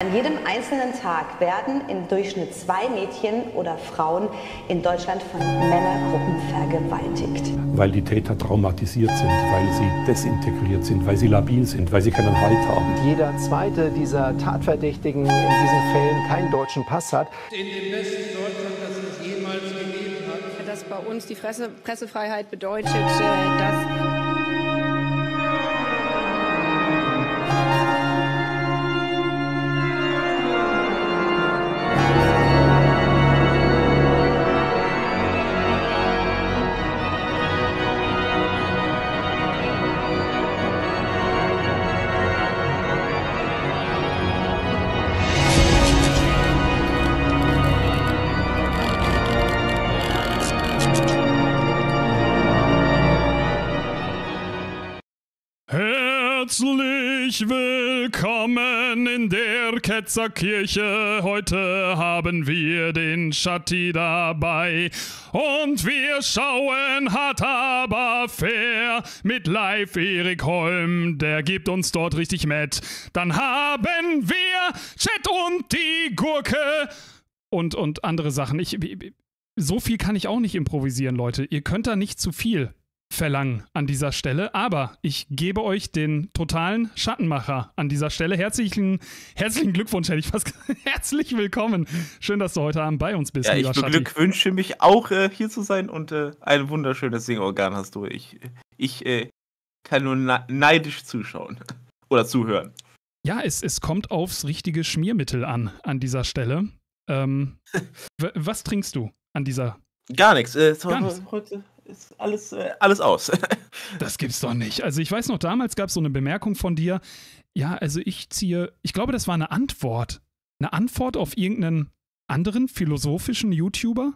An jedem einzelnen Tag werden im Durchschnitt zwei Mädchen oder Frauen in Deutschland von Männergruppen vergewaltigt. Weil die Täter traumatisiert sind, weil sie desintegriert sind, weil sie labil sind, weil sie keinen Halt haben. Jeder zweite dieser Tatverdächtigen in diesen Fällen keinen deutschen Pass hat. In dem besten Deutschland, das es jemals gegeben hat. Dass bei uns die Presse Pressefreiheit bedeutet, äh, dass Herzlich willkommen in der Ketzerkirche. Heute haben wir den Schatti dabei. Und wir schauen hart aber fair mit Live Erik Holm. Der gibt uns dort richtig mit. Dann haben wir Chat und die Gurke. Und, und andere Sachen. Ich, so viel kann ich auch nicht improvisieren, Leute. Ihr könnt da nicht zu viel verlangen an dieser Stelle. Aber ich gebe euch den totalen Schattenmacher an dieser Stelle. Herzlichen, herzlichen Glückwunsch, hätte ich fast gesagt. Herzlich willkommen. Schön, dass du heute Abend bei uns bist. Ja, ich beglückwünsche mich auch, äh, hier zu sein und äh, ein wunderschönes Singorgan hast du. Ich, ich äh, kann nur ne-, neidisch zuschauen oder zuhören. Ja, es, es kommt aufs richtige Schmiermittel an, an dieser Stelle. Ähm, was trinkst du an dieser? Gar nichts. Äh, Gar nichts. Heute, ist alles, äh, alles aus. das gibt's doch nicht. Also ich weiß noch, damals gab es so eine Bemerkung von dir, ja, also ich ziehe, ich glaube, das war eine Antwort. Eine Antwort auf irgendeinen anderen philosophischen YouTuber?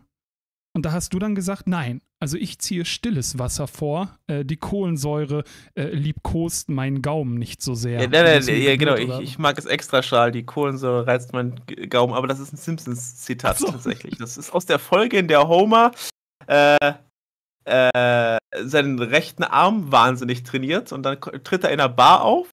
Und da hast du dann gesagt, nein, also ich ziehe stilles Wasser vor. Äh, die Kohlensäure äh, liebkost meinen Gaumen nicht so sehr. Ja, nein, nein, ja genau. Ich, ich, mag es extra schal. Die Kohlensäure reizt meinen Gaumen. Aber das ist ein Simpsons-Zitat so. tatsächlich. Das ist aus der Folge, in der Homer äh, äh, seinen rechten Arm wahnsinnig trainiert und dann tritt er in einer Bar auf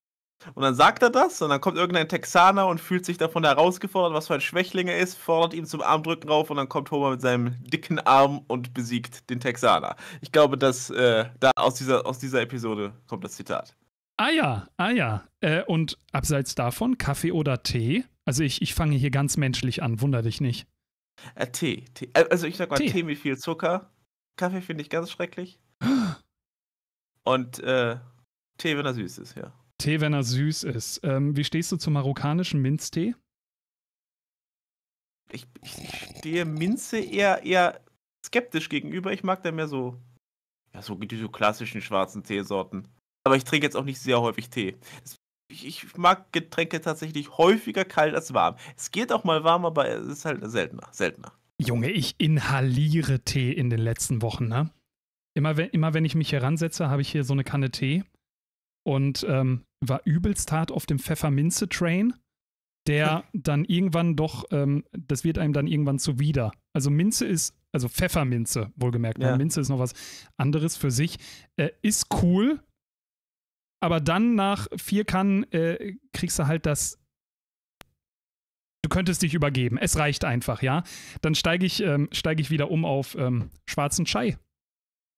und dann sagt er das und dann kommt irgendein Texaner und fühlt sich davon herausgefordert, was für ein Schwächling er ist, fordert ihn zum Armdrücken rauf und dann kommt Homer mit seinem dicken Arm und besiegt den Texaner. Ich glaube, dass äh, da aus dieser, aus dieser Episode kommt das Zitat. Ah ja, ah ja. Äh, und abseits davon, Kaffee oder Tee? Also ich, ich fange hier ganz menschlich an, wunder dich nicht. Äh, Tee, Tee. Äh, also ich sag mal Tee, Tee mit viel Zucker Kaffee finde ich ganz schrecklich. Und äh, Tee, wenn er süß ist, ja. Tee, wenn er süß ist. Ähm, wie stehst du zum marokkanischen Minztee? Ich, ich stehe Minze eher, eher skeptisch gegenüber. Ich mag da mehr so, ja, so die klassischen schwarzen Teesorten. Aber ich trinke jetzt auch nicht sehr häufig Tee. Ich, ich, mag Getränke tatsächlich häufiger kalt als warm. Es geht auch mal warm, aber es ist halt seltener, seltener. Junge, ich inhaliere Tee in den letzten Wochen, ne? Immer wenn, immer wenn ich mich heransetze, habe ich hier so eine Kanne Tee und ähm, war übelst hart auf dem Pfefferminze-Train, der dann irgendwann doch, ähm, das wird einem dann irgendwann zuwider. Also Minze ist, also Pfefferminze, wohlgemerkt, ne? ja. Minze ist noch was anderes für sich, äh, ist cool, aber dann nach vier Kannen äh, kriegst du halt das du könntest dich übergeben. Es reicht einfach, ja. Dann steige ich, ähm, steig ich wieder um auf ähm, schwarzen Chai.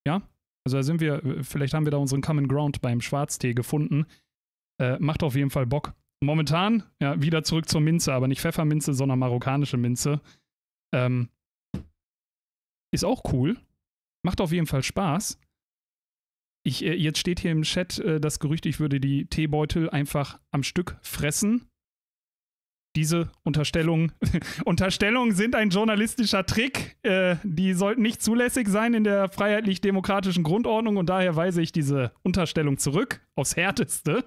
Ja. Also da sind wir, äh, vielleicht haben wir da unseren Common Ground beim Schwarztee gefunden. Äh, macht auf jeden Fall Bock. Momentan, ja, wieder zurück zur Minze, aber nicht Pfefferminze, sondern marokkanische Minze. Ähm, ist auch cool. Macht auf jeden Fall Spaß. Ich, äh, jetzt steht hier im Chat äh, das Gerücht, ich würde die Teebeutel einfach am Stück fressen diese Unterstellungen Unterstellungen sind ein journalistischer Trick. Äh, die sollten nicht zulässig sein in der freiheitlich-demokratischen Grundordnung und daher weise ich diese Unterstellung zurück aufs Härteste.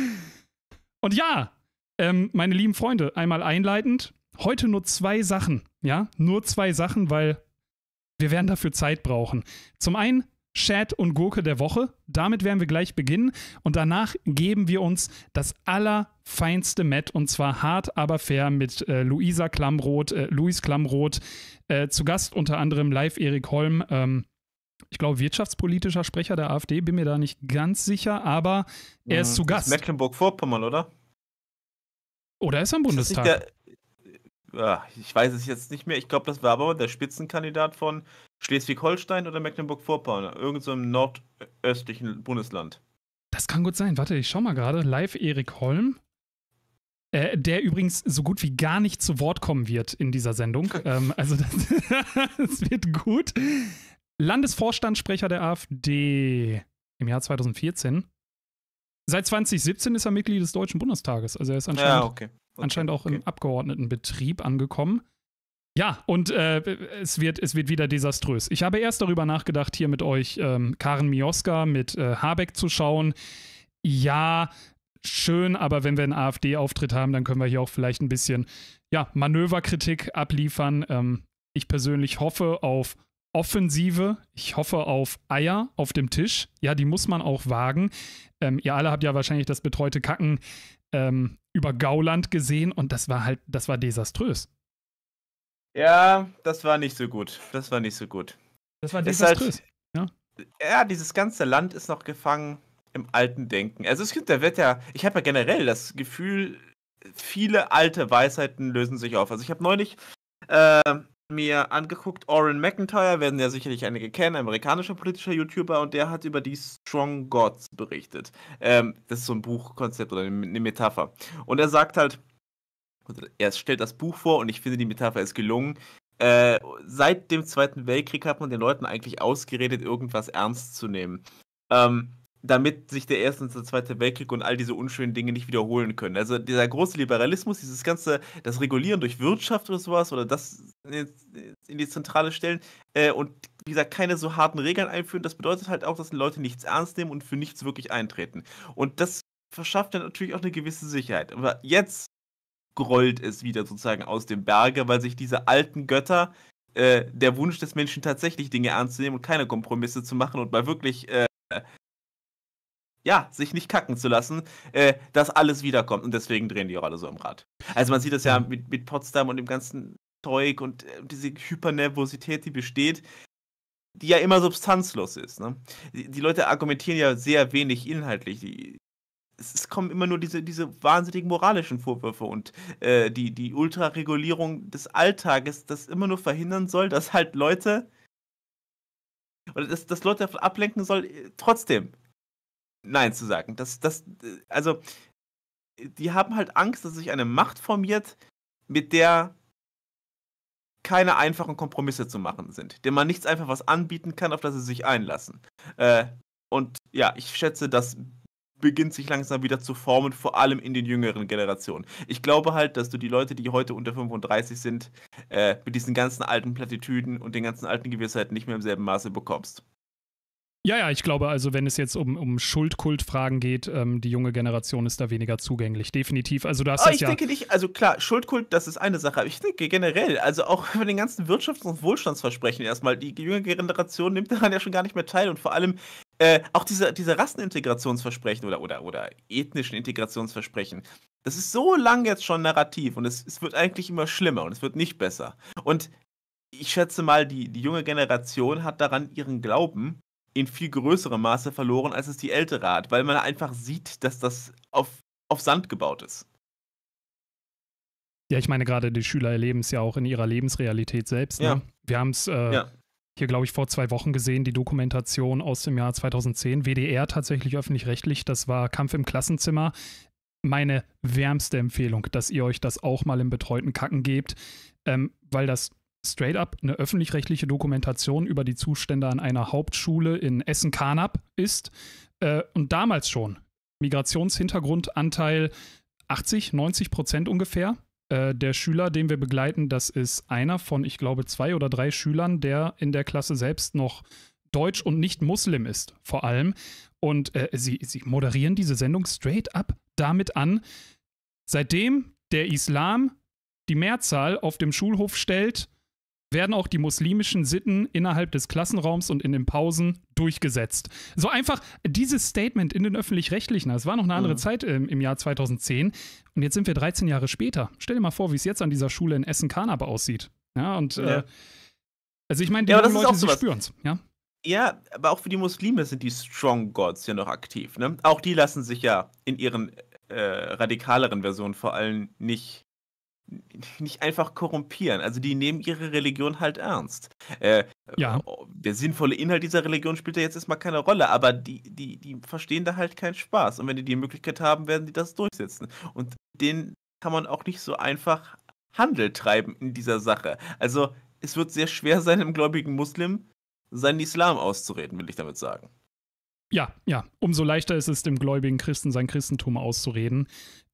und ja, ähm, meine lieben Freunde, einmal einleitend, heute nur zwei Sachen, ja, nur zwei Sachen, weil wir werden dafür Zeit brauchen. Zum einen Chat und Gurke der Woche. Damit werden wir gleich beginnen und danach geben wir uns das allerfeinste Met und zwar hart, aber fair mit äh, Luisa Klamroth, äh, Luis Klamroth, äh, zu Gast unter anderem live Erik Holm, ähm, ich glaube wirtschaftspolitischer Sprecher der AfD, bin mir da nicht ganz sicher, aber er ja, ist mhm, zu Gast. Mecklenburg-Vorpommern, oder? Oder ist er im Bundestag? Ah, ich weiß es jetzt nicht mehr. Ich glaube, das war aber der Spitzenkandidat von Schleswig-Holstein oder Mecklenburg-Vorpommern, irgend so im nordöstlichen Bundesland. Das kann gut sein. Warte, ich schau mal gerade. Live Erik Holm. Äh, der übrigens so gut wie gar nicht zu Wort kommen wird in dieser Sendung. ähm, also das, das wird gut. Landesvorstandssprecher der AfD im Jahr 2014. Seit 2017 ist er Mitglied des Deutschen Bundestages. Also er ist anscheinend, ja, okay. Okay, anscheinend auch okay. im Abgeordnetenbetrieb angekommen. Ja, und äh, es, wird, es wird wieder desaströs. Ich habe erst darüber nachgedacht, hier mit euch ähm, Karen Mioska mit äh, Habeck zu schauen. Ja, schön, aber wenn wir einen AfD-Auftritt haben, dann können wir hier auch vielleicht ein bisschen ja, Manöverkritik abliefern. Ähm, ich persönlich hoffe auf Offensive, ich hoffe auf Eier auf dem Tisch. Ja, die muss man auch wagen. Ähm, ihr alle habt ja wahrscheinlich das betreute Kacken ähm, über Gauland gesehen und das war halt, das war desaströs. Ja, das war nicht so gut. Das war nicht so gut. Das war desaströs. Halt, ja? Ne? ja, dieses ganze Land ist noch gefangen im alten Denken. Also es gibt, da wird ja, ich habe ja generell das Gefühl, viele alte Weisheiten lösen sich auf. Also ich habe neulich äh, mir angeguckt, Orrin McIntyre, werden ja sicherlich einige kennen, amerikanischer politischer YouTuber, und der hat über die Strong Gods berichtet. Ähm, das ist so ein Buchkonzept oder eine Metapher. Und er sagt halt, er stellt das Buch vor und ich finde, die Metapher ist gelungen. Äh, seit dem Zweiten Weltkrieg hat man den Leuten eigentlich ausgeredet, irgendwas ernst zu nehmen. Ähm, damit sich der Erste und der Zweite Weltkrieg und all diese unschönen Dinge nicht wiederholen können. Also dieser große Liberalismus, dieses ganze, das Regulieren durch Wirtschaft oder sowas oder das in die Zentrale stellen äh, und wie gesagt, keine so harten Regeln einführen, das bedeutet halt auch, dass die Leute nichts ernst nehmen und für nichts wirklich eintreten. Und das verschafft dann natürlich auch eine gewisse Sicherheit. Aber jetzt grollt es wieder sozusagen aus dem Berge, weil sich diese alten Götter äh, der Wunsch des Menschen tatsächlich Dinge ernst zu nehmen und keine Kompromisse zu machen und mal wirklich äh, ja, sich nicht kacken zu lassen, äh, dass alles wiederkommt. Und deswegen drehen die auch alle so im Rad. Also man sieht das ja mit, mit Potsdam und dem ganzen Zeug und äh, diese Hypernervosität, die besteht, die ja immer substanzlos ist. Ne? Die, die, Leute argumentieren ja sehr wenig inhaltlich. Die es, kommen immer nur diese, diese wahnsinnigen moralischen Vorwürfe und äh, die, die Ultraregulierung des Alltages, das immer nur verhindern soll, dass halt Leute oder dass, dass Leute davon ablenken soll, äh, trotzdem Nein zu sagen. Das, das, äh, also, die haben halt Angst, dass sich eine Macht formiert, mit der keine einfachen Kompromisse zu machen sind, dem man nichts einfach was anbieten kann, auf das sie sich einlassen. Äh, und ja, ich schätze, dass beginnt sich langsam wieder zu formen, vor allem in den jüngeren Generationen. Ich glaube halt, dass du die Leute, die heute unter 35 sind, äh, mit diesen ganzen alten Plattitüden und den ganzen alten Gewissheiten nicht mehr im selben Maße bekommst. Ja, ja, ich glaube, also wenn es jetzt um, um Schuldkultfragen geht, ähm, die junge Generation ist da weniger zugänglich, definitiv. Also du hast oh, das ich ja denke nicht, also klar, Schuldkult, das ist eine Sache, aber ich denke generell, also auch bei den ganzen Wirtschafts- und Wohlstandsversprechen erstmal, die junge Generation nimmt daran ja schon gar nicht mehr teil und vor allem äh, auch diese, diese Rassenintegrationsversprechen oder, oder, oder ethnischen Integrationsversprechen, das ist so lange jetzt schon narrativ und es, es wird eigentlich immer schlimmer und es wird nicht besser. Und ich schätze mal, die, die junge Generation hat daran ihren Glauben in viel größerem Maße verloren, als es die ältere hat, weil man einfach sieht, dass das auf, auf Sand gebaut ist. Ja, ich meine, gerade die Schüler erleben es ja auch in ihrer Lebensrealität selbst. Ne? Ja. Wir haben es äh, ja hier, glaube ich, vor zwei Wochen gesehen, die Dokumentation aus dem Jahr 2010, WDR tatsächlich öffentlich-rechtlich, das war Kampf im Klassenzimmer. Meine wärmste Empfehlung, dass ihr euch das auch mal im betreuten Kacken gebt, ähm, weil das straight up eine öffentlich-rechtliche Dokumentation über die Zustände an einer Hauptschule in Essen-Karnap ist. Äh, und damals schon Migrationshintergrundanteil 80, 90 Prozent ungefähr. Äh, der Schüler, den wir begleiten, das ist einer von, ich glaube, zwei oder drei Schülern, der in der Klasse selbst noch deutsch und nicht Muslim ist, vor allem. Und äh, sie, sie moderieren diese Sendung straight up damit an, seitdem der Islam die Mehrzahl auf dem Schulhof stellt, werden auch die muslimischen Sitten innerhalb des Klassenraums und in den Pausen durchgesetzt. So einfach dieses Statement in den öffentlich-rechtlichen, es war noch eine andere mhm. Zeit im, im, Jahr 2010 und jetzt sind wir 13 Jahre später. Stell dir mal vor, wie es jetzt an dieser Schule in Essen-Karnab aussieht. Ja, und äh, ja. Äh, also ich meine, die ja, Leute, sie spüren es, ja. Ja, aber auch für die Muslime sind die Strong Gods ja noch aktiv. Ne? Auch die lassen sich ja in ihren äh, radikaleren Versionen vor allem nicht nicht einfach korrumpieren. Also die nehmen ihre Religion halt ernst. Äh, ja. Der sinnvolle Inhalt dieser Religion spielt ja jetzt erstmal keine Rolle, aber die, die, die verstehen da halt keinen Spaß. Und wenn die die Möglichkeit haben, werden die das durchsetzen. Und denen kann man auch nicht so einfach Handel treiben in dieser Sache. Also es wird sehr schwer sein, einem gläubigen Muslim seinen Islam auszureden, will ich damit sagen. Ja, ja. Umso leichter ist es, dem gläubigen Christen sein Christentum auszureden.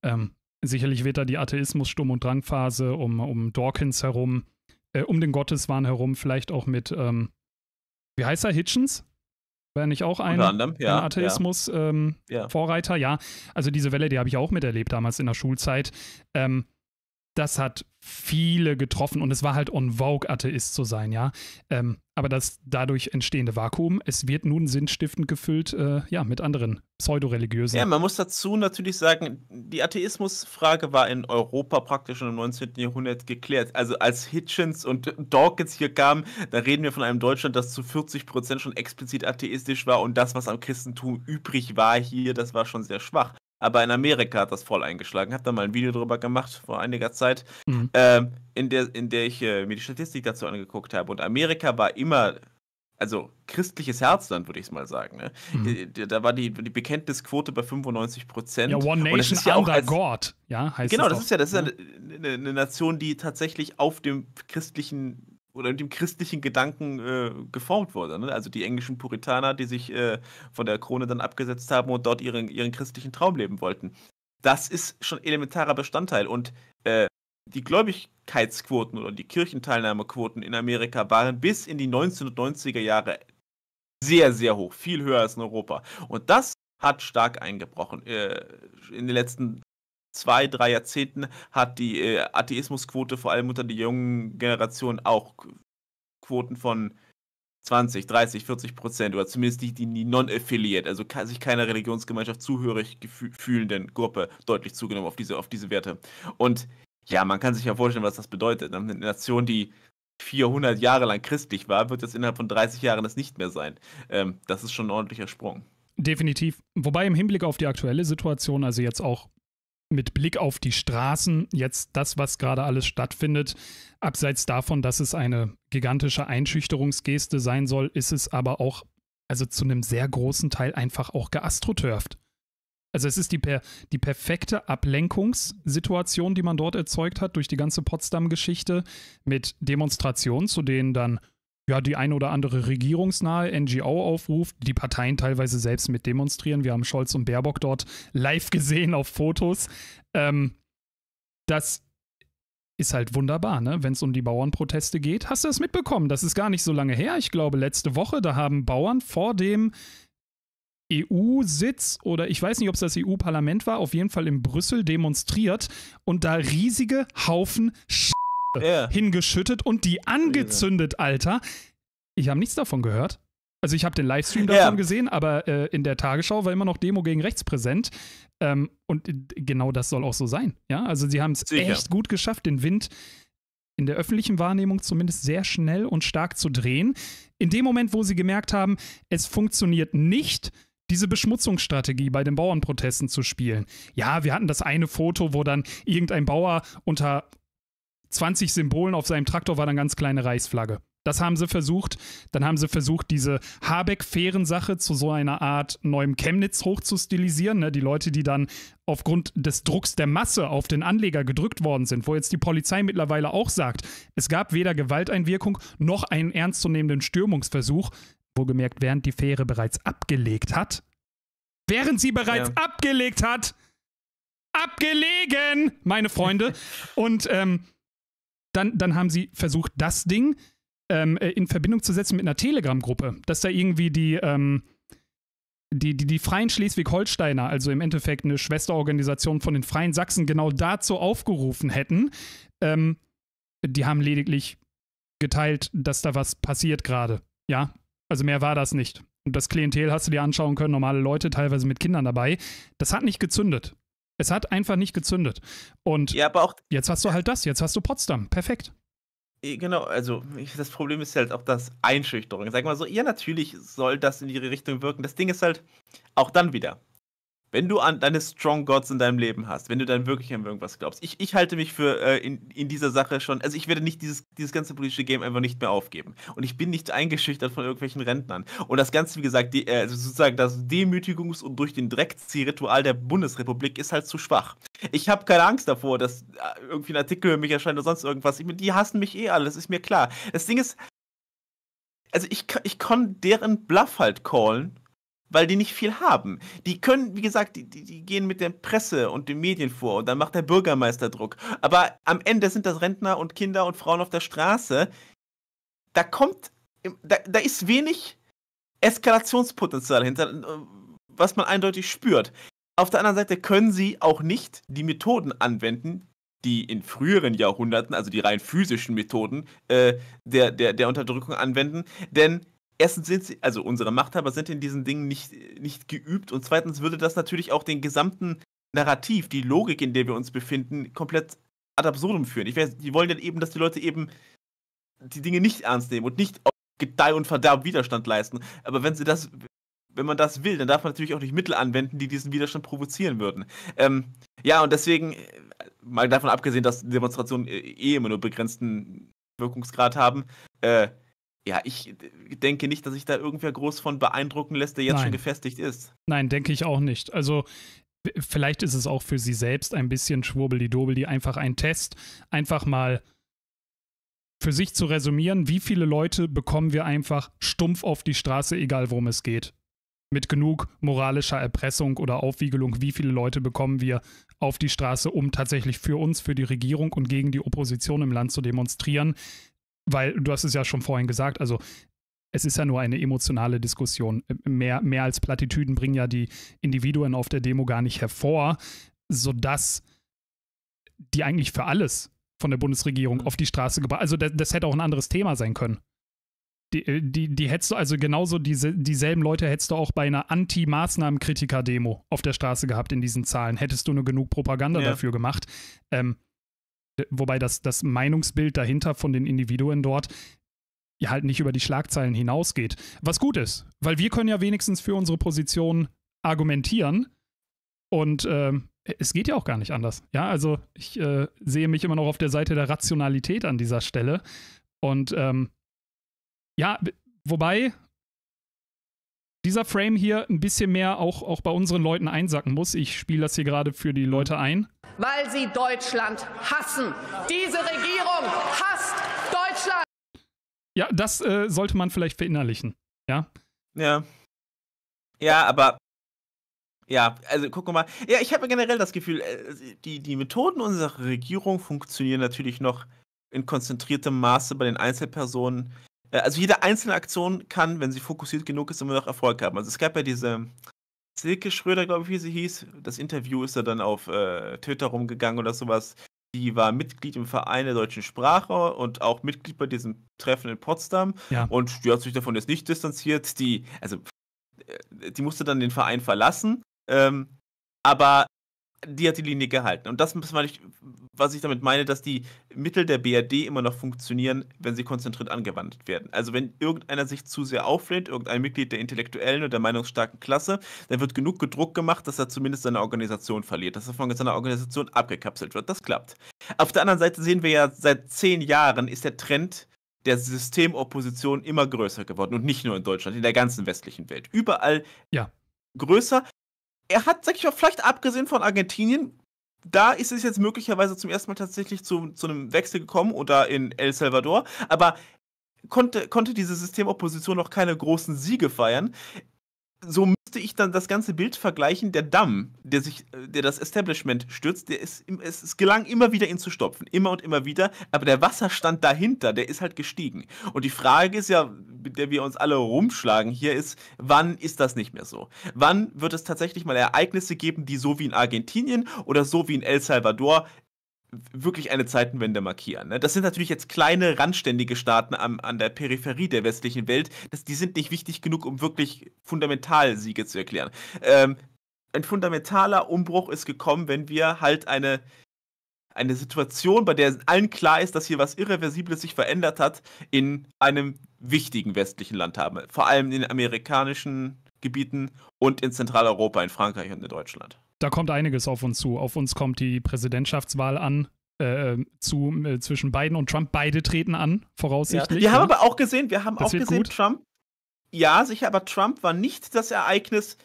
Ähm, Sicherlich wird da die Atheismus-Sturm- und Drangphase um, um Dawkins herum, äh, um den Gotteswahn herum, vielleicht auch mit, ähm, wie heißt er, Hitchens? War nicht auch ein, anderem, ja, ein Atheismus-Vorreiter? Ja. Ähm, ja. ja. also diese Welle, die habe ich auch miterlebt damals in der Schulzeit. Ähm, das hat viele getroffen und es war halt on vogue, Atheist zu sein, ja. Ähm, aber das dadurch entstehende Vakuum, es wird nun sinnstiftend gefüllt, äh, ja, mit anderen pseudoreligiösen. Ja, man muss dazu natürlich sagen, die Atheismusfrage war in Europa praktisch schon im 19. Jahrhundert geklärt. Also als Hitchens und Dawkins hier kamen, da reden wir von einem Deutschland, das zu 40 Prozent schon explizit atheistisch war und das, was am Christentum übrig war hier, das war schon sehr schwach aber in Amerika hat das voll eingeschlagen. Hab da mal ein Video drüber gemacht vor einiger Zeit, mhm. ähm, in, der, in der ich äh, mir die Statistik dazu angeguckt habe. Und Amerika war immer, also christliches Herzland, würde ich es mal sagen. Ne? Mhm. Äh, da war die, die Bekenntnisquote bei 95 Prozent. Ja, One Nation ist ja auch als, God, ja, heißt Genau, das, das ist ja, das ist ja. Ne? Eine, eine Nation, die tatsächlich auf dem christlichen oder mit dem christlichen Gedanken äh, geformt wurde. Ne? Also die englischen Puritaner, die sich äh, von der Krone dann abgesetzt haben und dort ihren, ihren christlichen Traum leben wollten. Das ist schon elementarer Bestandteil. Und äh, die Gläubigkeitsquoten oder die Kirchenteilnahmequoten in Amerika waren bis in die 1990er Jahre sehr, sehr hoch, viel höher als in Europa. Und das hat stark eingebrochen. Äh, in den letzten zwei, drei Jahrzehnten hat die äh, Atheismusquote vor allem unter der jungen Generation auch Quoten von 20, 30, 40 Prozent oder zumindest die, die non-affiliate, also sich keiner Religionsgemeinschaft zuhörig fühlenden Gruppe deutlich zugenommen auf diese, auf diese Werte. Und ja, man kann sich ja vorstellen, was das bedeutet. Eine Nation, die 400 Jahre lang christlich war, wird jetzt innerhalb von 30 Jahren das nicht mehr sein. Ähm, das ist schon ein ordentlicher Sprung. Definitiv. Wobei im Hinblick auf die aktuelle Situation, also jetzt auch mit Blick auf die Straßen jetzt das, was gerade alles stattfindet. Abseits davon, dass es eine gigantische Einschüchterungsgeste sein soll, ist es aber auch, also zu einem sehr großen Teil einfach auch geastroturft. Also es ist die, per, die perfekte Ablenkungssituation, die man dort erzeugt hat durch die ganze Potsdam-Geschichte mit Demonstrationen, zu denen dann ja, die eine oder andere regierungsnahe NGO aufruft, die Parteien teilweise selbst mit demonstrieren. Wir haben Scholz und Baerbock dort live gesehen auf Fotos. Ähm, das ist halt wunderbar, ne? wenn es um die Bauernproteste geht. Hast du das mitbekommen? Das ist gar nicht so lange her. Ich glaube, letzte Woche, da haben Bauern vor dem EU-Sitz oder ich weiß nicht, ob es das EU-Parlament war, auf jeden Fall in Brüssel demonstriert und da riesige Haufen Sch ja. hingeschüttet und die angezündet, Alter. Ich habe nichts davon gehört. Also ich habe den Livestream davon ja. gesehen, aber äh, in der Tagesschau war immer noch Demo gegen rechts präsent. Ähm, und genau das soll auch so sein. Ja, also sie haben es echt gut geschafft, den Wind in der öffentlichen Wahrnehmung zumindest sehr schnell und stark zu drehen. In dem Moment, wo sie gemerkt haben, es funktioniert nicht, diese Beschmutzungsstrategie bei den Bauernprotesten zu spielen. Ja, wir hatten das eine Foto, wo dann irgendein Bauer unter 20 Symbolen auf seinem Traktor war dann ganz kleine Reichsflagge. Das haben sie versucht. Dann haben sie versucht, diese Habeck-Fähren-Sache zu so einer Art neuem Chemnitz hochzustilisieren. Ne? Die Leute, die dann aufgrund des Drucks der Masse auf den Anleger gedrückt worden sind, wo jetzt die Polizei mittlerweile auch sagt, es gab weder Gewalteinwirkung noch einen ernstzunehmenden Stürmungsversuch, wohlgemerkt, während die Fähre bereits abgelegt hat. Während sie bereits ja. abgelegt hat! Abgelegen, meine Freunde! Und ähm, dann, dann haben sie versucht, das Ding ähm, äh, in Verbindung zu setzen mit einer Telegram-Gruppe, dass da irgendwie die, ähm, die, die, die Freien Schleswig-Holsteiner, also im Endeffekt eine Schwesterorganisation von den Freien Sachsen, genau dazu aufgerufen hätten. Ähm, die haben lediglich geteilt, dass da was passiert gerade. Ja, also mehr war das nicht. Und das Klientel hast du dir anschauen können, normale Leute, teilweise mit Kindern dabei. Das hat nicht gezündet. Es hat einfach nicht gezündet. Und ja, aber auch jetzt hast du halt das, jetzt hast du Potsdam. Perfekt. Genau, also das Problem ist halt auch das Einschüchterung. Sag mal so, ja, natürlich soll das in ihre Richtung wirken. Das Ding ist halt auch dann wieder wenn du an deine Strong Gods in deinem Leben hast, wenn du dann wirklich an irgendwas glaubst. Ich, ich halte mich für äh, in, in dieser Sache schon, also ich werde nicht dieses, dieses ganze politische Game einfach nicht mehr aufgeben. Und ich bin nicht eingeschüchtert von irgendwelchen Rentnern. Und das Ganze, wie gesagt, die, äh, also sozusagen das Demütigungs- und durch den Dreckziehritual der Bundesrepublik ist halt zu schwach. Ich habe keine Angst davor, dass äh, irgendwie ein Artikel über mich erscheint oder sonst irgendwas. Ich, die hassen mich eh alle, das ist mir klar. Das Ding ist, also ich, ich kann deren Bluff halt callen weil die nicht viel haben. Die können, wie gesagt, die, die, die, gehen mit der Presse und den Medien vor und dann macht der Bürgermeister Druck. Aber am Ende sind das Rentner und Kinder und Frauen auf der Straße. Da kommt, da, da ist wenig Eskalationspotenzial hinter, äh, was man eindeutig spürt. Auf der anderen Seite können sie auch nicht die Methoden anwenden, die in früheren Jahrhunderten, also die rein physischen Methoden äh, der, der, der Unterdrückung anwenden, denn erstens sind sie, also unsere Machthaber sind in diesen Dingen nicht, nicht geübt und zweitens würde das natürlich auch den gesamten Narrativ, die Logik, in der wir uns befinden, komplett ad absurdum führen. Ich weiß, die wollen dann eben, dass die Leute eben die Dinge nicht ernst nehmen und nicht auf Gedeih und Verderb Widerstand leisten. Aber wenn sie das, wenn man das will, dann darf man natürlich auch nicht Mittel anwenden, die diesen Widerstand provozieren würden. Ähm, ja, und deswegen, äh, mal davon abgesehen, dass Demonstrationen äh, eh immer nur begrenzten Wirkungsgrad haben, äh, ja, ich denke nicht, dass sich da irgendwer groß von beeindrucken lässt, der jetzt Nein. schon gefestigt ist. Nein, denke ich auch nicht. Also vielleicht ist es auch für sie selbst ein bisschen schwurbeli-dobeli, einfach ein Test, einfach mal für sich zu resümieren, wie viele Leute bekommen wir einfach stumpf auf die Straße, egal worum es geht. Mit genug moralischer Erpressung oder Aufwiegelung, wie viele Leute bekommen wir auf die Straße, um tatsächlich für uns, für die Regierung und gegen die Opposition im Land zu demonstrieren weil du hast es ja schon vorhin gesagt, also es ist ja nur eine emotionale Diskussion. Mehr, mehr als Plattitüden bringen ja die Individuen auf der Demo gar nicht hervor, sodass die eigentlich für alles von der Bundesregierung auf die Straße gebracht. Also das, das, hätte auch ein anderes Thema sein können. Die, äh, die, die hättest du, also genauso diese, dieselben Leute hättest du auch bei einer Anti-Maßnahmen-Kritiker-Demo auf der Straße gehabt in diesen Zahlen. Hättest du nur genug Propaganda ja. dafür gemacht. Ähm, wobei das, das Meinungsbild dahinter von den Individuen dort ja halt nicht über die Schlagzeilen hinausgeht. Was gut ist, weil wir können ja wenigstens für unsere Position argumentieren und ähm, es geht ja auch gar nicht anders. Ja, also ich äh, sehe mich immer noch auf der Seite der Rationalität an dieser Stelle und ähm, ja, wobei, dieser Frame hier ein bisschen mehr auch, auch bei unseren Leuten einsacken muss. Ich spiele das hier gerade für die Leute ein. Weil sie Deutschland hassen. Diese Regierung hasst Deutschland. Ja, das äh, sollte man vielleicht verinnerlichen. Ja. Ja. Ja, aber ja, also guck mal. Ja, ich habe generell das Gefühl, äh, die, die Methoden unserer Regierung funktionieren natürlich noch in konzentriertem Maße bei den Einzelpersonen. Äh, also jede einzelne Aktion kann, wenn sie fokussiert genug ist, immer noch Erfolg haben. Also es gab ja diese Silke Schröder, glaube ich, wie sie hieß. Das Interview ist ja dann auf äh, Twitter rumgegangen oder sowas. Die war Mitglied im Verein der deutschen Sprache und auch Mitglied bei diesem Treffen in Potsdam. Ja. Und die hat sich davon jetzt nicht distanziert. Die, also, äh, die musste dann den Verein verlassen. Ähm, aber die hat die Linie gehalten. Und das ist, was ich damit meine, dass die Mittel der BRD immer noch funktionieren, wenn sie konzentriert angewandt werden. Also wenn irgendeiner sich zu sehr auflehnt, irgendein Mitglied der intellektuellen oder der meinungsstarken Klasse, dann wird genug Druck gemacht, dass er zumindest seine Organisation verliert, dass er von seiner Organisation abgekapselt wird. Das klappt. Auf der anderen Seite sehen wir ja, seit zehn Jahren ist der Trend der Systemopposition immer größer geworden und nicht nur in Deutschland, in der ganzen westlichen Welt. Überall ja größer er hat, sag ich mal, vielleicht abgesehen von Argentinien, da ist es jetzt möglicherweise zum ersten Mal tatsächlich zu, zu einem Wechsel gekommen oder in El Salvador, aber konnte, konnte diese Systemopposition noch keine großen Siege feiern. So müsste ich dann das ganze Bild vergleichen. Der Damm, der sich, äh, der das Establishment stürzt, der ist, es, es gelang immer wieder ihn zu stopfen, immer und immer wieder. Aber der Wasserstand dahinter, der ist halt gestiegen. Und die Frage ist ja, mit der wir uns alle rumschlagen hier, ist, wann ist das nicht mehr so? Wann wird es tatsächlich mal Ereignisse geben, die so wie in Argentinien oder so wie in El Salvador wirklich eine Zeitenwende markieren. Ne? Das sind natürlich jetzt kleine, randständige Staaten am, an der Peripherie der westlichen Welt. Das, die sind nicht wichtig genug, um wirklich fundamental Siege zu erklären. Ähm, ein fundamentaler Umbruch ist gekommen, wenn wir halt eine, eine Situation, bei der allen klar ist, dass hier was Irreversibles sich verändert hat, in einem wichtigen westlichen Land haben. Vor allem in den amerikanischen Gebieten und in Zentraleuropa, in Frankreich und in Deutschland. Da kommt einiges auf uns zu. Auf uns kommt die Präsidentschaftswahl an. Äh, zu, äh, zwischen Biden und Trump. Beide treten an, voraussichtlich. Ja. Wir haben aber auch gesehen, wir haben das auch gesehen, gut. Trump. Ja, sicher, aber Trump war nicht das Ereignis,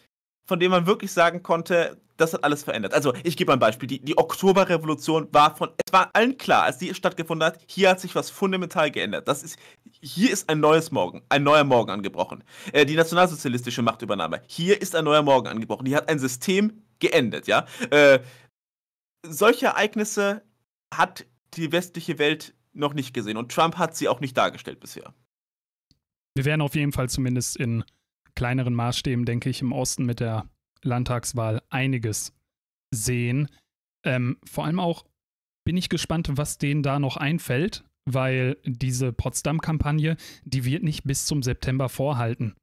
von dem man wirklich sagen konnte, das hat alles verändert. Also, ich gebe ein Beispiel. Die, die Oktoberrevolution war von, es war allen klar, als die stattgefunden hat, hier hat sich was fundamental geändert. Das ist, hier ist ein neues Morgen, ein neuer Morgen angebrochen. Äh, die nationalsozialistische Machtübernahme, hier ist ein neuer Morgen angebrochen. Die hat ein System geändert, ja. Äh, solche Ereignisse hat die westliche Welt noch nicht gesehen und Trump hat sie auch nicht dargestellt bisher. Wir werden auf jeden Fall zumindest in kleineren Maßstäben, denke ich, im Osten mit der Landtagswahl einiges sehen. Ähm, vor allem auch bin ich gespannt, was denen da noch einfällt, weil diese Potsdam-Kampagne, die wird nicht bis zum September vorhalten.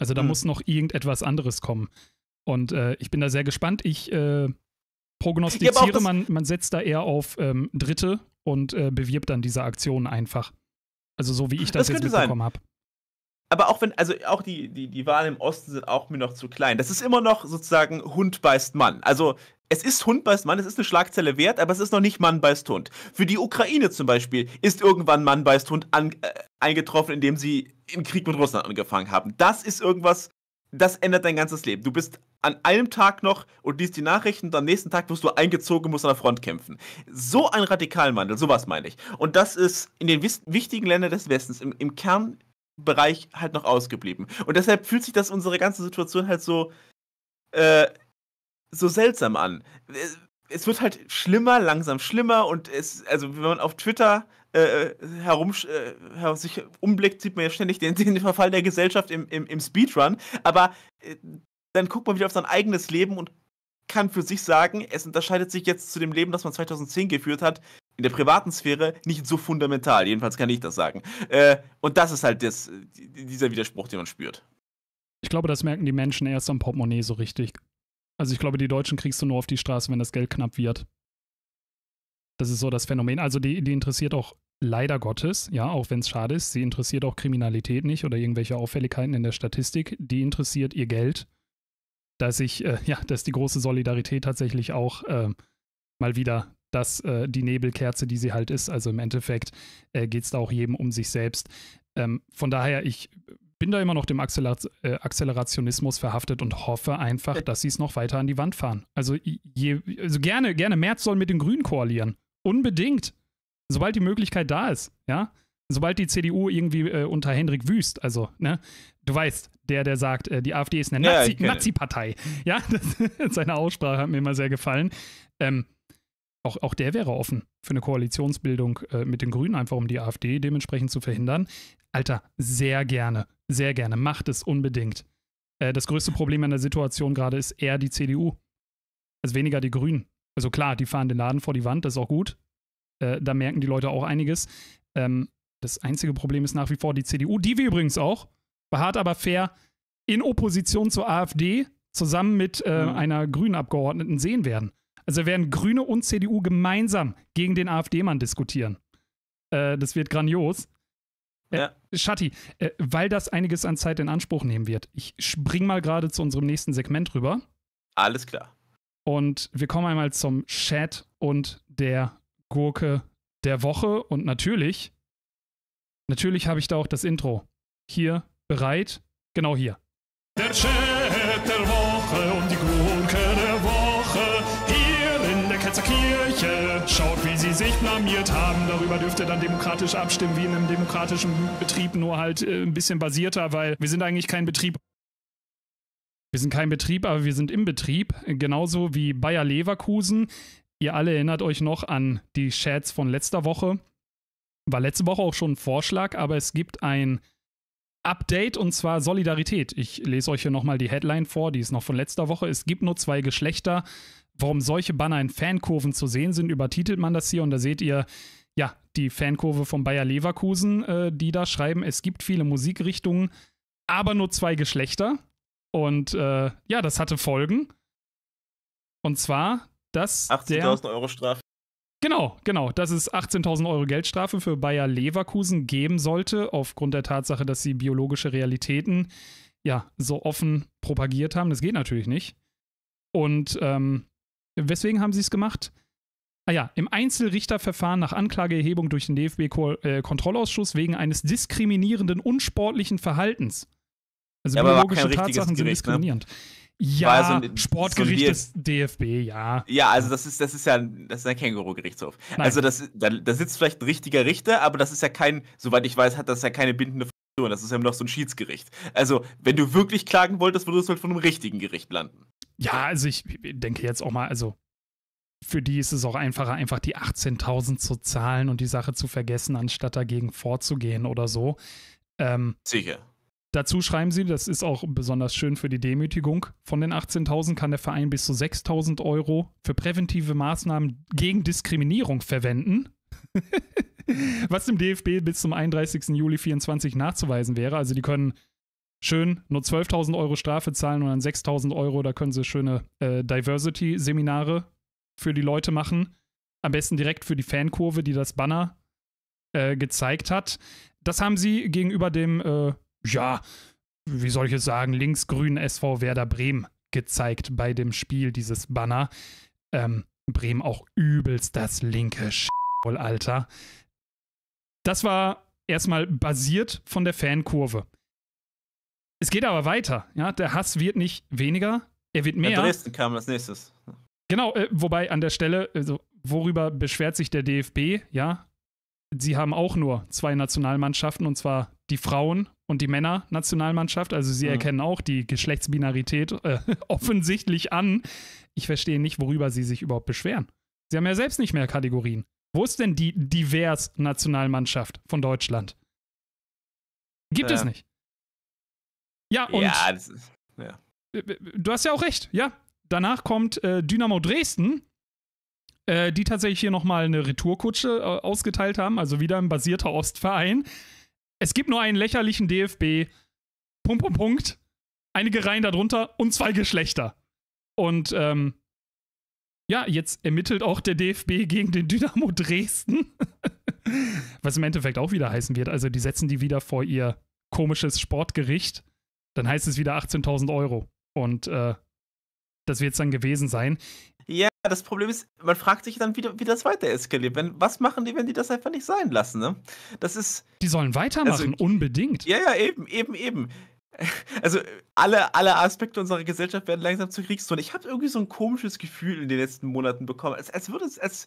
Also da mhm. muss noch irgendetwas anderes kommen. Und äh, ich bin da sehr gespannt. Ich äh, prognostiziere, man, man setzt da eher auf ähm, Dritte und äh, bewirbt dann diese Aktionen einfach. Also so wie ich das, das jetzt mitbekommen habe aber auch wenn, also auch die, die, die Wahlen im Osten sind auch mir noch zu klein. Das ist immer noch sozusagen Hund beißt Mann. Also es ist Hund beißt Mann, es ist eine Schlagzeile wert, aber es ist noch nicht Mann beißt Hund. Für die Ukraine zum Beispiel ist irgendwann Mann beißt Hund an, äh, eingetroffen, indem sie im Krieg mit Russland angefangen haben. Das ist irgendwas, das ändert dein ganzes Leben. Du bist an einem Tag noch und liest die Nachrichten und am nächsten Tag wirst du eingezogen und musst an der Front kämpfen. So ein radikalen Wandel, sowas meine ich. Und das ist in den wichtigen Ländern des Westens im, im Kern Bereich halt noch ausgeblieben. Und deshalb fühlt sich das unsere ganze Situation halt so, äh, so seltsam an. Äh, es wird halt schlimmer, langsam schlimmer und es, also wenn man auf Twitter äh, herum äh, sich umblickt, sieht man ja ständig den, den Verfall der Gesellschaft im, im, im Speedrun. Aber äh, dann guckt man wieder auf sein eigenes Leben und kann für sich sagen, es unterscheidet sich jetzt zu dem Leben, das man 2010 geführt hat, in der privaten Sphäre nicht so fundamental. Jedenfalls kann ich das sagen. Äh, und das ist halt das, dieser Widerspruch, den man spürt. Ich glaube, das merken die Menschen erst am Portemonnaie so richtig. Also ich glaube, die Deutschen kriegst du nur auf die Straße, wenn das Geld knapp wird. Das ist so das Phänomen. Also die, die interessiert auch leider Gottes, ja, auch wenn es schade ist, sie interessiert auch Kriminalität nicht oder irgendwelche Auffälligkeiten in der Statistik. Die interessiert ihr Geld dass ich, äh, ja, dass die große Solidarität tatsächlich auch äh, mal wieder das, äh, die Nebelkerze, die sie halt ist. Also im Endeffekt äh, geht es da auch jedem um sich selbst. Ähm, von daher, ich bin da immer noch dem Acceler äh, Accelerationismus verhaftet und hoffe einfach, dass sie es noch weiter an die Wand fahren. Also, je, also gerne, gerne, März soll mit den Grünen koalieren. Unbedingt. Sobald die Möglichkeit da ist, ja sobald die CDU irgendwie äh, unter Hendrik Wüst, also, ne, du weißt, der, der sagt, äh, die AfD ist eine ja, Nazi, partei Ja, das, seine Aussprache hat mir immer sehr gefallen. Ähm, auch, auch der wäre offen für eine Koalitionsbildung äh, mit den Grünen, einfach um die AfD dementsprechend zu verhindern. Alter, sehr gerne, sehr gerne. Macht es unbedingt. Äh, das größte Problem an der Situation gerade ist eher die CDU, also weniger die Grünen. Also klar, die fahren den Laden vor die Wand, das ist auch gut. Äh, da merken die Leute auch einiges. Ähm, das einzige Problem ist nach wie vor die CDU, die wir übrigens auch, beharrt aber fair, in Opposition zur AfD zusammen mit äh, mhm. einer grünen Abgeordneten sehen werden. Also werden Grüne und CDU gemeinsam gegen den AfD-Mann diskutieren. Äh, das wird grandios. Äh, Schatti, äh, weil das einiges an Zeit in Anspruch nehmen wird, ich spring mal gerade zu unserem nächsten Segment rüber. Alles klar. Und wir kommen einmal zum Chat und der Gurke der Woche. Und natürlich Natürlich habe ich da auch das Intro. Hier, bereit, genau hier. Der Chat der Woche und die Gurke der Woche hier in der Ketzerkirche. Schaut, wie sie sich blamiert haben. Darüber dürft ihr dann demokratisch abstimmen, wie in einem demokratischen Betrieb, nur halt äh, ein bisschen basierter, weil wir sind eigentlich kein Betrieb. Wir sind kein Betrieb, aber wir sind im Betrieb. Genauso wie Bayer Leverkusen. Ihr alle erinnert euch noch an die Chats von letzter Woche war letzte Woche auch schon ein Vorschlag, aber es gibt ein Update und zwar Solidarität. Ich lese euch hier nochmal die Headline vor, die ist noch von letzter Woche. Es gibt nur zwei Geschlechter. Warum solche Banner in Fankurven zu sehen sind, übertitelt man das hier und da seht ihr ja die Fankurve von Bayer Leverkusen, äh, die da schreiben, es gibt viele Musikrichtungen, aber nur zwei Geschlechter. Und äh, ja, das hatte Folgen. Und zwar, dass. 80.000 Euro Strafe. Genau, genau, dass es 18.000 Euro Geldstrafe für Bayer Leverkusen geben sollte, aufgrund der Tatsache, dass sie biologische Realitäten ja so offen propagiert haben. Das geht natürlich nicht. Und ähm, weswegen haben sie es gemacht? Ah ja, im Einzelrichterverfahren nach Anklageerhebung durch den DFB-Kontrollausschuss äh, wegen eines diskriminierenden, unsportlichen Verhaltens. Also ja, biologische Tatsachen Gericht, sind ne? diskriminierend. Ne? Ja, so ein, so DFB, ja. Ja, also das ist, das ist ja das ist ein Känguru-Gerichtshof. Also das, da, da, sitzt vielleicht ein richtiger Richter, aber das ist ja kein, soweit ich weiß, hat das ja keine bindende Funktion. Das ist ja immer noch so ein Schiedsgericht. Also, wenn du wirklich klagen wolltest, würdest du halt von einem richtigen Gericht landen. Ja, also ich denke jetzt auch mal, also für die ist es auch einfacher, einfach die 18.000 zu zahlen und die Sache zu vergessen, anstatt dagegen vorzugehen oder so. Ähm, Sicher. Dazu schreiben sie, das ist auch besonders schön für die Demütigung, von den 18.000 kann der Verein bis zu 6.000 Euro für präventive Maßnahmen gegen Diskriminierung verwenden. Was im DFB bis zum 31. Juli 24 nachzuweisen wäre. Also die können schön nur 12.000 Euro Strafe zahlen und dann 6.000 Euro, da können sie schöne äh, Diversity-Seminare für die Leute machen. Am besten direkt für die Fankurve, die das Banner äh, gezeigt hat. Das haben sie gegenüber dem äh, ja, wie soll ich es sagen, linksgrünen SV Werder Bremen gezeigt bei dem Spiel, dieses Banner. Ähm, Bremen auch übelst das linke Sch Alter. Das war erstmal basiert von der Fankurve. Es geht aber weiter. Ja? Der Hass wird nicht weniger, er wird mehr. In Dresden kam als nächstes. Genau, äh, wobei an der Stelle, also, worüber beschwert sich der DFB? Ja, sie haben auch nur zwei Nationalmannschaften und zwar die Frauen und die Männer-Nationalmannschaft. Also sie ja. Mhm. erkennen auch die Geschlechtsbinarität äh, offensichtlich an. Ich verstehe nicht, worüber sie sich überhaupt beschweren. Sie haben ja selbst nicht mehr Kategorien. Wo ist denn die divers Nationalmannschaft von Deutschland? Gibt ja. es nicht. Ja, und ja, ist, ja. Äh, äh, du hast ja auch recht, ja. Danach kommt äh, Dynamo Dresden, äh, die tatsächlich hier nochmal eine Retourkutsche äh, ausgeteilt haben, also wieder ein basierter Ostverein. Es gibt nur einen lächerlichen DFB. Punkt, Punkt, Punkt. Einige Reihen darunter und zwei Geschlechter. Und ähm, ja, jetzt ermittelt auch der DFB gegen den Dynamo Dresden. Was im Endeffekt auch wieder heißen wird. Also, die setzen die wieder vor ihr komisches Sportgericht. Dann heißt es wieder 18.000 Euro. Und äh, das wird es dann gewesen sein das Problem ist, man fragt sich dann, wie, wie das weiter eskaliert. Wenn, was machen die, wenn die das einfach nicht sein lassen? Ne? Das ist. Die sollen weitermachen, also, unbedingt. Ja, ja, eben, eben, eben. Also alle, alle Aspekte unserer Gesellschaft werden langsam zu Kriegszone. Ich habe irgendwie so ein komisches Gefühl in den letzten Monaten bekommen, als, als würde es. Als,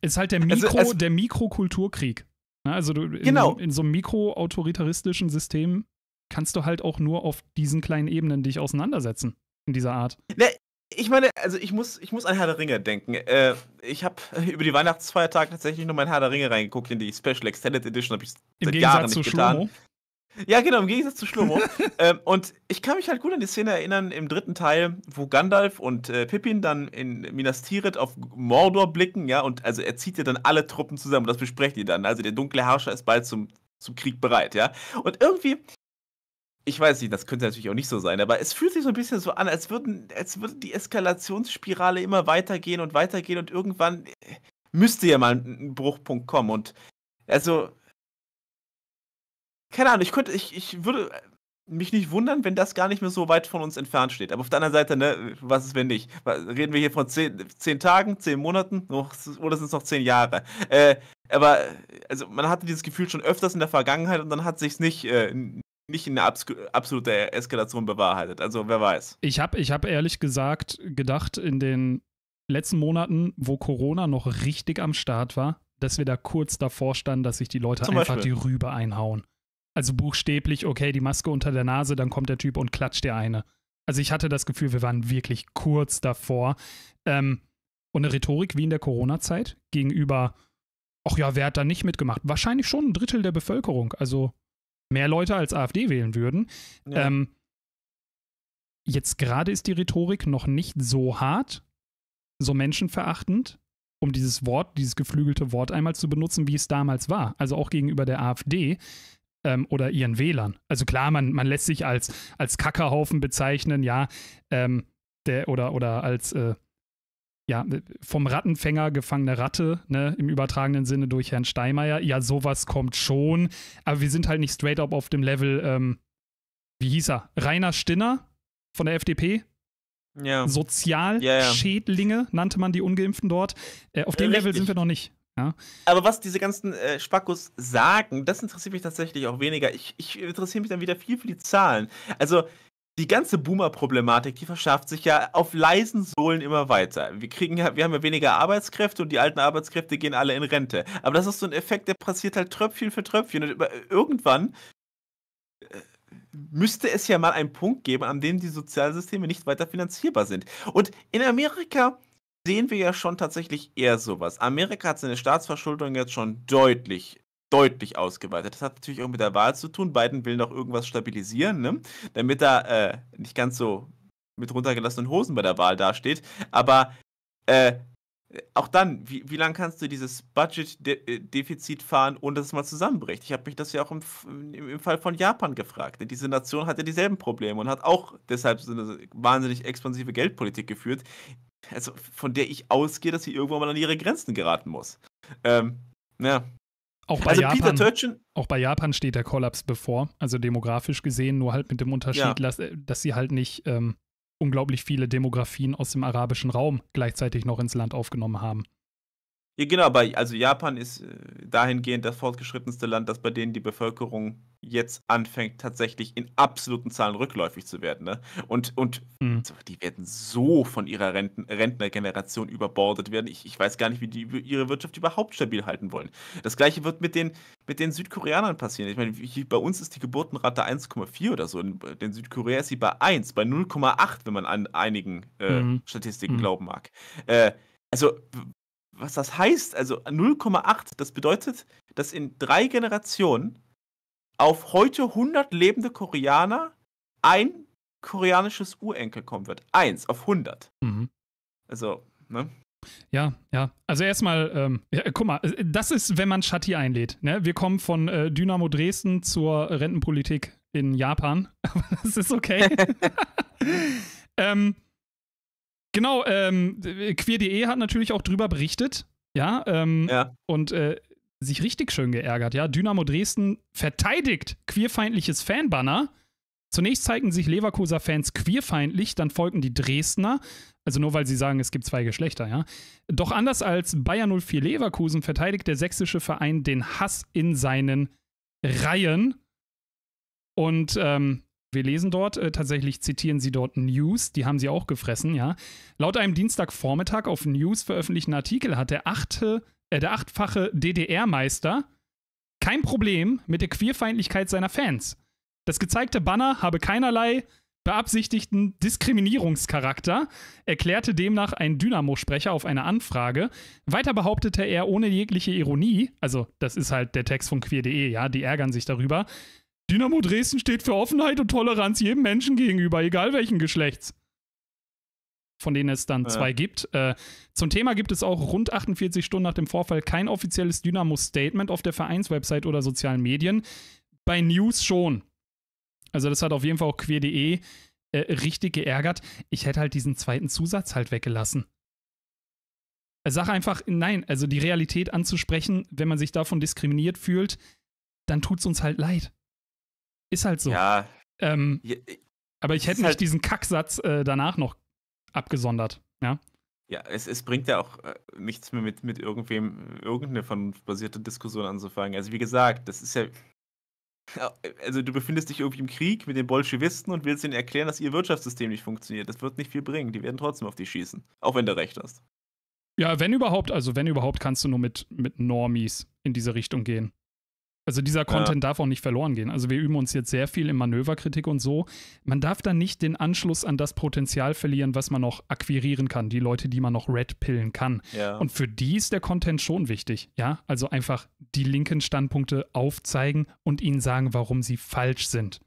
ist halt der, also, Mikro, also, als, der Mikrokulturkrieg. Ne, also du, in, genau. in so einem mikroautoritaristischen System kannst du halt auch nur auf diesen kleinen Ebenen dich auseinandersetzen in dieser Art. Ne, ich meine, also ich muss, ich muss an Herr der Ringe denken. Äh, ich habe über die Weihnachtsfeiertage tatsächlich nur mein Herr der Ringe reingeguckt, in die Special Extended Edition habe ich Im seit Gegensatz Jahren nicht zu getan. Schlomo. Ja, genau, im Gegensatz zu Schlomo. ähm, und ich kann mich halt gut an die Szene erinnern im dritten Teil, wo Gandalf und äh, Pippin dann in Minas Tirith auf Mordor blicken, ja, und also er zieht ja dann alle Truppen zusammen und das besprecht ihr dann. Also der dunkle Herrscher ist bald zum, zum Krieg bereit, ja. Und irgendwie ich weiß nicht, das könnte natürlich auch nicht so sein, aber es fühlt sich so ein bisschen so an, als, würden, als würde die Eskalationsspirale immer weitergehen und weitergehen und irgendwann äh, müsste ja mal ein Bruchpunkt kommen. Und also, keine Ahnung, ich könnte, ich, ich würde äh, mich nicht wundern, wenn das gar nicht mehr so weit von uns entfernt steht. Aber auf der anderen Seite, ne, was ist, wenn nicht? Reden wir hier von zehn, zehn Tagen, zehn Monaten noch, oder sind es noch zehn Jahre? Äh, aber also man hatte dieses Gefühl schon öfters in der Vergangenheit und dann hat sich es nicht äh, nicht in eine absolute Eskalation bewahrheitet. Also wer weiß. Ich habe ich hab ehrlich gesagt gedacht, in den letzten Monaten, wo Corona noch richtig am Start war, dass wir da kurz davor standen, dass sich die Leute Zum einfach Beispiel. die Rübe einhauen. Also buchstäblich, okay, die Maske unter der Nase, dann kommt der Typ und klatscht dir eine. Also ich hatte das Gefühl, wir waren wirklich kurz davor. Ähm, und eine Rhetorik wie in der Corona-Zeit gegenüber, ach ja, wer hat da nicht mitgemacht? Wahrscheinlich schon ein Drittel der Bevölkerung. Also mehr Leute als AfD wählen würden. Ja. Ähm, jetzt gerade ist die Rhetorik noch nicht so hart, so menschenverachtend, um dieses Wort, dieses geflügelte Wort einmal zu benutzen, wie es damals war. Also auch gegenüber der AfD ähm, oder ihren Wählern. Also klar, man, man lässt sich als, als Kackerhaufen bezeichnen, ja, ähm, der oder, oder als äh, ja, vom Rattenfänger gefangene Ratte, ne, im übertragenen Sinne durch Herrn Steinmeier. Ja, sowas kommt schon, aber wir sind halt nicht straight up auf dem Level, ähm, wie hieß er? Rainer Stinner von der FDP. Ja. Sozialschädlinge ja, ja. nannte man die Ungeimpften dort. Äh, auf dem Richtig. Level sind wir noch nicht. Ja. Aber was diese ganzen äh, Spackos sagen, das interessiert mich tatsächlich auch weniger. Ich, ich interessiere mich dann wieder viel für die Zahlen. Also, die ganze Boomer-Problematik, die verschärft sich ja auf leisen Sohlen immer weiter. Wir kriegen ja, wir haben ja weniger Arbeitskräfte und die alten Arbeitskräfte gehen alle in Rente. Aber das ist so ein Effekt, der passiert halt Tröpfchen für Tröpfchen. Und irgendwann äh, müsste es ja mal einen Punkt geben, an dem die Sozialsysteme nicht weiter finanzierbar sind. Und in Amerika sehen wir ja schon tatsächlich eher sowas. Amerika hat seine Staatsverschuldung jetzt schon deutlich deutlich ausgeweitet. Das hat natürlich auch mit der Wahl zu tun. Biden will noch irgendwas stabilisieren, ne? damit er äh, nicht ganz so mit runtergelassenen Hosen bei der Wahl dasteht. Aber äh, auch dann, wie, wie lange kannst du dieses Budget-Defizit äh, fahren, ohne dass es mal zusammenbricht? Ich habe mich das ja auch im, im, Fall von Japan gefragt. Ne? Diese Nation hat ja dieselben Probleme und hat auch deshalb so eine wahnsinnig expansive Geldpolitik geführt, also von der ich ausgehe, dass sie irgendwann mal an ihre Grenzen geraten muss. Ähm, ja, auch bei, also Japan, Turchin, auch bei Japan steht der Kollaps bevor, also demografisch gesehen, nur halt mit dem Unterschied, ja. dass, äh, dass, sie halt nicht ähm, unglaublich viele Demografien aus dem arabischen Raum gleichzeitig noch ins Land aufgenommen haben. Ja, genau, aber also Japan ist äh, dahingehend das fortgeschrittenste Land, dass bei denen die Bevölkerung jetzt anfängt, tatsächlich in absoluten Zahlen rückläufig zu werden. Ne? Und, und mhm. die werden so von ihrer Renten, Rentnergeneration überbordet werden. Ich, ich weiß gar nicht, wie die ihre Wirtschaft überhaupt stabil halten wollen. Das gleiche wird mit den, mit den Südkoreanern passieren. Ich meine, bei uns ist die Geburtenrate 1,4 oder so. In, in Südkorea ist sie bei 1, bei 0,8, wenn man an einigen äh, mhm. Statistiken mhm. glauben mag. Äh, also, was das heißt, also 0,8, das bedeutet, dass in drei Generationen auf heute 100 lebende Koreaner ein koreanisches Urenkel kommen wird. Eins auf 100. Mhm. Also, ne? Ja, ja. Also erstmal, ähm, ja, guck mal, äh, das ist, wenn man Shati einlädt. Ne? Wir kommen von äh, Dynamo Dresden zur Rentenpolitik in Japan. Aber das ist okay. ähm, genau, ähm, queer.de hat natürlich auch drüber berichtet. Ja, ähm, ja. und äh, sich richtig schön geärgert, ja. Dynamo Dresden verteidigt queerfeindliches Fanbanner. Zunächst zeigen sich Leverkuser Fans queerfeindlich, dann folgen die Dresdner, also nur weil sie sagen, es gibt zwei Geschlechter, ja. Doch anders als Bayer 04 Leverkusen verteidigt der sächsische Verein den Hass in seinen Reihen. Und ähm, wir lesen dort, äh, tatsächlich zitieren sie dort News, die haben sie auch gefressen, ja. Laut einem Dienstagvormittag auf News veröffentlichten Artikel hat der achte äh, der achtfache DDR-Meister, kein Problem mit der Queerfeindlichkeit seiner Fans. Das gezeigte Banner habe keinerlei beabsichtigten Diskriminierungscharakter, erklärte demnach ein Dynamo-Sprecher auf eine Anfrage. Weiter behauptete er ohne jegliche Ironie, also das ist halt der Text von queer.de, ja, die ärgern sich darüber. Dynamo Dresden steht für Offenheit und Toleranz jedem Menschen gegenüber, egal welchen Geschlechts von denen es dann ja. zwei gibt. Äh, zum Thema gibt es auch rund 48 Stunden nach dem Vorfall kein offizielles Dynamo-Statement auf der Vereinswebsite oder sozialen Medien. Bei News schon. Also das hat auf jeden Fall auch queer.de äh, richtig geärgert. Ich hätte halt diesen zweiten Zusatz halt weggelassen. Äh, sag einfach, nein, also die Realität anzusprechen, wenn man sich davon diskriminiert fühlt, dann tut es uns halt leid. Ist halt so. Ja. Ähm, ja äh, aber ich hätte nicht halt diesen Kacksatz äh, danach noch abgesondert. Ja, ja es, es bringt ja auch äh, nichts mehr mit, mit irgendwem irgendeine von basierten Diskussion anzufangen. Also wie gesagt, das ist ja. Also du befindest dich irgendwie im Krieg mit den Bolschewisten und willst ihnen erklären, dass ihr Wirtschaftssystem nicht funktioniert. Das wird nicht viel bringen. Die werden trotzdem auf dich schießen, auch wenn du recht hast. Ja, wenn überhaupt, also wenn überhaupt, kannst du nur mit, mit Normies in diese Richtung gehen. Also dieser Content ja. darf auch nicht verloren gehen. Also wir üben uns jetzt sehr viel in Manöverkritik und so. Man darf dann nicht den Anschluss an das Potenzial verlieren, was man noch akquirieren kann, die Leute, die man noch redpillen kann. Ja. Und für die ist der Content schon wichtig, ja? Also einfach die linken Standpunkte aufzeigen und ihnen sagen, warum sie falsch sind.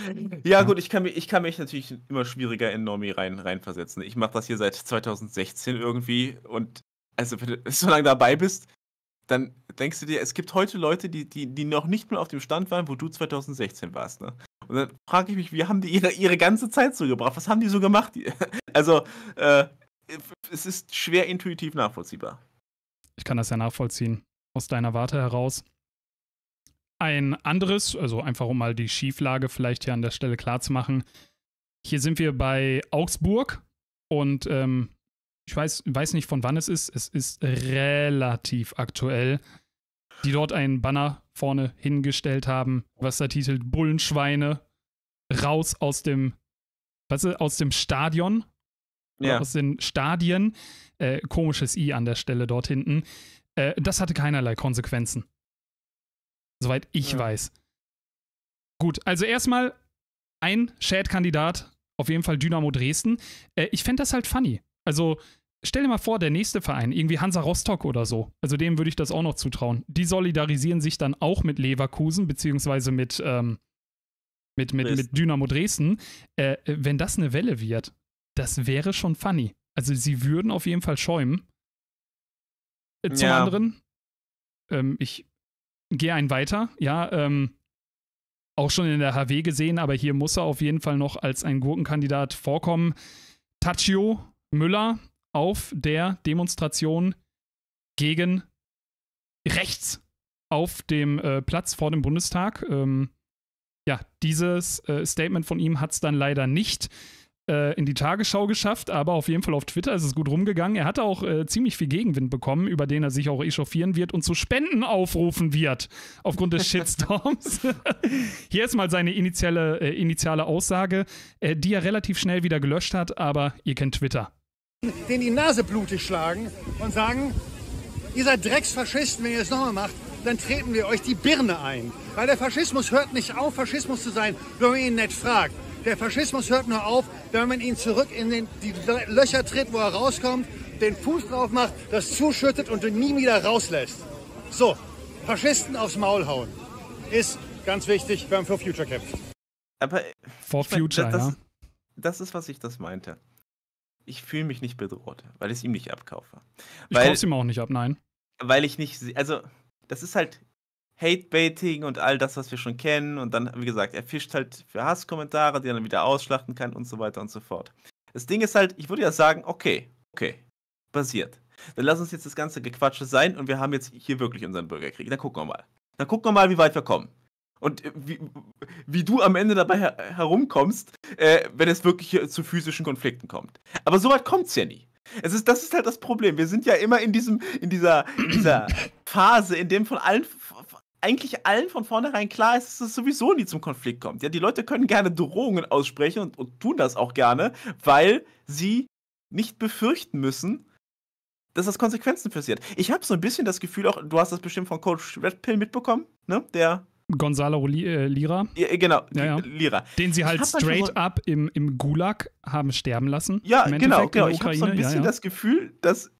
Ja, ja. gut, ich kann, mich, ich kann mich natürlich immer schwieriger in Normie rein, reinversetzen. Ich mache das hier seit 2016 irgendwie und also wenn du so lange dabei bist, dann denkst du dir, es gibt heute Leute, die, die, die noch nicht mal auf dem Stand waren, wo du 2016 warst. Ne? Und dann frage ich mich, wie haben die ihre, ihre ganze Zeit zugebracht? Was haben die so gemacht? Also, äh, es ist schwer intuitiv nachvollziehbar. Ich kann das ja nachvollziehen, aus deiner Warte heraus. Ein anderes, also einfach um mal die Schieflage vielleicht hier an der Stelle klarzumachen. Hier sind wir bei Augsburg und ähm, ich weiß, weiß nicht, von wann es ist. Es ist relativ aktuell. Die dort einen Banner vorne hingestellt haben, was da titelt Bullenschweine raus aus dem, was aus dem Stadion. Ja. Aus den Stadien. Äh, komisches I an der Stelle dort hinten. Äh, das hatte keinerlei Konsequenzen. Soweit ich ja. weiß. Gut, also erstmal ein Shad-Kandidat, auf jeden Fall Dynamo Dresden. Äh, ich fände das halt funny. Also stell dir mal vor, der nächste Verein, irgendwie Hansa Rostock oder so, also dem würde ich das auch noch zutrauen. Die solidarisieren sich dann auch mit Leverkusen, beziehungsweise mit, ähm, mit, mit, mit Dynamo Dresden. Äh, wenn das eine Welle wird, das wäre schon funny. Also sie würden auf jeden Fall schäumen. Äh, zum ja. anderen, ähm, ich gehe einen weiter, ja, ähm, auch schon in der HW gesehen, aber hier muss er auf jeden Fall noch als ein Gurkenkandidat vorkommen. Taccio Müller auf der Demonstration gegen rechts auf dem äh, Platz vor dem Bundestag. Ähm, ja, dieses äh, Statement von ihm hat es dann leider nicht äh, in die Tagesschau geschafft, aber auf jeden Fall auf Twitter ist es gut rumgegangen. Er hatte auch äh, ziemlich viel Gegenwind bekommen, über den er sich auch echauffieren wird und zu Spenden aufrufen wird, aufgrund des Shitstorms. Hier ist mal seine initiale, äh, initiale Aussage, äh, die er relativ schnell wieder gelöscht hat, aber ihr kennt Twitter den die Nase blutig schlagen und sagen, ihr seid Drecksfaschisten, wenn ihr es nochmal macht, dann treten wir euch die Birne ein. Weil der Faschismus hört nicht auf, Faschismus zu sein, wenn man ihn nicht fragt. Der Faschismus hört nur auf, wenn man ihn zurück in den, die Löcher tritt, wo er rauskommt, den Fuß drauf macht, das zuschüttet und ihn nie wieder rauslässt. So, Faschisten aufs Maul hauen ist ganz wichtig, wenn man für Future kämpft. Aber, For Future, mein, das, ja. Das ist, was ich das meinte ich fühle mich nicht bedroht, weil ich es ihm nicht abkaufe. Ich kaufe es ihm auch nicht ab, nein. Weil ich nicht, also das ist halt Hatebaiting und all das, was wir schon kennen. Und dann, wie gesagt, er fischt halt für Hasskommentare, die er dann wieder ausschlachten kann und so weiter und so fort. Das Ding ist halt, ich würde ja sagen, okay, okay, passiert. Dann lass uns jetzt das ganze Gequatsche sein und wir haben jetzt hier wirklich unseren Bürgerkrieg. Dann gucken wir mal. Dann gucken wir mal, wie weit wir kommen. Und äh, wie, wie du am Ende dabei her herumkommst, äh, wenn es wirklich zu physischen Konflikten kommt. Aber so weit kommt es ja nie. Es ist, das ist halt das Problem. Wir sind ja immer in, diesem, in, dieser, dieser Phase, in dem von allen eigentlich allen von vornherein klar ist, dass es sowieso nie zum Konflikt kommt. Ja, die Leute können gerne Drohungen aussprechen und, und tun das auch gerne, weil sie nicht befürchten müssen, dass das Konsequenzen passiert. Ich habe so ein bisschen das Gefühl, auch du hast das bestimmt von Coach Red Pill mitbekommen, ne? Der Gonzalo äh, Lira. Ja, äh, genau, ja, ja. Lira. Den sie halt straight so up im, im Gulag haben sterben lassen. Ja, genau, genau. Ich habe so ein bisschen das Gefühl, dass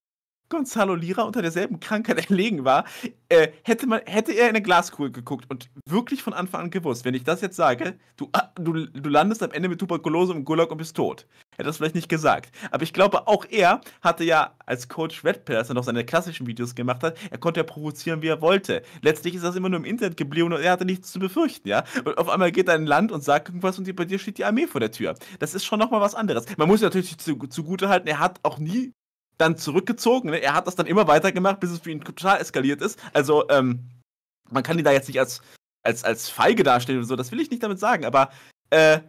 Gonzalo Lira unter derselben Krankheit erlegen war, äh, hätte, man, hätte er in eine Glaskugel geguckt und wirklich von Anfang an gewusst, wenn ich das jetzt sage, du, ah, du, du landest am Ende mit Tuberkulose im Gulag und bist tot. Er Hätte das vielleicht nicht gesagt. Aber ich glaube, auch er hatte ja als Coach Redpill, als er noch seine klassischen Videos gemacht hat, er konnte ja provozieren, wie er wollte. Letztlich ist das immer nur im Internet geblieben und er hatte nichts zu befürchten, ja. Und auf einmal geht er in ein Land und sagt irgendwas und bei dir steht die Armee vor der Tür. Das ist schon nochmal was anderes. Man muss natürlich zu, halten, er hat auch nie dann zurückgezogen. Ne? Er hat das dann immer weitergemacht, bis es für ihn total eskaliert ist. Also, ähm, man kann ihn da jetzt nicht als, als, als feige darstellen oder so, das will ich nicht damit sagen, aber äh,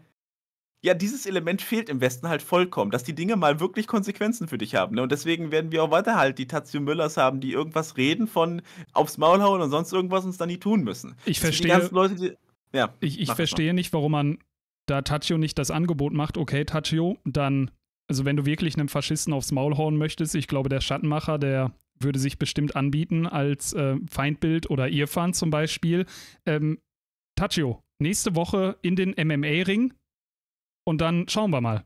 ja, dieses Element fehlt im Westen halt vollkommen, dass die Dinge mal wirklich Konsequenzen für dich haben. Ne? Und deswegen werden wir auch weiter halt die Tazio Müllers haben, die irgendwas reden von aufs Maul hauen und sonst irgendwas uns dann nie tun müssen. Ich das verstehe. Die Leute, die, ja, ich, ich verstehe nicht, warum man da Tachio nicht das Angebot macht, okay, Tachio, dann also wenn du wirklich einem Faschisten aufs Maul hauen möchtest, ich glaube, der Schattenmacher, der würde sich bestimmt anbieten als äh, Feindbild oder Irfan zum Beispiel. Ähm, Taccio, nächste Woche in den MMA-Ring und dann schauen wir mal.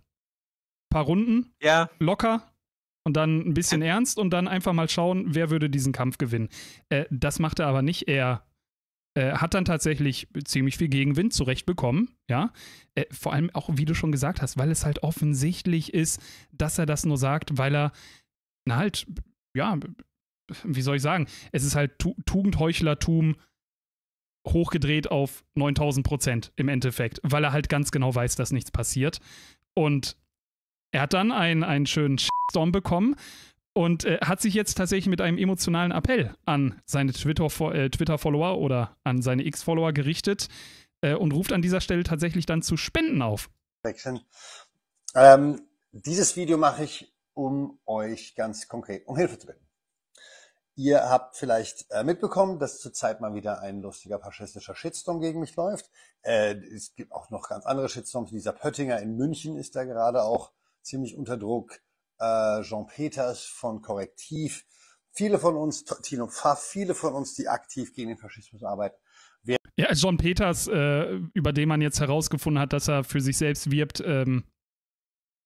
paar Runden, ja. locker und dann ein bisschen ernst und dann einfach mal schauen, wer würde diesen Kampf gewinnen. Äh, das macht er aber nicht eher äh, hat dann tatsächlich ziemlich viel Gegenwind zurechtbekommen, ja. Äh, vor allem auch, wie du schon gesagt hast, weil es halt offensichtlich ist, dass er das nur sagt, weil er, na halt, ja, wie soll ich sagen, es ist halt tu Tugendheuchlertum hochgedreht auf 9000 Prozent im Endeffekt, weil er halt ganz genau weiß, dass nichts passiert. Und er hat dann einen, einen schönen Storm bekommen und äh, hat sich jetzt tatsächlich mit einem emotionalen Appell an seine äh, Twitter-Follower Twitter oder an seine X-Follower gerichtet äh, und ruft an dieser Stelle tatsächlich dann zu Spenden auf. Ähm, dieses Video mache ich, um euch ganz konkret um Hilfe zu bitten. Ihr habt vielleicht äh, mitbekommen, dass zurzeit mal wieder ein lustiger faschistischer Shitstorm gegen mich läuft. Äh, es gibt auch noch ganz andere Shitstorms. Dieser Pöttinger in München ist da gerade auch ziemlich unter Druck äh, Jean Peters von Korrektiv, viele von uns, Tino Pfaff, viele von uns, die aktiv gegen den Faschismus arbeiten. Wer ja, also John Peters, äh, über den man jetzt herausgefunden hat, dass er für sich selbst wirbt, ähm,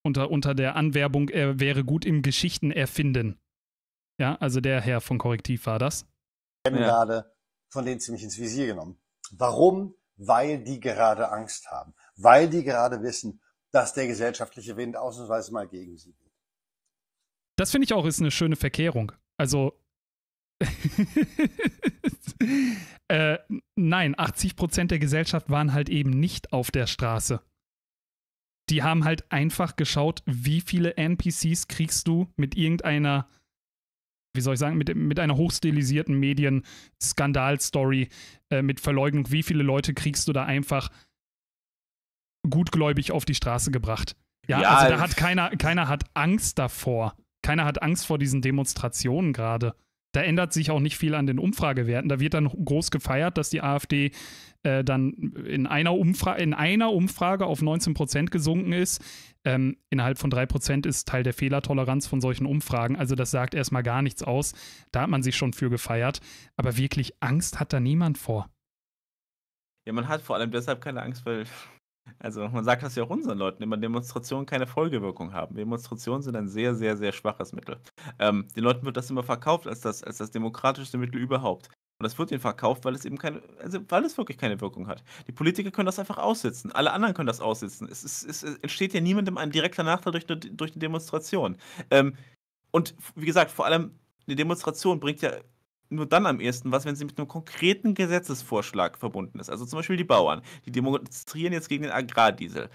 unter, unter der Anwerbung, er wäre gut im Geschichten erfinden. Ja, also der Herr von Korrektiv war das. Ich Ja. Gerade von denen ziemlich ins Visier genommen. Warum? Weil die gerade Angst haben. Weil die gerade wissen, dass der gesellschaftliche Wind ausnahmsweise mal gegen sie das finde ich auch ist eine schöne Verkehrung. Also äh, nein, 80 der Gesellschaft waren halt eben nicht auf der Straße. Die haben halt einfach geschaut, wie viele NPCs kriegst du mit irgendeiner, wie soll ich sagen, mit, mit einer hochstilisierten Medien-Skandal-Story, äh, mit Verleugnung, wie viele Leute kriegst du da einfach gutgläubig auf die Straße gebracht. Ja, ja also da hat keiner, keiner hat Angst davor keiner hat Angst vor diesen Demonstrationen gerade. Da ändert sich auch nicht viel an den Umfragewerten. Da wird dann groß gefeiert, dass die AfD äh, dann in einer, in einer Umfrage auf 19 Prozent gesunken ist. Ähm, innerhalb von 3 Prozent ist Teil der Fehlertoleranz von solchen Umfragen. Also das sagt erstmal gar nichts aus. Da hat man sich schon für gefeiert. Aber wirklich Angst hat da niemand vor. Ja, man hat vor allem deshalb keine Angst, weil also, man sagt das ja auch unseren Leuten immer, Demonstrationen keine Folgewirkung haben. Demonstrationen sind ein sehr, sehr, sehr schwaches Mittel. Ähm, den Leuten wird das immer verkauft als das, als das demokratischste Mittel überhaupt. Und das wird ihnen verkauft, weil es eben keine, also weil es wirklich keine Wirkung hat. Die Politiker können das einfach aussitzen. Alle anderen können das aussitzen. Es, ist, es entsteht ja niemandem ein direkter Nachteil durch eine, durch eine Demonstration. Ähm, und wie gesagt, vor allem eine Demonstration bringt ja nur dann am ehesten was, wenn sie mit einem konkreten Gesetzesvorschlag verbunden ist. Also zum Beispiel die Bauern, die demonstrieren jetzt gegen den Agrardiesel.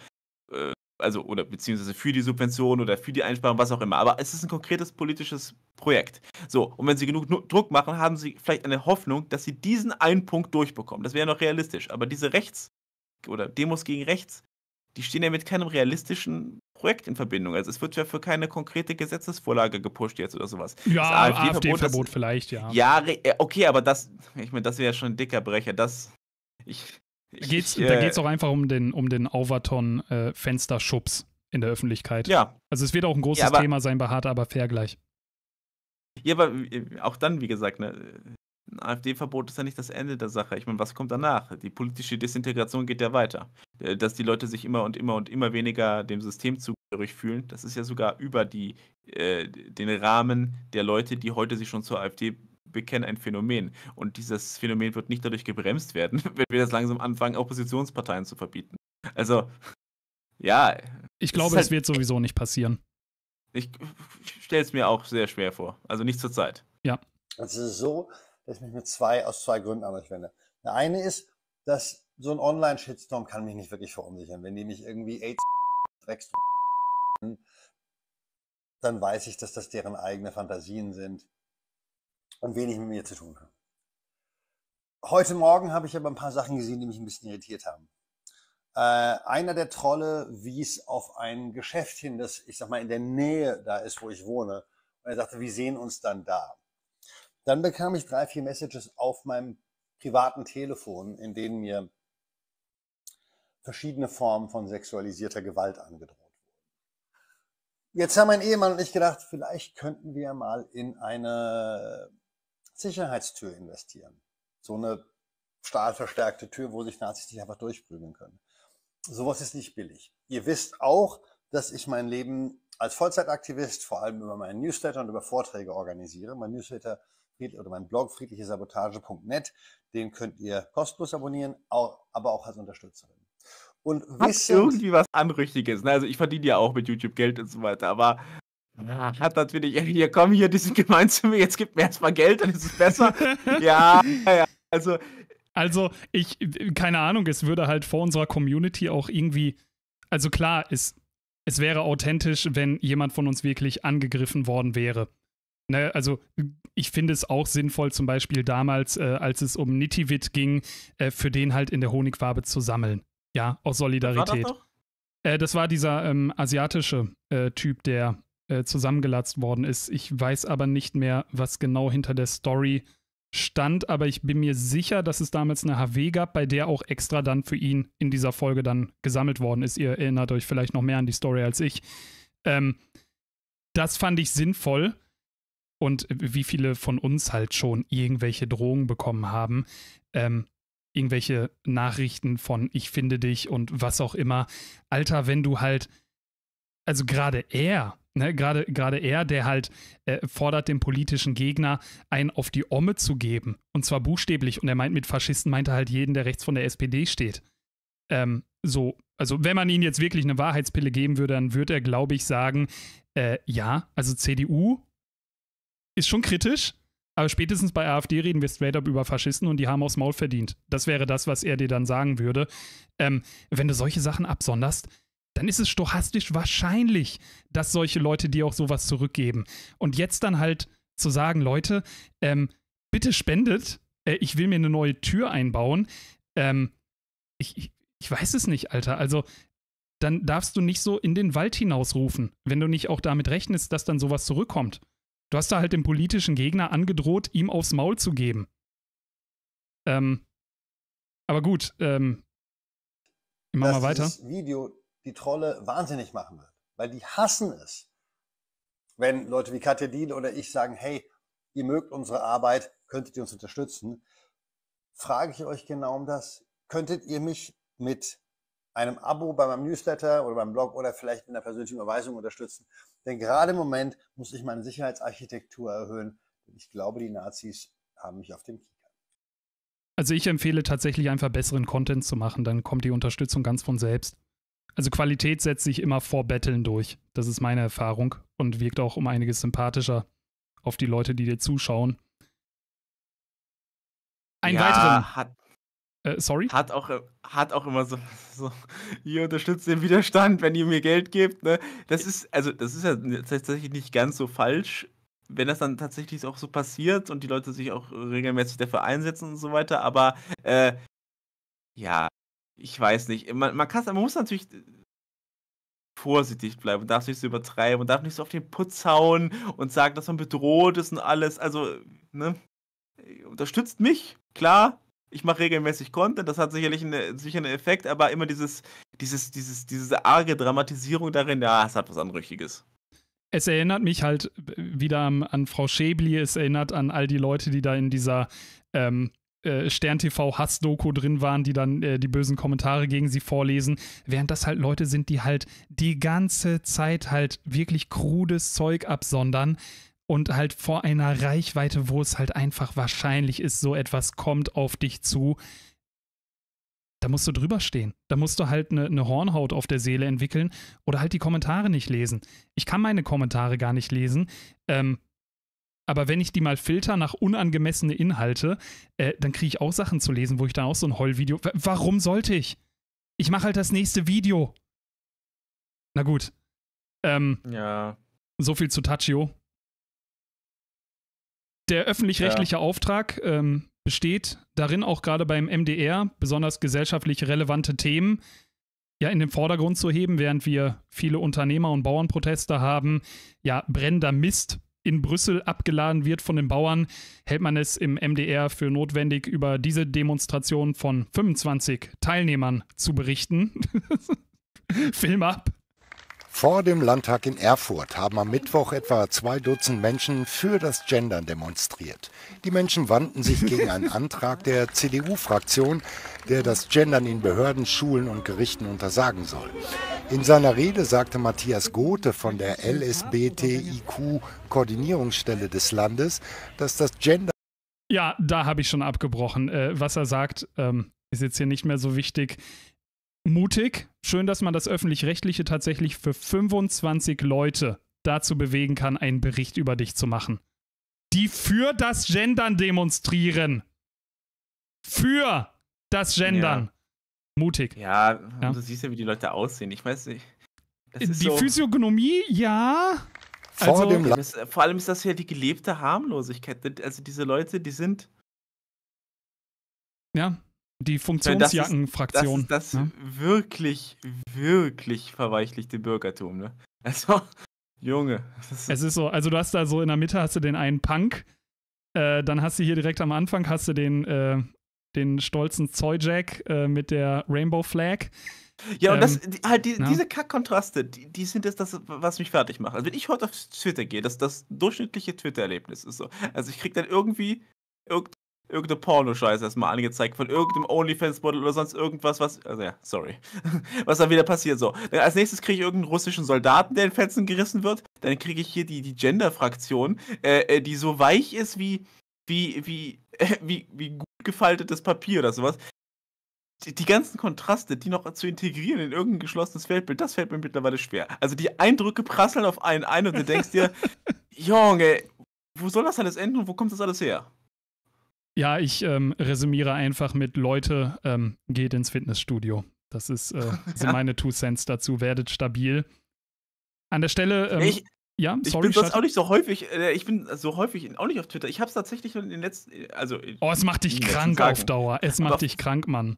Äh, also, oder beziehungsweise für die Subvention oder für die Einsparung, was auch immer. Aber es ist ein konkretes politisches Projekt. So, und wenn sie genug Druck machen, haben sie vielleicht eine Hoffnung, dass sie diesen einen Punkt durchbekommen. Das wäre noch realistisch. Aber diese Rechts- oder Demos gegen Rechts die stehen ja mit keinem realistischen Projekt in Verbindung. Also es wird ja für keine konkrete Gesetzesvorlage gepusht jetzt oder sowas. Ja, AfD-Verbot AfD vielleicht, ja. Ja, äh, okay, aber das, ich meine, das wäre ja schon ein dicker Brecher. Das, ich, da geht es äh, auch einfach um den, um den Overton-Fensterschubs äh, in der Öffentlichkeit. Ja. Also es wird auch ein großes ja, aber, Thema sein bei Hart, aber fair gleich. Ja, aber äh, auch dann, wie gesagt, ne, ein AfD-Verbot ist ja nicht das Ende der Sache. Ich meine, was kommt danach? Die politische Desintegration geht ja weiter. Äh, dass die Leute sich immer und immer und immer weniger dem System zugehörig fühlen, das ist ja sogar über die, äh, den Rahmen der Leute, die heute sich schon zur AfD bekennen, ein Phänomen. Und dieses Phänomen wird nicht dadurch gebremst werden, wenn wir das langsam anfangen, Oppositionsparteien zu verbieten. Also, ja. Ich glaube, es halt wird sowieso nicht passieren. Ich, ich stelle es mir auch sehr schwer vor. Also nicht zur Zeit. Ja. Also so, dass ich mich mit zwei, aus zwei Gründen an euch wende. Der eine ist, dass so ein Online-Shitstorm kann mich nicht wirklich verunsichern. Wenn die mich irgendwie AIDS Drecks dann weiß ich, dass das deren eigene Fantasien sind und wenig mit mir zu tun haben. Heute Morgen habe ich aber ein paar Sachen gesehen, die mich ein bisschen irritiert haben. Äh, einer der Trolle wies auf ein Geschäft hin, das, ich sag mal, in der Nähe da ist, wo ich wohne. Und er sagte, wir sehen uns dann da. Dann bekam ich drei, vier Messages auf meinem privaten Telefon, in denen mir verschiedene Formen von sexualisierter Gewalt angedroht wurden. Jetzt haben mein Ehemann und ich gedacht, vielleicht könnten wir mal in eine Sicherheitstür investieren. So eine stahlverstärkte Tür, wo sich Nazis nicht einfach durchprügeln können. Sowas ist nicht billig. Ihr wisst auch, dass ich mein Leben als Vollzeitaktivist vor allem über meinen Newsletter und über Vorträge organisiere. Mein Newsletter oder meinem Blog friedlichesabotage.net. Den könnt ihr kostenlos abonnieren, auch, aber auch als Unterstützerin. Und wisst ihr. irgendwie was Anrüchtiges. Ne? Also ich verdiene ja auch mit YouTube Geld und so weiter, aber hat natürlich, hier komm hier, die sind gemein zu mir, jetzt gib mir erstmal Geld, dann ist es besser. ja, ja, also. Also, ich, keine Ahnung, es würde halt vor unserer Community auch irgendwie, also klar, es, es wäre authentisch, wenn jemand von uns wirklich angegriffen worden wäre. Ne, also ich finde es auch sinnvoll, zum Beispiel damals, äh, als es um Nitivit ging, äh, für den halt in der Honigfarbe zu sammeln. Ja, aus Solidarität. War das, äh, das, war dieser ähm, asiatische äh, Typ, der äh, zusammengelatzt worden ist. Ich weiß aber nicht mehr, was genau hinter der Story stand, aber ich bin mir sicher, dass es damals eine HW gab, bei der auch extra dann für ihn in dieser Folge dann gesammelt worden ist. Ihr erinnert euch vielleicht noch mehr an die Story als ich. Ähm, das fand ich sinnvoll und wie viele von uns halt schon irgendwelche Drohungen bekommen haben, ähm, irgendwelche Nachrichten von ich finde dich und was auch immer. Alter, wenn du halt, also gerade er, ne, gerade, gerade er, der halt äh, fordert dem politischen Gegner, einen auf die Omme zu geben. Und zwar buchstäblich. Und er meint mit Faschisten, meint er halt jeden, der rechts von der SPD steht. Ähm, so, also wenn man ihm jetzt wirklich eine Wahrheitspille geben würde, dann würde er, glaube ich, sagen, äh, ja, also CDU ist schon kritisch, aber spätestens bei AfD reden wir straight up über Faschisten und die haben aufs Maul verdient. Das wäre das, was er dir dann sagen würde. Ähm, wenn du solche Sachen absonderst, dann ist es stochastisch wahrscheinlich, dass solche Leute dir auch sowas zurückgeben. Und jetzt dann halt zu sagen, Leute, ähm, bitte spendet, äh, ich will mir eine neue Tür einbauen. Ähm, ich, ich, ich weiß es nicht, Alter. Also dann darfst du nicht so in den Wald hinausrufen, wenn du nicht auch damit rechnest, dass dann sowas zurückkommt. Du hast da halt dem politischen Gegner angedroht, ihm aufs Maul zu geben. Ähm, aber gut, ähm, ich mach Dass mal weiter. Dieses Video die Trolle wahnsinnig machen wird, weil die hassen es, wenn Leute wie Katja Diel oder ich sagen, hey, ihr mögt unsere Arbeit, könntet ihr uns unterstützen? Frage ich euch genau um das. Könntet ihr mich mit einem Abo bei meinem Newsletter oder beim Blog oder vielleicht mit einer persönlichen Überweisung unterstützen. Denn gerade im Moment muss ich meine Sicherheitsarchitektur erhöhen. Ich glaube, die Nazis haben mich auf dem Kieker. Also ich empfehle tatsächlich einfach besseren Content zu machen, dann kommt die Unterstützung ganz von selbst. Also Qualität setzt sich immer vor Betteln durch. Das ist meine Erfahrung und wirkt auch um einiges sympathischer auf die Leute, die dir zuschauen. Ein ja, weiteren. Hat, äh, sorry? Hat auch, äh, hat auch immer so, so, ihr unterstützt den Widerstand, wenn ihr mir Geld gebt. Ne? Das ist, also das ist ja tatsächlich nicht ganz so falsch, wenn das dann tatsächlich auch so passiert und die Leute sich auch regelmäßig dafür einsetzen und so weiter, aber äh, ja, ich weiß nicht. Man, man, man muss natürlich äh, vorsichtig bleiben, und darf nicht so übertreiben und darf nicht so auf den Putz hauen und sagen, dass man bedroht ist und alles. Also, ne? Unterstützt mich, klar, ich mache regelmäßig Content, das hat sicherlich eine, sicher einen Effekt, aber immer dieses, dieses, dieses, diese arge Dramatisierung darin, ja, es hat was Anrüchiges. Es erinnert mich halt äh, wieder an, an Frau Schäbli, es erinnert an all die Leute, die da in dieser ähm, äh, Stern-TV-Hass-Doku drin waren, die dann äh, die bösen Kommentare gegen sie vorlesen, während das halt Leute sind, die halt die ganze Zeit halt wirklich krudes Zeug absondern, und halt vor einer Reichweite, wo es halt einfach wahrscheinlich ist, so etwas kommt auf dich zu. Da musst du drüber stehen. Da musst du halt eine ne Hornhaut auf der Seele entwickeln oder halt die Kommentare nicht lesen. Ich kann meine Kommentare gar nicht lesen. Ähm, aber wenn ich die mal filter nach unangemessene Inhalte, äh, dann kriege ich auch Sachen zu lesen, wo ich dann auch so ein Heulvideo. Warum sollte ich? Ich mache halt das nächste Video. Na gut. Ähm, ja. So viel zu Tachio der öffentlich-rechtliche ja. Auftrag ähm, besteht darin, auch gerade beim MDR besonders gesellschaftlich relevante Themen ja in den Vordergrund zu heben, während wir viele Unternehmer- und Bauernproteste haben, ja, brennender Mist in Brüssel abgeladen wird von den Bauern, hält man es im MDR für notwendig, über diese Demonstration von 25 Teilnehmern zu berichten. Film ab. Vor dem Landtag in Erfurt haben am Mittwoch etwa zwei Dutzend Menschen für das Gendern demonstriert. Die Menschen wandten sich gegen einen Antrag der CDU-Fraktion, der das Gendern in Behörden, Schulen und Gerichten untersagen soll. In seiner Rede sagte Matthias Gothe von der LSBTIQ-Koordinierungsstelle des Landes, dass das Gender. Ja, da habe ich schon abgebrochen. Äh, was er sagt, ähm, ist jetzt hier nicht mehr so wichtig mutig. Schön, dass man das öffentlich-rechtliche tatsächlich für 25 Leute dazu bewegen kann, einen Bericht über dich zu machen. Die für das Gendern demonstrieren. Für das Gendern. Ja. Mutig. Ja, ja, du siehst ja, wie die Leute aussehen. Ich weiß nicht. die so Physiognomie, ja. Vor, also, das, vor allem ist das ja die gelebte Harmlosigkeit. Also diese Leute, die sind. Ja, die Funktionsjackenfraktion. Das ist, das ist ne? wirklich, wirklich verweichlichte Bürgertum, ne? Also, Junge. Es ist so, also du hast da so in der Mitte hast du den einen Punk, äh, dann hast du hier direkt am Anfang hast du den, äh, den stolzen Zoijack äh, mit der Rainbow Flag. Ja, und ähm, das, die, halt die, ja. Ne? diese Kackkontraste, die, die sind das, das, was mich fertig macht. Also wenn ich heute auf Twitter gehe, das das durchschnittliche Twitter-Erlebnis ist so. Also ich krieg dann irgendwie irgend irgendeine Pornoscheiße erstmal angezeigt von irgendeinem OnlyFans-Model oder sonst irgendwas, was. Also ja, sorry. was dann wieder passiert so. Dann als nächstes kriege ich irgendeinen russischen Soldaten, der in Fetzen gerissen wird. Dann kriege ich hier die, die Gender-Fraktion, äh, äh die so weich ist wie. wie. wie. Äh, wie, wie gut gefaltetes Papier oder sowas. die ganzen Kontraste, die noch zu integrieren in irgendein geschlossenes Feldbild, das fällt mir mittlerweile schwer. Also die Eindrücke prasseln auf einen ein und du denkst dir, Junge, wo soll das alles enden und wo kommt das alles her? Ja, ich ähm, resümiere einfach mit Leute, ähm, geht ins Fitnessstudio. Das ist, äh, sind meine Two Cents dazu. Werdet stabil. An der Stelle. Ähm, ich, ja, sorry, ich bin sonst auch nicht so häufig, äh, ich bin so häufig auch nicht auf Twitter. Ich habe es tatsächlich in den letzten, also. Oh, es macht dich krank auf Dauer. Es macht aber dich krank, Mann.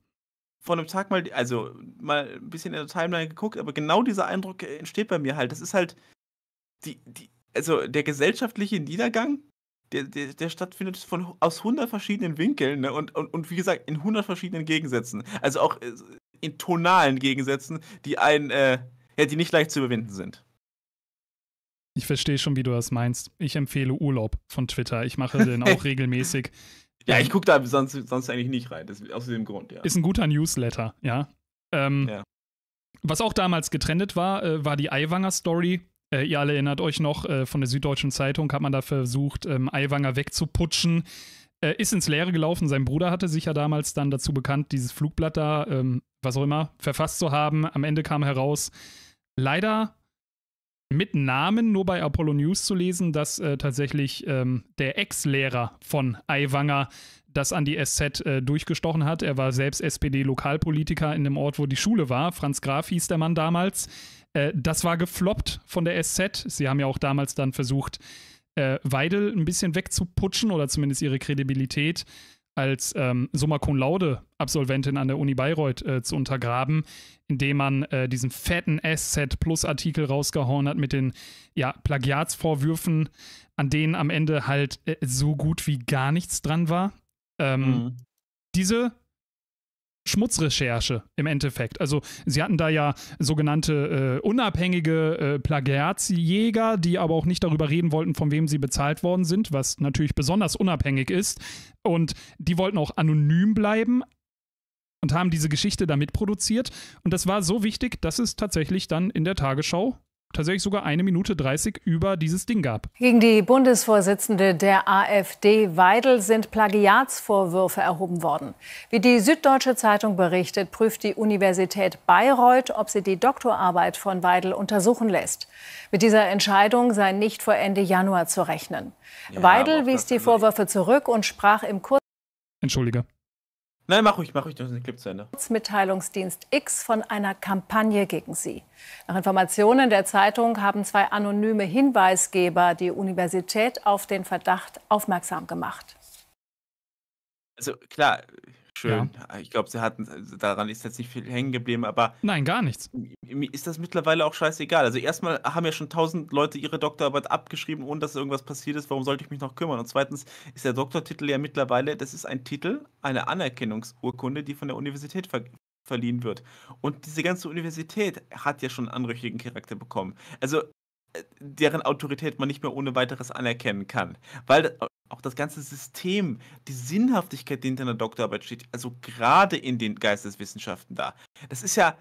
Vor einem Tag mal, also mal ein bisschen in der Timeline geguckt, aber genau dieser Eindruck äh, entsteht bei mir halt. Das ist halt die, die, also der gesellschaftliche Niedergang der, der, der stattfindet von, aus 100 verschiedenen Winkeln ne? und, und, und wie gesagt, in 100 verschiedenen Gegensätzen. Also auch äh, in tonalen Gegensätzen, die einen, äh, ja, die nicht leicht zu überwinden sind. Ich verstehe schon, wie du das meinst. Ich empfehle Urlaub von Twitter. Ich mache den auch regelmäßig. Ja, ähm, ich gucke da sonst, sonst eigentlich nicht rein. Das, aus dem Grund, ja. Ist ein guter Newsletter, ja. Ähm, ja. Was auch damals getrendet war, äh, war die Eiwanger-Story äh, ihr alle erinnert euch noch, äh, von der Süddeutschen Zeitung hat man da versucht, ähm, Aiwanger wegzuputschen. Äh, ist ins Leere gelaufen. Sein Bruder hatte sich ja damals dann dazu bekannt, dieses Flugblatt da, ähm, was auch immer, verfasst zu haben. Am Ende kam heraus, leider mit Namen nur bei Apollo News zu lesen, dass äh, tatsächlich ähm, der Ex-Lehrer von Aiwanger das an die SZ äh, durchgestochen hat. Er war selbst SPD-Lokalpolitiker in dem Ort, wo die Schule war. Franz Graf hieß der Mann damals. Äh, das war gefloppt von der SZ. Sie haben ja auch damals dann versucht, äh, Weidel ein bisschen wegzuputschen oder zumindest ihre Kredibilität als ähm, Summa Cum Laude Absolventin an der Uni Bayreuth äh, zu untergraben, indem man äh, diesen fetten SZ Plus Artikel rausgehauen hat mit den ja, Plagiatsvorwürfen, an denen am Ende halt äh, so gut wie gar nichts dran war. Ähm, mhm. Diese Schmutzrecherche im Endeffekt. Also sie hatten da ja sogenannte äh, unabhängige äh, Plagiatsjäger, die aber auch nicht darüber reden wollten, von wem sie bezahlt worden sind, was natürlich besonders unabhängig ist. Und die wollten auch anonym bleiben, und haben diese Geschichte damit produziert. Und das war so wichtig, dass es tatsächlich dann in der Tagesschau tatsächlich sogar eine Minute 30 über dieses Ding gab. Gegen die Bundesvorsitzende der AfD Weidel sind Plagiatsvorwürfe erhoben worden. Wie die Süddeutsche Zeitung berichtet, prüft die Universität Bayreuth, ob sie die Doktorarbeit von Weidel untersuchen lässt. Mit dieser Entscheidung sei nicht vor Ende Januar zu rechnen. Ja, Weidel wies die Vorwürfe zurück und sprach im Kurs. Entschuldige. Nein, mach ruhig, mach ruhig den Clip zu Ende. Mitteilungsdienst X von einer Kampagne gegen sie. Nach Informationen der Zeitung haben zwei anonyme Hinweisgeber die Universität auf den Verdacht aufmerksam gemacht. Also klar, Schön. Ja. Ah, ich glaube, sie hatten, also daran ist jetzt nicht viel hängen geblieben, aber. Nein, gar nichts. ist das mittlerweile auch scheißegal. Also erstmal haben ja schon tausend Leute ihre Doktorarbeit abgeschrieben, ohne dass irgendwas passiert ist. Warum sollte ich mich noch kümmern? Und zweitens ist der Doktortitel ja mittlerweile, das ist ein Titel, eine Anerkennungsurkunde, die von der Universität ver verliehen wird. Und diese ganze Universität hat ja schon einen anrüchigen Charakter bekommen. Also äh, deren Autorität man nicht mehr ohne weiteres anerkennen kann. Weil auch das ganze System, die Sinnhaftigkeit, die hinter einer Doktorarbeit steht, also gerade in den Geisteswissenschaften da. Das ist ja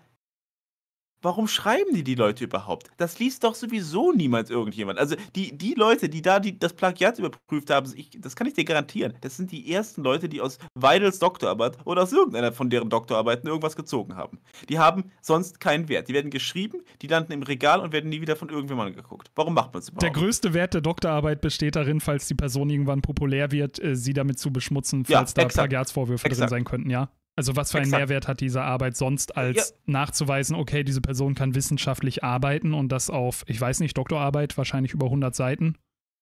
warum schreiben die die Leute überhaupt? Das liest doch sowieso niemals irgendjemand. Also die, die Leute, die da die, das Plagiat überprüft haben, ich, das kann ich dir garantieren, das sind die ersten Leute, die aus Weidels Doktorarbeit oder aus irgendeiner von deren Doktorarbeiten irgendwas gezogen haben. Die haben sonst keinen Wert. Die werden geschrieben, die landen im Regal und werden nie wieder von irgendjemandem geguckt. Warum macht man es überhaupt? Der größte Wert der Doktorarbeit besteht darin, falls die Person irgendwann populär wird, äh, sie damit zu beschmutzen, falls ja, da Plagiatsvorwürfe exakt. drin sein könnten, ja? Also was für einen Mehrwert hat diese Arbeit sonst als ja. nachzuweisen, okay, diese Person kann wissenschaftlich arbeiten und das auf, ich weiß nicht, Doktorarbeit, wahrscheinlich über 100 Seiten,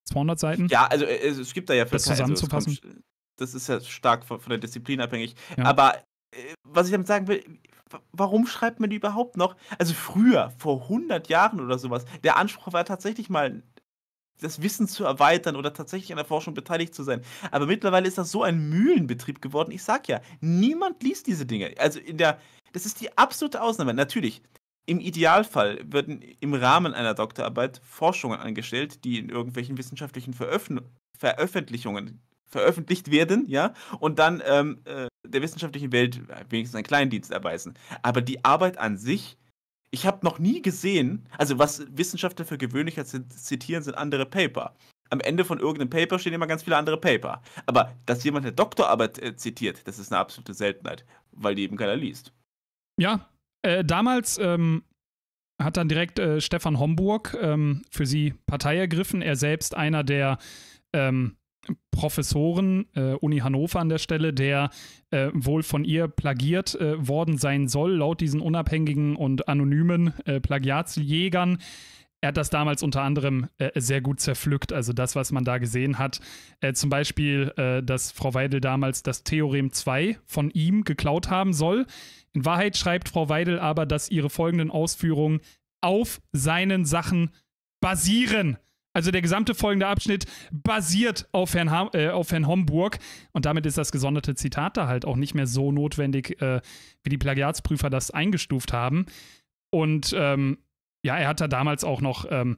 200 Seiten? Ja, also äh, es gibt da ja für das keine, also zusammenzufassen. Also kommt, das ist ja stark von, von der Disziplin abhängig. Ja. Aber äh, was ich damit sagen will, warum schreibt man die überhaupt noch? Also früher, vor 100 Jahren oder sowas, der Anspruch war tatsächlich mal das Wissen zu erweitern oder tatsächlich an der Forschung beteiligt zu sein. Aber mittlerweile ist das so ein Mühlenbetrieb geworden. Ich sag ja, niemand liest diese Dinge. Also in der, das ist die absolute Ausnahme. Natürlich, im Idealfall werden im Rahmen einer Doktorarbeit Forschungen angestellt, die in irgendwelchen wissenschaftlichen Veröffn Veröffentlichungen veröffentlicht werden, ja, und dann ähm, äh, der wissenschaftlichen Welt wenigstens einen kleinen Dienst erweisen. Aber die Arbeit an sich ich habe noch nie gesehen, also was Wissenschaftler für gewöhnlicher zitieren, sind andere Paper. Am Ende von irgendeinem Paper stehen immer ganz viele andere Paper. Aber dass jemand eine Doktorarbeit äh, zitiert, das ist eine absolute Seltenheit, weil die eben keiner liest. Ja, äh, damals ähm, hat dann direkt äh, Stefan Homburg ähm, für sie Partei ergriffen. Er selbst einer der ähm, Professoren, äh, Uni Hannover an der Stelle, der äh, wohl von ihr plagiert äh, worden sein soll, laut diesen unabhängigen und anonymen äh, Plagiatsjägern. Er hat das damals unter anderem äh, sehr gut zerpflückt, also das, was man da gesehen hat. Äh, zum Beispiel, dass Frau Weidel damals das Theorem 2 von ihm geklaut haben soll. In Wahrheit schreibt Frau Weidel aber, dass ihre folgenden Ausführungen auf seinen Sachen basieren. Also der gesamte folgende Abschnitt basiert auf Herrn, ha äh, auf Herrn Homburg. Und damit ist das gesonderte Zitat da halt auch nicht mehr so notwendig, äh, wie die Plagiatsprüfer das eingestuft haben. Und ähm, ja, er hat da damals auch noch ähm,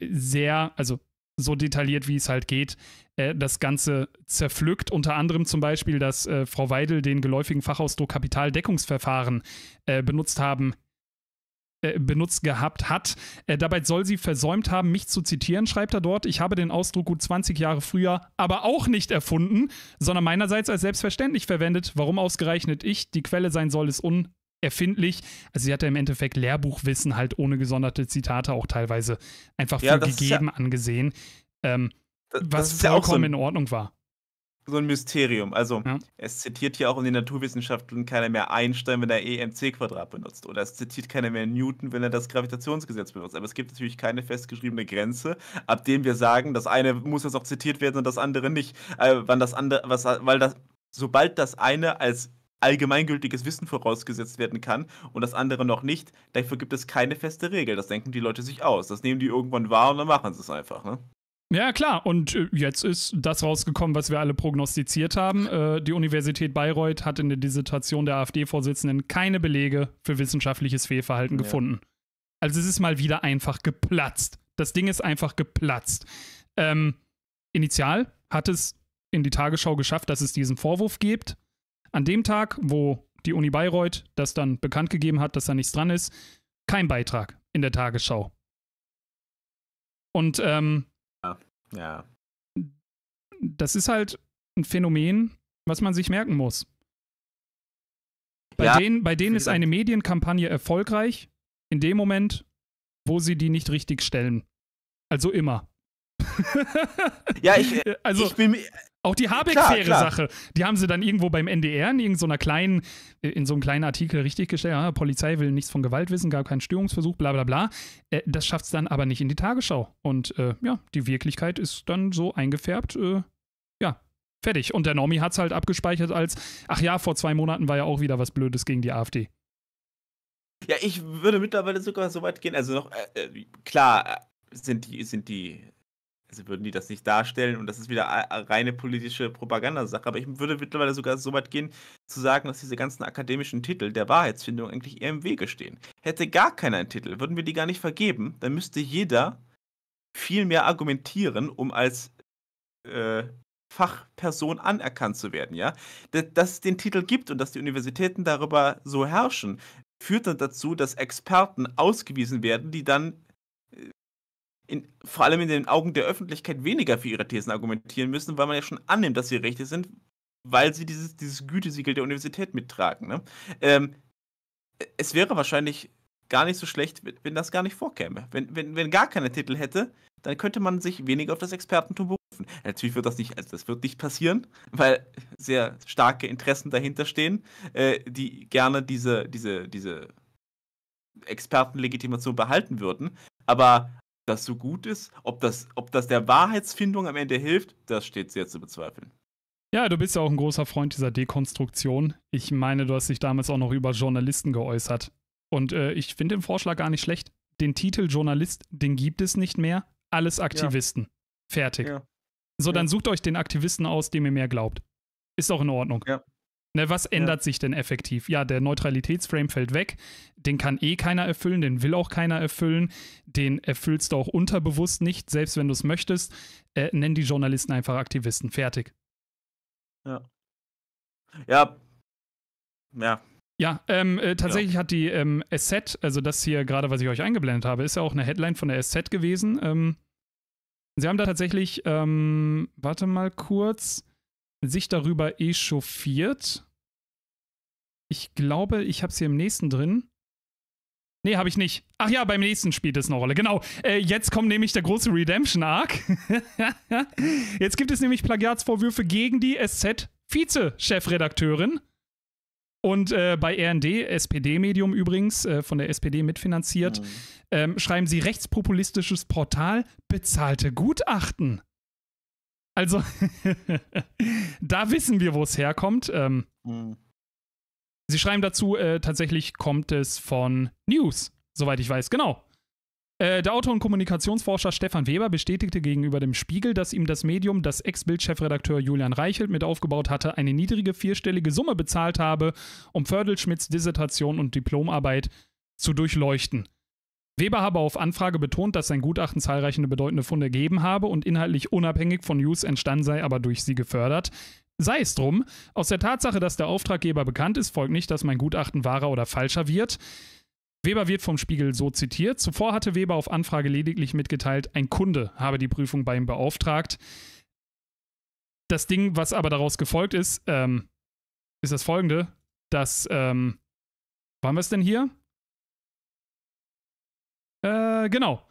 sehr, also so detailliert, wie es halt geht, äh, das Ganze zerpflückt. Unter anderem zum Beispiel, dass äh, Frau Weidel den geläufigen Fachausdruck Kapitaldeckungsverfahren äh, benutzt haben äh, benutzt gehabt hat. Äh, dabei soll sie versäumt haben, mich zu zitieren, schreibt er dort. Ich habe den Ausdruck gut 20 Jahre früher aber auch nicht erfunden, sondern meinerseits als selbstverständlich verwendet. Warum ausgerechnet ich die Quelle sein soll, ist unerfindlich. Also sie hat ja im Endeffekt Lehrbuchwissen halt ohne gesonderte Zitate auch teilweise einfach ja, für gegeben ja, angesehen, ähm, was vollkommen ja so in Ordnung war so ein Mysterium. Also, ja. es zitiert ja auch in den Naturwissenschaften keiner mehr Einstein, wenn er EMC-Quadrat benutzt. Oder es zitiert keiner mehr Newton, wenn er das Gravitationsgesetz benutzt. Aber es gibt natürlich keine festgeschriebene Grenze, ab dem wir sagen, das eine muss jetzt auch zitiert werden und das andere nicht. Äh, wann das andere, was, weil das, sobald das eine als allgemeingültiges Wissen vorausgesetzt werden kann und das andere noch nicht, dafür gibt es keine feste Regel. Das denken die Leute sich aus. Das nehmen die irgendwann wahr und dann machen sie es einfach. Ne? Ja, klar. Und äh, jetzt ist das rausgekommen, was wir alle prognostiziert haben. Äh, die Universität Bayreuth hat in der Dissertation der AfD-Vorsitzenden keine Belege für wissenschaftliches Fehlverhalten ja. gefunden. Also es ist mal wieder einfach geplatzt. Das Ding ist einfach geplatzt. Ähm, initial hat es in die Tagesschau geschafft, dass es diesen Vorwurf gibt. An dem Tag, wo die Uni Bayreuth das dann bekannt gegeben hat, dass da nichts dran ist, kein Beitrag in der Tagesschau. Und ähm, ja. Das ist halt ein Phänomen, was man sich merken muss. Bei, ja, denen, bei denen ist eine Medienkampagne erfolgreich, in dem Moment, wo sie die nicht richtig stellen. Also immer. ja, ich, äh, also, ich bin, auch die Habeck-Fähre-Sache, die haben sie dann irgendwo beim NDR in irgendeiner kleinen, äh, in so einem kleinen Artikel richtiggestellt. Ja, Polizei will nichts von Gewalt wissen, gar keinen Störungsversuch, bla bla bla. Äh, das schafft es dann aber nicht in die Tagesschau. Und äh, ja, die Wirklichkeit ist dann so eingefärbt, äh, ja, fertig. Und der Normi hat es halt abgespeichert als, ach ja, vor zwei Monaten war ja auch wieder was Blödes gegen die AfD. Ja, ich würde mittlerweile sogar so weit gehen. Also noch, äh, äh, klar sind die, sind die also würden die das nicht darstellen und das ist wieder reine politische Propagandasache. Aber ich würde mittlerweile sogar so weit gehen, zu sagen, dass diese ganzen akademischen Titel der Wahrheitsfindung eigentlich eher im Wege stehen. Hätte gar keiner einen Titel, würden wir die gar nicht vergeben, dann müsste jeder viel mehr argumentieren, um als äh, Fachperson anerkannt zu werden, ja. Dass es den Titel gibt und dass die Universitäten darüber so herrschen, führt dann dazu, dass Experten ausgewiesen werden, die dann in, vor allem in den Augen der Öffentlichkeit weniger für ihre Thesen argumentieren müssen, weil man ja schon annimmt, dass sie Rechte sind, weil sie dieses, dieses Gütesiegel der Universität mittragen. Ne? Ähm, es wäre wahrscheinlich gar nicht so schlecht, wenn das gar nicht vorkäme. Wenn, wenn, wenn gar keine Titel hätte, dann könnte man sich weniger auf das Expertentum berufen. Natürlich wird das nicht, also das wird nicht passieren, weil sehr starke Interessen dahinter stehen, äh, die gerne diese, diese, diese Expertenlegitimation behalten würden. Aber das so gut ist, ob das, ob das der Wahrheitsfindung am Ende hilft, das steht sehr zu bezweifeln. Ja, du bist ja auch ein großer Freund dieser Dekonstruktion. Ich meine, du hast dich damals auch noch über Journalisten geäußert. Und äh, ich finde den Vorschlag gar nicht schlecht. Den Titel Journalist, den gibt es nicht mehr. Alles Aktivisten. Ja. Fertig. Ja. So, dann ja. sucht euch den Aktivisten aus, dem ihr mehr glaubt. Ist auch in Ordnung. Ja. Ne, was ändert ja. sich denn effektiv? Ja, der Neutralitätsframe fällt weg. Den kann eh keiner erfüllen, den will auch keiner erfüllen. Den erfüllst du auch unterbewusst nicht, selbst wenn du es möchtest. Äh, nenn die Journalisten einfach Aktivisten. Fertig. Ja. Ja. Ja. Ja, ähm, äh, tatsächlich ja. hat die ähm, Asset, also das hier gerade, was ich euch eingeblendet habe, ist ja auch eine Headline von der SZ gewesen. Ähm, sie haben da tatsächlich, ähm, warte mal kurz, sich darüber echauffiert. Ich glaube, ich habe es hier im nächsten drin. Nee, habe ich nicht. Ach ja, beim nächsten spielt es eine Rolle. Genau. Äh, jetzt kommt nämlich der große Redemption Arc. jetzt gibt es nämlich Plagiatsvorwürfe gegen die SZ-Vize-Chefredakteurin. Und äh, bei RND, SPD-Medium übrigens, äh, von der SPD mitfinanziert, mhm. ähm, schreiben sie rechtspopulistisches Portal bezahlte Gutachten. Also, da wissen wir, wo es herkommt. Ähm, mhm. Sie schreiben dazu, äh, tatsächlich kommt es von News, soweit ich weiß, genau. Äh, der Autor und Kommunikationsforscher Stefan Weber bestätigte gegenüber dem Spiegel, dass ihm das Medium, das Ex-Bild-Chefredakteur Julian Reichelt mit aufgebaut hatte, eine niedrige vierstellige Summe bezahlt habe, um Fördelschmidts Dissertation und Diplomarbeit zu durchleuchten. Weber habe auf Anfrage betont, dass sein Gutachten zahlreiche bedeutende Funde gegeben habe und inhaltlich unabhängig von News entstanden sei, aber durch sie gefördert. Sei es drum, aus der Tatsache, dass der Auftraggeber bekannt ist, folgt nicht, dass mein Gutachten wahrer oder falscher wird. Weber wird vom Spiegel so zitiert. Zuvor hatte Weber auf Anfrage lediglich mitgeteilt, ein Kunde habe die Prüfung bei ihm beauftragt. Das Ding, was aber daraus gefolgt ist, ähm, ist das folgende, dass, ähm, waren wir es denn hier? Äh, genau.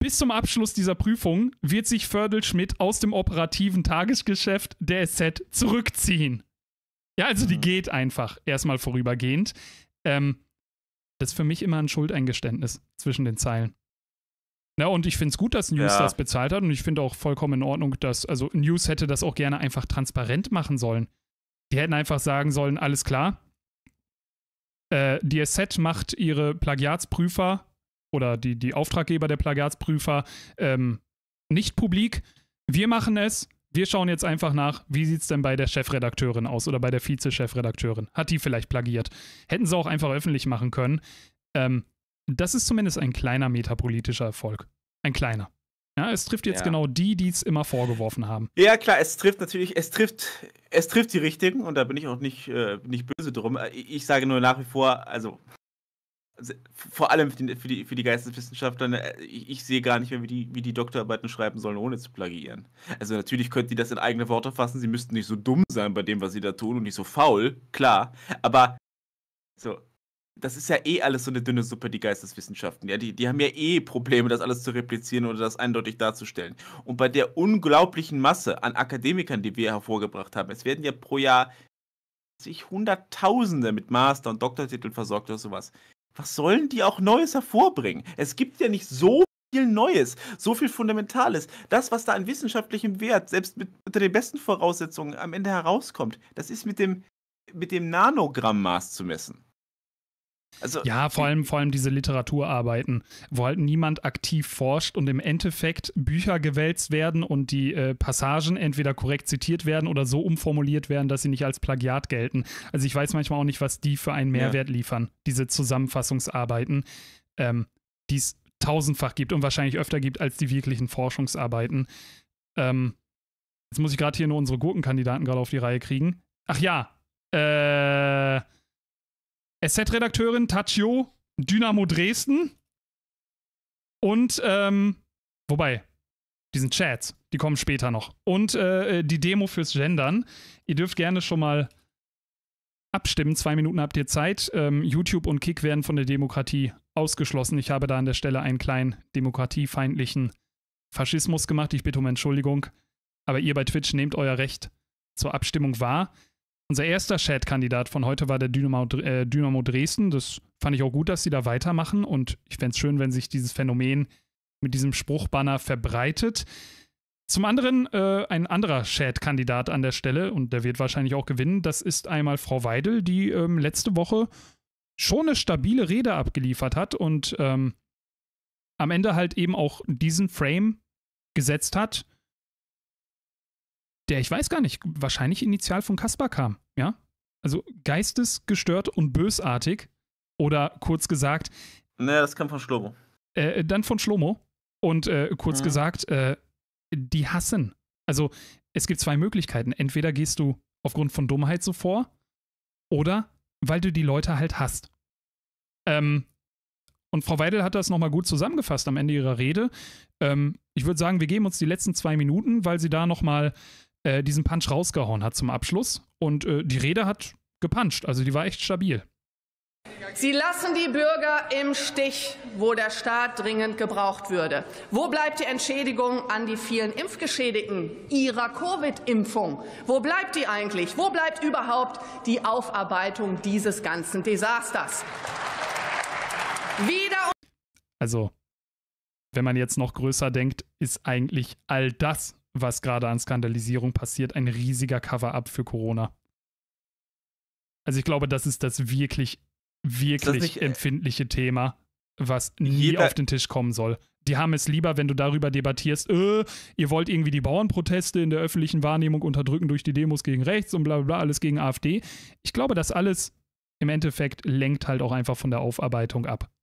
Bis zum Abschluss dieser Prüfung wird sich Fördel Schmidt aus dem operativen Tagesgeschäft der SZ zurückziehen. Ja, also die mhm. geht einfach erstmal vorübergehend. Ähm, das ist für mich immer ein Schuldeingeständnis zwischen den Zeilen. Na, und ich finde es gut, dass News ja. das bezahlt hat und ich finde auch vollkommen in Ordnung, dass, also News hätte das auch gerne einfach transparent machen sollen. Die hätten einfach sagen sollen, alles klar, äh, die SZ macht ihre Plagiatsprüfer oder die, die Auftraggeber der Plagiatsprüfer ähm, nicht publik. Wir machen es. Wir schauen jetzt einfach nach, wie sieht es denn bei der Chefredakteurin aus oder bei der Vize-Chefredakteurin? Hat die vielleicht plagiert? Hätten sie auch einfach öffentlich machen können. Ähm, das ist zumindest ein kleiner metapolitischer Erfolg. Ein kleiner. Ja, es trifft jetzt ja. genau die, die es immer vorgeworfen haben. Ja, klar, es trifft natürlich, es trifft, es trifft die Richtigen und da bin ich auch nicht, äh, nicht böse drum. Äh, ich sage nur nach wie vor, also vor allem für die, für die, für die Geisteswissenschaftler, ne, ich, ich, sehe gar nicht mehr, wie die, wie die Doktorarbeiten schreiben sollen, ohne zu plagiieren. Also natürlich könnten die das in eigene Worte fassen, sie müssten nicht so dumm sein bei dem, was sie da tun und nicht so faul, klar, aber so, das ist ja eh alles so eine dünne Suppe, die Geisteswissenschaften. Ja, die, die haben ja eh Probleme, das alles zu replizieren oder das eindeutig darzustellen. Und bei der unglaublichen Masse an Akademikern, die wir hervorgebracht haben, es werden ja pro Jahr sich Hunderttausende mit Master- und Doktortiteln versorgt oder sowas was sollen die auch Neues hervorbringen? Es gibt ja nicht so viel Neues, so viel Fundamentales. Das, was da an wissenschaftlichem Wert, selbst mit, unter den besten Voraussetzungen am Ende herauskommt, das ist mit dem, mit dem Nanogrammmaß zu messen. Also, ja, vor allem, vor allem diese Literaturarbeiten, wo halt niemand aktiv forscht und im Endeffekt Bücher gewälzt werden und die äh, Passagen entweder korrekt zitiert werden oder so umformuliert werden, dass sie nicht als Plagiat gelten. Also ich weiß manchmal auch nicht, was die für einen Mehrwert ja. liefern, diese Zusammenfassungsarbeiten, ähm, die es tausendfach gibt und wahrscheinlich öfter gibt als die wirklichen Forschungsarbeiten. Ähm, jetzt muss ich gerade hier nur unsere Gurkenkandidaten gerade auf die Reihe kriegen. Ach ja, äh, SZ-Redakteurin Tachio Dynamo Dresden und, ähm, wobei, diesen Chats, die kommen später noch. Und äh, äh, die Demo fürs Gendern. Ihr dürft gerne schon mal abstimmen. Zwei Minuten habt ihr Zeit. Ähm, YouTube und Kick werden von der Demokratie ausgeschlossen. Ich habe da an der Stelle einen kleinen demokratiefeindlichen Faschismus gemacht. Ich bitte um Entschuldigung. Aber ihr bei Twitch nehmt euer Recht zur Abstimmung wahr. Unser erster Chat-Kandidat von heute war der Dynamo, äh, Dynamo, Dresden. Das fand ich auch gut, dass sie da weitermachen. Und ich fände es schön, wenn sich dieses Phänomen mit diesem Spruchbanner verbreitet. Zum anderen äh, ein anderer Chat-Kandidat an der Stelle, und der wird wahrscheinlich auch gewinnen, das ist einmal Frau Weidel, die ähm, letzte Woche schon eine stabile Rede abgeliefert hat und ähm, am Ende halt eben auch diesen Frame gesetzt hat der, ich weiß gar nicht, wahrscheinlich initial von Kaspar kam, ja? Also geistesgestört und bösartig oder kurz gesagt. Naja, das kam von Schlomo. Äh, äh, dann von Schlomo und äh, kurz mhm. gesagt, äh, die hassen. Also es gibt zwei Möglichkeiten. Entweder gehst du aufgrund von Dummheit so vor oder weil du die Leute halt hast. Ähm, und Frau Weidel hat das nochmal gut zusammengefasst am Ende ihrer Rede. Ähm, ich würde sagen, wir geben uns die letzten zwei Minuten, weil sie da nochmal äh, diesen Punch rausgehauen hat zum Abschluss. Und äh, die Rede hat gepuncht, also die war echt stabil. Sie lassen die Bürger im Stich, wo der Staat dringend gebraucht würde. Wo bleibt die Entschädigung an die vielen Impfgeschädigten ihrer Covid-Impfung? Wo bleibt die eigentlich? Wo bleibt überhaupt die Aufarbeitung dieses ganzen Desasters? Wieder also, wenn man jetzt noch größer denkt, ist eigentlich all das, was gerade an Skandalisierung passiert, ein riesiger Cover-up für Corona. Also ich glaube, das ist das wirklich, wirklich das nicht, äh, empfindliche Thema, was nie auf den Tisch kommen soll. Die haben es lieber, wenn du darüber debattierst, äh, ihr wollt irgendwie die Bauernproteste in der öffentlichen Wahrnehmung unterdrücken durch die Demos gegen rechts und bla bla bla, alles gegen AfD. Ich glaube, das alles im Endeffekt lenkt halt auch einfach von der Aufarbeitung ab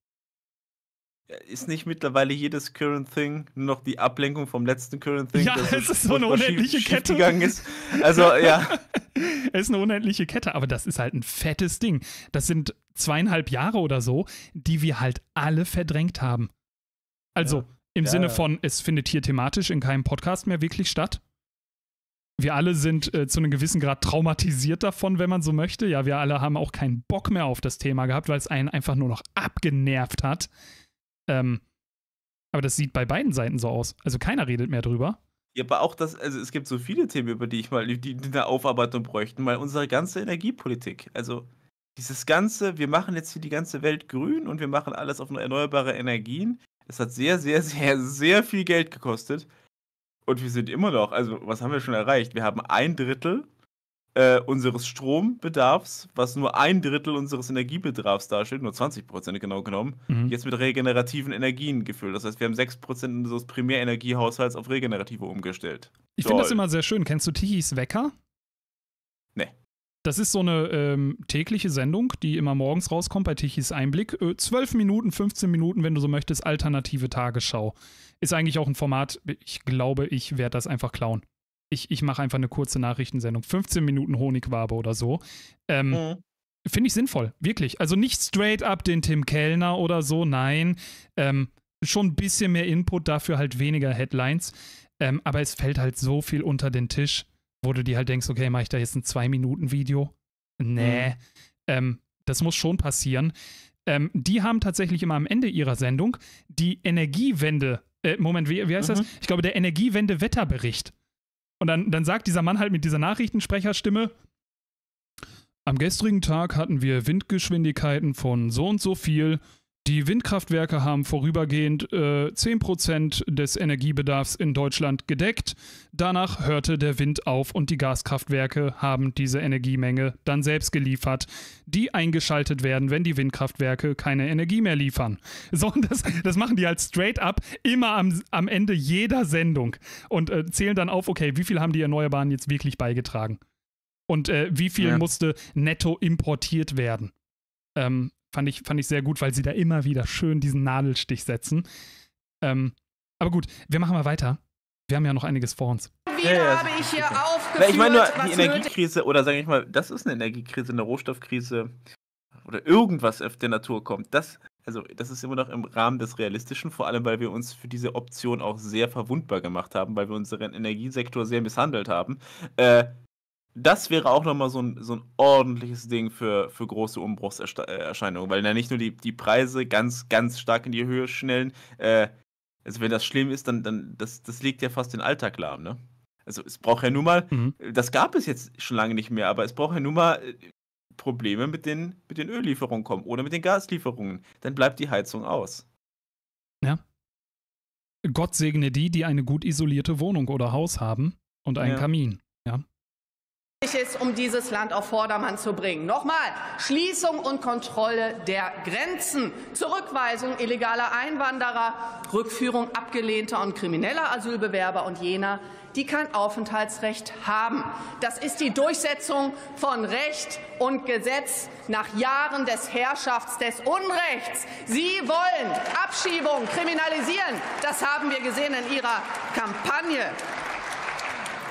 ist nicht mittlerweile jedes Current Thing nur noch die Ablenkung vom letzten Current Thing? Ja, es ist, so eine unendliche Kette. ist. Also, ja. es ist eine unendliche Kette, aber das ist halt ein fettes Ding. Das sind zweieinhalb Jahre oder so, die wir halt alle verdrängt haben. Also, ja. im ja, Sinne von, es findet hier thematisch in keinem Podcast mehr wirklich statt. Wir alle sind äh, zu einem gewissen Grad traumatisiert davon, wenn man so möchte. Ja, wir alle haben auch keinen Bock mehr auf das Thema gehabt, weil es einen einfach nur noch abgenervt hat. Ähm, aber das sieht bei beiden Seiten so aus. Also keiner redet mehr drüber. Ja, aber auch das, also es gibt so viele Themen, über die ich mal, die, eine Aufarbeitung bräuchten, weil unsere ganze Energiepolitik, also dieses ganze, wir machen jetzt hier die ganze Welt grün und wir machen alles auf erneuerbare Energien, das hat sehr, sehr, sehr, sehr viel Geld gekostet. Und wir sind immer noch, also was haben wir schon erreicht? Wir haben ein Drittel äh, unseres Strombedarfs, was nur ein Drittel unseres Energiebedarfs darstellt, nur 20 Prozent genau genommen, mhm. jetzt mit regenerativen Energien gefüllt. Das heißt, wir haben 6 Prozent unseres Primärenergiehaushalts auf regenerative umgestellt. Ich finde das immer sehr schön. Kennst du Tichys Wecker? Nee. Das ist so eine ähm, tägliche Sendung, die immer morgens rauskommt bei Tichys Einblick. Äh, 12 Minuten, 15 Minuten, wenn du so möchtest, alternative Tagesschau. Ist eigentlich auch ein Format, ich glaube, ich werde das einfach klauen ich, ich mache einfach eine kurze Nachrichtensendung. 15 Minuten Honigwabe oder so. Ähm, mhm. Finde ich sinnvoll, wirklich. Also nicht straight up den Tim Kellner oder so, nein. Ähm, schon ein bisschen mehr Input, dafür halt weniger Headlines. Ähm, aber es fällt halt so viel unter den Tisch, wo du dir halt denkst, okay, mache ich da jetzt ein Zwei-Minuten-Video? Nee. Mhm. Ähm, das muss schon passieren. Ähm, die haben tatsächlich immer am Ende ihrer Sendung die Energiewende, äh, Moment, wie, wie heißt mhm. das? Ich glaube, der Energiewende-Wetterbericht und dann, dann sagt dieser Mann halt mit dieser Nachrichtensprecherstimme, am gestrigen Tag hatten wir Windgeschwindigkeiten von so und so viel die Windkraftwerke haben vorübergehend äh, 10% des Energiebedarfs in Deutschland gedeckt. Danach hörte der Wind auf und die Gaskraftwerke haben diese Energiemenge dann selbst geliefert, die eingeschaltet werden, wenn die Windkraftwerke keine Energie mehr liefern. So, das, das machen die halt straight up immer am, am Ende jeder Sendung und äh, zählen dann auf, okay, wie viel haben die Erneuerbaren jetzt wirklich beigetragen? Und äh, wie viel ja. musste netto importiert werden? Ähm, Fand ich, fand ich sehr gut, weil sie da immer wieder schön diesen Nadelstich setzen. Ähm, aber gut, wir machen mal weiter. Wir haben ja noch einiges vor uns. Wie ja, habe ich hier aufgeführt, Ich meine nur, die Energiekrise, oder sage ich mal, das ist eine Energiekrise, eine Rohstoffkrise oder irgendwas auf der Natur kommt. Das, also, das ist immer noch im Rahmen des Realistischen, vor allem, weil wir uns für diese Option auch sehr verwundbar gemacht haben, weil wir unseren Energiesektor sehr misshandelt haben. Äh, das wäre auch nochmal so ein, so ein ordentliches Ding für, für große Umbruchserscheinungen, äh, weil dann nicht nur die, die Preise ganz, ganz stark in die Höhe schnellen. Äh, also, wenn das schlimm ist, dann, dann das, das liegt ja fast den Alltag lahm, ne? Also, es braucht ja nun mal, mhm. das gab es jetzt schon lange nicht mehr, aber es braucht ja nun mal äh, Probleme mit den, mit den Öllieferungen kommen oder mit den Gaslieferungen. Dann bleibt die Heizung aus. Ja. Gott segne die, die eine gut isolierte Wohnung oder Haus haben und einen ja. Kamin ist, um dieses Land auf Vordermann zu bringen. Nochmal, Schließung und Kontrolle der Grenzen, Zurückweisung illegaler Einwanderer, Rückführung abgelehnter und krimineller Asylbewerber und jener, die kein Aufenthaltsrecht haben. Das ist die Durchsetzung von Recht und Gesetz nach Jahren des Herrschafts des Unrechts. Sie wollen Abschiebung kriminalisieren. Das haben wir gesehen in Ihrer Kampagne.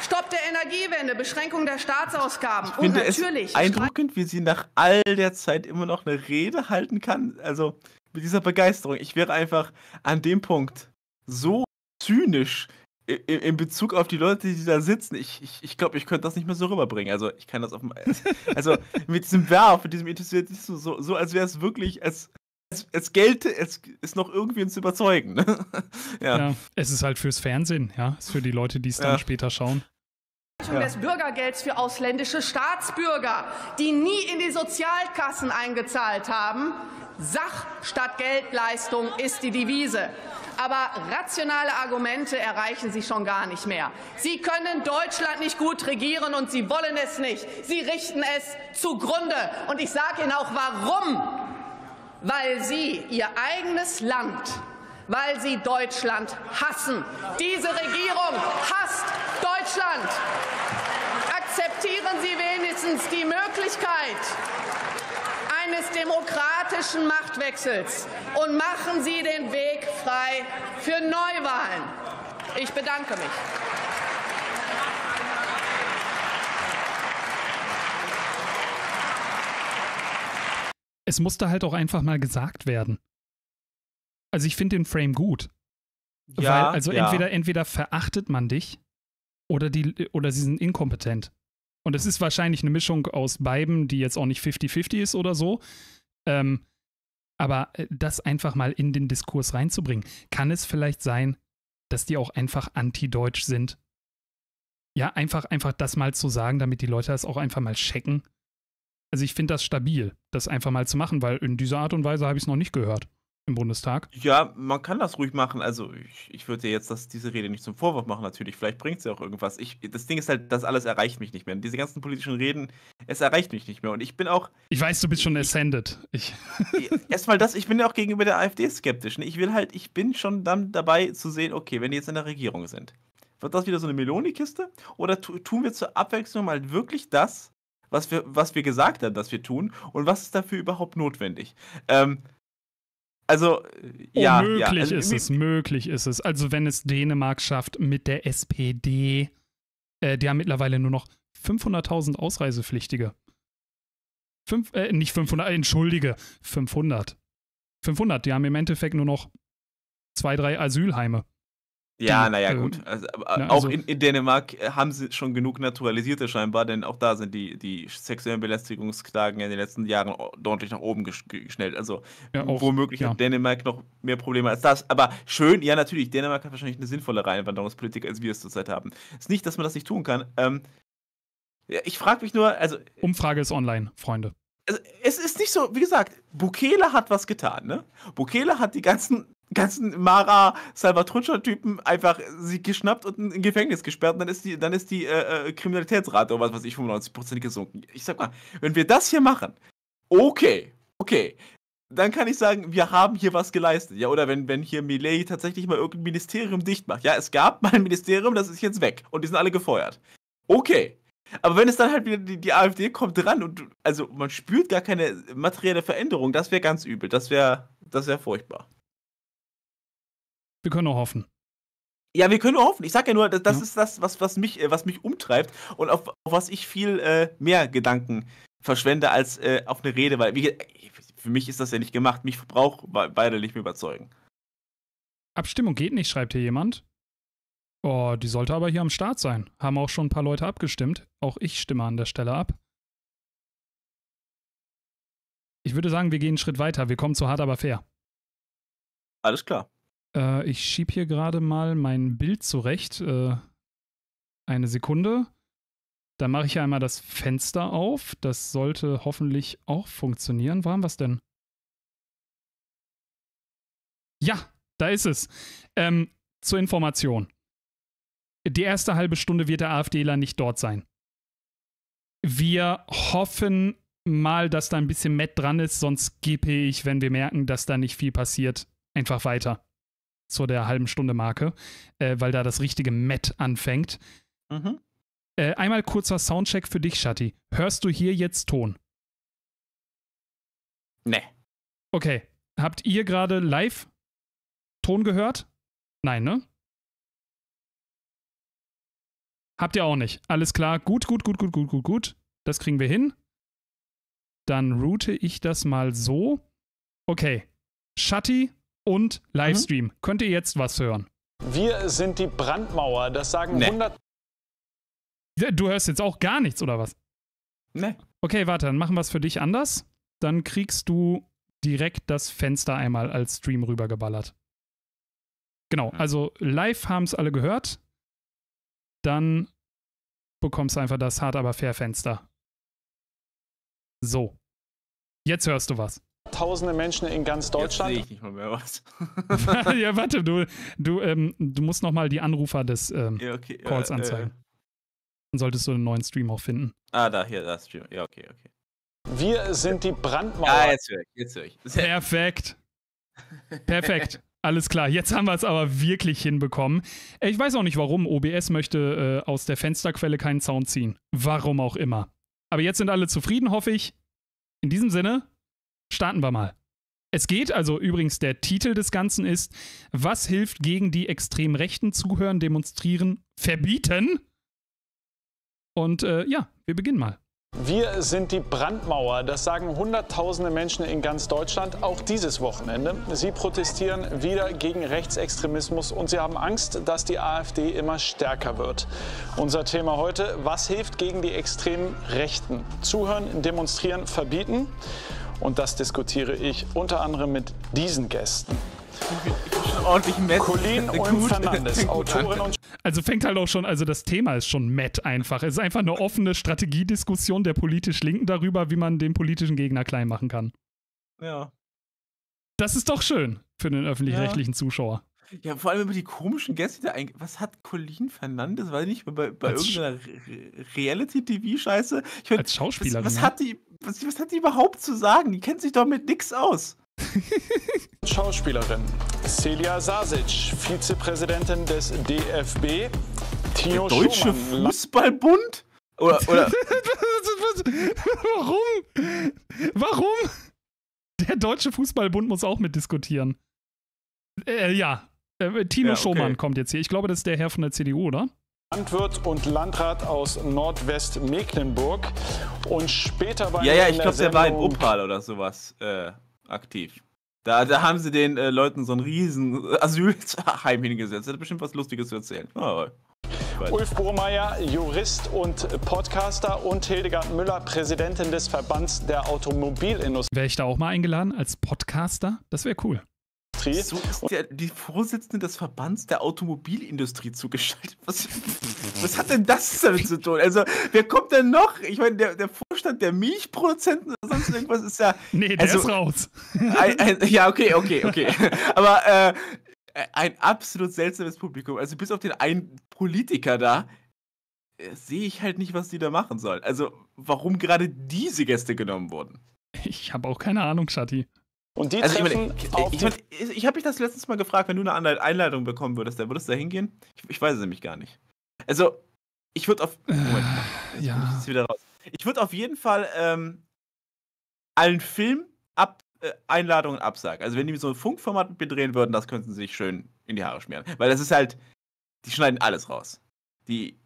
Stopp der Energiewende, Beschränkung der Staatsausgaben. Ich und oh, natürlich. Es eindruckend, wie sie nach all der Zeit immer noch eine Rede halten kann. Also mit dieser Begeisterung. Ich wäre einfach an dem Punkt so zynisch in Bezug auf die Leute, die da sitzen, ich, ich, ich glaube, ich könnte das nicht mehr so rüberbringen. Also ich kann das auf dem, Also mit diesem Werf, mit diesem Enthusiasmus, so, so als wäre es wirklich, als es, es gelte, es ist noch irgendwie zu überzeugen. Ne? ja. ja. es ist halt fürs Fernsehen, ja, ist für die Leute, die es dann ja. später schauen. Ja. des Bürgergelds für ausländische Staatsbürger, die nie in die Sozialkassen eingezahlt haben. Sach statt Geldleistung ist die Devise. Aber rationale Argumente erreichen Sie schon gar nicht mehr. Sie können Deutschland nicht gut regieren und Sie wollen es nicht. Sie richten es zugrunde. Und ich sage Ihnen auch warum weil sie ihr eigenes Land, weil sie Deutschland hassen. Diese Regierung hasst Deutschland. Akzeptieren Sie wenigstens die Möglichkeit, eines demokratischen Machtwechsels und machen Sie den Weg frei für Neuwahlen. Ich bedanke mich. es musste halt auch einfach mal gesagt werden. Also ich finde den Frame gut. Ja, Weil, also ja. entweder, entweder verachtet man dich oder, die, oder sie sind inkompetent. Und es ist wahrscheinlich eine Mischung aus beiden, die jetzt auch nicht 50-50 ist oder so. Ähm, aber äh, das einfach mal in den Diskurs reinzubringen, kann es vielleicht sein, dass die auch einfach anti-deutsch sind? Ja, einfach, einfach das mal zu sagen, damit die Leute das auch einfach mal checken also ich finde das stabil, das einfach mal zu machen, weil in dieser Art und Weise habe ich es noch nicht gehört im Bundestag. Ja, man kann das ruhig machen. Also ich, ich würde ja jetzt das, diese Rede nicht zum Vorwurf machen, natürlich. Vielleicht bringt es ja auch irgendwas. Ich, das Ding ist halt, das alles erreicht mich nicht mehr. Und diese ganzen politischen Reden, es erreicht mich nicht mehr. Und ich bin auch. Ich weiß, du bist schon ascended. Ich. Erstmal das, ich bin ja auch gegenüber der AfD skeptisch. Ne? Ich will halt, ich bin schon dann dabei zu sehen, okay, wenn die jetzt in der Regierung sind, wird das wieder so eine Meloni-Kiste? Oder tu, tun wir zur Abwechslung mal wirklich das, was wir, was wir gesagt haben, dass wir tun und was ist dafür überhaupt notwendig. Ähm, also, äh, ja. Möglich ja. Also, ist es, möglich ist es. Also, wenn es Dänemark schafft, mit der SPD, äh, die haben mittlerweile nur noch 500.000 Ausreisepflichtige. Fünf, äh, nicht 500, entschuldige, 500. 500, die haben im Endeffekt nur noch zwei, drei Asylheime. Ja, naja, ähm, also, gut. Also, na, auch also, in, in, Dänemark äh, haben sie schon genug Naturalisierte scheinbar, denn auch da sind die, die sexuellen Belästigungsklagen in den letzten Jahren deutlich nach oben geschnellt. Also ja, auch, womöglich ja. hat Dänemark noch mehr Probleme als das. Aber schön, ja natürlich, Dänemark hat wahrscheinlich eine sinnvollere Einwanderungspolitik, als wir es zurzeit haben. Es Ist nicht, dass man das nicht tun kann. Ähm, ich frage mich nur, also... Äh, Umfrage ist online, Freunde. Also, es ist nicht so, wie gesagt, Bukele hat was getan, ne? Bukele hat die ganzen ganzen Mara Salvatrucha Typen einfach sie geschnappt und in Gefängnis gesperrt und dann ist die dann ist die äh, äh Kriminalitätsrate um was weiß ich 95 gesunken. Ich sag mal, wenn wir das hier machen, okay, okay, dann kann ich sagen, wir haben hier was geleistet. Ja, oder wenn, wenn hier Millet tatsächlich mal irgendein Ministerium dicht macht. Ja, es gab mal ein Ministerium, das ist jetzt weg und die sind alle gefeuert. Okay. Aber wenn es dann halt wieder die, die AfD kommt dran und also man spürt gar keine materielle Veränderung, das wäre ganz übel. Das wäre das wäre furchtbar. Wir können nur hoffen. Ja, wir können nur hoffen. Ich sag ja nur, das, das ja. ist das, was, was, mich, äh, was mich umtreibt und auf, auf was ich viel äh, mehr Gedanken verschwende als äh, auf eine Rede, weil wie, für mich ist das ja nicht gemacht. Mich braucht beide nicht mehr überzeugen. Abstimmung geht nicht, schreibt hier jemand. Oh, die sollte aber hier am Start sein. Haben auch schon ein paar Leute abgestimmt. Auch ich stimme an der Stelle ab. Ich würde sagen, wir gehen einen Schritt weiter. Wir kommen zu hart, aber fair. Alles klar. Äh, ich schiebe hier gerade mal mein Bild zurecht. Äh, eine Sekunde. Dann mache ich einmal das Fenster auf. Das sollte hoffentlich auch funktionieren. Wo haben wir es denn? Ja, da ist es. Ähm, zur Information. Die erste halbe Stunde wird der AfDler nicht dort sein. Wir hoffen mal, dass da ein bisschen Matt dran ist, sonst gebe ich, wenn wir merken, dass da nicht viel passiert, einfach weiter zu der halben Stunde Marke, äh, weil da das richtige Met anfängt. Mhm. Äh, einmal kurzer Soundcheck für dich, Shatti. Hörst du hier jetzt Ton? Nee. Okay. Habt ihr gerade live Ton gehört? Nein, ne? Habt ihr auch nicht. Alles klar. Gut, gut, gut, gut, gut, gut, gut. Das kriegen wir hin. Dann route ich das mal so. Okay. Shatti, und Livestream. Mhm. Könnt ihr jetzt was hören? Wir sind die Brandmauer, das sagen nee. 100. Du hörst jetzt auch gar nichts, oder was? Nee. Okay, warte, dann machen wir es für dich anders. Dann kriegst du direkt das Fenster einmal als Stream rübergeballert. Genau, also live haben es alle gehört. Dann bekommst du einfach das hart aber fair Fenster. So. Jetzt hörst du was tausende Menschen in ganz Deutschland. Jetzt sehe ich nicht mal mehr was. ja, warte, du, du, ähm, du musst nochmal die Anrufer des ähm, ja, okay, äh, Calls äh, anzeigen. Äh. Dann solltest du einen neuen Stream auch finden. Ah, da, hier, da Stream. Ja, okay, okay. Wir sind die Brandmauer. Ah, jetzt höre ich, jetzt höre ich. Perfekt. Perfekt. Alles klar, jetzt haben wir es aber wirklich hinbekommen. Ich weiß auch nicht warum. OBS möchte äh, aus der Fensterquelle keinen Sound ziehen. Warum auch immer. Aber jetzt sind alle zufrieden, hoffe ich. In diesem Sinne, starten wir mal. Es geht also übrigens, der Titel des Ganzen ist, was hilft gegen die extrem Rechten zuhören, demonstrieren, verbieten? Und äh, ja, wir beginnen mal. Wir sind die Brandmauer. Das sagen Hunderttausende Menschen in ganz Deutschland, auch dieses Wochenende. Sie protestieren wieder gegen Rechtsextremismus und sie haben Angst, dass die AfD immer stärker wird. Unser Thema heute, was hilft gegen die extremen Rechten? Zuhören, demonstrieren, verbieten. Und das diskutiere ich unter anderem mit diesen Gästen. Ordentlich Matt. Colleen äh, Ulm Fernandes, Autorin und also fängt halt auch schon, also das Thema ist schon Matt einfach. Es ist einfach eine offene Strategiediskussion der politisch Linken darüber, wie man den politischen Gegner klein machen kann. Ja. Das ist doch schön für den öffentlich-rechtlichen ja. Zuschauer. Ja, vor allem über die komischen Gäste, die eigentlich. Was hat Colleen Fernandes? Weiß nicht, bei, bei als irgendeiner Reality-TV-Scheiße? als Schauspielerin. Was, was, hat die, was, was hat die überhaupt zu sagen? Die kennt sich doch mit nix aus. Schauspielerin Celia Sasic, Vizepräsidentin des DFB. Tino Der Deutsche Schumann, Fußballbund? Oder, oder? Warum? Warum? Der Deutsche Fußballbund muss auch mitdiskutieren. Äh, ja, äh, Tino ja, okay. Schomann kommt jetzt hier. Ich glaube, das ist der Herr von der CDU, oder? Landwirt und Landrat aus Nordwestmecklenburg und später war ja ja ich glaube der war in Opal oder sowas äh, aktiv. Da, da haben sie den äh, Leuten so ein riesen Asylheim hingesetzt. Er hat bestimmt was Lustiges zu erzählen. Oh. Ulf Burmeier, Jurist und Podcaster und Hildegard Müller, Präsidentin des Verbands der Automobilindustrie. Wäre ich da auch mal eingeladen als Podcaster? Das wäre cool. Automobilindustrie. So ist der, die Vorsitzende des Verbands der Automobilindustrie zugeschaltet. Was, was hat denn das damit zu tun? Also, wer kommt denn noch? Ich meine, der, der Vorstand der Milchproduzenten oder sonst irgendwas ist ja. Nee, der also, ist raus. Ein, ein, ja, okay, okay, okay. Aber äh, ein absolut seltsames Publikum. Also, bis auf den einen Politiker da, äh, sehe ich halt nicht, was die da machen sollen. Also, warum gerade diese Gäste genommen wurden. Ich habe auch keine Ahnung, Shati. Und die also treffen ich meine, ich, mein, ich habe mich das letztens Mal gefragt, wenn du eine Einladung bekommen würdest, dann würdest du da hingehen? Ich, ich weiß es nämlich gar nicht. Also, ich würde auf. Äh, Moment, jetzt ja. ich wieder raus. Ich würde auf jeden Fall ähm, allen Film ab, äh, Einladungen absagen. Also, wenn die so ein Funkformat bedrehen würden, das könnten sie sich schön in die Haare schmieren. Weil das ist halt. Die schneiden alles raus. Die.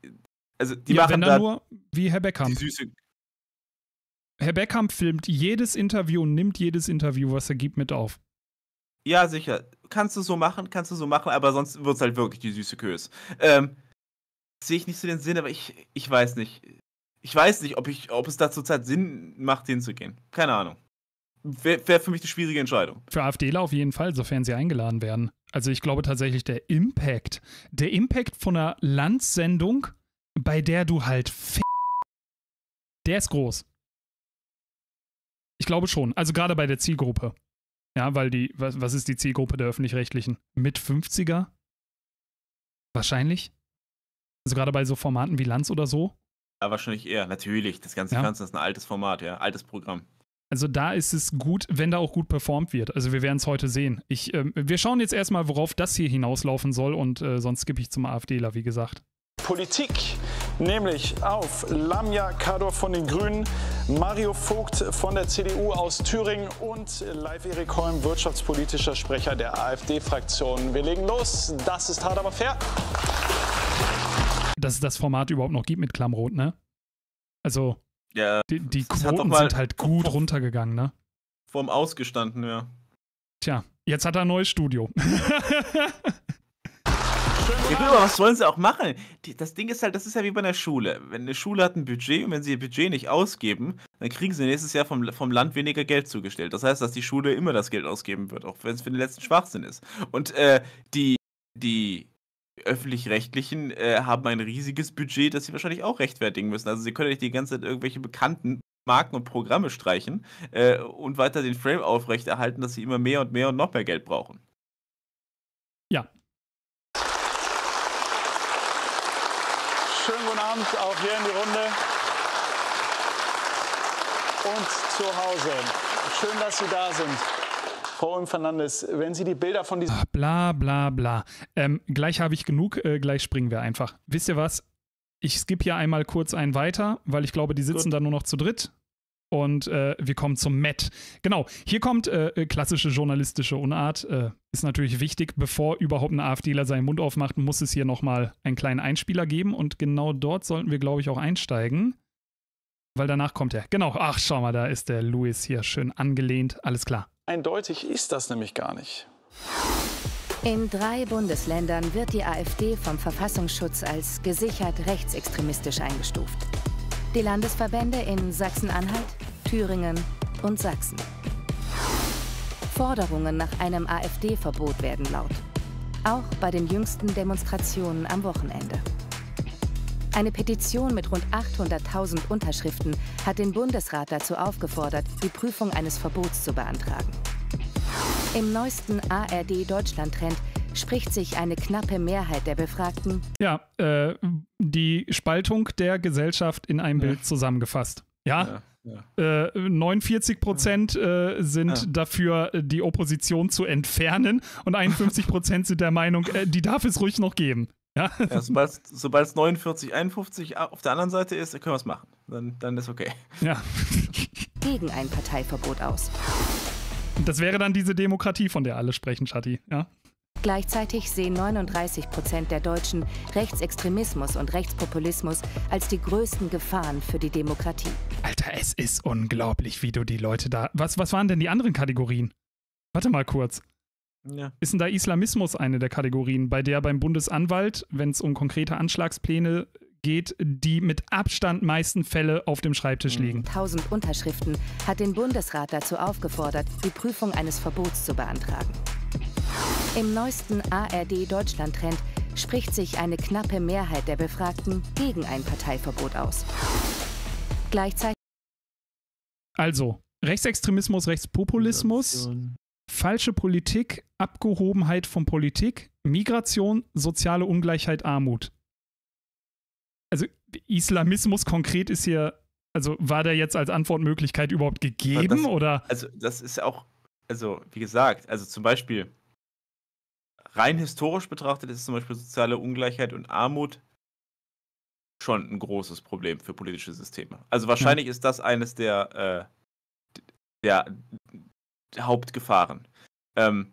Also, die ja, machen wenn dann nur wie Herr Becker. Die süße, Herr Beckham filmt jedes Interview und nimmt jedes Interview, was er gibt, mit auf. Ja, sicher. Kannst du so machen, kannst du so machen, aber sonst wird es halt wirklich die süße Kös. Ähm, Sehe ich nicht so den Sinn, aber ich, ich weiß nicht. Ich weiß nicht, ob, ich, ob es da zurzeit Sinn macht, hinzugehen. Keine Ahnung. Wäre für mich eine schwierige Entscheidung. Für AfDler auf jeden Fall, sofern sie eingeladen werden. Also ich glaube tatsächlich, der Impact, der Impact von einer Landsendung, bei der du halt f der ist groß. Ich glaube schon. Also gerade bei der Zielgruppe. Ja, weil die, was, was ist die Zielgruppe der öffentlich-rechtlichen? Mit 50er? Wahrscheinlich. Also gerade bei so Formaten wie Lanz oder so. Ja, wahrscheinlich eher, natürlich. Das ganze ja. Fernsehen ist ein altes Format, ja, altes Programm. Also da ist es gut, wenn da auch gut performt wird. Also wir werden es heute sehen. Ich, ähm, wir schauen jetzt erstmal, worauf das hier hinauslaufen soll und äh, sonst skippe ich zum AfDler, wie gesagt. Politik, nämlich auf Lamia Kador von den Grünen, Mario Vogt von der CDU aus Thüringen und Live Erik Holm, wirtschaftspolitischer Sprecher der AfD-Fraktion. Wir legen los. Das ist hart, aber fair. Dass es das Format überhaupt noch gibt mit Klammrot, ne? Also, ja, die, die Quoten sind halt gut runtergegangen, ne? Vorm Ausgestanden, ja. Tja, jetzt hat er ein neues Studio. Darüber, was wollen sie auch machen? Die, das Ding ist halt, das ist ja wie bei einer Schule. Wenn eine Schule hat ein Budget und wenn sie ihr Budget nicht ausgeben, dann kriegen sie nächstes Jahr vom, vom Land weniger Geld zugestellt. Das heißt, dass die Schule immer das Geld ausgeben wird, auch wenn es für den letzten Schwachsinn ist. Und äh, die, die öffentlich-rechtlichen äh, haben ein riesiges Budget, das sie wahrscheinlich auch rechtfertigen müssen. Also sie können nicht die ganze Zeit irgendwelche bekannten Marken und Programme streichen äh, und weiter den Frame aufrechterhalten, dass sie immer mehr und mehr und noch mehr Geld brauchen. Ja, Abend auch hier in die Runde und zu Hause. Schön, dass Sie da sind. Frau Ulm Fernandes, wenn Sie die Bilder von diesem. Bla, bla, bla. Ähm, gleich habe ich genug, äh, gleich springen wir einfach. Wisst ihr was? Ich skippe hier einmal kurz einen weiter, weil ich glaube, die sitzen Gut. da nur noch zu dritt und äh, wir kommen zum Matt. Genau, hier kommt äh, äh, klassische journalistische Unart. Äh, ist natürlich wichtig, bevor überhaupt ein AfDler seinen Mund aufmacht, muss es hier nochmal einen kleinen Einspieler geben. Und genau dort sollten wir, glaube ich, auch einsteigen. Weil danach kommt er. Genau, ach, schau mal, da ist der Louis hier schön angelehnt. Alles klar. Eindeutig ist das nämlich gar nicht. In drei Bundesländern wird die AfD vom Verfassungsschutz als gesichert rechtsextremistisch eingestuft. Die Landesverbände in Sachsen-Anhalt, Thüringen und Sachsen. Forderungen nach einem AfD-Verbot werden laut. Auch bei den jüngsten Demonstrationen am Wochenende. Eine Petition mit rund 800.000 Unterschriften hat den Bundesrat dazu aufgefordert, die Prüfung eines Verbots zu beantragen. Im neuesten ARD-Deutschland-Trend spricht sich eine knappe Mehrheit der Befragten. Ja, äh, die Spaltung der Gesellschaft in einem ja. Bild zusammengefasst. ja. ja. Ja. Äh, 49 Prozent äh, sind ja. dafür, äh, die Opposition zu entfernen und 51 sind der Meinung, äh, die darf es ruhig noch geben. Ja? ja Sobald es 49, 51 auf der anderen Seite ist, können wir es machen. Dann, dann ist okay. Ja. Gegen ein Parteiverbot aus. Das wäre dann diese Demokratie, von der alle sprechen, Schatti. Ja. Gleichzeitig sehen 39 Prozent der Deutschen Rechtsextremismus und Rechtspopulismus als die größten Gefahren für die Demokratie. Alter, es ist unglaublich, wie du die Leute da. Was, was waren denn die anderen Kategorien? Warte mal kurz. Ja. Ist denn da Islamismus eine der Kategorien, bei der beim Bundesanwalt, wenn es um konkrete Anschlagspläne geht, die mit Abstand meisten Fälle auf dem Schreibtisch liegen. 1000 mhm. Unterschriften hat den Bundesrat dazu aufgefordert, die Prüfung eines Verbots zu beantragen. Im neuesten ARD Deutschland-Trend spricht sich eine knappe Mehrheit der Befragten gegen ein Parteiverbot aus. Gleichzeitig. Also, Rechtsextremismus, Rechtspopulismus, Migration. falsche Politik, Abgehobenheit von Politik, Migration, soziale Ungleichheit, Armut. Also, Islamismus konkret ist hier. Also war der jetzt als Antwortmöglichkeit überhaupt gegeben das, oder? Also das ist auch, also wie gesagt, also zum Beispiel rein historisch betrachtet ist zum Beispiel soziale Ungleichheit und Armut schon ein großes Problem für politische Systeme. Also wahrscheinlich ja. ist das eines der, äh, der Hauptgefahren. Ähm,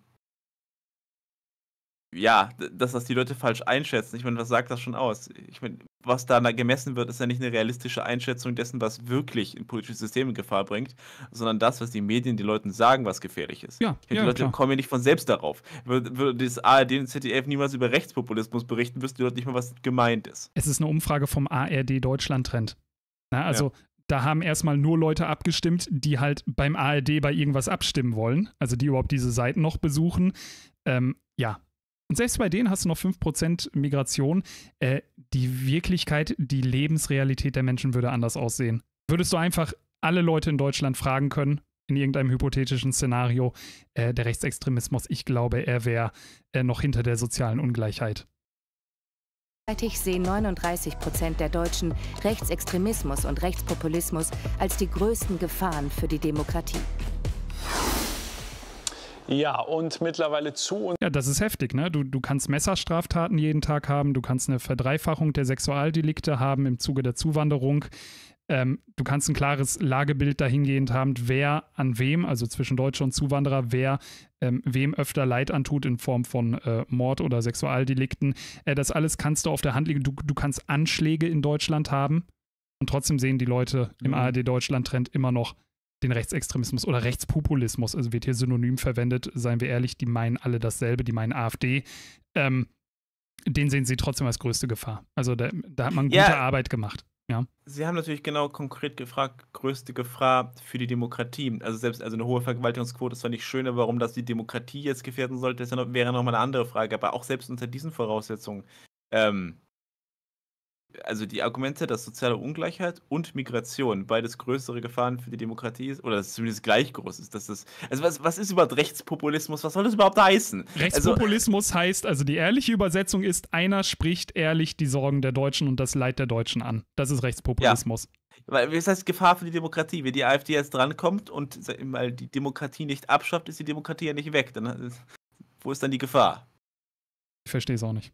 ja, dass das die Leute falsch einschätzen. Ich meine, was sagt das schon aus? Ich meine, was da gemessen wird, ist ja nicht eine realistische Einschätzung dessen, was wirklich ein politisches System in Gefahr bringt, sondern das, was die Medien den Leuten sagen, was gefährlich ist. Ja, meine, ja, die Leute klar. kommen ja nicht von selbst darauf. Würde das ARD und ZDF niemals über Rechtspopulismus berichten, wüssten die Leute nicht mal, was gemeint ist. Es ist eine Umfrage vom ARD Deutschland-Trend. Also ja. da haben erstmal nur Leute abgestimmt, die halt beim ARD bei irgendwas abstimmen wollen, also die überhaupt diese Seiten noch besuchen. Ähm, ja, und selbst bei denen hast du noch 5% Migration. Äh, die Wirklichkeit, die Lebensrealität der Menschen würde anders aussehen. Würdest du einfach alle Leute in Deutschland fragen können, in irgendeinem hypothetischen Szenario, äh, der Rechtsextremismus, ich glaube, er wäre äh, noch hinter der sozialen Ungleichheit. Gleichzeitig sehen 39 Prozent der Deutschen Rechtsextremismus und Rechtspopulismus als die größten Gefahren für die Demokratie. Ja, und mittlerweile zu uns. Ja, das ist heftig, ne? Du, du kannst Messerstraftaten jeden Tag haben, du kannst eine Verdreifachung der Sexualdelikte haben im Zuge der Zuwanderung. Ähm, du kannst ein klares Lagebild dahingehend haben, wer an wem, also zwischen Deutsche und Zuwanderer, wer ähm, wem öfter Leid antut in Form von äh, Mord oder Sexualdelikten. Äh, das alles kannst du auf der Hand legen. Du, du kannst Anschläge in Deutschland haben und trotzdem sehen die Leute im mhm. ARD Deutschland-Trend immer noch den Rechtsextremismus oder Rechtspopulismus, also wird hier synonym verwendet, seien wir ehrlich, die meinen alle dasselbe, die meinen AfD, ähm, den sehen sie trotzdem als größte Gefahr. Also da, da hat man gute ja, Arbeit gemacht. Ja. Sie haben natürlich genau konkret gefragt, größte Gefahr für die Demokratie. Also selbst also eine hohe Vergewaltigungsquote ist zwar nicht schön, warum das die Demokratie jetzt gefährden sollte, ist wäre nochmal eine andere Frage. Aber auch selbst unter diesen Voraussetzungen ähm, also die Argumente, dass soziale Ungleichheit und Migration beides größere Gefahren für die Demokratie ist, oder dass es zumindest gleich groß ist, dass das, also was, was ist überhaupt Rechtspopulismus, was soll das überhaupt heißen? Also Rechtspopulismus also, heißt, also die ehrliche Übersetzung ist, einer spricht ehrlich die Sorgen der Deutschen und das Leid der Deutschen an. Das ist Rechtspopulismus. Ja. Weil, das heißt Gefahr für die Demokratie. Wenn die AfD jetzt drankommt und mal die Demokratie nicht abschafft, ist die Demokratie ja nicht weg. Dann, äh, wo ist dann die Gefahr? Ich verstehe es auch nicht.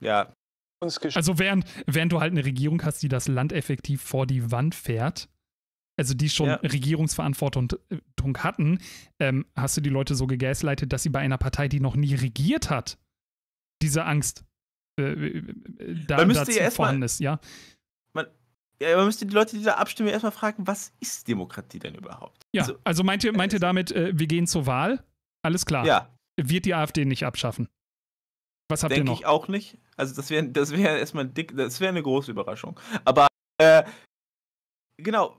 Ja, also während, während du halt eine Regierung hast, die das Land effektiv vor die Wand fährt, also die schon ja. Regierungsverantwortung hatten, ähm, hast du die Leute so gegaslightet, dass sie bei einer Partei, die noch nie regiert hat, diese Angst äh, äh, äh da, dazu ja vorhanden ist, ja? Man, ja, man müsste die Leute, die da abstimmen, erstmal fragen, was ist Demokratie denn überhaupt? Ja, also, also meint ihr, äh, meint ihr damit, äh, wir gehen zur Wahl? Alles klar. Ja. Wird die AfD nicht abschaffen? Was habt Denk ihr noch? Denke ich auch nicht. Also das wäre das wär erstmal dick, das wäre eine große Überraschung. Aber äh, genau,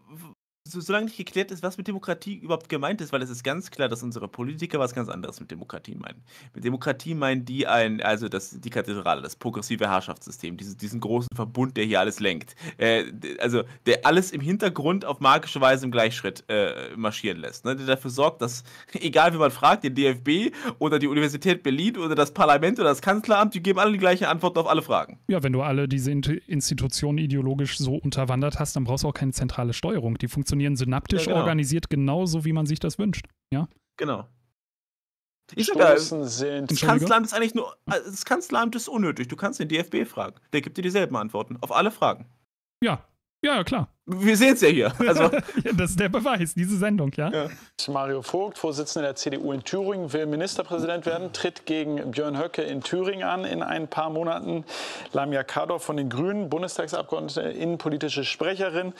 solange nicht geklärt ist, was mit Demokratie überhaupt gemeint ist, weil es ist ganz klar, dass unsere Politiker was ganz anderes mit Demokratie meinen. Mit Demokratie meinen die ein, also das, die Kathedrale, das progressive Herrschaftssystem, diese, diesen großen Verbund, der hier alles lenkt. Äh, also der alles im Hintergrund auf magische Weise im Gleichschritt äh, marschieren lässt. Ne? Der dafür sorgt, dass, egal wie man fragt, den DFB oder die Universität Berlin oder das Parlament oder das Kanzleramt, die geben alle die gleiche Antwort auf alle Fragen. Ja, wenn du alle diese Institutionen ideologisch so unterwandert hast, dann brauchst du auch keine zentrale Steuerung. Die funktioniert funktionieren synaptisch ja, genau. organisiert genauso, wie man sich das wünscht. Ja. Genau. Ich sogar, das Kanzleramt ist eigentlich nur, äh, das Kanzleramt ist unnötig. Du kannst den DFB fragen. Der gibt dir dieselben Antworten auf alle Fragen. Ja, ja, klar. Wir sehen es ja hier. Also. ja, das ist der Beweis, diese Sendung, ja? ja. Mario Vogt, Vorsitzender der CDU in Thüringen, will Ministerpräsident werden, tritt gegen Björn Höcke in Thüringen an in ein paar Monaten. Lamia Kador von den Grünen, Bundestagsabgeordnete, innenpolitische Sprecherin.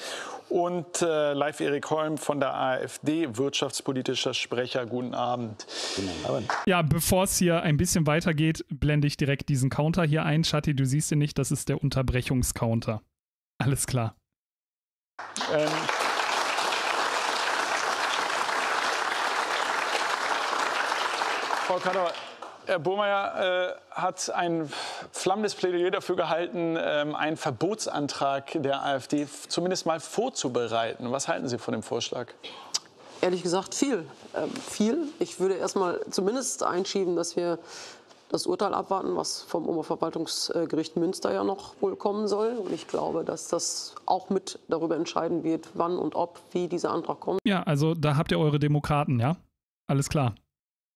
Und äh, live Erik Holm von der AfD, wirtschaftspolitischer Sprecher. Guten Abend. Ja, bevor es hier ein bisschen weitergeht, blende ich direkt diesen Counter hier ein. Schatti, du siehst ihn nicht, das ist der Unterbrechungscounter. Alles klar. Ähm, Frau Kadauer, Herr Burmeier äh, hat ein flammendes Plädoyer dafür gehalten, ähm, einen Verbotsantrag der AfD zumindest mal vorzubereiten. Was halten Sie von dem Vorschlag? Ehrlich gesagt viel. Ähm, viel. Ich würde erst mal zumindest einschieben, dass wir das Urteil abwarten, was vom Oberverwaltungsgericht Münster ja noch wohl kommen soll. Und ich glaube, dass das auch mit darüber entscheiden wird, wann und ob, wie dieser Antrag kommt. Ja, also da habt ihr eure Demokraten, ja? Alles klar.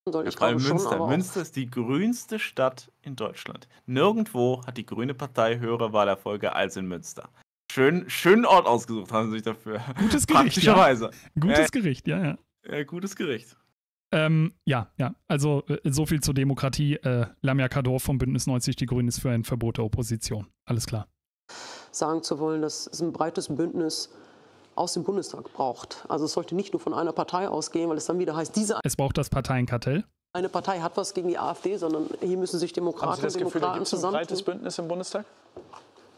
Soll ich ja, glaube Münster. Schon, Münster ist die grünste Stadt in Deutschland. Nirgendwo hat die Grüne Partei höhere Wahlerfolge als in Münster. Schön, schönen Ort ausgesucht haben sie sich dafür. Gutes Gericht. Ja. Gutes äh, Gericht, ja, ja. Äh, gutes Gericht. Ähm, ja, ja, also äh, so viel zur Demokratie. Äh, Lamia Kador vom Bündnis 90 Die Grünen ist für ein Verbot der Opposition. Alles klar. Sagen zu wollen, dass es ein breites Bündnis aus dem Bundestag braucht. Also es sollte nicht nur von einer Partei ausgehen, weil es dann wieder heißt, diese. Es braucht das Parteienkartell. Eine Partei hat was gegen die AfD, sondern hier müssen sich Demokraten zusammen. Haben Sie das Gefühl, da gibt ein breites Bündnis im Bundestag?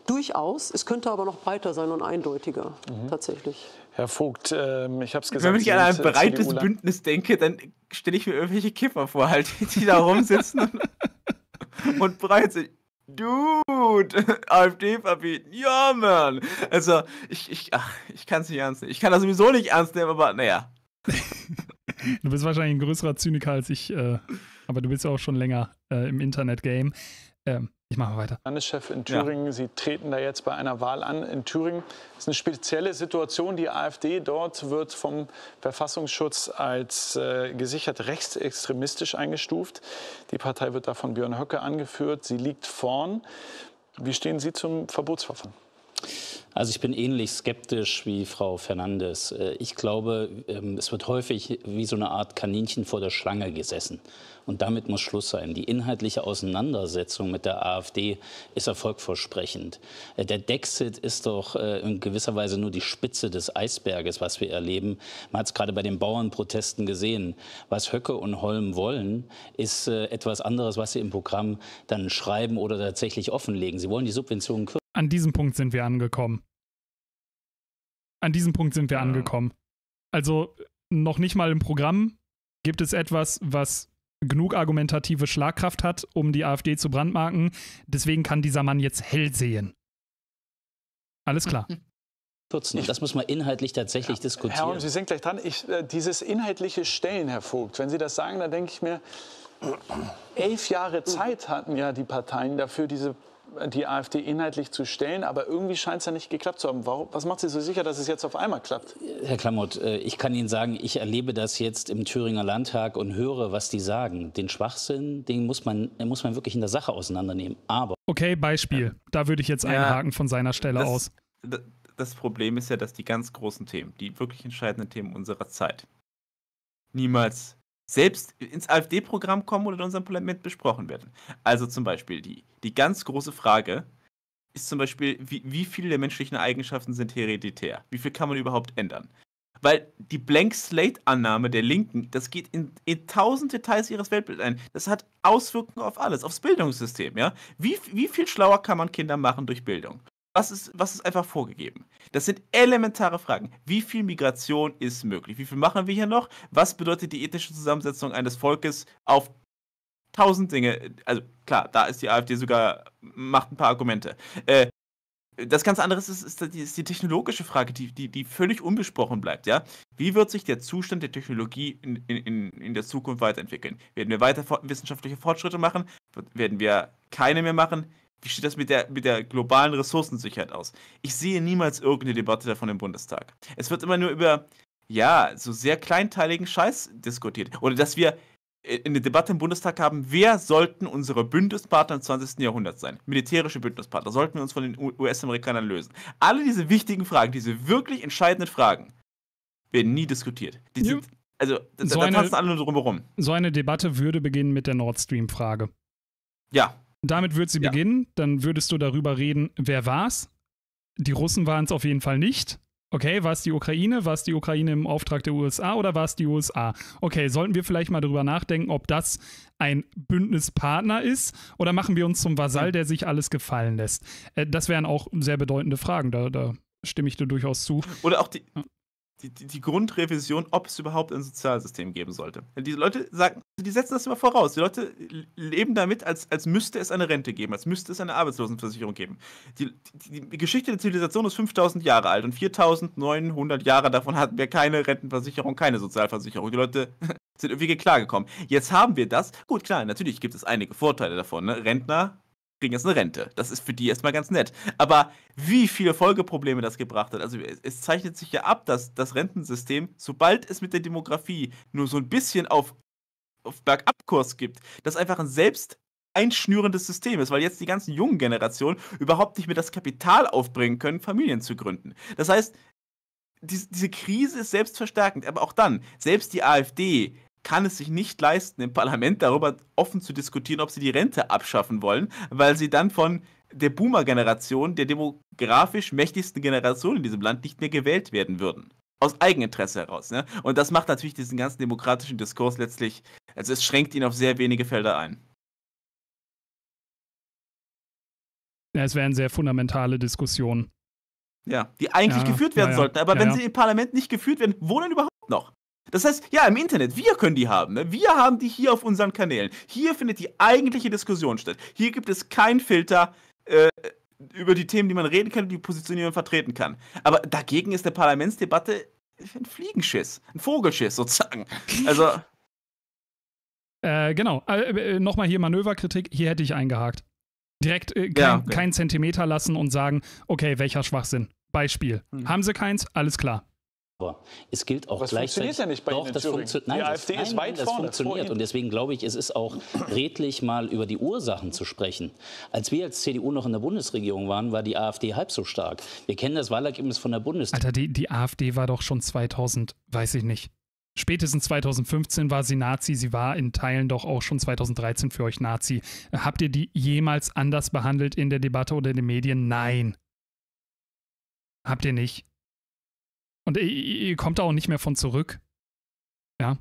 Durchaus. Es könnte aber noch breiter sein und eindeutiger, mhm. tatsächlich. Herr Vogt, ähm, ich habe es gesagt. Wenn ich an ein äh, breites Bündnis denke, dann stelle ich mir irgendwelche Kiffer vor, halt, die da rumsitzen und, breit sind. Dude, AfD verbieten. Ja, Mann. Also, ich, ich, ich kann es nicht ernst nehmen. Ich kann das sowieso nicht ernst nehmen, aber naja. du bist wahrscheinlich ein größerer Zyniker als ich, äh, aber du bist ja auch schon länger äh, im Internet-Game. Ähm, ich mache weiter. Landeschef in Thüringen, ja. Sie treten da jetzt bei einer Wahl an in Thüringen. Das ist eine spezielle Situation. Die AfD dort wird vom Verfassungsschutz als äh, gesichert rechtsextremistisch eingestuft. Die Partei wird da von Björn Höcke angeführt. Sie liegt vorn. Wie stehen Sie zum Verbotsverfahren? Also ich bin ähnlich skeptisch wie Frau Fernandes. Äh, ich glaube, ähm, es wird häufig wie so eine Art Kaninchen vor der Schlange gesessen. Und damit muss Schluss sein. Die inhaltliche Auseinandersetzung mit der AfD ist erfolgversprechend. Äh, der Dexit ist doch äh, in gewisser Weise nur die Spitze des Eisberges, was wir erleben. Man hat es gerade bei den Bauernprotesten gesehen. Was Höcke und Holm wollen, ist etwas anderes, was sie im Programm dann schreiben oder tatsächlich offenlegen. Sie wollen die Subventionen kürzen an diesem Punkt sind wir angekommen. An diesem Punkt sind wir ja. angekommen. Also noch nicht mal im Programm gibt es etwas, was genug argumentative Schlagkraft hat, um die AfD zu brandmarken. Deswegen kann dieser Mann jetzt hell sehen. Alles klar. Nicht. Das muss man inhaltlich tatsächlich ja, diskutieren. Herr Holm, Sie sind gleich dran. Ich, äh, dieses inhaltliche Stellen, Herr Vogt, wenn Sie das sagen, dann denke ich mir, elf Jahre Zeit hatten ja die Parteien dafür, diese die AfD inhaltlich zu stellen, aber irgendwie scheint es ja nicht geklappt zu haben. Warum, was macht Sie so sicher, dass es jetzt auf einmal klappt? Herr Klammert, äh, ich kann Ihnen sagen, ich erlebe das jetzt im Thüringer Landtag und höre, was die sagen. Den Schwachsinn, den muss man, den muss man wirklich in der Sache auseinandernehmen. Aber okay, Beispiel. Da würde ich jetzt einhaken ja, von seiner Stelle das, aus. Das Problem ist ja, dass die ganz großen Themen, die wirklich entscheidenden Themen unserer Zeit, niemals selbst ins AfD-Programm kommen oder in unserem Parlament besprochen werden. Also zum Beispiel die, die ganz große Frage ist zum Beispiel, wie, wie viele der menschlichen Eigenschaften sind hereditär? Wie viel kann man überhaupt ändern? Weil die Blank Slate-Annahme der Linken, das geht in, in tausend Details ihres Weltbildes ein. Das hat Auswirkungen auf alles, aufs Bildungssystem. Ja? Wie, wie viel schlauer kann man Kinder machen durch Bildung? Was ist, was ist einfach vorgegeben? Das sind elementare Fragen. Wie viel Migration ist möglich? Wie viel machen wir hier noch? Was bedeutet die ethische Zusammensetzung eines Volkes auf tausend Dinge? Also klar, da ist die AfD sogar, macht ein paar Argumente. Äh, das ganz andere ist, ist, ist, die technologische Frage, die, die, die, völlig unbesprochen bleibt. Ja? Wie wird sich der Zustand der Technologie in, in, in der Zukunft weiterentwickeln? Werden wir weiter wissenschaftliche Fortschritte machen? Werden wir keine mehr machen? Wie steht das mit der, mit der globalen Ressourcensicherheit aus? Ich sehe niemals irgendeine Debatte davon im Bundestag. Es wird immer nur über, ja, so sehr kleinteiligen Scheiß diskutiert. Oder dass wir äh, eine Debatte im Bundestag haben, wer sollten unsere Bündnispartner im 20. Jahrhundert sein? Militärische Bündnispartner, sollten wir uns von den US-Amerikanern lösen? Alle diese wichtigen Fragen, diese wirklich entscheidenden Fragen, werden nie diskutiert. Die sind, also, da, so da tanzen alle nur drumherum. So eine Debatte würde beginnen mit der Nord Stream-Frage. Ja, damit würde sie ja. beginnen. Dann würdest du darüber reden, wer war es? Die Russen waren es auf jeden Fall nicht. Okay, war es die Ukraine? War es die Ukraine im Auftrag der USA oder war es die USA? Okay, sollten wir vielleicht mal darüber nachdenken, ob das ein Bündnispartner ist oder machen wir uns zum Vasall, der sich alles gefallen lässt? Äh, das wären auch sehr bedeutende Fragen. Da, da stimme ich dir durchaus zu. Oder auch die, die, die, Grundrevision, ob es überhaupt ein Sozialsystem geben sollte. Denn diese Leute sagen, also die setzen das immer voraus. Die Leute leben damit, als, als müsste es eine Rente geben, als müsste es eine Arbeitslosenversicherung geben. Die, die Geschichte der Zivilisation ist 5000 Jahre alt und 4900 Jahre davon hatten wir keine Rentenversicherung, keine Sozialversicherung. Die Leute sind irgendwie klargekommen. Jetzt haben wir das. Gut, klar, natürlich gibt es einige Vorteile davon. Ne? Rentner kriegen jetzt eine Rente. Das ist für die erstmal ganz nett. Aber wie viele Folgeprobleme das gebracht hat. Also es, es zeichnet sich ja ab, dass das Rentensystem, sobald es mit der Demografie nur so ein bisschen auf, auf Bergabkurs gibt, das einfach ein selbst einschnürendes System ist, weil jetzt die ganzen jungen Generationen überhaupt nicht mehr das Kapital aufbringen können, Familien zu gründen. Das heißt, diese Krise ist selbstverstärkend, aber auch dann, selbst die AfD kann es sich nicht leisten, im Parlament darüber offen zu diskutieren, ob sie die Rente abschaffen wollen, weil sie dann von der Boomer-Generation, der demografisch mächtigsten Generation in diesem Land, nicht mehr gewählt werden würden. Aus Eigeninteresse heraus. Ne? Und das macht natürlich diesen ganzen demokratischen Diskurs letztlich, also es schränkt ihn auf sehr wenige Felder ein. Ja, es wären sehr fundamentale Diskussionen. Ja, die eigentlich ja, geführt werden ja, sollten. Aber wenn sie im Parlament nicht geführt werden, wo denn überhaupt noch? Das heißt, ja, im Internet, wir können die haben. Ne? Wir haben die hier auf unseren Kanälen. Hier findet die eigentliche Diskussion statt. Hier gibt es keinen Filter äh, über die Themen, die man reden kann und die Positionierung vertreten kann. Aber dagegen ist der Parlamentsdebatte ein Fliegenschiss, ein Vogelschiss sozusagen. Also. äh, genau. Äh, äh, Nochmal hier Manöverkritik. Hier hätte ich eingehakt. Direkt äh, kein, ja, okay. kein Zentimeter lassen und sagen, okay, welcher Schwachsinn. Beispiel. Hm. Haben sie keins? Alles klar. Aber es gilt auch das gleichzeitig. Das funktioniert ja nicht bei Doch, Ihnen das funktioniert. Nein, die AfD das, nein, ist weit nein, vorne. Das funktioniert. Und deswegen glaube ich, es ist auch redlich, mal über die Ursachen zu sprechen. Als wir als CDU noch in der Bundesregierung waren, war die AfD halb so stark. Wir kennen das Wahlergebnis von der Bundesregierung. Alter, die, die AfD war doch schon 2000, weiß ich nicht. Spätestens 2015 war sie Nazi, sie war in Teilen doch auch schon 2013 für euch Nazi. Habt ihr die jemals anders behandelt in der Debatte oder in den Medien? Nein. Habt ihr nicht. Und ihr, ihr kommt da auch nicht mehr von zurück. Ja.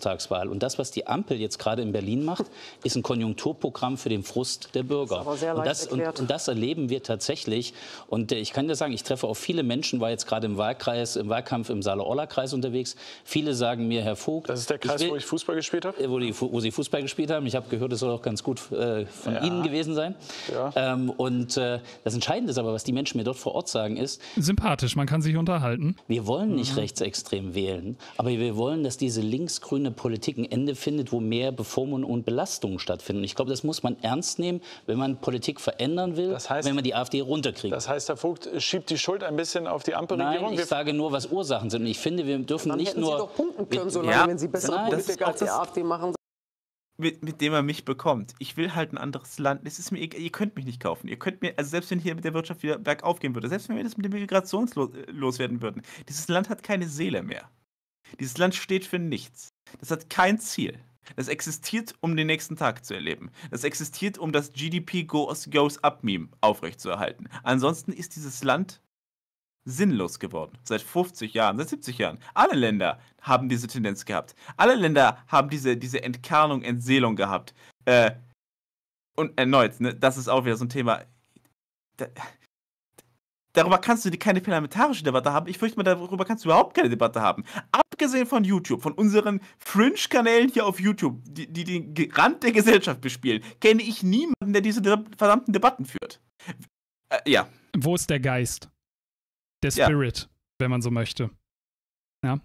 Bundestagswahl. Und das, was die Ampel jetzt gerade in Berlin macht, ist ein Konjunkturprogramm für den Frust der Bürger. Das und, das, und, und, das, erleben wir tatsächlich. Und äh, ich kann dir sagen, ich treffe auch viele Menschen, war jetzt gerade im Wahlkreis, im Wahlkampf im Saale-Orla-Kreis unterwegs. Viele sagen mir, Herr Vogt. Das ist der Kreis, ich will, wo ich Fußball gespielt habe? Äh, wo, die, wo, Sie Fußball gespielt haben. Ich habe gehört, das soll auch ganz gut äh, von ja. Ihnen gewesen sein. Ja. Ähm, und äh, das Entscheidende ist aber, was die Menschen mir dort vor Ort sagen, ist. Sympathisch, man kann sich unterhalten. Wir wollen nicht mhm. rechtsextrem wählen, aber wir wollen, dass diese linksgrüne moderne Politik ein Ende findet, wo mehr Bevormundung und Belastungen stattfinden. Ich glaube, das muss man ernst nehmen, wenn man Politik verändern will, das heißt, wenn man die AfD runterkriegt. Das heißt, Herr Vogt schiebt die Schuld ein bisschen auf die Ampelregierung? Nein, ich wir sage nur, was Ursachen sind. Und ich finde, wir dürfen nicht nur... Sie doch punkten können, solange, ja. wenn Sie bessere Nein, Politik als die AfD machen. Mit, mit, dem er mich bekommt. Ich will halt ein anderes Land. Es ist mir egal, ihr könnt mich nicht kaufen. Ihr könnt mir, also selbst wenn hier mit der Wirtschaft wieder bergauf gehen würde, selbst wenn wir das mit dem Migration äh, loswerden würden, dieses Land hat keine Seele mehr. Dieses Land steht für nichts. Das hat kein Ziel. Das existiert, um den nächsten Tag zu erleben. Das existiert, um das GDP Goes, goes Up-Meme aufrechtzuerhalten. Ansonsten ist dieses Land sinnlos geworden. Seit 50 Jahren, seit 70 Jahren. Alle Länder haben diese Tendenz gehabt. Alle Länder haben diese, diese Entkarnung, Entseelung gehabt. Äh, und erneut, ne, das ist auch wieder so ein Thema. Da, darüber kannst du keine parlamentarische Debatte haben. Ich fürchte mal, darüber kannst du überhaupt keine Debatte haben. Aber abgesehen von YouTube, von unseren Fringe-Kanälen hier auf YouTube, die, die den Rand der Gesellschaft bespielen, kenne ich niemanden, der diese de verdammten Debatten führt. Äh, ja. Wo ist der Geist? Der Spirit, ja. wenn man so möchte. Ja. An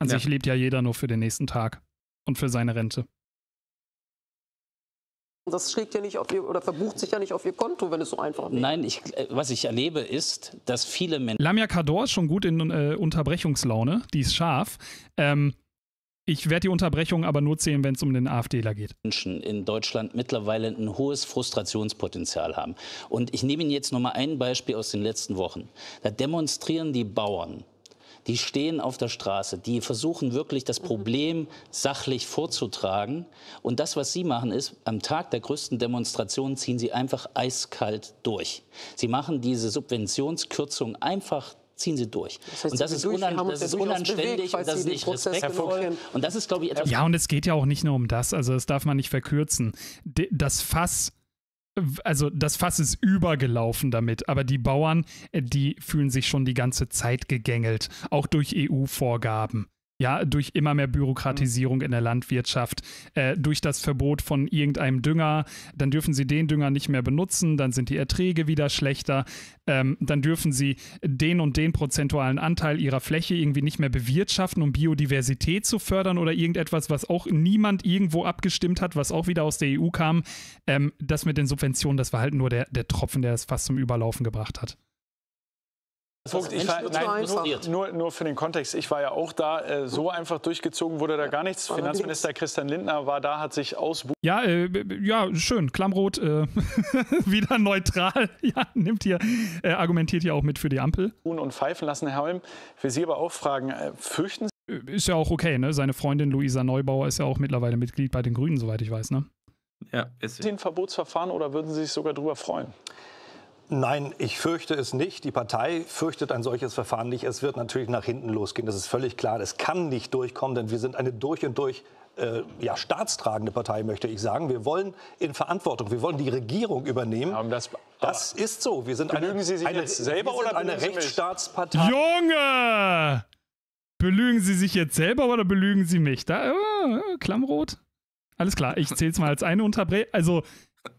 also ja. sich lebt ja jeder nur für den nächsten Tag und für seine Rente. Das schlägt ja nicht auf ihr oder verbucht sich ja nicht auf ihr Konto, wenn es so einfach ist. Nein, ich, äh, was ich erlebe ist, dass viele Menschen. Lamia Kador ist schon gut in äh, Unterbrechungslaune, die ist scharf. Ähm, ich werde die Unterbrechung aber nur zählen, wenn es um den AfDler geht. Menschen in Deutschland mittlerweile ein hohes Frustrationspotenzial haben. Und ich nehme Ihnen jetzt nochmal ein Beispiel aus den letzten Wochen. Da demonstrieren die Bauern die stehen auf der Straße, die versuchen wirklich das mhm. Problem sachlich vorzutragen. Und das, was Sie machen, ist, am Tag der größten Demonstration ziehen Sie einfach eiskalt durch. Sie machen diese Subventionskürzung einfach ziehen sie durch. Das heißt, und das ist, durch, unan das ist unanständig bewegt, und das ist nicht respektvoll. Und das ist, glaube ich, etwas. Ja, und es geht ja auch nicht nur um das, also das darf man nicht verkürzen. Das Fass also das Fass ist übergelaufen damit, aber die Bauern, äh, die fühlen sich schon die ganze Zeit gegängelt, auch durch EU-Vorgaben ja, durch immer mehr Bürokratisierung mhm. in der Landwirtschaft, äh, durch das Verbot von irgendeinem Dünger, dann dürfen sie den Dünger nicht mehr benutzen, dann sind die Erträge wieder schlechter, ähm, dann dürfen sie den und den prozentualen Anteil ihrer Fläche irgendwie nicht mehr bewirtschaften, um Biodiversität zu fördern oder irgendetwas, was auch niemand irgendwo abgestimmt hat, was auch wieder aus der EU kam. Ähm, das mit den Subventionen, das war halt nur der, der Tropfen, der es fast zum Überlaufen gebracht hat. Punkt, ich war, nein, nur, nur, für den Kontext, ich war ja auch da, äh, so einfach durchgezogen wurde da gar nichts. Finanzminister Christian Lindner war da, hat sich ausbucht. Ja, äh, ja, schön, Klammrot, äh, wieder neutral, ja, nimmt hier, äh, argumentiert hier auch mit für die Ampel. Und pfeifen lassen, Herr Holm, für Sie aber auch fragen, äh, fürchten Sie... Äh, ist ja auch okay, ne? Seine Freundin Luisa Neubauer ist ja auch mittlerweile Mitglied bei den Grünen, soweit ich weiß, ne? Ja, ist sie. Sie ein Verbotsverfahren oder würden Sie sich sogar drüber freuen? Nein, ich fürchte es nicht. Die Partei fürchtet ein solches Verfahren nicht. Es wird natürlich nach hinten losgehen. Das ist völlig klar. Es kann nicht durchkommen, denn wir sind eine durch und durch äh, ja, staatstragende Partei, möchte ich sagen. Wir wollen in Verantwortung, wir wollen die Regierung übernehmen. Haben das, das ist so. Wir sind eine, Sie sich eine, jetzt selber oder eine Rechtsstaatspartei. Junge! Belügen Sie sich jetzt selber oder belügen Sie mich? Da, äh, äh Klammrot. Alles klar, ich zähle es mal als eine Unterbrechung. Also,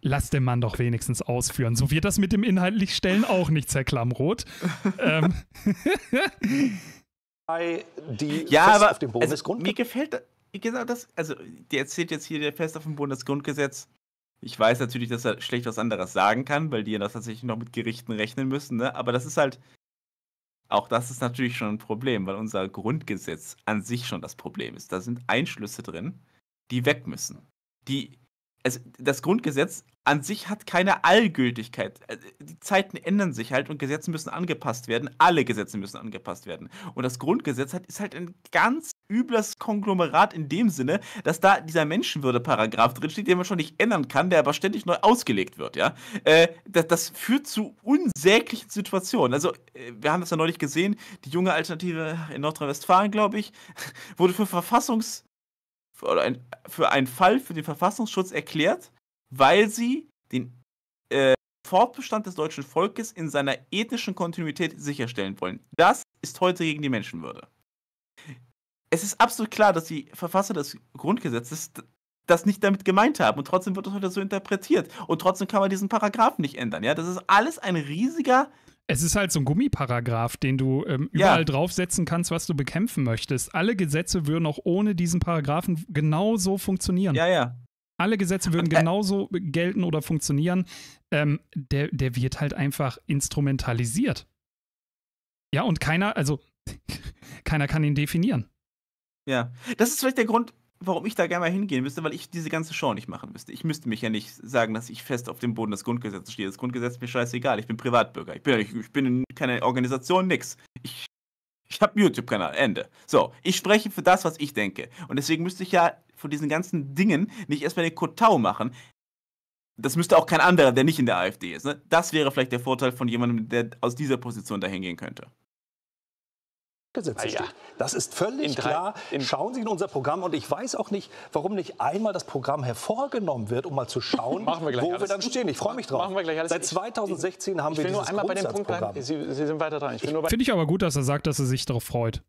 Lass den Mann doch wenigstens ausführen. So wird das mit dem inhaltlich Stellen auch nicht, Herr Klammroth. ähm. die ja, fest aber auf dem also, mir gefällt genau das, also der steht jetzt hier der fest auf dem Boden des Grundgesetzes. Ich weiß natürlich, dass er schlecht was anderes sagen kann, weil die ja das tatsächlich noch mit Gerichten rechnen müssen, ne? Aber das ist halt, auch das ist natürlich schon ein Problem, weil unser Grundgesetz an sich schon das Problem ist. Da sind Einschlüsse drin, die weg müssen. Die also das Grundgesetz an sich hat keine Allgültigkeit. Also, die Zeiten ändern sich halt und Gesetze müssen angepasst werden. Alle Gesetze müssen angepasst werden. Und das Grundgesetz hat, ist halt ein ganz übles Konglomerat in dem Sinne, dass da dieser Menschenwürde-Paragraph drinsteht, den man schon nicht ändern kann, der aber ständig neu ausgelegt wird, ja. Äh, das, das, führt zu unsäglichen Situationen. Also, äh, wir haben das ja neulich gesehen, die junge Alternative in Nordrhein-Westfalen, glaube ich, wurde für Verfassungs- für, ein, für einen Fall für den Verfassungsschutz erklärt, weil sie den äh, Fortbestand des deutschen Volkes in seiner ethnischen Kontinuität sicherstellen wollen. Das ist heute gegen die Menschenwürde. Es ist absolut klar, dass die Verfasser des Grundgesetzes das nicht damit gemeint haben und trotzdem wird das heute so interpretiert und trotzdem kann man diesen Paragraphen nicht ändern. Ja, das ist alles ein riesiger es ist halt so ein Gummiparagraph, den du ähm, überall ja. draufsetzen kannst, was du bekämpfen möchtest. Alle Gesetze würden auch ohne diesen Paragraphen genauso funktionieren. Ja, ja. Alle Gesetze würden äh, äh. genauso gelten oder funktionieren. Ähm, der, der wird halt einfach instrumentalisiert. Ja, und keiner, also keiner kann ihn definieren. Ja, das ist vielleicht der Grund, warum ich da gerne mal hingehen müsste, weil ich diese ganze Show nicht machen müsste. Ich müsste mich ja nicht sagen, dass ich fest auf dem Boden des Grundgesetzes stehe. Das Grundgesetz ist mir scheißegal. Ich bin Privatbürger. Ich bin, ich, ich bin keine Organisation, nix. Ich, ich habe einen YouTube-Kanal. Ende. So, ich spreche für das, was ich denke. Und deswegen müsste ich ja von diesen ganzen Dingen nicht erstmal eine Kotau machen. Das müsste auch kein anderer, der nicht in der AfD ist. Ne? Das wäre vielleicht der Vorteil von jemandem, der aus dieser Position dahin gehen könnte. Gesetze ah ja. steht. Das ist völlig drei, klar. schauen Sie in unser Programm und ich weiß auch nicht, warum nicht einmal das Programm hervorgenommen wird, um mal zu schauen, wir wo alles. wir dann stehen. Ich freue mich drauf. Seit 2016 ich, haben ich, wir ich will dieses nur einmal bei dem Punkt bleiben. Sie, Sie sind weiter dran. Äh, finde ich aber gut, dass er sagt, dass er sich darauf freut.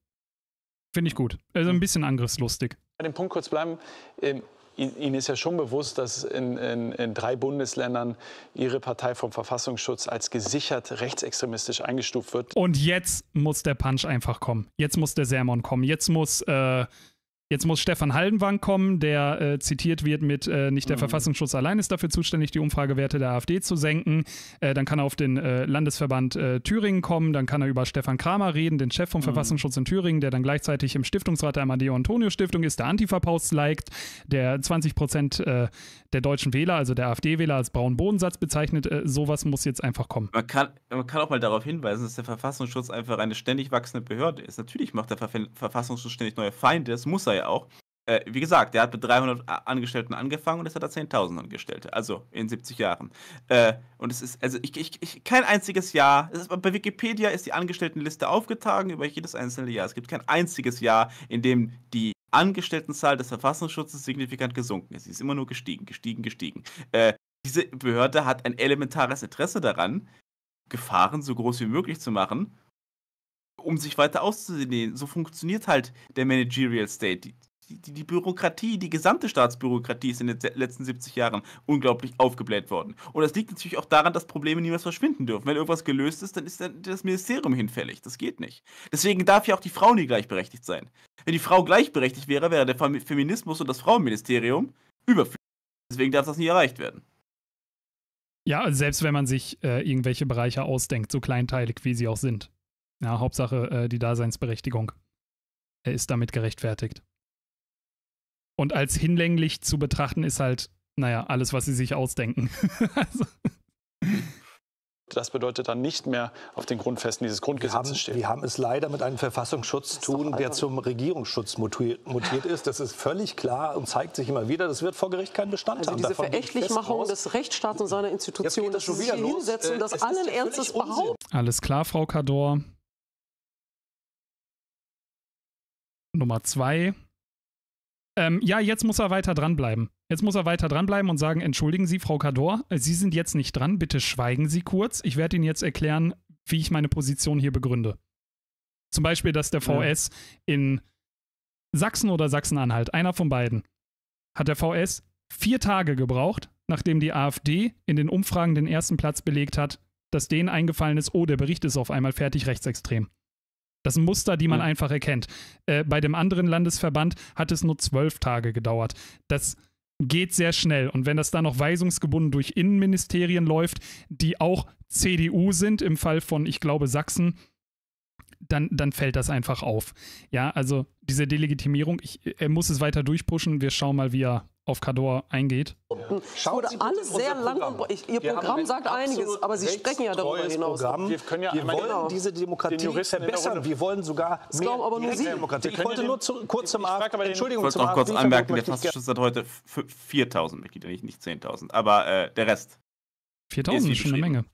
Finde ich gut. Also ein hm. bisschen angriffslustig. Bei dem Punkt kurz bleiben. Ähm, Ihnen ist ja schon bewusst, dass in, in, in, drei Bundesländern Ihre Partei vom Verfassungsschutz als gesichert rechtsextremistisch eingestuft wird. Und jetzt muss der Punch einfach kommen. Jetzt muss der Sermon kommen. Jetzt muss äh, Jetzt muss Stefan Haldenwang kommen, der äh, zitiert wird mit, äh, nicht der mhm. Verfassungsschutz allein ist dafür zuständig, die Umfragewerte der AfD zu senken. Äh, dann kann er auf den äh, Landesverband äh, Thüringen kommen, dann kann er über Stefan Kramer reden, den Chef vom mhm. Verfassungsschutz in Thüringen, der dann gleichzeitig im Stiftungsrat der Amadeo-Antonio-Stiftung ist, der Antifa-Posts liked, der 20 Prozent äh, der deutschen Wähler, also der AfD-Wähler, als braunen Bodensatz bezeichnet. sowas muss jetzt einfach kommen. Man kann, man kann auch mal darauf hinweisen, dass der Verfassungsschutz einfach eine ständig wachsende Behörde ist. Natürlich macht der Verf Verfassungsschutz ständig neue Feinde, das muss er ja auch. Äh, wie gesagt, der hat mit 300 Angestellten angefangen und jetzt hat er 10.000 Angestellte. Also in 70 Jahren. Äh, und es ist, also ich, ich, ich kein einziges Jahr. Ist, bei Wikipedia ist die Angestelltenliste aufgetragen über jedes einzelne Jahr. Es gibt kein einziges Jahr, in dem die Angestelltenzahl des Verfassungsschutzes signifikant gesunken ist. Sie ist immer nur gestiegen, gestiegen, gestiegen. Äh, diese Behörde hat ein elementares Interesse daran, Gefahren so groß wie möglich zu machen um sich weiter auszudehnen. So funktioniert halt der Managerial State. Die, die, die, Bürokratie, die gesamte Staatsbürokratie ist in den letzten 70 Jahren unglaublich aufgebläht worden. Und das liegt natürlich auch daran, dass Probleme niemals verschwinden dürfen. Wenn irgendwas gelöst ist, dann ist das Ministerium hinfällig. Das geht nicht. Deswegen darf ja auch die Frau nie gleichberechtigt sein. Wenn die Frau gleichberechtigt wäre, wäre der Feminismus und das Frauenministerium überflüssig. Deswegen darf das nie erreicht werden. Ja, also selbst wenn man sich äh, irgendwelche Bereiche ausdenkt, so kleinteilig wie sie auch sind. Ja, Hauptsache äh, die Daseinsberechtigung. Er ist damit gerechtfertigt. Und als hinlänglich zu betrachten ist halt, naja, alles, was sie sich ausdenken. also. Das bedeutet dann nicht mehr auf den Grundfesten dieses Grundgesetzes stehen. haben, Wir haben es leider mit einem Verfassungsschutz zu tun, der zum Regierungsschutz mutiert ist. Das ist völlig klar und zeigt sich immer wieder. Das wird vor Gericht kein Bestand also haben. Diese Davon Verächtlichmachung des Rechtsstaats und seiner Institutionen, das dass sie sich hier los. hinsetzen und äh, das allen Ernstes behaupten. Alles klar, Frau Kador. Nummer zwei. Ähm, ja, jetzt muss er weiter dranbleiben. Jetzt muss er weiter dranbleiben und sagen, entschuldigen Sie, Frau Cador, Sie sind jetzt nicht dran, bitte schweigen Sie kurz. Ich werde Ihnen jetzt erklären, wie ich meine Position hier begründe. Zum Beispiel, dass der VS in Sachsen oder Sachsen-Anhalt, einer von beiden, hat der VS vier Tage gebraucht, nachdem die AfD in den Umfragen den ersten Platz belegt hat, dass denen eingefallen ist, oh, der Bericht ist auf einmal fertig rechtsextrem. Das sind Muster, die man ja. einfach erkennt. Äh, bei dem anderen Landesverband hat es nur zwölf Tage gedauert. Das geht sehr schnell. Und wenn das dann noch weisungsgebunden durch Innenministerien läuft, die auch CDU sind, im Fall von, ich glaube, Sachsen, dann, dann fällt das einfach auf. Ja, also diese Delegitimierung, ich, er muss es weiter durchpushen. Wir schauen mal, wie er auf Kador eingeht. Schaut wurde alles sehr lang. Ich, ihr wir Programm sagt einiges, aber Sie sprechen ja darüber hinaus. Programm. Wir, können ja wir wollen genau. diese Demokratie verbessern. Wir wollen sogar mehr aber nur Sie. Demokratie. Ich wollte nur zu, kurz zum AfD. Entschuldigung, ich wollte noch kurz anmerken, der Fastschutz hat heute 4.000 Mitglieder, nicht 10.000. Aber äh, der Rest. 4.000 ist schon eine Menge.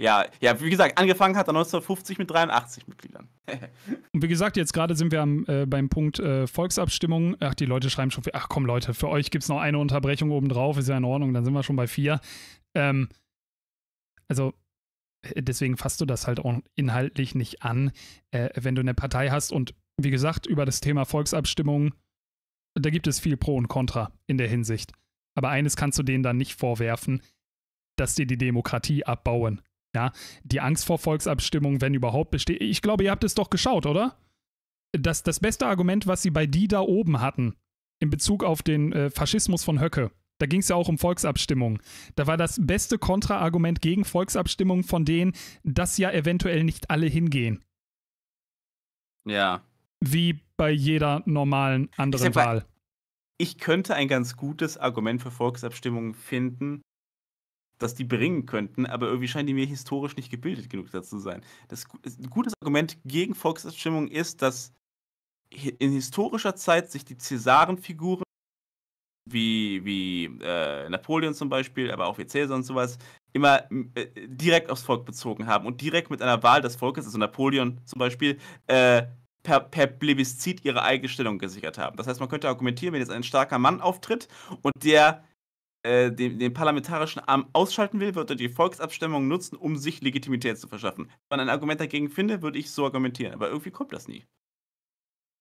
Ja, ja, wie gesagt, angefangen hat er 1950 mit 83 Mitgliedern. und wie gesagt, jetzt gerade sind wir am, äh, beim Punkt äh, Volksabstimmung. Ach, die Leute schreiben schon, viel. ach komm Leute, für euch gibt es noch eine Unterbrechung obendrauf, ist ja in Ordnung, dann sind wir schon bei vier. Ähm, also äh, deswegen fasst du das halt auch inhaltlich nicht an, äh, wenn du eine Partei hast. Und wie gesagt, über das Thema Volksabstimmung, da gibt es viel Pro und Contra in der Hinsicht. Aber eines kannst du denen dann nicht vorwerfen, dass die die Demokratie abbauen ja, die Angst vor Volksabstimmung, wenn überhaupt, besteht. Ich glaube, ihr habt es doch geschaut, oder? Das, das beste Argument, was sie bei die da oben hatten, in Bezug auf den äh, Faschismus von Höcke, da ging es ja auch um Volksabstimmung. Da war das beste Kontraargument gegen Volksabstimmung von denen, dass ja eventuell nicht alle hingehen. Ja. Wie bei jeder normalen anderen ich Wahl. Ich könnte ein ganz gutes Argument für Volksabstimmungen finden, dass die bringen könnten, aber irgendwie scheinen die mir historisch nicht gebildet genug dazu zu sein. Das, ein gutes Argument gegen Volksabstimmung ist, dass in historischer Zeit sich die Cäsarenfiguren wie, wie äh, Napoleon zum Beispiel, aber auch wie Cäsar und sowas, immer äh, direkt aufs Volk bezogen haben und direkt mit einer Wahl des Volkes, also Napoleon zum Beispiel, äh, per, per Plebiszit ihre eigene Stellung gesichert haben. Das heißt, man könnte argumentieren, wenn jetzt ein starker Mann auftritt und der äh, den, den, parlamentarischen Arm ausschalten will, wird er die Volksabstimmung nutzen, um sich Legitimität zu verschaffen. Wenn man ein Argument dagegen finde, würde ich so argumentieren. Aber irgendwie kommt das nie.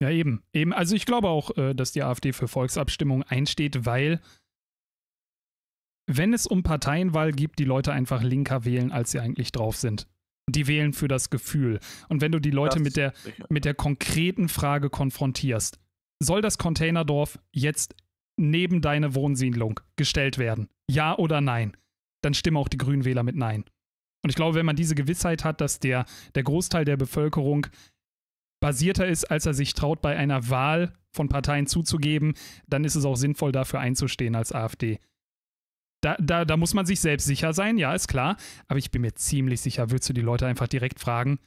Ja, eben. Eben. Also ich glaube auch, äh, dass die AfD für Volksabstimmung einsteht, weil wenn es um Parteienwahl gibt, die Leute einfach linker wählen, als sie eigentlich drauf sind. Die wählen für das Gefühl. Und wenn du die Leute mit der, mit der konkreten Frage konfrontierst, soll das Containerdorf jetzt neben deine Wohnsiedlung gestellt werden. Ja oder nein? Dann stimmen auch die Grünen Wähler mit Nein. Und ich glaube, wenn man diese Gewissheit hat, dass der, der Großteil der Bevölkerung basierter ist, als er sich traut, bei einer Wahl von Parteien zuzugeben, dann ist es auch sinnvoll, dafür einzustehen als AfD. Da, da, da muss man sich selbst sicher sein, ja, ist klar. Aber ich bin mir ziemlich sicher, würdest du die Leute einfach direkt fragen,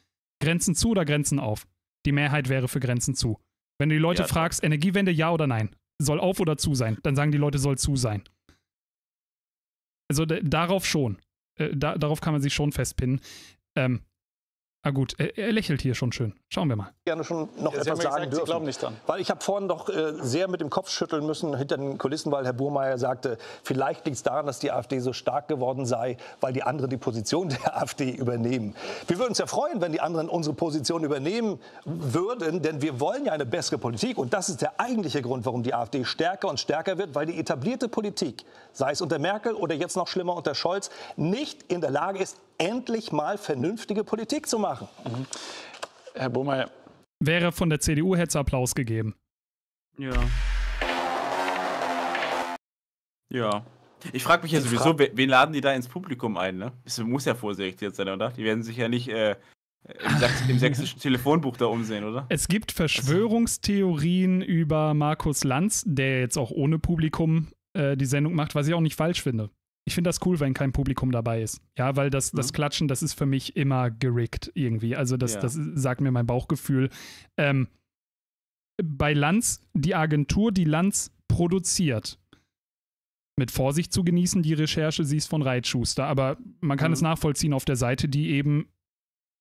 Grenzen zu oder Grenzen auf? Die Mehrheit wäre für Grenzen zu. Wenn du die Leute ja. fragst, Energiewende ja oder nein, soll auf oder zu sein. Dann sagen die Leute, soll zu sein. Also darauf schon. Äh, da, darauf kann man sich schon festpinnen. Ähm, Ah gut, er, er, lächelt hier schon schön. Schauen wir mal. Gerne schon noch ja, etwas sagen gesagt, dürfen. Sie glauben nicht dran. Weil ich habe vorhin doch äh, sehr mit dem Kopf schütteln müssen hinter den Kulissen, weil Herr Burmeier sagte, vielleicht liegt es daran, dass die AfD so stark geworden sei, weil die anderen die Position der AfD übernehmen. Wir würden uns ja freuen, wenn die anderen unsere Position übernehmen würden, denn wir wollen ja eine bessere Politik. Und das ist der eigentliche Grund, warum die AfD stärker und stärker wird, weil die etablierte Politik, sei es unter Merkel oder jetzt noch schlimmer unter Scholz, nicht in der Lage ist, endlich mal vernünftige Politik zu machen. Mhm. Herr Bohmeier. Wäre von der CDU hätte Applaus gegeben. Ja. Ja. Ich frage mich ja sowieso, frag... wen laden die da ins Publikum ein? Ne? Das muss ja vorsichtig jetzt sein, oder? Die werden sich ja nicht äh, im, im sächsischen Telefonbuch da umsehen, oder? Es gibt also Verschwörungstheorien über Markus Lanz, der jetzt auch ohne Publikum äh, die Sendung macht, was ich auch nicht falsch finde ich finde das cool, wenn kein Publikum dabei ist. Ja, weil das, das mhm. Klatschen, das ist für mich immer gerickt irgendwie. Also das, ja. das sagt mir mein Bauchgefühl. Ähm, bei Lanz, die Agentur, die Lanz produziert, mit Vorsicht zu genießen, die Recherche, sie ist von Reitschuster, aber man kann mhm. es nachvollziehen auf der Seite, die eben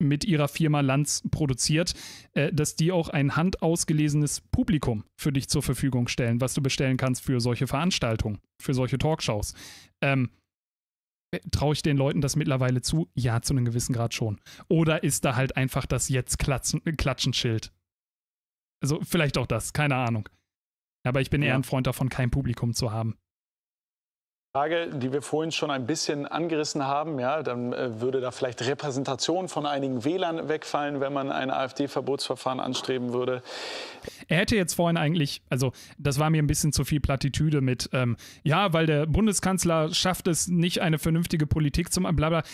mit ihrer Firma Lanz produziert, äh, dass die auch ein handausgelesenes Publikum für dich zur Verfügung stellen, was du bestellen kannst für solche Veranstaltungen, für solche Talkshows. Ähm, äh, Traue ich den Leuten das mittlerweile zu? Ja, zu einem gewissen Grad schon. Oder ist da halt einfach das jetzt äh, Klatschenschild? Also vielleicht auch das, keine Ahnung. Aber ich bin ja. eher ein Freund davon, kein Publikum zu haben. Frage, die wir vorhin schon ein bisschen angerissen haben, ja, dann äh, würde da vielleicht Repräsentation von einigen Wählern wegfallen, wenn man ein AfD-Verbotsverfahren anstreben würde. Er hätte jetzt vorhin eigentlich, also das war mir ein bisschen zu viel Plattitüde mit, ähm, ja, weil der Bundeskanzler schafft es nicht, eine vernünftige Politik zu machen, blablabla.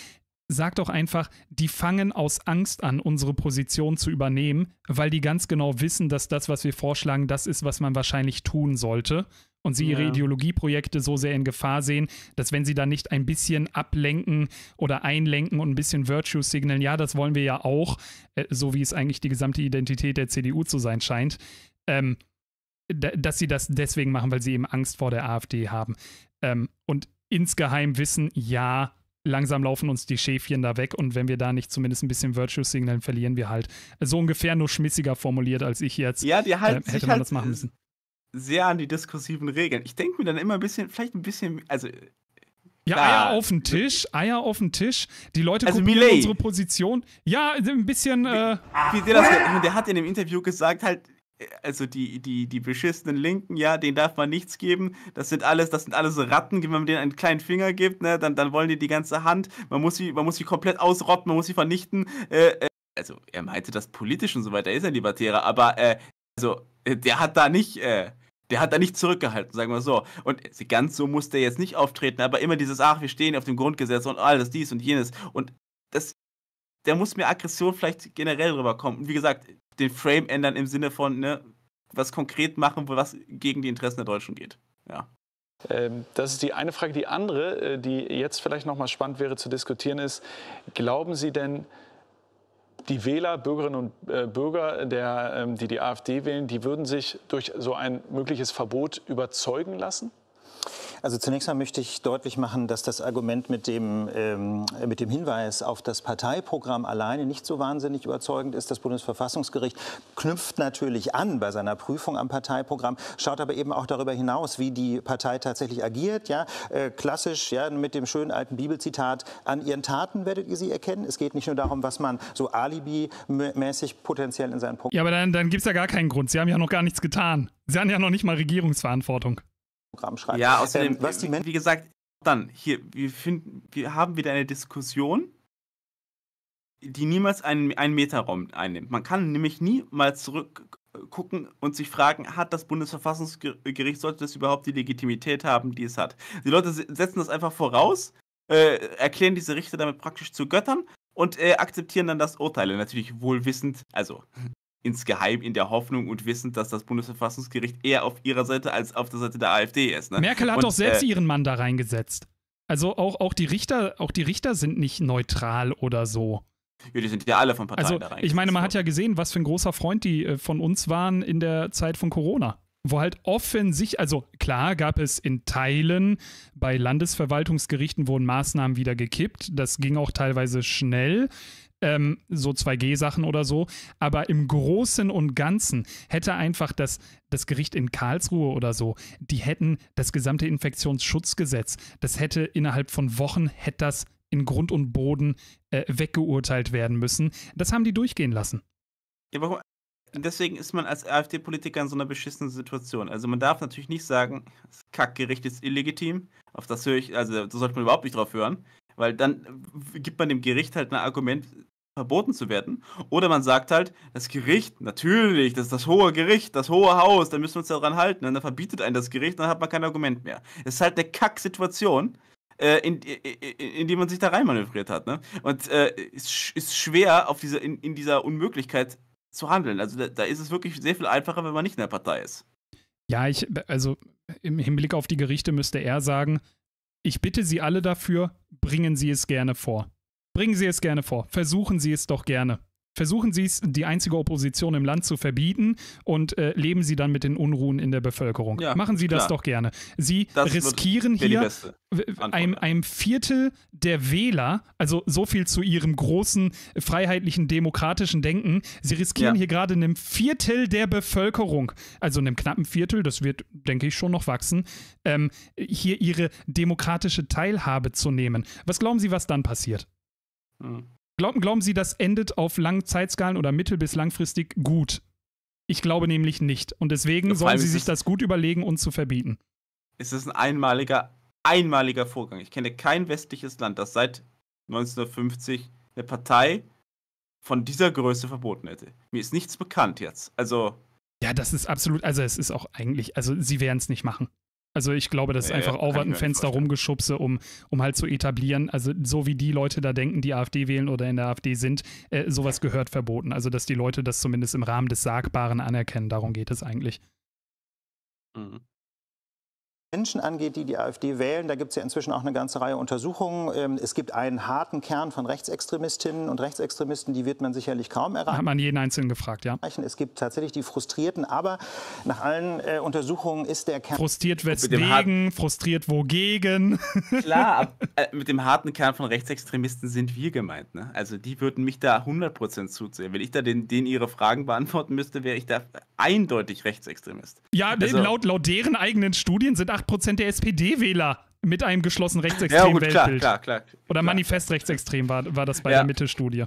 Sag doch einfach, die fangen aus Angst an, unsere Position zu übernehmen, weil die ganz genau wissen, dass das, was wir vorschlagen, das ist, was man wahrscheinlich tun sollte und sie ihre Ideologieprojekte so sehr in Gefahr sehen, dass wenn sie da nicht ein bisschen ablenken oder einlenken und ein bisschen Virtue signalen, ja, das wollen wir ja auch, äh, so wie es eigentlich die gesamte Identität der CDU zu sein scheint, ähm, dass sie das deswegen machen, weil sie eben Angst vor der AfD haben. Ähm, und insgeheim wissen, ja, langsam laufen uns die Schäfchen da weg und wenn wir da nicht zumindest ein bisschen Virtue signalen, verlieren wir halt. So ungefähr nur schmissiger formuliert als ich jetzt. Ja, die ähm, halten äh, hätte sich man halt das machen müssen sehr an die diskursiven Regeln. Ich denke mir dann immer ein bisschen, vielleicht ein bisschen, also ja, Eier auf den Tisch, Eier auf den Tisch. Die Leute also kopieren Millet. unsere Position. Ja, ein bisschen. äh, wie der, das, der hat in dem Interview gesagt, halt, also die, die, die beschissenen Linken, ja, denen darf man nichts geben. Das sind alles, das sind alles Ratten, wenn man denen einen kleinen Finger gibt, ne, dann, dann wollen die die ganze Hand. Man muss sie, man muss sie komplett ausrotten, man muss sie vernichten. Äh, äh also er meinte das politisch und so weiter, er ist ein Libertärer, aber äh, also äh, der hat da nicht. Äh, der hat da nicht zurückgehalten, sagen wir so. Und ganz so muss der jetzt nicht auftreten, aber immer dieses, ach, wir stehen auf dem Grundgesetz und alles, dies und jenes. Und das, der muss mir Aggression vielleicht generell rüberkommen. Und wie gesagt, den Frame ändern im Sinne von, ne, was konkret machen, was gegen die Interessen der Deutschen geht. Ja. Ähm, das ist die eine Frage. Die andere, äh, die jetzt vielleicht nochmal spannend wäre zu diskutieren, ist, glauben Sie denn, die Wähler, Bürgerinnen und äh, Bürger, der, ähm, die die AfD wählen, die würden sich durch so ein mögliches Verbot überzeugen lassen? Also zunächst einmal möchte ich deutlich machen, dass das Argument mit dem, ähm, mit dem Hinweis auf das Parteiprogramm alleine nicht so wahnsinnig überzeugend ist. Das Bundesverfassungsgericht knüpft natürlich an bei seiner Prüfung am Parteiprogramm, schaut aber eben auch darüber hinaus, wie die Partei tatsächlich agiert. Ja, äh, klassisch ja, mit dem schönen alten Bibelzitat, an ihren Taten werdet ihr sie erkennen. Es geht nicht nur darum, was man so alibi-mäßig potenziell in seinen Programm... Ja, aber dann, dann gibt es ja gar keinen Grund. Sie haben ja noch gar nichts getan. Sie haben ja noch nicht mal Regierungsverantwortung. Programm schreiben. Ja, außerdem, ähm, was die Menschen wie gesagt, dann, hier, wir, finden, wir haben wieder eine Diskussion, die niemals einen, einen Meterraum einnimmt. Man kann nämlich nie mal zurückgucken und sich fragen, hat das Bundesverfassungsgericht, sollte das überhaupt die Legitimität haben, die es hat? Die Leute setzen das einfach voraus, äh, erklären diese Richter damit praktisch zu Göttern und äh, akzeptieren dann das Urteil. Natürlich wohlwissend, also insgeheim in der Hoffnung und wissend, dass das Bundesverfassungsgericht eher auf ihrer Seite als auf der Seite der AfD ist. Ne? Merkel hat und, doch selbst äh, ihren Mann da reingesetzt. Also auch, auch, die Richter, auch die Richter sind nicht neutral oder so. Ja, die sind ja alle von Parteien also, da rein. Ich meine, man hat ja gesehen, was für ein großer Freund die äh, von uns waren in der Zeit von Corona. Wo halt offensichtlich, also klar gab es in Teilen, bei Landesverwaltungsgerichten wurden Maßnahmen wieder gekippt. Das ging auch teilweise schnell ähm, so 2G-Sachen oder so. Aber im Großen und Ganzen hätte einfach das, das Gericht in Karlsruhe oder so, die hätten das gesamte Infektionsschutzgesetz, das hätte innerhalb von Wochen, hätte das in Grund und Boden äh, weggeurteilt werden müssen. Das haben die durchgehen lassen. Ja, warum? Deswegen ist man als AfD-Politiker in so einer beschissenen Situation. Also man darf natürlich nicht sagen, das Kackgericht ist illegitim. Auf das höre ich, also da sollte man überhaupt nicht drauf hören. Weil dann gibt man dem Gericht halt ein Argument, verboten zu werden. Oder man sagt halt, das Gericht, natürlich, das ist das hohe Gericht, das hohe Haus, da müssen wir uns ja dran halten. Und dann verbietet einen das Gericht, dann hat man kein Argument mehr. Es ist halt eine Kacksituation, äh, in, in, in, die man sich da reinmanövriert hat. Ne? Und äh, es ist schwer, auf diese, in, in, dieser Unmöglichkeit zu handeln. Also da, da ist es wirklich sehr viel einfacher, wenn man nicht in der Partei ist. Ja, ich, also im Hinblick auf die Gerichte müsste er sagen, ich bitte Sie alle dafür, bringen Sie es gerne vor. Bringen Sie es gerne vor. Versuchen Sie es doch gerne. Versuchen Sie es, die einzige Opposition im Land zu verbieten und äh, leben Sie dann mit den Unruhen in der Bevölkerung. Ja, Machen Sie klar. das doch gerne. Sie das riskieren hier einem, einem, Viertel der Wähler, also so viel zu Ihrem großen freiheitlichen demokratischen Denken, Sie riskieren ja. hier gerade einem Viertel der Bevölkerung, also einem knappen Viertel, das wird, denke ich, schon noch wachsen, ähm, hier Ihre demokratische Teilhabe zu nehmen. Was glauben Sie, was dann passiert? Hm. Glauben, glauben Sie, das endet auf langen Zeitskalen oder mittel- bis langfristig gut? Ich glaube nämlich nicht. Und deswegen das sollen Sie sich das gut überlegen, uns zu verbieten. Es ist ein einmaliger, einmaliger Vorgang. Ich kenne kein westliches Land, das seit 1950 eine Partei von dieser Größe verboten hätte. Mir ist nichts bekannt jetzt. Also. Ja, das ist absolut. Also, es ist auch eigentlich. Also, Sie werden es nicht machen. Also ich glaube, das ist einfach ja, halt Auwartenfenster rumgeschubse, um, um halt zu etablieren. Also so wie die Leute da denken, die AfD wählen oder in der AfD sind, äh, sowas gehört verboten. Also dass die Leute das zumindest im Rahmen des Sagbaren anerkennen, darum geht es eigentlich. Mhm. Menschen angeht, die die AfD wählen, da gibt es ja inzwischen auch eine ganze Reihe Untersuchungen. Ähm, es gibt einen harten Kern von Rechtsextremistinnen und Rechtsextremisten, die wird man sicherlich kaum erreichen. Hat man jeden Einzelnen gefragt, ja. Es gibt tatsächlich die Frustrierten, aber nach allen äh, Untersuchungen ist der Kern... Frustriert weswegen, frustriert wogegen. Klar, äh, mit dem harten Kern von Rechtsextremisten sind wir gemeint. Ne? Also die würden mich da 100% zuzählen. Wenn ich da den, denen ihre Fragen beantworten müsste, wäre ich da eindeutig Rechtsextremist. Ja, also, laut, laut deren eigenen Studien sind 8% der SPD-Wähler mit einem geschlossenen rechtsextremen ja, gut, Weltbild. Klar, klar, klar, Oder klar. manifest rechtsextrem war, war das bei ja. der Mittelstudie.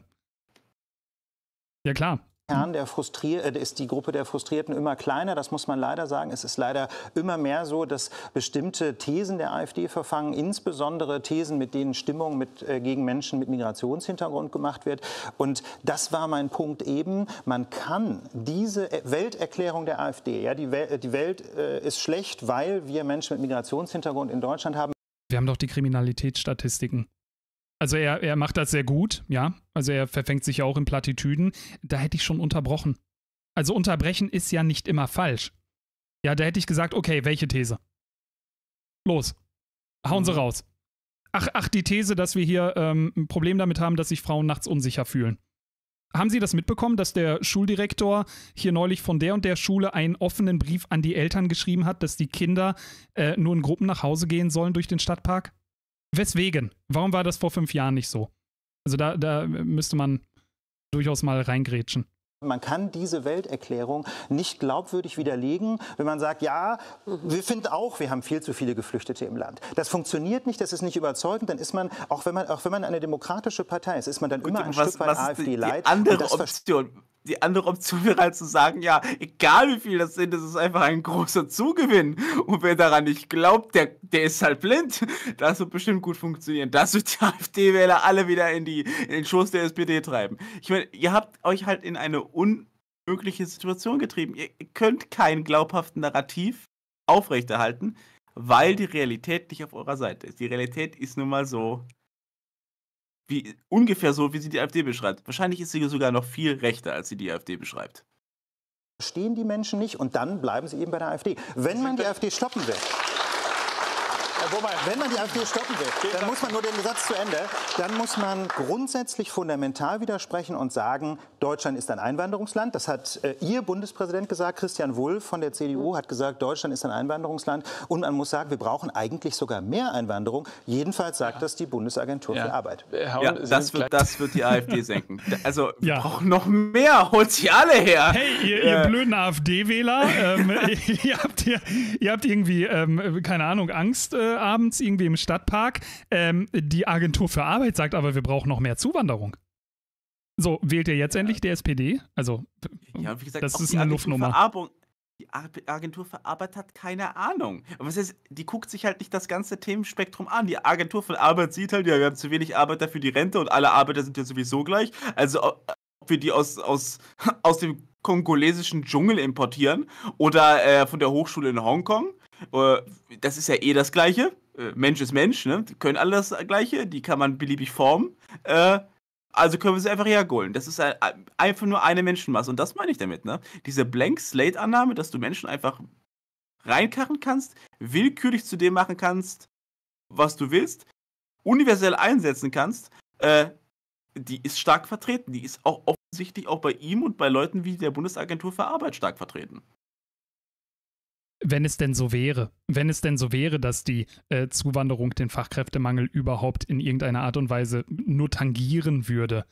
Ja, klar. Kern der Frustrier äh, ist die Gruppe der Frustrierten immer kleiner. Das muss man leider sagen. Es ist leider immer mehr so, dass bestimmte Thesen der AfD verfangen, insbesondere Thesen, mit denen Stimmung mit, äh, gegen Menschen mit Migrationshintergrund gemacht wird. Und das war mein Punkt eben. Man kann diese e-, Welterklärung der AfD, ja, die, Wel die Welt äh, ist schlecht, weil wir Menschen mit Migrationshintergrund in Deutschland haben. Wir haben doch die Kriminalitätsstatistiken. Also er, er macht das sehr gut, ja. Also er verfängt sich ja auch in Plattitüden. Da hätte ich schon unterbrochen. Also unterbrechen ist ja nicht immer falsch. Ja, da hätte ich gesagt, okay, welche These? Los, hauen Sie mhm. raus. Ach, ach, die These, dass wir hier ähm, ein Problem damit haben, dass sich Frauen nachts unsicher fühlen. Haben Sie das mitbekommen, dass der Schuldirektor hier neulich von der und der Schule einen offenen Brief an die Eltern geschrieben hat, dass die Kinder äh, nur in Gruppen nach Hause gehen sollen durch den Stadtpark? Weswegen? Warum war das vor fünf Jahren nicht so? Also da, da müsste man durchaus mal reingrätschen. Man kann diese Welterklärung nicht glaubwürdig widerlegen, wenn man sagt, ja, mhm. wir finden auch, wir haben viel zu viele Geflüchtete im Land. Das funktioniert nicht, das ist nicht überzeugend, dann ist man, auch wenn man, auch wenn man eine demokratische Partei ist, ist man dann Gut, immer ein was, Stück weit AfD-Leid. andere Option die andere Option wäre halt zu sagen, ja, egal wie viel das sind, das ist einfach ein großer Zugewinn. Und wer daran nicht glaubt, der, der ist halt blind. Das wird bestimmt gut funktionieren. Das wird die AfD-Wähler alle wieder in, die, in den Schoß der SPD treiben. Ich meine, ihr habt euch halt in eine unmögliche Situation getrieben. Ihr könnt keinen glaubhaften Narrativ aufrechterhalten, weil die Realität nicht auf eurer Seite ist. Die Realität ist nun mal so, wie, ungefähr so, wie sie die AfD beschreibt. Wahrscheinlich ist sie sogar noch viel rechter, als sie die AfD beschreibt. Stehen die Menschen nicht und dann bleiben sie eben bei der AfD. Wenn man die AfD stoppen will wenn man die AfD stoppen will, dann muss man nur den Satz zu Ende, dann muss man grundsätzlich fundamental widersprechen und sagen, Deutschland ist ein Einwanderungsland. Das hat äh, Ihr Bundespräsident gesagt, Christian Wulff von der CDU hat gesagt, Deutschland ist ein Einwanderungsland. Und man muss sagen, wir brauchen eigentlich sogar mehr Einwanderung. Jedenfalls sagt ja. das die Bundesagentur ja. für Arbeit. Äh, ja, das, wird, das wird die AfD senken. Also wir brauchen noch mehr, holt sie alle her. Hey, ihr, ihr äh. blöden AfD-Wähler, ähm, ihr, ihr, ihr, habt irgendwie, ähm, keine Ahnung, Angst. Äh, abends irgendwie im Stadtpark. Ähm, die Agentur für Arbeit sagt aber, wir brauchen noch mehr Zuwanderung. So, wählt ihr jetzt ja. endlich die SPD? Also, ja, wie gesagt, das ist eine Luftnummer. die Agentur für Arbeit hat keine Ahnung. Was heißt, die guckt sich halt nicht das ganze Themenspektrum an. Die Agentur für Arbeit sieht halt, ja, wir haben zu wenig Arbeiter für die Rente und alle Arbeiter sind ja sowieso gleich. Also, ob wir die aus, aus, aus dem kongolesischen Dschungel importieren oder äh, von der Hochschule in Hongkong äh, das ist ja eh das Gleiche. Äh, Mensch ist Mensch, ne? Die können alle das Gleiche, die kann man beliebig formen. Äh, also können wir sie einfach herholen. Das ist einfach nur eine Menschenmasse. Und das meine ich damit, ne? Diese Blank Slate-Annahme, dass du Menschen einfach reinkarren kannst, willkürlich zu dem machen kannst, was du willst, universell einsetzen kannst, die ist stark vertreten. Die ist auch offensichtlich auch bei ihm und bei Leuten wie der Bundesagentur für Arbeit stark vertreten wenn es denn so wäre, wenn es denn so wäre, dass die äh, Zuwanderung den Fachkräftemangel überhaupt in irgendeiner Art und Weise nur tangieren würde.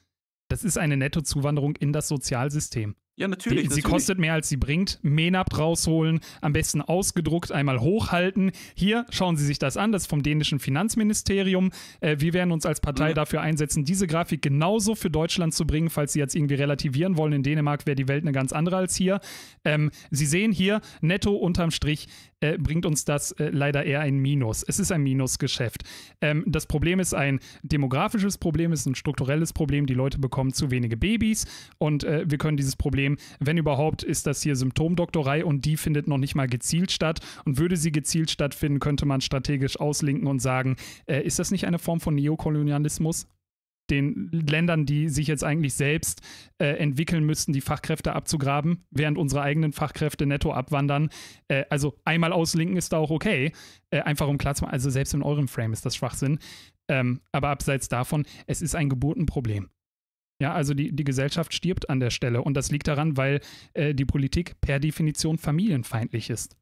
Das ist eine Nettozuwanderung in das Sozialsystem. Ja, natürlich. Die, natürlich. Sie kostet mehr, als sie bringt. MENAP rausholen, am besten ausgedruckt, einmal hochhalten. Hier schauen Sie sich das an, das ist vom dänischen Finanzministerium. Äh, wir werden uns als Partei mhm. dafür einsetzen, diese Grafik genauso für Deutschland zu bringen, falls Sie jetzt irgendwie relativieren wollen. In Dänemark wäre die Welt eine ganz andere als hier. Ähm, sie sehen hier, netto unterm Strich äh, bringt uns das äh, leider eher ein Minus. Es ist ein Minusgeschäft. Ähm, das Problem ist ein demografisches Problem, es ist ein strukturelles Problem. Die Leute bekommen zu wenige Babys und äh, wir können dieses Problem Problem. Wenn überhaupt, ist das hier Symptomdoktorei und die findet noch nicht mal gezielt statt. Und würde sie gezielt stattfinden, könnte man strategisch auslinken und sagen, äh, ist das nicht eine Form von Neokolonialismus? den Ländern, die sich jetzt eigentlich selbst äh, entwickeln müssten, die Fachkräfte abzugraben, während unsere eigenen Fachkräfte netto abwandern. Äh, also einmal auslinken ist da auch okay, äh, einfach um klar zu machen, also selbst in eurem Frame ist das Schwachsinn. Ähm, aber abseits davon, es ist ein Geburtenproblem. Ja, also die, die Gesellschaft stirbt an der Stelle und das liegt daran, weil äh, die Politik per Definition familienfeindlich ist.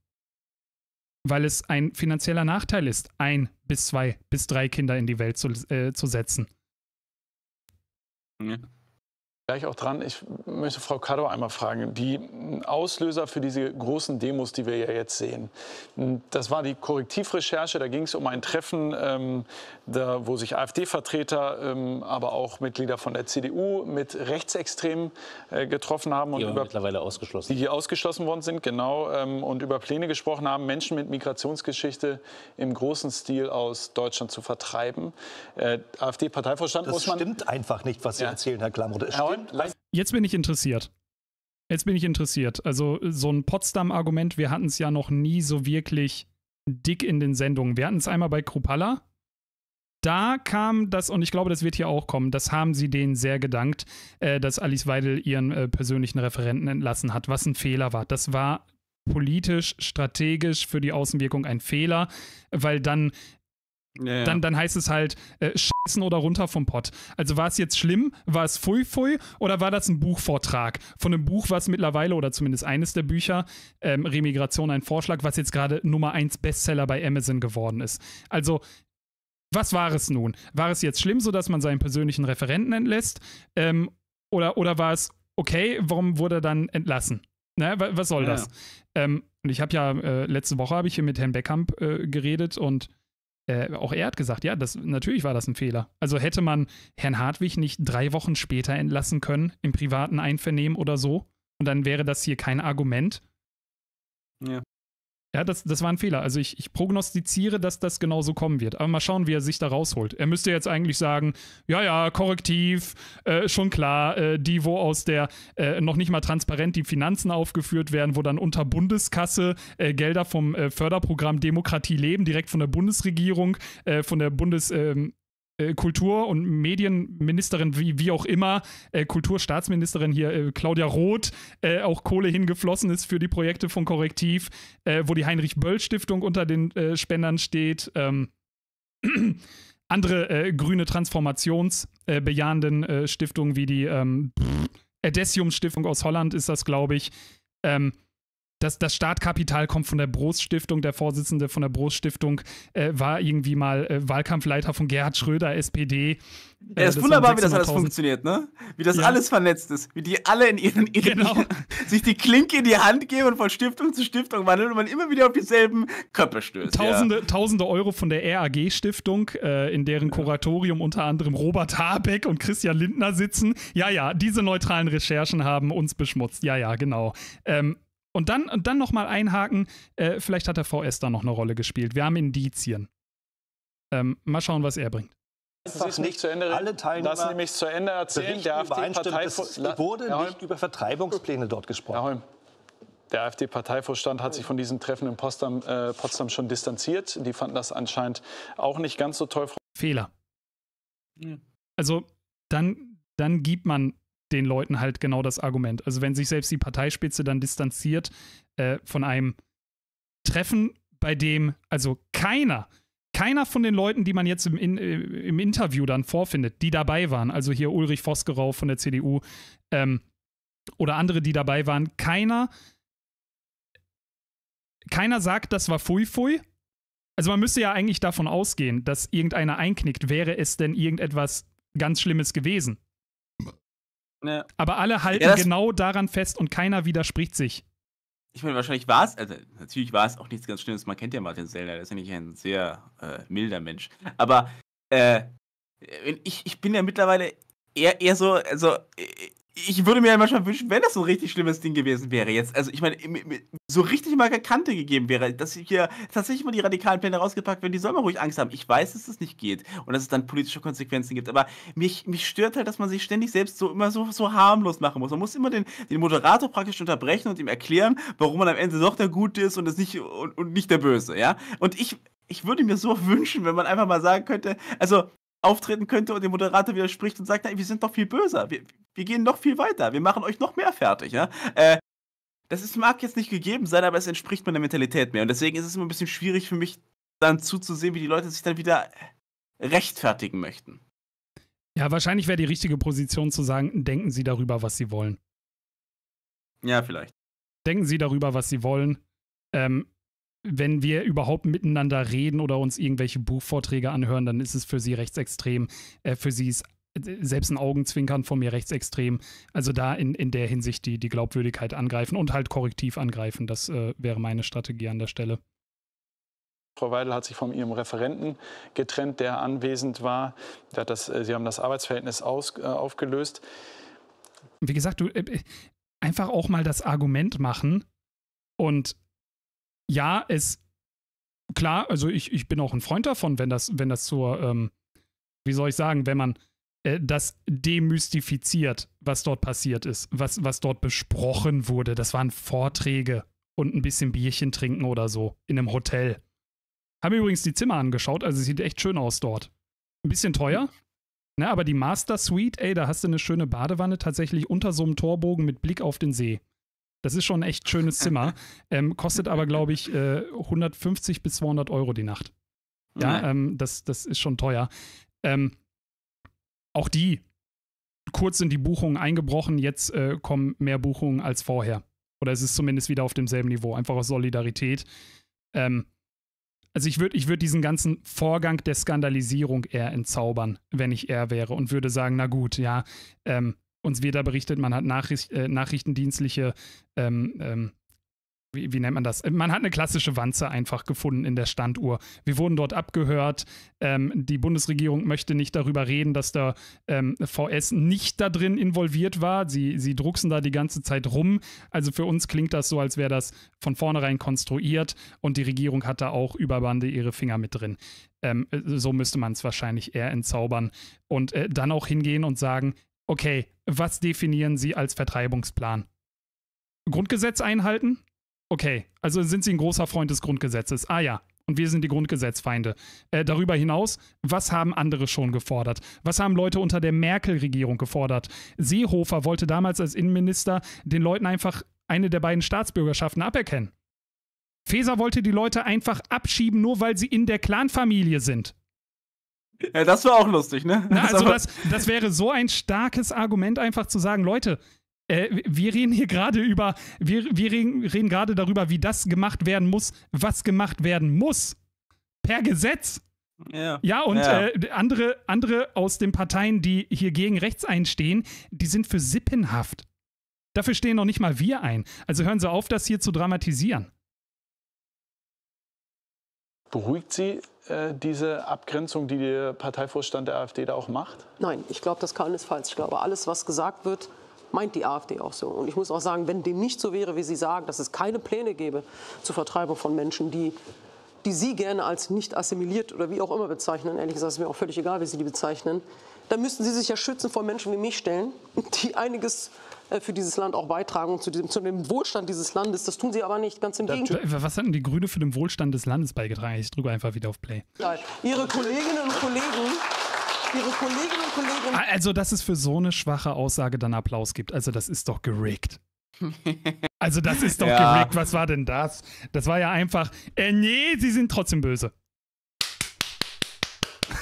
Weil es ein finanzieller Nachteil ist, ein bis zwei bis drei Kinder in die Welt zu, äh, zu setzen. Ja gleich auch dran. Ich möchte Frau Kadow einmal fragen. Die Auslöser für diese großen Demos, die wir ja jetzt sehen, das war die Korrektivrecherche. Da ging es um ein Treffen, ähm, da, wo sich AfD-Vertreter, ähm, aber auch Mitglieder von der CDU mit Rechtsextremen äh, getroffen haben. Und die über, mittlerweile ausgeschlossen. Die ausgeschlossen worden sind, genau. Ähm, und über Pläne gesprochen haben, Menschen mit Migrationsgeschichte im großen Stil aus Deutschland zu vertreiben. Äh, AfD-Parteivorstand muss man... Das stimmt einfach nicht, was Sie ja. erzählen, Herr Klamroth wollen. Jetzt bin ich interessiert. Jetzt bin ich interessiert. Also so ein Potsdam-Argument, wir hatten es ja noch nie so wirklich dick in den Sendungen. Wir hatten es einmal bei Krupalla. Da kam das, und ich glaube, das wird hier auch kommen, das haben sie denen sehr gedankt, äh, dass Alice Weidel ihren äh, persönlichen Referenten entlassen hat, was ein Fehler war. Das war politisch, strategisch für die Außenwirkung ein Fehler, weil dann ja, ja. Dann, dann heißt es halt äh, scheißen oder runter vom Pott. Also war es jetzt schlimm, war es fui fui oder war das ein Buchvortrag von einem Buch, was mittlerweile oder zumindest eines der Bücher, ähm, Remigration ein Vorschlag, was jetzt gerade Nummer 1 Bestseller bei Amazon geworden ist. Also was war es nun? War es jetzt schlimm, sodass man seinen persönlichen Referenten entlässt? Ähm, oder, oder war es okay, warum wurde er dann entlassen? Ne, was soll ja, das? Ähm, und ich habe ja, äh, letzte Woche habe ich hier mit Herrn Beckham äh, geredet und äh, auch er hat gesagt, ja, das, natürlich war das ein Fehler. Also hätte man Herrn Hartwig nicht drei Wochen später entlassen können, im privaten Einvernehmen oder so, und dann wäre das hier kein Argument. Ja. Ja, das, das war ein Fehler. Also ich, ich prognostiziere, dass das genau so kommen wird. Aber mal schauen, wie er sich da rausholt. Er müsste jetzt eigentlich sagen, ja, ja, korrektiv, äh, schon klar, äh, die, wo aus der äh, noch nicht mal transparent die Finanzen aufgeführt werden, wo dann unter Bundeskasse äh, Gelder vom äh, Förderprogramm Demokratie leben, direkt von der Bundesregierung, äh, von der Bundes... Ähm, äh, Kultur- und Medienministerin, wie, wie auch immer, äh, Kulturstaatsministerin hier, äh, Claudia Roth, äh, auch Kohle hingeflossen ist für die Projekte von Korrektiv, äh, wo die Heinrich-Böll-Stiftung unter den äh, Spendern steht. Ähm, andere grüne transformationsbejahenden Stiftungen wie die ähm, Edessium-Stiftung aus Holland ist das, glaube ich. Ähm, das, das Startkapital kommt von der brust Der Vorsitzende von der brust äh, war irgendwie mal äh, Wahlkampfleiter von Gerhard Schröder, SPD. Äh, ja, ist wunderbar, wie das alles funktioniert, ne? Wie das ja. alles vernetzt ist. Wie die alle in ihren Ideen genau. sich die Klinke in die Hand geben und von Stiftung zu Stiftung wandeln und man immer wieder auf dieselben Köpfe stößt. Tausende, ja. Tausende Euro von der RAG-Stiftung, äh, in deren Kuratorium unter anderem Robert Habeck und Christian Lindner sitzen. Ja, ja, diese neutralen Recherchen haben uns beschmutzt. Ja, ja, genau. Ähm, und dann, und dann nochmal einhaken, äh, vielleicht hat der VS da noch eine Rolle gespielt. Wir haben Indizien. Ähm, mal schauen, was er bringt. Lassen Sie, es nicht zu Ende. Alle Teilnehmer Lassen Sie mich zu Ende erzählen. Der AfD-Parteivorstand wurde Herr nicht über Vertreibungspläne dort gesprochen. Herr der AfD-Parteivorstand hat sich von diesem Treffen in Potsdam, äh, Potsdam, schon distanziert. Die fanden das anscheinend auch nicht ganz so toll. Fehler. Ja. Also dann, dann gibt man den Leuten halt genau das Argument. Also wenn sich selbst die Parteispitze dann distanziert äh, von einem Treffen, bei dem also keiner, keiner von den Leuten, die man jetzt im, in, äh, im Interview dann vorfindet, die dabei waren, also hier Ulrich Vosgerau von der CDU ähm, oder andere, die dabei waren, keiner, keiner sagt, das war Fui Fui, also man müsste ja eigentlich davon ausgehen, dass irgendeiner einknickt, wäre es denn irgendetwas ganz Schlimmes gewesen. Ja. Ne. Aber alle halten ja, genau daran fest und keiner widerspricht sich. Ich meine, wahrscheinlich war es, also natürlich war es auch nichts ganz Schlimmes. Man kennt ja Martin Sellner, der ist ja nicht ein sehr äh, milder Mensch. Aber äh, ich, ich bin ja mittlerweile eher, eher so, also äh, ich würde mir ja manchmal wünschen, wenn das so ein richtig schlimmes Ding gewesen wäre jetzt. Also ich meine, so richtig mal Kante gegeben wäre, dass hier tatsächlich mal die radikalen Pläne rausgepackt werden, die soll man ruhig Angst haben. Ich weiß, dass das nicht geht und dass es dann politische Konsequenzen gibt, aber mich, mich stört halt, dass man sich ständig selbst so immer so, so harmlos machen muss. Man muss immer den, den Moderator praktisch unterbrechen und ihm erklären, warum man am Ende doch der Gute ist und, ist nicht, und, und nicht der Böse, ja. Und ich, ich würde mir so wünschen, wenn man einfach mal sagen könnte, also auftreten könnte und dem Moderator widerspricht und sagt, nein, wir sind doch viel böser. Wir, wir gehen noch viel weiter. Wir machen euch noch mehr fertig. Ja? Äh, das ist, mag jetzt nicht gegeben sein, aber es entspricht meiner Mentalität mehr. Und deswegen ist es immer ein bisschen schwierig für mich, dann zuzusehen, wie die Leute sich dann wieder rechtfertigen möchten. Ja, wahrscheinlich wäre die richtige Position zu sagen, denken Sie darüber, was Sie wollen. Ja, vielleicht. Denken Sie darüber, was Sie wollen. Ähm, wenn wir überhaupt miteinander reden oder uns irgendwelche Buchvorträge anhören, dann ist es für Sie rechtsextrem. Äh, für Sie ist selbst ein Augenzwinkern von mir rechtsextrem. Also da in, in der Hinsicht die, die Glaubwürdigkeit angreifen und halt korrektiv angreifen. Das äh, wäre meine Strategie an der Stelle. Frau Weidel hat sich von ihrem Referenten getrennt, der anwesend war. Der das, äh, Sie haben das Arbeitsverhältnis aus, äh, aufgelöst. Wie gesagt, du, äh, äh, einfach auch mal das Argument machen. Und ja, es klar, also ich, ich bin auch ein Freund davon, wenn das, wenn das zur, ähm, wie soll ich sagen, wenn man äh, das demystifiziert, was dort passiert ist, was, was dort besprochen wurde. Das waren Vorträge und ein bisschen Bierchen trinken oder so in einem Hotel. Haben übrigens die Zimmer angeschaut, also sieht echt schön aus dort. Ein bisschen teuer, ne, aber die Master Suite, ey, da hast du eine schöne Badewanne tatsächlich unter so einem Torbogen mit Blick auf den See. Das ist schon ein echt schönes Zimmer. ähm, kostet aber, glaube ich, äh, 150 bis 200 Euro die Nacht. Ja, ähm, das, das ist schon teuer. Ähm, auch die kurz sind die Buchungen eingebrochen, jetzt äh, kommen mehr Buchungen als vorher. Oder es ist zumindest wieder auf demselben Niveau, einfach aus Solidarität. Ähm, also ich würde ich würd diesen ganzen Vorgang der Skandalisierung eher entzaubern, wenn ich er wäre und würde sagen, na gut, ja, ähm, uns wird da berichtet, man hat Nachricht, äh, nachrichtendienstliche ähm, ähm wie, wie, nennt man das? Äh, man hat eine klassische Wanze einfach gefunden in der Standuhr. Wir wurden dort abgehört. Ähm, die Bundesregierung möchte nicht darüber reden, dass der ähm, VS nicht da drin involviert war. Sie, sie drucksen da die ganze Zeit rum. Also für uns klingt das so, als wäre das von vornherein konstruiert und die Regierung hat da auch über Bande ihre Finger mit drin. Ähm, äh, so müsste man es wahrscheinlich eher entzaubern und äh, dann auch hingehen und sagen, okay, was definieren Sie als Vertreibungsplan? Grundgesetz einhalten, Okay, also sind Sie ein großer Freund des Grundgesetzes. Ah ja, und wir sind die Grundgesetzfeinde. Äh, darüber hinaus, was haben andere schon gefordert? Was haben Leute unter der Merkel-Regierung gefordert? Seehofer wollte damals als Innenminister den Leuten einfach eine der beiden Staatsbürgerschaften aberkennen. Feser wollte die Leute einfach abschieben, nur weil sie in der Clanfamilie sind. Ja, das war auch lustig, ne? Na, also das, das wäre so ein starkes Argument, einfach zu sagen, Leute, äh, wir reden hier gerade über, wir, wir reden, reden gerade darüber, wie das gemacht werden muss, was gemacht werden muss. Per Gesetz. Ja, ja und ja. Äh, andere, andere aus den Parteien, die hier gegen rechts einstehen, die sind für sippenhaft. Dafür stehen noch nicht mal wir ein. Also hören Sie auf, das hier zu dramatisieren. Beruhigt Sie äh, diese Abgrenzung, die der Parteivorstand der AfD da auch macht? Nein, ich glaube das keinesfalls. Ich glaube, alles, was gesagt wird, meint die AfD auch so. Und ich muss auch sagen, wenn dem nicht so wäre, wie Sie sagen, dass es keine Pläne gäbe zur Vertreibung von Menschen, die die Sie gerne als nicht assimiliert oder wie auch immer bezeichnen, ehrlich gesagt ist mir auch völlig egal, wie Sie die bezeichnen, dann müssten Sie sich ja schützen vor Menschen wie mich stellen, die einiges äh, für dieses Land auch beitragen und zu, diesem, zu dem Wohlstand dieses Landes. Das tun sie aber nicht, ganz im Gegenteil. Was hatten die Grüne für den Wohlstand des Landes beigetragen? Ich drücke einfach wieder auf Play. Ihre Kolleginnen und Kollegen Ihre Kolleginnen und Kollegen. Ah, also, dass es für so eine schwache Aussage dann Applaus gibt, also das ist doch gerickt. also, das ist doch ja. gerickt. Was war denn das? Das war ja einfach, äh, nee, sie sind trotzdem böse.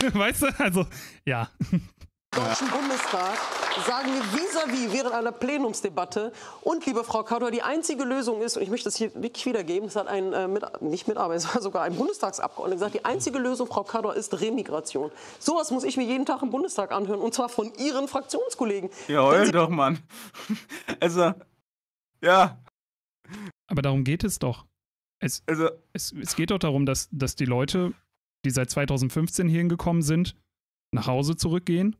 weißt du, also, ja. Deutschen Bundestag sagen wir vis-à-vis -vis während einer Plenumsdebatte. Und, liebe Frau Kador, die einzige Lösung ist, und ich möchte das hier wirklich wiedergeben, das hat ein, äh, mit, nicht Mitarbeiter, es sogar ein Bundestagsabgeordneter gesagt, die einzige Lösung, Frau Kador, ist Remigration. Sowas muss ich mir jeden Tag im Bundestag anhören, und zwar von Ihren Fraktionskollegen. Ja, heul doch, Mann. also, ja. Aber darum geht es doch. Es, also, es, es geht doch darum, dass, dass die Leute, die seit 2015 hierhin gekommen sind, nach Hause zurückgehen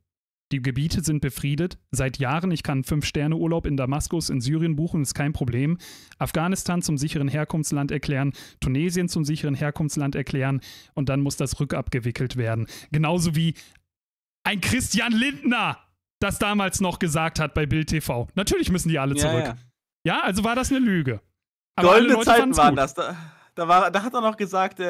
die Gebiete sind befriedet. Seit Jahren, ich kann Fünf-Sterne-Urlaub in Damaskus in Syrien buchen, ist kein Problem. Afghanistan zum sicheren Herkunftsland erklären, Tunesien zum sicheren Herkunftsland erklären und dann muss das rückabgewickelt werden. Genauso wie ein Christian Lindner das damals noch gesagt hat bei Bild TV. Natürlich müssen die alle zurück. Ja, ja. ja also war das eine Lüge. Aber Goldene Zeiten waren gut. das. Da da, war, da hat er noch gesagt, äh,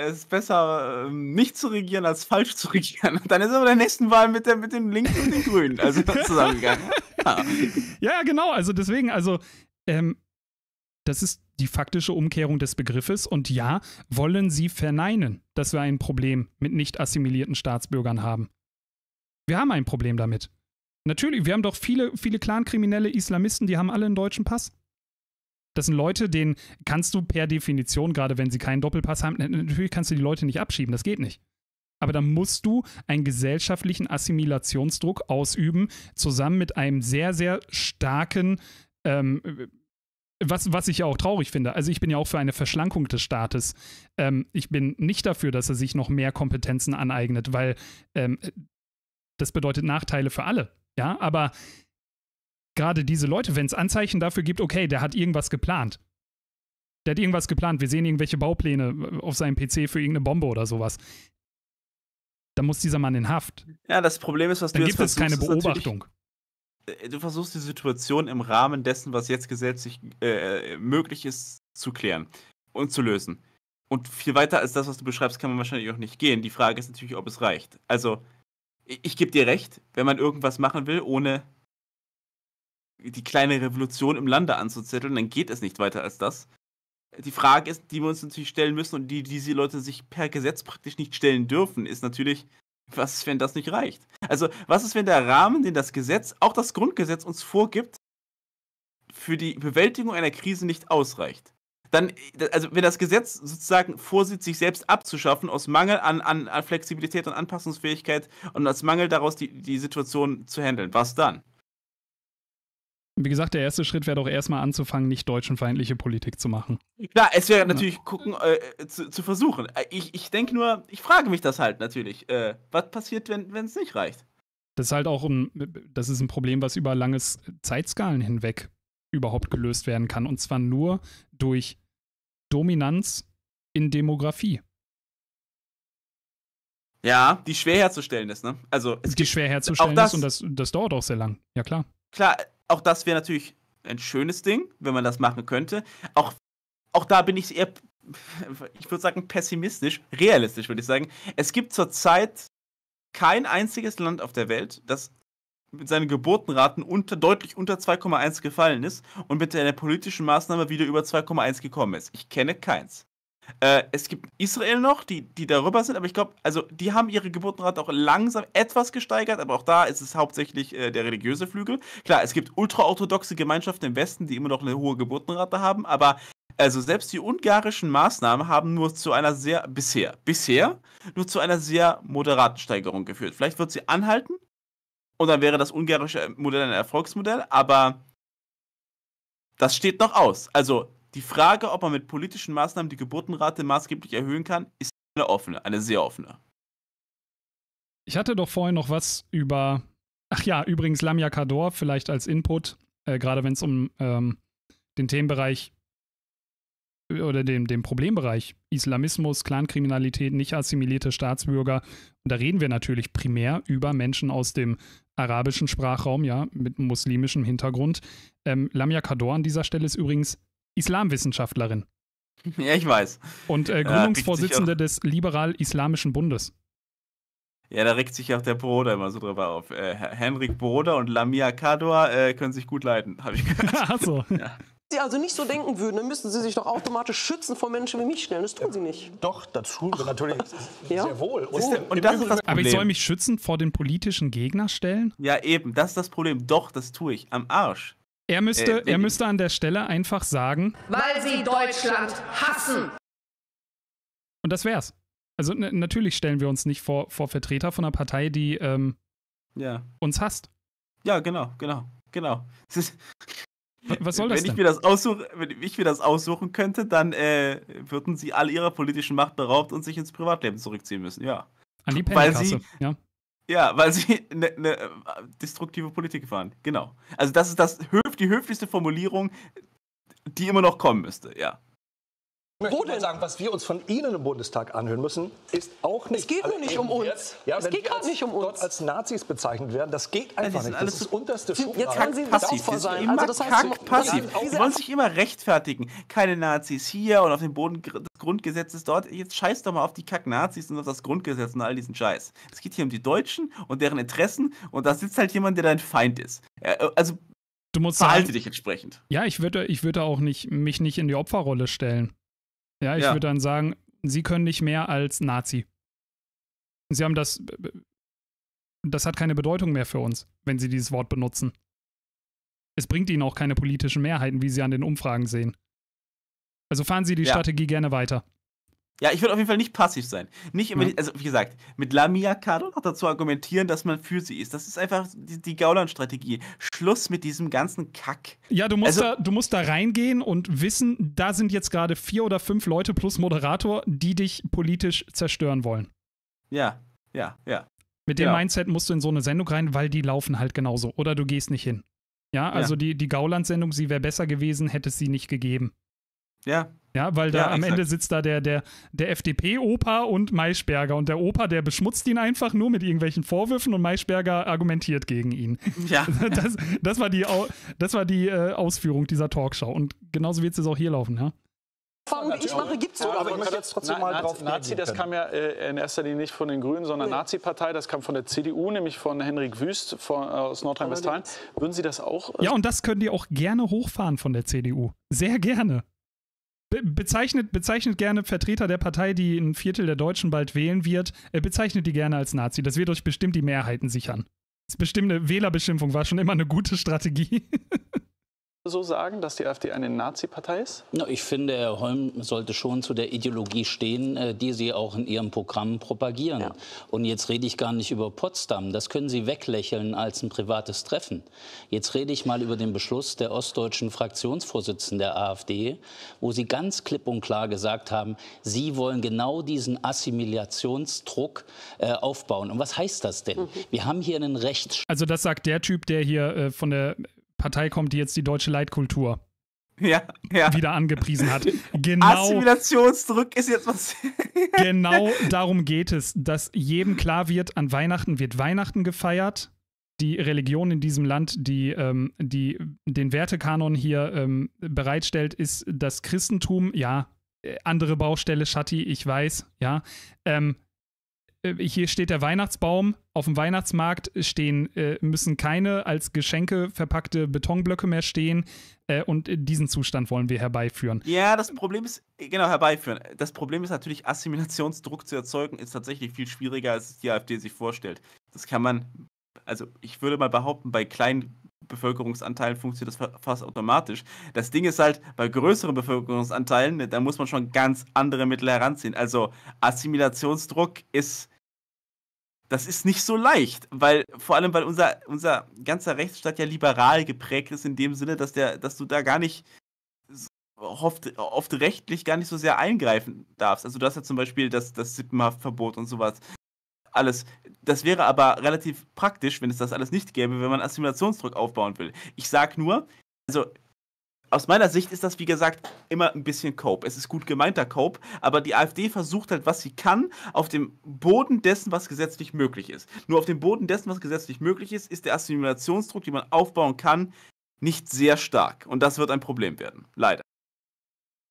äh es ist besser, äh, nicht zu regieren, als falsch zu regieren. Und dann ist er bei der nächsten Wahl mit, der, mit den Linken und den Grünen also zusammengegangen. ja. ja, genau. Also deswegen, also ähm, das ist die faktische Umkehrung des Begriffes. Und ja, wollen Sie verneinen, dass wir ein Problem mit nicht assimilierten Staatsbürgern haben? Wir haben ein Problem damit. Natürlich, wir haben doch viele, viele Clankriminelle Islamisten, die haben alle einen deutschen Pass. Das sind Leute, denen kannst du per Definition, gerade wenn sie keinen Doppelpass haben, natürlich kannst du die Leute nicht abschieben, das geht nicht. Aber da musst du einen gesellschaftlichen Assimilationsdruck ausüben, zusammen mit einem sehr, sehr starken, ähm, was, was ich ja auch traurig finde. Also ich bin ja auch für eine Verschlankung des Staates. Ähm, ich bin nicht dafür, dass er sich noch mehr Kompetenzen aneignet, weil ähm, das bedeutet Nachteile für alle. Ja, aber gerade diese Leute, wenn es Anzeichen dafür gibt, okay, der hat irgendwas geplant. Der hat irgendwas geplant, wir sehen irgendwelche Baupläne äh, auf seinem PC für irgendeine Bombe oder sowas. Dann muss dieser Mann in Haft. Ja, das Problem ist, was Dann du jetzt gibt es keine Beobachtung äh, du versuchst die Situation im Rahmen dessen, was jetzt gesetzlich äh, äh, möglich ist, zu klären und zu lösen. Und viel weiter als das, was du beschreibst, kann man wahrscheinlich auch nicht gehen. Die Frage ist natürlich, ob es reicht. Also, ich, ich gebe dir recht, wenn man irgendwas machen will, ohne die kleine Revolution im Lande anzuzetteln, dann geht es nicht weiter als das. Die Frage ist, die wir uns natürlich stellen müssen und die, diese Leute sich per Gesetz praktisch nicht stellen dürfen, ist natürlich, was ist, wenn das nicht reicht? Also, was ist, wenn der Rahmen, den das Gesetz, auch das Grundgesetz uns vorgibt, für die Bewältigung einer Krise nicht ausreicht? Dann, also wenn das Gesetz sozusagen vorsieht, sich selbst abzuschaffen, aus Mangel an, an, an Flexibilität und Anpassungsfähigkeit und als Mangel daraus die, die Situation zu handeln, was dann? wie gesagt, der erste Schritt wäre doch erstmal anzufangen, nicht deutschenfeindliche Politik zu machen. Klar, es wäre natürlich ja. gucken, äh, zu, zu, versuchen. Äh, ich, ich denke nur, ich frage mich das halt natürlich. Äh, was passiert, wenn es nicht reicht? Das ist halt auch ein, das ist ein Problem, was über lange Zeitskalen hinweg überhaupt gelöst werden kann. Und zwar nur durch Dominanz in Demografie. Ja, die schwer herzustellen ist, ne? Also die schwer herzustellen ist das, und das, das dauert auch sehr lang, ja klar. Klar, auch das wäre natürlich ein schönes Ding, wenn man das machen könnte. Auch, auch da bin ich eher, ich würde sagen, pessimistisch, realistisch würde ich sagen. Es gibt zurzeit kein einziges Land auf der Welt, das mit seinen Geburtenraten unter, deutlich unter 2,1 gefallen ist und mit einer politischen Maßnahme wieder über 2,1 gekommen ist. Ich kenne keins. Äh, es gibt Israel noch, die, die darüber sind, aber ich glaube, also die haben ihre Geburtenrate auch langsam etwas gesteigert, aber auch da ist es hauptsächlich äh, der religiöse Flügel. Klar, es gibt ultraorthodoxe Gemeinschaften im Westen, die immer noch eine hohe Geburtenrate haben, aber also selbst die ungarischen Maßnahmen haben nur zu einer sehr, bisher, bisher, nur zu einer sehr moderaten Steigerung geführt. Vielleicht wird sie anhalten und dann wäre das ungarische Modell ein Erfolgsmodell, aber das steht noch aus. Also die Frage, ob man mit politischen Maßnahmen die Geburtenrate maßgeblich erhöhen kann, ist eine offene, eine sehr offene. Ich hatte doch vorhin noch was über, ach ja, übrigens Lamia Kador vielleicht als Input, äh, gerade wenn es um ähm, den Themenbereich oder dem, dem Problembereich Islamismus, Clankriminalität, nicht assimilierte Staatsbürger. Und da reden wir natürlich primär über Menschen aus dem arabischen Sprachraum, ja, mit muslimischem Hintergrund. Ähm, Lamia Kador an dieser Stelle ist übrigens Islamwissenschaftlerin. Ja, ich weiß. Und äh, Gründungsvorsitzende ja, des Liberal-Islamischen Bundes. Ja, da regt sich auch der Broder immer so drüber auf. Äh, Henrik Broder und Lamia Kador äh, können sich gut leiten, habe ich gehört. Ach so. Ja. Sie also nicht so denken würden, dann müssten Sie sich doch automatisch schützen vor Menschen wie mich stellen. Das tun Sie nicht. Doch, das tun wir natürlich ja? sehr wohl. Und, oh, und das ist das Aber ich soll mich schützen vor den politischen Gegner stellen? Ja, eben. Das ist das Problem. Doch, das tue ich. Am Arsch. Er müsste, äh, er müsste an der Stelle einfach sagen, weil sie Deutschland hassen. Und das wär's. Also natürlich stellen wir uns nicht vor, vor Vertreter von einer Partei, die ähm, ja. uns hasst. Ja, genau, genau, genau. Was soll das wenn Ich denn? mir das aussuch, wenn ich mir das aussuchen könnte, dann äh, würden sie all ihrer politischen Macht beraubt und sich ins Privatleben zurückziehen müssen, ja. An die weil ja. Ja, weil sie eine ne destruktive Politik waren. Genau. Also das ist das, die höflichste Formulierung, die immer noch kommen müsste, ja. Ich Wo denn? sagen, was wir uns von Ihnen im Bundestag anhören müssen, ist auch nicht. Es geht nur nicht um uns. Ja, es geht gerade nicht um uns. Dort als Nazis bezeichnet werden, das geht einfach nicht. Das ist das unterste Schublade. Jetzt kann sie passiv sein. Immer also das heißt, kack, passiv. Sie wollen sich immer rechtfertigen. Keine Nazis hier und auf dem Boden des Grundgesetzes dort. Jetzt scheiß doch mal auf die Kack-Nazis und auf das Grundgesetz und all diesen Scheiß. Es geht hier um die Deutschen und deren Interessen und da sitzt halt jemand, der dein Feind ist. Äh, also Du musst verhalte sagen, dich entsprechend. Ja, ich würde, ich würde auch nicht, mich nicht in die Opferrolle stellen. Ja, ich ja. würde dann sagen, sie können nicht mehr als Nazi. Sie haben das, das hat keine Bedeutung mehr für uns, wenn sie dieses Wort benutzen. Es bringt ihnen auch keine politischen Mehrheiten, wie sie an den Umfragen sehen. Also fahren sie die ja. Strategie gerne weiter. Ja, ich würde auf jeden Fall nicht passiv sein. Nicht immer, ja. also wie gesagt, mit Lamia Cardo noch dazu argumentieren, dass man für sie ist. Das ist einfach die, die Gauland-Strategie. Schluss mit diesem ganzen Kack. Ja, du musst, also, da, du musst da reingehen und wissen, da sind jetzt gerade vier oder fünf Leute plus Moderator, die dich politisch zerstören wollen. Ja, ja, ja. Mit dem ja. Mindset musst du in so eine Sendung rein, weil die laufen halt genauso. Oder du gehst nicht hin. Ja, also ja. die, die Gauland-Sendung, sie wäre besser gewesen, hätte es sie nicht gegeben. Ja. Ja, weil da ja, am Ende sitzt da der, der, der FDP-Opa und Maischberger. Und der Opa, der beschmutzt ihn einfach nur mit irgendwelchen Vorwürfen und Maischberger argumentiert gegen ihn. Ja. Das, das war die, das war die äh, Ausführung dieser Talkshow. Und genauso wird es jetzt auch hier laufen, ja? Erfahrung, die ich mache, gibt es ja, Aber ich möchte jetzt trotzdem Na, mal Nazi, drauf Nazi, das kam ja äh, in erster Linie nicht von den Grünen, sondern nee. Nazi-Partei. Das kam von der CDU, nämlich von Henrik Wüst von, äh, aus Nordrhein-Westfalen. Würden Sie das auch? Äh, ja, und das können die auch gerne hochfahren von der CDU. Sehr gerne bezeichnet, bezeichnet gerne Vertreter der Partei, die ein Viertel der Deutschen bald wählen wird, äh, bezeichnet die gerne als Nazi. Das wird euch bestimmt die Mehrheiten sichern. Das bestimmt eine Wählerbeschimpfung war schon immer eine gute Strategie. so sagen, dass die AfD eine Nazi-Partei ist? Ich finde, Herr Holm sollte schon zu der Ideologie stehen, äh, die Sie auch in Ihrem Programm propagieren. Ja. Und jetzt rede ich gar nicht über Potsdam. Das können Sie weglächeln als ein privates Treffen. Jetzt rede ich mal über den Beschluss der ostdeutschen Fraktionsvorsitzenden der AfD, wo Sie ganz klipp und klar gesagt haben, Sie wollen genau diesen Assimilationsdruck äh, aufbauen. Und was heißt das denn? Mhm. Wir haben hier einen Rechtsstaat. Also das sagt der Typ, der hier äh, von der Partei kommt, die jetzt die deutsche Leitkultur ja, ja. wieder angepriesen hat. Genau, Assimilationsdruck ist jetzt was. genau darum geht es, dass jedem klar wird, an Weihnachten wird Weihnachten gefeiert. Die Religion in diesem Land, die, ähm, die den Wertekanon hier ähm, bereitstellt, ist das Christentum. Ja, äh, andere Baustelle, Schatti, ich weiß, ja. Ähm, äh, hier steht der Weihnachtsbaum. Auf dem Weihnachtsmarkt stehen, äh, müssen keine als Geschenke verpackte Betonblöcke mehr stehen. Äh, und diesen Zustand wollen wir herbeiführen. Ja, das Problem ist, genau, herbeiführen. Das Problem ist natürlich, Assimilationsdruck zu erzeugen, ist tatsächlich viel schwieriger, als die AfD sich vorstellt. Das kann man, also ich würde mal behaupten, bei kleinen Bevölkerungsanteilen funktioniert das fast automatisch. Das Ding ist halt, bei größeren Bevölkerungsanteilen, ne, da muss man schon ganz andere Mittel heranziehen. Also Assimilationsdruck ist, das ist nicht so leicht, weil vor allem, weil unser, unser ganzer Rechtsstaat ja liberal geprägt ist, in dem Sinne, dass, der, dass du da gar nicht oft, oft rechtlich gar nicht so sehr eingreifen darfst. Also du hast ja zum Beispiel das, das Sippenhaftverbot und sowas alles. Das wäre aber relativ praktisch, wenn es das alles nicht gäbe, wenn man Assimilationsdruck aufbauen will. Ich sage nur, also aus meiner Sicht ist das, wie gesagt, immer ein bisschen Cope. Es ist gut gemeinter Cope, aber die AfD versucht halt, was sie kann, auf dem Boden dessen, was gesetzlich möglich ist. Nur auf dem Boden dessen, was gesetzlich möglich ist, ist der Assimilationsdruck, den man aufbauen kann, nicht sehr stark. Und das wird ein Problem werden. Leider.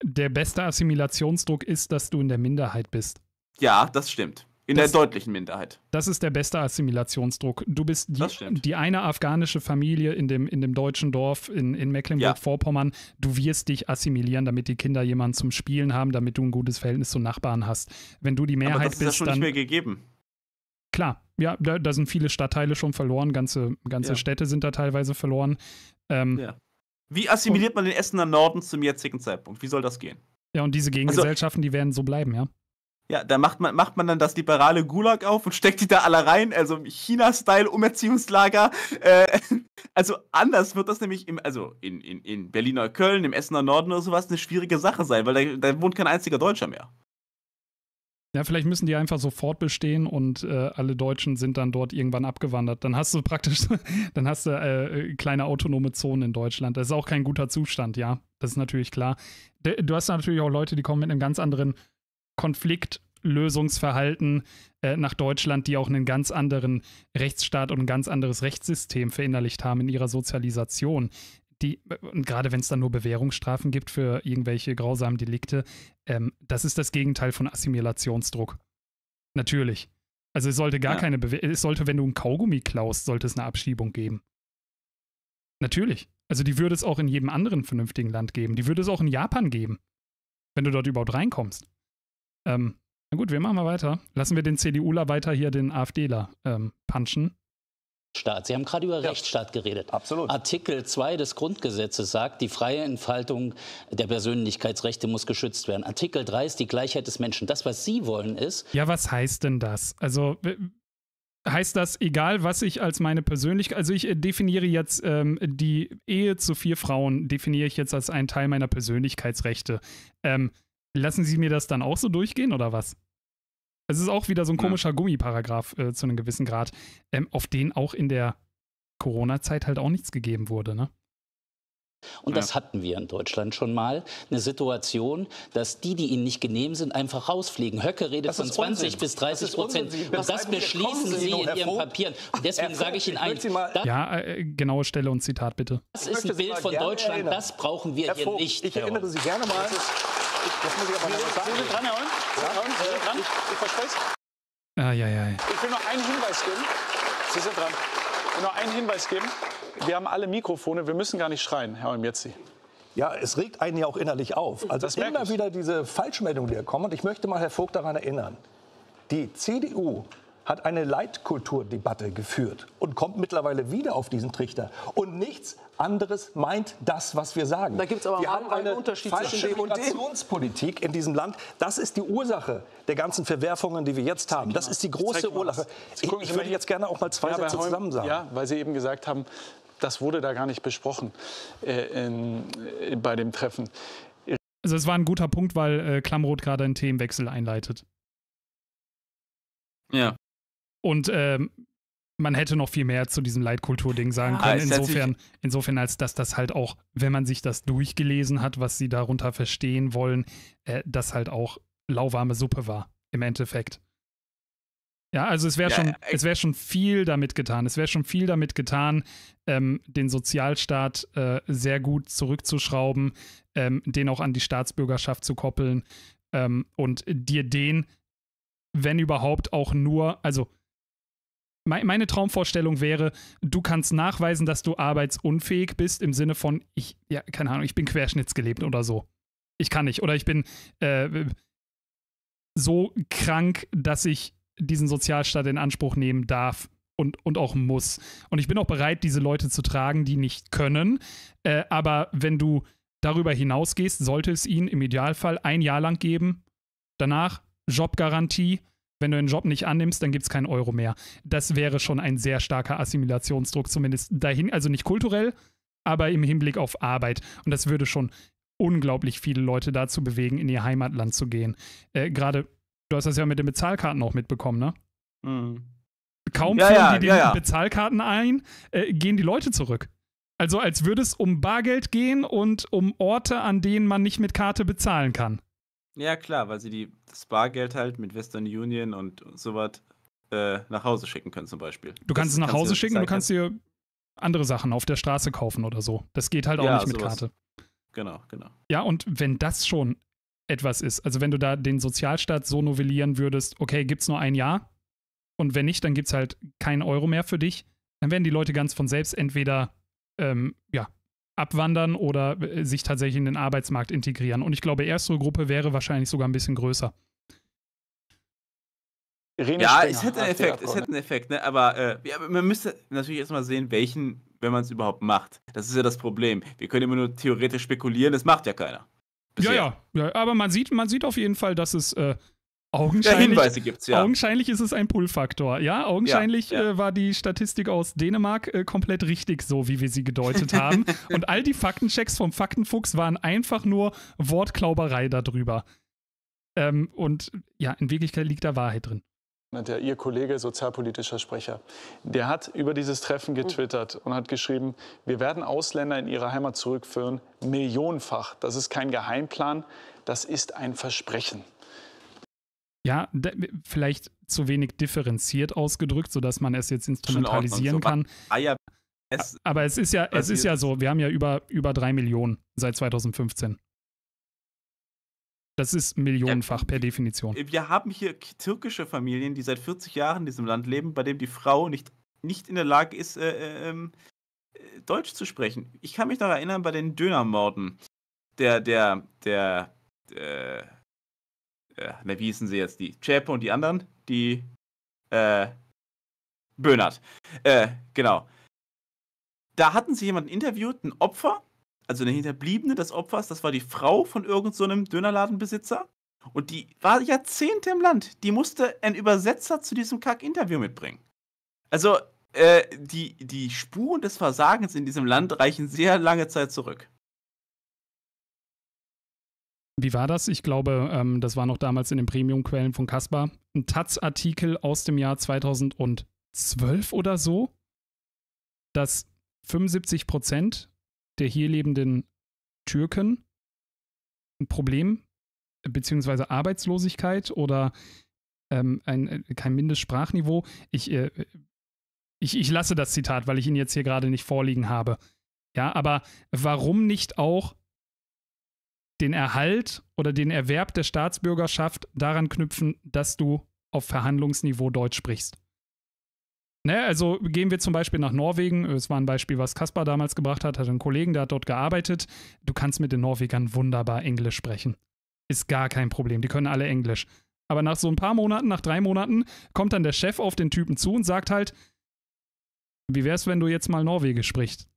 Der beste Assimilationsdruck ist, dass du in der Minderheit bist. Ja, das stimmt. In das, der deutlichen Minderheit. Das ist der beste Assimilationsdruck. Du bist die, die eine afghanische Familie in dem, in dem deutschen Dorf in, in Mecklenburg-Vorpommern. Ja. Du wirst dich assimilieren, damit die Kinder jemanden zum Spielen haben, damit du ein gutes Verhältnis zu Nachbarn hast. Wenn du die Mehrheit Aber das ist bist, ja schon dann, nicht mehr gegeben. Klar, ja, da, da, sind viele Stadtteile schon verloren, ganze, ganze ja. Städte sind da teilweise verloren. Ähm, ja. Wie assimiliert man den Essener Norden zum jetzigen Zeitpunkt? Wie soll das gehen? Ja, und diese also Gegengesellschaften, also, die werden so bleiben, ja? Ja, da macht man, macht man dann das liberale Gulag auf und steckt die da alle rein, also China-Style, Umerziehungslager. Äh, also anders wird das nämlich im, also in, in, in Berliner Köln, im Essener Norden oder sowas eine schwierige Sache sein, weil da, da wohnt kein einziger Deutscher mehr. Ja, vielleicht müssen die einfach sofort bestehen und äh, alle Deutschen sind dann dort irgendwann abgewandert. Dann hast du praktisch, dann hast du äh, kleine autonome Zonen in Deutschland. Das ist auch kein guter Zustand, ja. Das ist natürlich klar. Du hast natürlich auch Leute, die kommen mit einem ganz anderen Konfliktlösungsverhalten äh, nach Deutschland, die auch einen ganz anderen Rechtsstaat und ein ganz anderes Rechtssystem verinnerlicht haben in ihrer Sozialisation. Die, und gerade wenn es dann nur Bewährungsstrafen gibt für irgendwelche grausamen Delikte, ähm, das ist das Gegenteil von Assimilationsdruck. Natürlich. Also es sollte gar ja. keine Bewe es sollte, wenn du ein Kaugummi klaust, sollte es eine Abschiebung geben. Natürlich. Also die würde es auch in jedem anderen vernünftigen Land geben. Die würde es auch in Japan geben, wenn du dort überhaupt reinkommst. Ähm, na gut, wir machen mal weiter. Lassen wir den CDUler weiter hier den AfDler ähm, punchen. Staat. Sie haben gerade über ja. Rechtsstaat geredet. Absolut. Artikel 2 des Grundgesetzes sagt, die freie Entfaltung der Persönlichkeitsrechte muss geschützt werden. Artikel 3 ist die Gleichheit des Menschen. Das, was Sie wollen, ist. Ja, was heißt denn das? Also. Heißt das, egal was ich als meine Persönlichkeit, also ich äh, definiere jetzt ähm, die Ehe zu vier Frauen, definiere ich jetzt als einen Teil meiner Persönlichkeitsrechte. Ähm, Lassen Sie mir das dann auch so durchgehen oder was? Es ist auch wieder so ein komischer ja. Gummiparagraf äh, zu einem gewissen Grad, ähm, auf den auch in der Corona-Zeit halt auch nichts gegeben wurde, ne? Und ja. das hatten wir in Deutschland schon mal. Eine Situation, dass die, die ihnen nicht genehm sind, einfach rausfliegen. Höcke redet von 20 Unsinn. bis 30 Prozent. Und das beschließen Sie in Ihren Vogt. Papieren. Und deswegen sage ich Ihnen ein. Ja, äh, äh, genaue Stelle und Zitat bitte. Das ist ein Bild von Deutschland. Erinnern. Das brauchen wir Herr hier nicht. Ich erinnere Sie gerne mal. Jetzt muss ich aber noch sagen. Sie sind dran, Herr Holm. Ja? Herr Holm, Sie sind dran. Ich verspreche es. Ah, Ich will noch einen Hinweis geben. Sie sind dran. Ich will noch einen Hinweis geben. Wir haben alle Mikrofone, wir müssen gar nicht schreien, Herr Holm, jetzt Sie. Ja, es regt einen ja auch innerlich auf. Also das immer wieder diese Falschmeldungen, die da kommen. Und ich möchte mal Herr Vogt daran erinnern. Die CDU hat eine Leitkulturdebatte geführt und kommt mittlerweile wieder auf diesen Trichter. Und nichts anderes meint das, was wir sagen. Da gibt es aber wir haben einen Unterschied zwischen dem und Migrationspolitik in diesem Land, das ist die Ursache der ganzen Verwerfungen, die wir jetzt haben. Das ist die große Ursache. Ich, ich würde jetzt gerne auch mal zwei ja, Sätze zusammen sagen. Ja, weil Sie eben gesagt haben, das wurde da gar nicht besprochen äh, in, äh, bei dem Treffen. Also es war ein guter Punkt, weil äh, Klamroth gerade einen Themenwechsel einleitet. Ja, und ähm, man hätte noch viel mehr zu diesem Leitkultur-Ding sagen können. Ah, insofern, insofern, als dass das halt auch, wenn man sich das durchgelesen hat, was sie darunter verstehen wollen, äh, das halt auch lauwarme Suppe war, im Endeffekt. Ja, also es wäre ja, schon, äh, es wär schon viel damit getan. Es wäre schon viel damit getan, ähm, den Sozialstaat äh, sehr gut zurückzuschrauben, ähm, den auch an die Staatsbürgerschaft zu koppeln ähm, und dir den, wenn überhaupt, auch nur, also meine Traumvorstellung wäre, du kannst nachweisen, dass du arbeitsunfähig bist im Sinne von, ich, ja, keine Ahnung, ich bin querschnittsgelebt oder so. Ich kann nicht. Oder ich bin äh, so krank, dass ich diesen Sozialstaat in Anspruch nehmen darf und, und auch muss. Und ich bin auch bereit, diese Leute zu tragen, die nicht können. Äh, aber wenn du darüber hinausgehst, sollte es ihnen im Idealfall ein Jahr lang geben. Danach Jobgarantie wenn du einen Job nicht annimmst, dann gibt es keinen Euro mehr. Das wäre schon ein sehr starker Assimilationsdruck, zumindest dahin, also nicht kulturell, aber im Hinblick auf Arbeit. Und das würde schon unglaublich viele Leute dazu bewegen, in ihr Heimatland zu gehen. Äh, Gerade, du hast das ja mit den Bezahlkarten auch mitbekommen, ne? Mhm. Kaum ja, ja die den ja, ja. Bezahlkarten ein, äh, gehen die Leute zurück. Also als würde es um Bargeld gehen und um Orte, an denen man nicht mit Karte bezahlen kann. Ja, klar, weil sie die, das Bargeld halt mit Western Union und sowas äh, nach Hause schicken können, zum Beispiel. Du kannst das es nach kannst Hause schicken, du kannst dir andere Sachen auf der Straße kaufen oder so. Das geht halt auch ja, nicht mit sowas. Karte. Genau, genau. Ja, und wenn das schon etwas ist, also wenn du da den Sozialstaat so novellieren würdest, okay, gibt's nur ein Jahr und wenn nicht, dann gibt's halt keinen Euro mehr für dich, dann werden die Leute ganz von selbst entweder ähm, ja, abwandern oder äh, sich tatsächlich in den Arbeitsmarkt integrieren. Und ich glaube, erste Gruppe wäre wahrscheinlich sogar ein bisschen größer. Irene ja, Stenger, es hätte einen Effekt, es hätte einen Effekt, ne? aber äh, ja, man müsste natürlich erstmal sehen, welchen, wenn man es überhaupt macht. Das ist ja das Problem. Wir können immer nur theoretisch spekulieren, das macht ja keiner. Ja, ja, ja, aber man sieht, man sieht auf jeden Fall, dass es äh, Augenscheinlich, ja, Hinweise gibt's, ja. Augenscheinlich ist es ein Pull-Faktor. Ja, augenscheinlich ja, ja. Äh, war die Statistik aus Dänemark äh, komplett richtig, so wie wir sie gedeutet haben. Und all die Faktenchecks vom Faktenfuchs waren einfach nur Wortklauberei darüber. Ähm, und ja, in Wirklichkeit liegt da Wahrheit drin. Der, ihr Kollege, sozialpolitischer Sprecher, der hat über dieses Treffen getwittert und hat geschrieben, wir werden Ausländer in ihre Heimat zurückführen, millionenfach. Das ist kein Geheimplan, das ist ein Versprechen ja, vielleicht zu wenig differenziert ausgedrückt, sodass man es jetzt instrumentalisieren kann. Ah aber es ist ja, es ist ja so, wir haben ja über, über drei Millionen seit 2015. Das ist millionenfach ja, per Definition. Äh, wir haben hier türkische Familien, die seit 40 Jahren in diesem Land leben, bei dem die Frau nicht, nicht in der Lage ist, äh, äh, ähm, äh Deutsch zu sprechen. Ich kann mich noch erinnern bei den Dönermorden. Der, der, der, der äh, äh, wie hießen sie jetzt? Die Chepe und die anderen? Die, äh, Böhnert. Äh, genau. Da hatten sie jemanden interviewt, ein Opfer, also eine Hinterbliebene des Opfers, das war die Frau von irgendeinem so Dönerladenbesitzer. Und die war Jahrzehnte im Land. Die musste einen Übersetzer zu diesem Kack-Interview mitbringen. Also, äh, die, die Spuren des Versagens in diesem Land reichen sehr lange Zeit zurück wie war das? Ich glaube, ähm, das war noch damals in den Premium-Quellen von Caspar. Ein Taz-Artikel aus dem Jahr 2012 oder so, dass 75 Prozent der hier lebenden Türken ein Problem bzw. Arbeitslosigkeit oder ähm, ein, äh, kein Mindestsprachniveau. Ich, äh, ich, ich lasse das Zitat, weil ich ihn jetzt hier gerade nicht vorliegen habe. Ja, aber warum nicht auch den Erhalt oder den Erwerb der Staatsbürgerschaft daran knüpfen, dass du auf Verhandlungsniveau Deutsch sprichst. Ne, also gehen wir zum Beispiel nach Norwegen. Es war ein Beispiel, was Kaspar damals gebracht hat, hat einen Kollegen, der hat dort gearbeitet. Du kannst mit den Norwegern wunderbar Englisch sprechen. Ist gar kein Problem, die können alle Englisch. Aber nach so ein paar Monaten, nach drei Monaten, kommt dann der Chef auf den Typen zu und sagt halt, wie wär's, wenn du jetzt mal Norwegisch sprichst?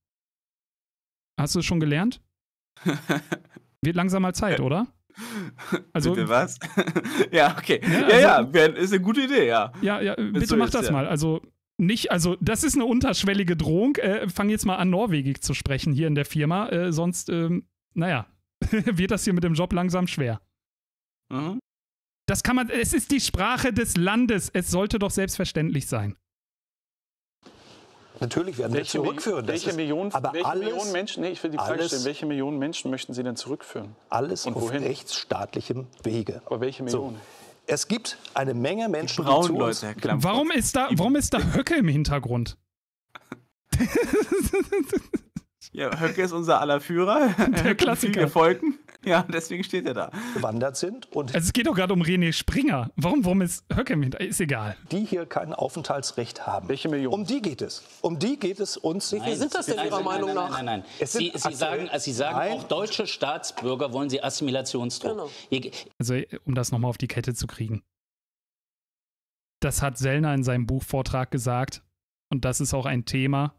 Hast du es schon gelernt? Wird langsam mal Zeit, äh. oder? Also, bitte was? ja, okay. Ja, also, ja, ist eine gute Idee, ja. Ja, ja, bitte so mach ist, das ja. mal. Also, nicht, also das ist eine unterschwellige Drohung. Äh, fang jetzt mal an, Norwegig zu sprechen hier in der Firma. Äh, sonst, ähm, naja, wird das hier mit dem Job langsam schwer. Mhm. Das kann man, es ist die Sprache des Landes. Es sollte doch selbstverständlich sein. Natürlich werden welche wir zurückführen. Welche, das Millionen, aber welche alles, Millionen Menschen, nee, ich will die Frage stellen, welche Millionen Menschen möchten Sie denn zurückführen? Alles Und auf wohin? rechtsstaatlichem Wege. Aber welche Millionen? So. Es gibt eine Menge Menschen, die, die zu uns Leute, warum ist da, Warum ist da Höcke im Hintergrund? ja, Höcke ist unser aller Führer. Der Klassiker. Wir folgen. Ja, deswegen steht er da. Gewandert sind und. Also es geht doch gerade um René Springer. Warum, warum ist Höcke mit? Ist egal. Die hier kein Aufenthaltsrecht haben. Welche Millionen? Um die geht es. Um die geht es uns. Nein, Wie sind das denn Ihrer nein, Meinung nein, nach? Nein, nein, nein. Sie, Sie, sagen, Sie sagen auch deutsche Staatsbürger wollen Sie Assimilationsdruck. Genau. also, um das nochmal auf die Kette zu kriegen. Das hat Sellner in seinem Buchvortrag gesagt. Und das ist auch ein Thema,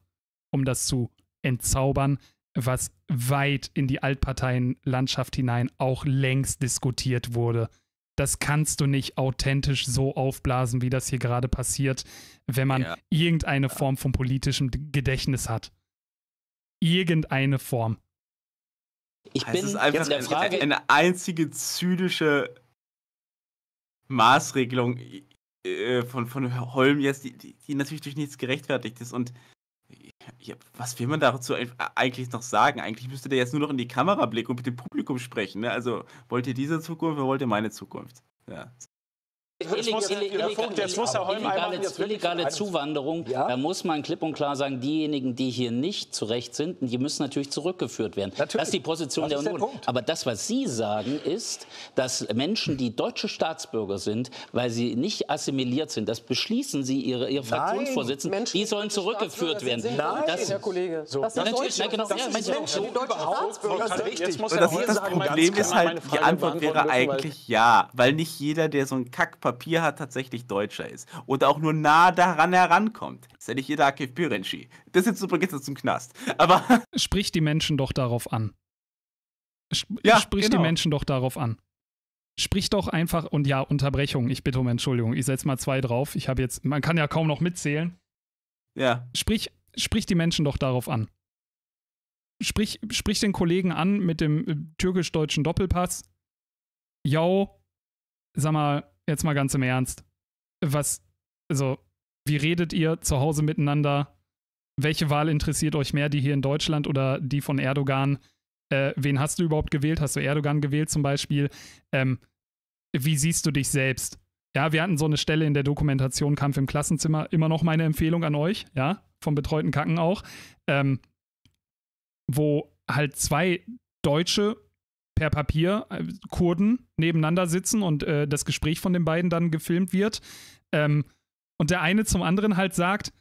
um das zu entzaubern was weit in die Altparteienlandschaft hinein auch längst diskutiert wurde. Das kannst du nicht authentisch so aufblasen, wie das hier gerade passiert, wenn man ja. irgendeine Form von politischem Gedächtnis hat. Irgendeine Form. Ich bin es ist einfach der Frage, eine einzige zynische Maßregelung äh, von, von Holm jetzt, die, die, die natürlich durch nichts gerechtfertigt ist. Und ja, was will man dazu eigentlich noch sagen? Eigentlich müsste der jetzt nur noch in die Kamera blicken und mit dem Publikum sprechen. Ne? Also wollt ihr diese Zukunft oder wollt ihr meine Zukunft? Ja, Jetzt muss, illegale, illegale, Zuwanderung, ja? da muss man klipp und klar sagen, diejenigen, die hier nicht zurecht sind, die müssen natürlich zurückgeführt werden. Natürlich. Das ist die Position das der Union. Der Aber das, was Sie sagen, ist, dass Menschen, die deutsche Staatsbürger sind, weil sie nicht assimiliert sind, das beschließen Sie, Ihre, Ihre Fraktionsvorsitzenden, Menschen, die sollen zurückgeführt werden. Nein, das, Herr Kollege. So. Das, das sind Deutsche, genau, das ist sind Menschen, so die deutsche Staatsbürger sind. das Problem ist halt, die Antwort wäre eigentlich ja, weil nicht jeder, der so ein Kackpapier Papier hat, tatsächlich Deutscher ist oder auch nur nah daran herankommt. Das ist ja nicht jeder Akif Pirenci. Das ist übrigens jetzt im Knast. Aber Sprich die Menschen doch darauf an. Sp ja, sprich genau. die Menschen doch darauf an. Sprich doch einfach, und ja, Unterbrechung, ich bitte um Entschuldigung, ich setze mal zwei drauf. Ich habe jetzt, man kann ja kaum noch mitzählen. Ja. Sprich, sprich die Menschen doch darauf an. Sprich, sprich den Kollegen an mit dem äh, türkisch-deutschen Doppelpass. Yo, sag mal, jetzt mal ganz im Ernst. Was, also, wie redet ihr zu Hause miteinander? Welche Wahl interessiert euch mehr, die hier in Deutschland oder die von Erdogan? Äh, wen hast du überhaupt gewählt? Hast du Erdogan gewählt zum Beispiel? Ähm, wie siehst du dich selbst? Ja, wir hatten so eine Stelle in der Dokumentation Kampf im Klassenzimmer. Immer noch meine Empfehlung an euch, ja, vom betreuten Kacken auch, ähm, wo halt zwei Deutsche per Papier äh, Kurden nebeneinander sitzen und äh, das Gespräch von den beiden dann gefilmt wird. Ähm, und der eine zum anderen halt sagt,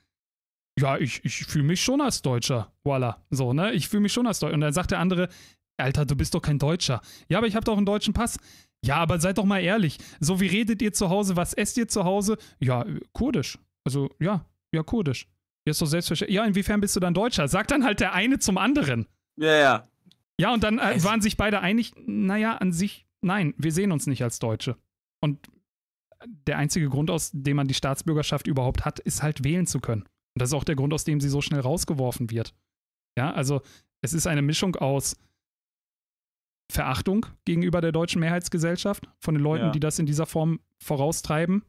ja, ich, ich fühle mich schon als Deutscher. Voila. So, ne? Ich fühle mich schon als Deutscher. Und dann sagt der andere, Alter, du bist doch kein Deutscher. Ja, aber ich habe doch einen deutschen Pass. Ja, aber seid doch mal ehrlich. So, wie redet ihr zu Hause? Was esst ihr zu Hause? Ja, äh, kurdisch. Also, ja, ja, kurdisch. Ja, ist doch selbstverständlich. Ja, inwiefern bist du dann Deutscher? Sagt dann halt der eine zum anderen. Ja, ja. Ja, und dann äh, also waren sich beide einig, naja, an sich, nein, wir sehen uns nicht als Deutsche. Und der einzige Grund, aus dem man die Staatsbürgerschaft überhaupt hat, ist halt wählen zu können. Und das ist auch der Grund, aus dem sie so schnell rausgeworfen wird. Ja, also es ist eine Mischung aus Verachtung gegenüber der deutschen Mehrheitsgesellschaft von den Leuten, ja. die das in dieser Form voraustreiben.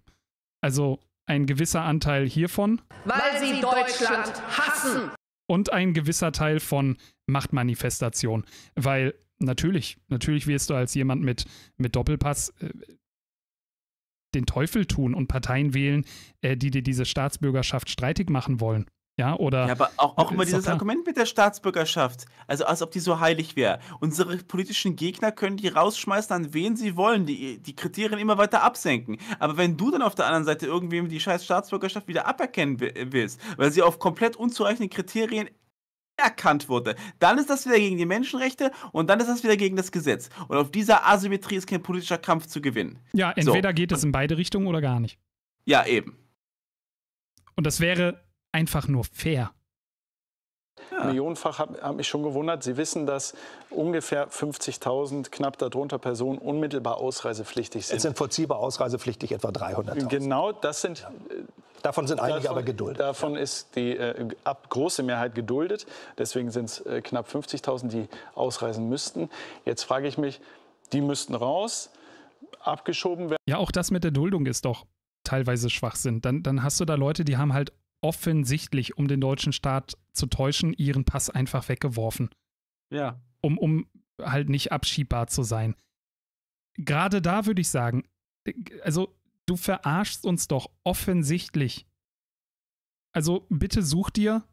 Also ein gewisser Anteil hiervon. Weil sie Deutschland hassen und ein gewisser Teil von Machtmanifestation. Weil natürlich, natürlich wirst du als jemand mit, mit Doppelpass äh, den Teufel tun und Parteien wählen, äh, die dir diese Staatsbürgerschaft streitig machen wollen. Ja, oder. Ja, aber auch, auch immer dieses Argument mit der Staatsbürgerschaft. Also, als ob die so heilig wäre. Unsere politischen Gegner können die rausschmeißen, an wen sie wollen. Die, die Kriterien immer weiter absenken. Aber wenn du dann auf der anderen Seite irgendwem die scheiß Staatsbürgerschaft wieder aberkennen willst, weil sie auf komplett unzureichenden Kriterien erkannt wurde, dann ist das wieder gegen die Menschenrechte und dann ist das wieder gegen das Gesetz. Und auf dieser Asymmetrie ist kein politischer Kampf zu gewinnen. Ja, entweder so. geht es in beide Richtungen oder gar nicht. Ja, eben. Und das wäre einfach nur fair. Ja. Millionenfach habe hab mich schon gewundert. Sie wissen, dass ungefähr 50.000 knapp darunter Personen unmittelbar ausreisepflichtig sind. Es sind vollziehbar ausreisepflichtig etwa 300.000. Genau, das sind. Ja. Davon sind einige davon, aber geduldet. Davon ja. ist die äh, große Mehrheit geduldet. Deswegen sind es äh, knapp 50.000, die ausreisen müssten. Jetzt frage ich mich, die müssten raus, abgeschoben werden. Ja, auch das mit der Duldung ist doch teilweise Schwachsinn. Dann, dann hast du da Leute, die haben halt offensichtlich, um den deutschen Staat zu täuschen, ihren Pass einfach weggeworfen. Ja. Um, um halt nicht abschiebbar zu sein. Gerade da würde ich sagen, also du verarschst uns doch offensichtlich. Also bitte such dir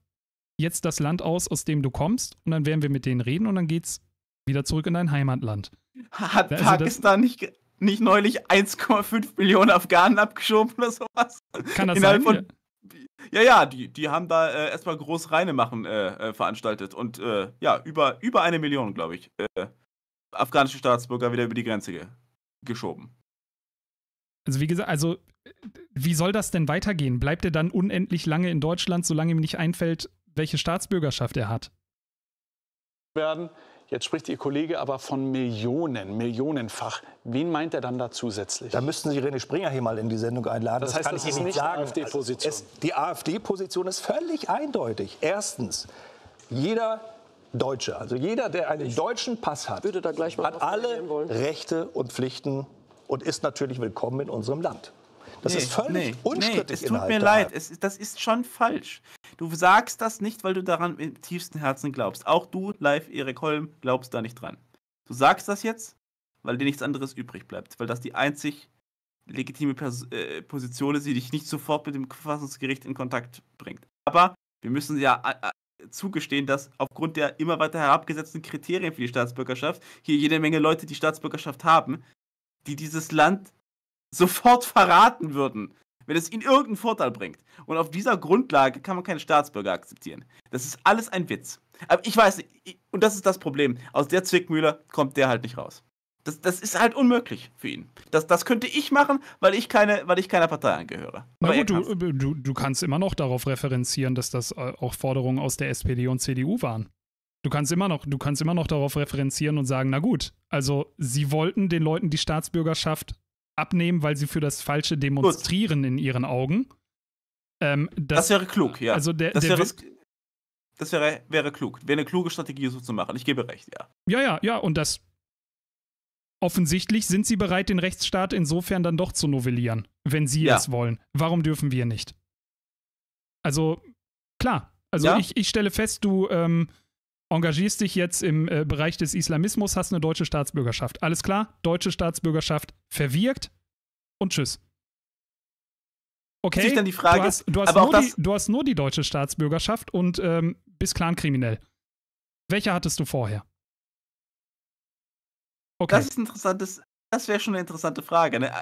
jetzt das Land aus, aus dem du kommst, und dann werden wir mit denen reden und dann geht's wieder zurück in dein Heimatland. Hat also Pakistan nicht, nicht neulich 1,5 Millionen Afghanen abgeschoben oder sowas? Kann das Innerhalb sein? Ja, ja, die, die haben da äh, erstmal groß Reine machen äh, äh veranstaltet und äh, ja, über, über eine Million, glaube ich, äh, afghanische Staatsbürger wieder über die Grenze ge geschoben. Also wie gesagt, also wie soll das denn weitergehen? Bleibt er dann unendlich lange in Deutschland, solange ihm nicht einfällt, welche Staatsbürgerschaft er hat? Werden. Jetzt spricht Ihr Kollege aber von Millionen, Millionenfach. Wen meint er dann da zusätzlich? Da müssten Sie René Springer hier mal in die Sendung einladen. Das, das heißt, kann das ich Ihnen nicht sagen. AfD-Position. Also die AfD-Position ist völlig eindeutig. Erstens, jeder Deutsche, also jeder, der einen ich deutschen Pass hat, hat alle Rechte und Pflichten und ist natürlich willkommen in unserem Land. Das nee, ist völlig nee, unstrittig. Nee, es tut mir leid, es, das ist schon falsch. Du sagst das nicht, weil du daran im tiefsten Herzen glaubst. Auch du, live Erik Holm, glaubst da nicht dran. Du sagst das jetzt, weil dir nichts anderes übrig bleibt, weil das die einzig legitime Pers äh, Position ist, die dich nicht sofort mit dem Verfassungsgericht in Kontakt bringt. Aber wir müssen ja äh, äh, zugestehen, dass aufgrund der immer weiter herabgesetzten Kriterien für die Staatsbürgerschaft hier jede Menge Leute die Staatsbürgerschaft haben, die dieses Land sofort verraten würden, wenn es ihnen irgendeinen Vorteil bringt. Und auf dieser Grundlage kann man keine Staatsbürger akzeptieren. Das ist alles ein Witz. Aber ich weiß nicht, und das ist das Problem. Aus der Zwickmühle kommt der halt nicht raus. Das, das ist halt unmöglich für ihn. Das, das könnte ich machen, weil ich, keine, weil ich keiner Partei angehöre. Na gut, du, äh, du, du kannst immer noch darauf referenzieren, dass das äh, auch Forderungen aus der SPD und CDU waren. Du kannst immer noch, du kannst immer noch darauf referenzieren und sagen, na gut, also sie wollten den Leuten die Staatsbürgerschaft abnehmen, weil sie für das Falsche demonstrieren Gut. in ihren Augen. Ähm, das, das, wäre klug, ja. Also der, das, der wäre, das wäre, wäre klug. Wäre eine kluge Strategie, so zu machen. Ich gebe recht, ja. Ja, ja, ja. Und das offensichtlich sind sie bereit, den Rechtsstaat insofern dann doch zu novellieren, wenn sie ja. es wollen. Warum dürfen wir nicht? Also, klar. Also, ja. ich, ich stelle fest, du ähm, engagierst dich jetzt im äh, Bereich des Islamismus, hast eine deutsche Staatsbürgerschaft. Alles klar, deutsche Staatsbürgerschaft verwirkt und tschüss. Okay, Frage, du, hast, du, hast die, du, hast, nur die, deutsche Staatsbürgerschaft und ähm, bist Clankriminell. Welche hattest du vorher? Okay. Das ist interessantes, das wäre schon eine interessante Frage. Ne?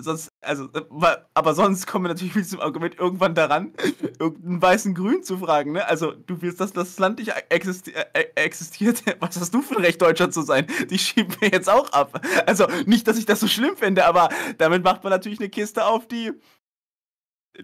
sonst, also, äh, aber sonst kommen wir natürlich mit diesem Argument irgendwann daran, irgendeinen weißen Grün zu fragen, ne? Also, du willst, dass das Land nicht existi äh, äh, existiert. Was hast du für ein Recht, Deutscher zu sein? Die schieben wir jetzt auch ab. Also, nicht, dass ich das so schlimm finde, aber damit macht man natürlich eine Kiste auf, die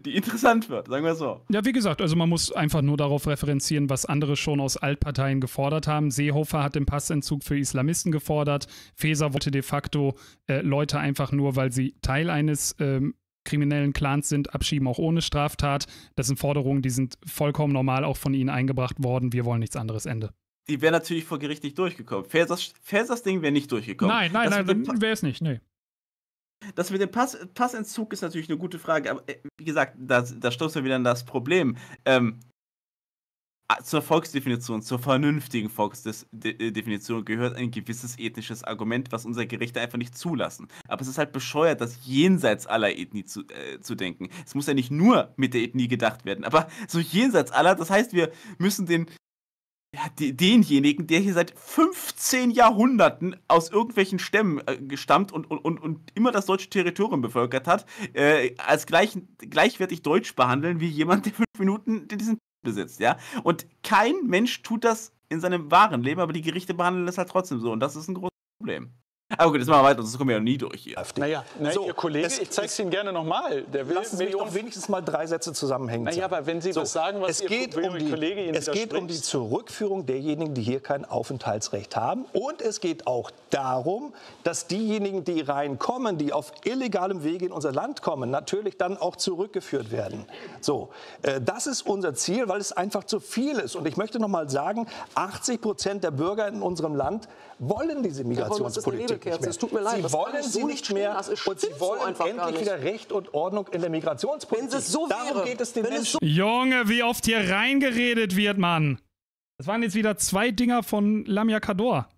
die interessant wird, sagen wir so. Ja, wie gesagt, also man muss einfach nur darauf referenzieren, was andere schon aus Altparteien gefordert haben. Seehofer hat den Passentzug für Islamisten gefordert. Feser wollte de facto äh, Leute einfach nur, weil sie Teil eines ähm, kriminellen Clans sind, abschieben, auch ohne Straftat. Das sind Forderungen, die sind vollkommen normal auch von ihnen eingebracht worden. Wir wollen nichts anderes, Ende. Die wäre natürlich vor Gericht nicht durchgekommen. Fesers, Fesers Ding wäre nicht durchgekommen. Nein, nein, das nein, wäre es nicht, nee. Das mit dem Pass, Passentzug ist natürlich eine gute Frage, aber äh, wie gesagt, da, da stoßen wir wieder an das Problem. Ähm, ah, zur Volksdefinition, zur vernünftigen Volksdefinition gehört ein gewisses ethnisches Argument, was unsere Gerichte einfach nicht zulassen. Aber es ist halt bescheuert, das jenseits aller Ethnie zu, äh, zu denken. Es muss ja nicht nur mit der Ethnie gedacht werden, aber so jenseits aller, das heißt, wir müssen den ja, denjenigen, der hier seit 15 Jahrhunderten aus irgendwelchen Stämmen äh, gestammt und, und, und immer das deutsche Territorium bevölkert hat, äh, als gleich, gleichwertig deutsch behandeln wie jemand, der fünf Minuten diesen besitzt, ja. Und kein Mensch tut das in seinem wahren Leben, aber die Gerichte behandeln das halt trotzdem so und das ist ein großes Problem. Aber gut, jetzt machen wir weiter, sonst kommen wir ja nie durch hier. Naja, na, so, Ihr Kollege, es, ich zeige es Ihnen gerne nochmal. Lassen Sie mich doch wenigstens mal drei Sätze zusammenhängen. Naja, aber wenn Sie so, was sagen, was es Ihr geht um die, Kollege Ihnen Es geht um die Zurückführung derjenigen, die hier kein Aufenthaltsrecht haben. Und es geht auch darum, dass diejenigen, die reinkommen, die auf illegalem Wege in unser Land kommen, natürlich dann auch zurückgeführt werden. So, äh, das ist unser Ziel, weil es einfach zu viel ist. Und ich möchte nochmal sagen, 80 Prozent der Bürger in unserem Land wollen diese Migrationspolitik nicht mehr. Es tut mir leid, sie wollen sie nicht mehr und sie wollen so endlich wieder Recht und Ordnung in der Migrationspolitik. Wenn es so wäre, Darum geht es den Menschen. Es so Junge, wie oft hier reingeredet wird, Mann. Das waren jetzt wieder zwei Dinger von Lamia Kador.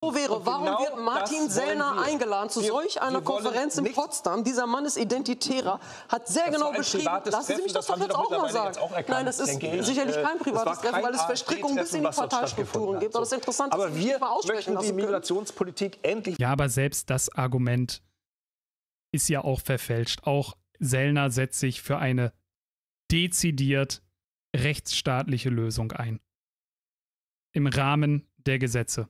So Vero, warum genau wird Martin Sellner wir. eingeladen zu wir, solch einer Konferenz in Potsdam? Dieser Mann ist Identitärer, hat sehr das genau beschrieben. Lassen Sie mich das, das doch jetzt auch mal sagen. Auch erkannt, Nein, das ist sicherlich kein privates kein Treffen, weil es Verstrickungen bis in die Parteistrukturen gibt. Aber das Interessante aber wir mal möchten die Migrationspolitik endlich. Ja, aber selbst das Argument ist ja auch verfälscht. Auch Sellner setzt sich für eine dezidiert rechtsstaatliche Lösung ein. Im Rahmen der Gesetze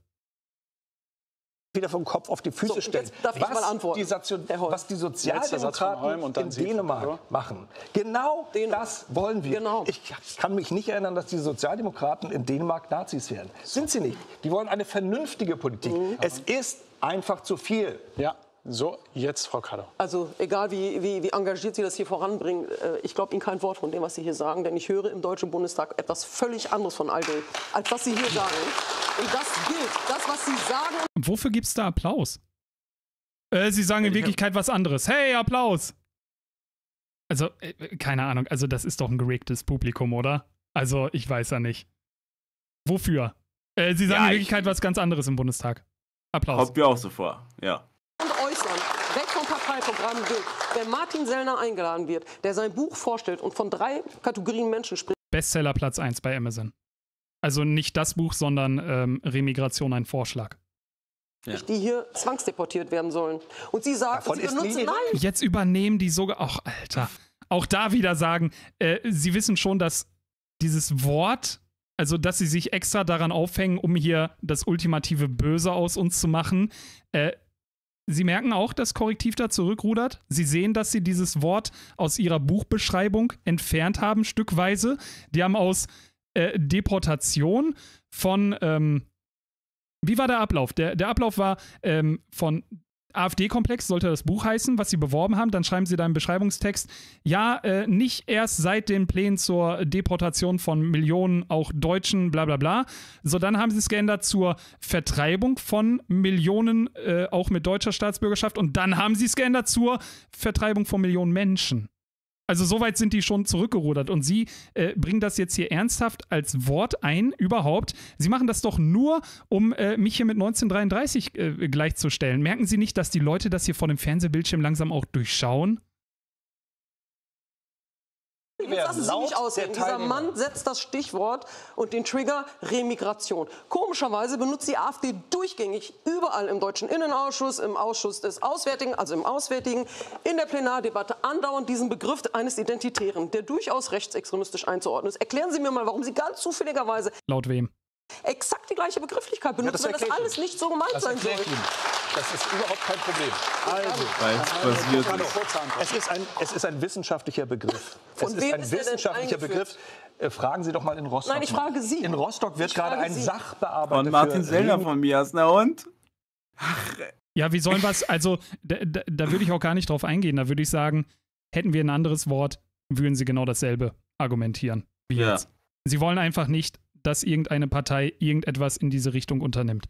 wieder vom Kopf auf die Füße so, stellen. Darf was ich mal antworten? Die Sozi was die Sozialdemokraten in Dänemark machen. Genau Dänemark. das wollen wir. Genau. Ich kann mich nicht erinnern, dass die Sozialdemokraten in Dänemark Nazis wären. Sind sie nicht. Die wollen eine vernünftige Politik. Mhm. Es ist einfach zu viel. Ja. So, jetzt Frau Kader. Also egal, wie, wie, wie, engagiert Sie das hier voranbringen, äh, ich glaube Ihnen kein Wort von dem, was Sie hier sagen, denn ich höre im Deutschen Bundestag etwas völlig anderes von all dem, als was Sie hier sagen. Und das gilt, das, was Sie sagen. Wofür gibt es da Applaus? Äh, Sie sagen in Wirklichkeit was anderes. Hey, Applaus! Also, äh, keine Ahnung, also das ist doch ein geregtes Publikum, oder? Also, ich weiß ja nicht. Wofür? Äh, Sie sagen ja, in Wirklichkeit was ganz anderes im Bundestag. Applaus. Kommt mir auch so vor, ja. Parteiprogramm geht, wenn Martin Sellner eingeladen wird, der sein Buch vorstellt und von drei Kategorien Menschen spricht. Bestseller Platz 1 bei Amazon. Also nicht das Buch, sondern ähm, Remigration ein Vorschlag. Ja. Die hier zwangsdeportiert werden sollen. Und sie sagt, Davon sie benutzen nein. Jetzt übernehmen die sogar. Ach, Alter. Auch da wieder sagen, äh, sie wissen schon, dass dieses Wort also dass sie sich extra daran aufhängen, um hier das ultimative Böse aus uns zu machen, äh, Sie merken auch, dass Korrektiv da zurückrudert. Sie sehen, dass sie dieses Wort aus ihrer Buchbeschreibung entfernt haben, stückweise. Die haben aus äh, Deportation von ähm, wie war der Ablauf? Der, der Ablauf war ähm, von AfD-Komplex sollte das Buch heißen, was sie beworben haben. Dann schreiben sie da im Beschreibungstext, ja, äh, nicht erst seit den Plänen zur Deportation von Millionen auch Deutschen, bla bla bla. So, dann haben sie es geändert zur Vertreibung von Millionen, äh, auch mit deutscher Staatsbürgerschaft. Und dann haben sie es geändert zur Vertreibung von Millionen Menschen. Also soweit sind die schon zurückgerudert und sie äh, bringen das jetzt hier ernsthaft als Wort ein, überhaupt. Sie machen das doch nur, um äh, mich hier mit 1933 äh, gleichzustellen. Merken Sie nicht, dass die Leute das hier vor dem Fernsehbildschirm langsam auch durchschauen? Jetzt lassen Sie mich ausreden. Dieser Mann setzt das Stichwort und den Trigger Remigration. Komischerweise benutzt die AfD durchgängig überall im deutschen Innenausschuss, im Ausschuss des Auswärtigen, also im Auswärtigen, in der Plenardebatte andauernd diesen Begriff eines Identitären, der durchaus rechtsextremistisch einzuordnen ist. Erklären Sie mir mal, warum Sie ganz zufälligerweise... Laut wem? Exakt die gleiche Begrifflichkeit benutzen, ja, wenn das alles nicht so gemeint das sein soll. Das ist überhaupt kein Problem. Also, basiert es ist, ein, es ist ein wissenschaftlicher Begriff. Von es ist ein ist wissenschaftlicher Begriff. Äh, fragen Sie doch mal in Rostock. Nein, ich frage Sie. In Rostock wird gerade ein Sie. Sachbearbeiter. Von Martin Sellner von mir aus. Na und? Ach. Ja, wie sollen wir es? Also, da, da, da würde ich auch gar nicht drauf eingehen. Da würde ich sagen, hätten wir ein anderes Wort, würden Sie genau dasselbe argumentieren. Wie ja. jetzt. Sie wollen einfach nicht, dass irgendeine Partei irgendetwas in diese Richtung unternimmt.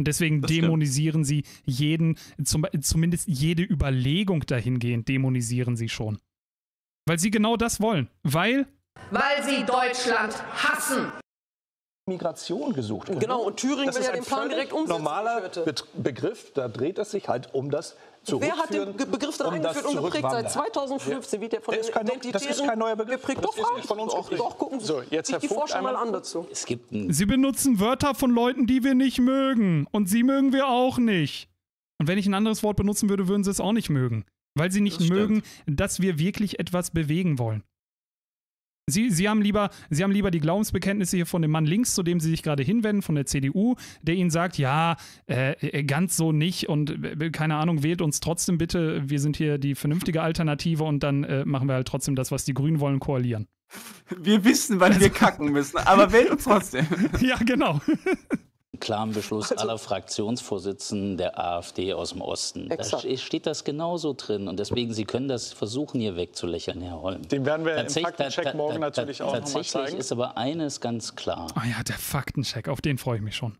Und deswegen das dämonisieren stimmt. sie jeden, zum, zumindest jede Überlegung dahingehend, dämonisieren sie schon. Weil sie genau das wollen. Weil? Weil sie Deutschland hassen. Migration gesucht. Genau, und Thüringen das will ja den Plan direkt umsetzen. Normaler Be Begriff, da dreht es sich halt um das Wer hat den Begriff dann um eingeführt und geprägt seit 2015, ja. wie der von der den Identitären Das ist kein neuer Begriff. Geprägt. Das doch, ist von uns doch, doch, gucken Sie so, jetzt die Forscher mal an dazu. Es gibt Sie benutzen Wörter von Leuten, die wir nicht mögen. Und sie mögen wir auch nicht. Und wenn ich ein anderes Wort benutzen würde, würden sie es auch nicht mögen. Weil sie nicht das mögen, dass wir wirklich etwas bewegen wollen. Sie, Sie, haben lieber, Sie haben lieber die Glaubensbekenntnisse hier von dem Mann links, zu dem Sie sich gerade hinwenden, von der CDU, der Ihnen sagt, ja, äh, äh ganz so nicht und äh, äh, keine Ahnung, wählt uns trotzdem bitte, wir sind hier die vernünftige Alternative und dann äh, machen wir halt trotzdem das, was die Grünen wollen, koalieren. Wir wissen, wann also, wir kacken müssen, aber wählt uns trotzdem. ja, genau klaren Beschluss also, aller Fraktionsvorsitzenden der AfD aus dem Osten. Exakt. Da steht das genauso drin. Und deswegen, Sie können das versuchen, hier wegzulächeln, Herr Holm. Den werden wir im Faktencheck morgen natürlich auch noch mal zeigen. Tatsächlich ist aber eines ganz klar. Ah oh ja, der Faktencheck, auf den freue ich mich schon.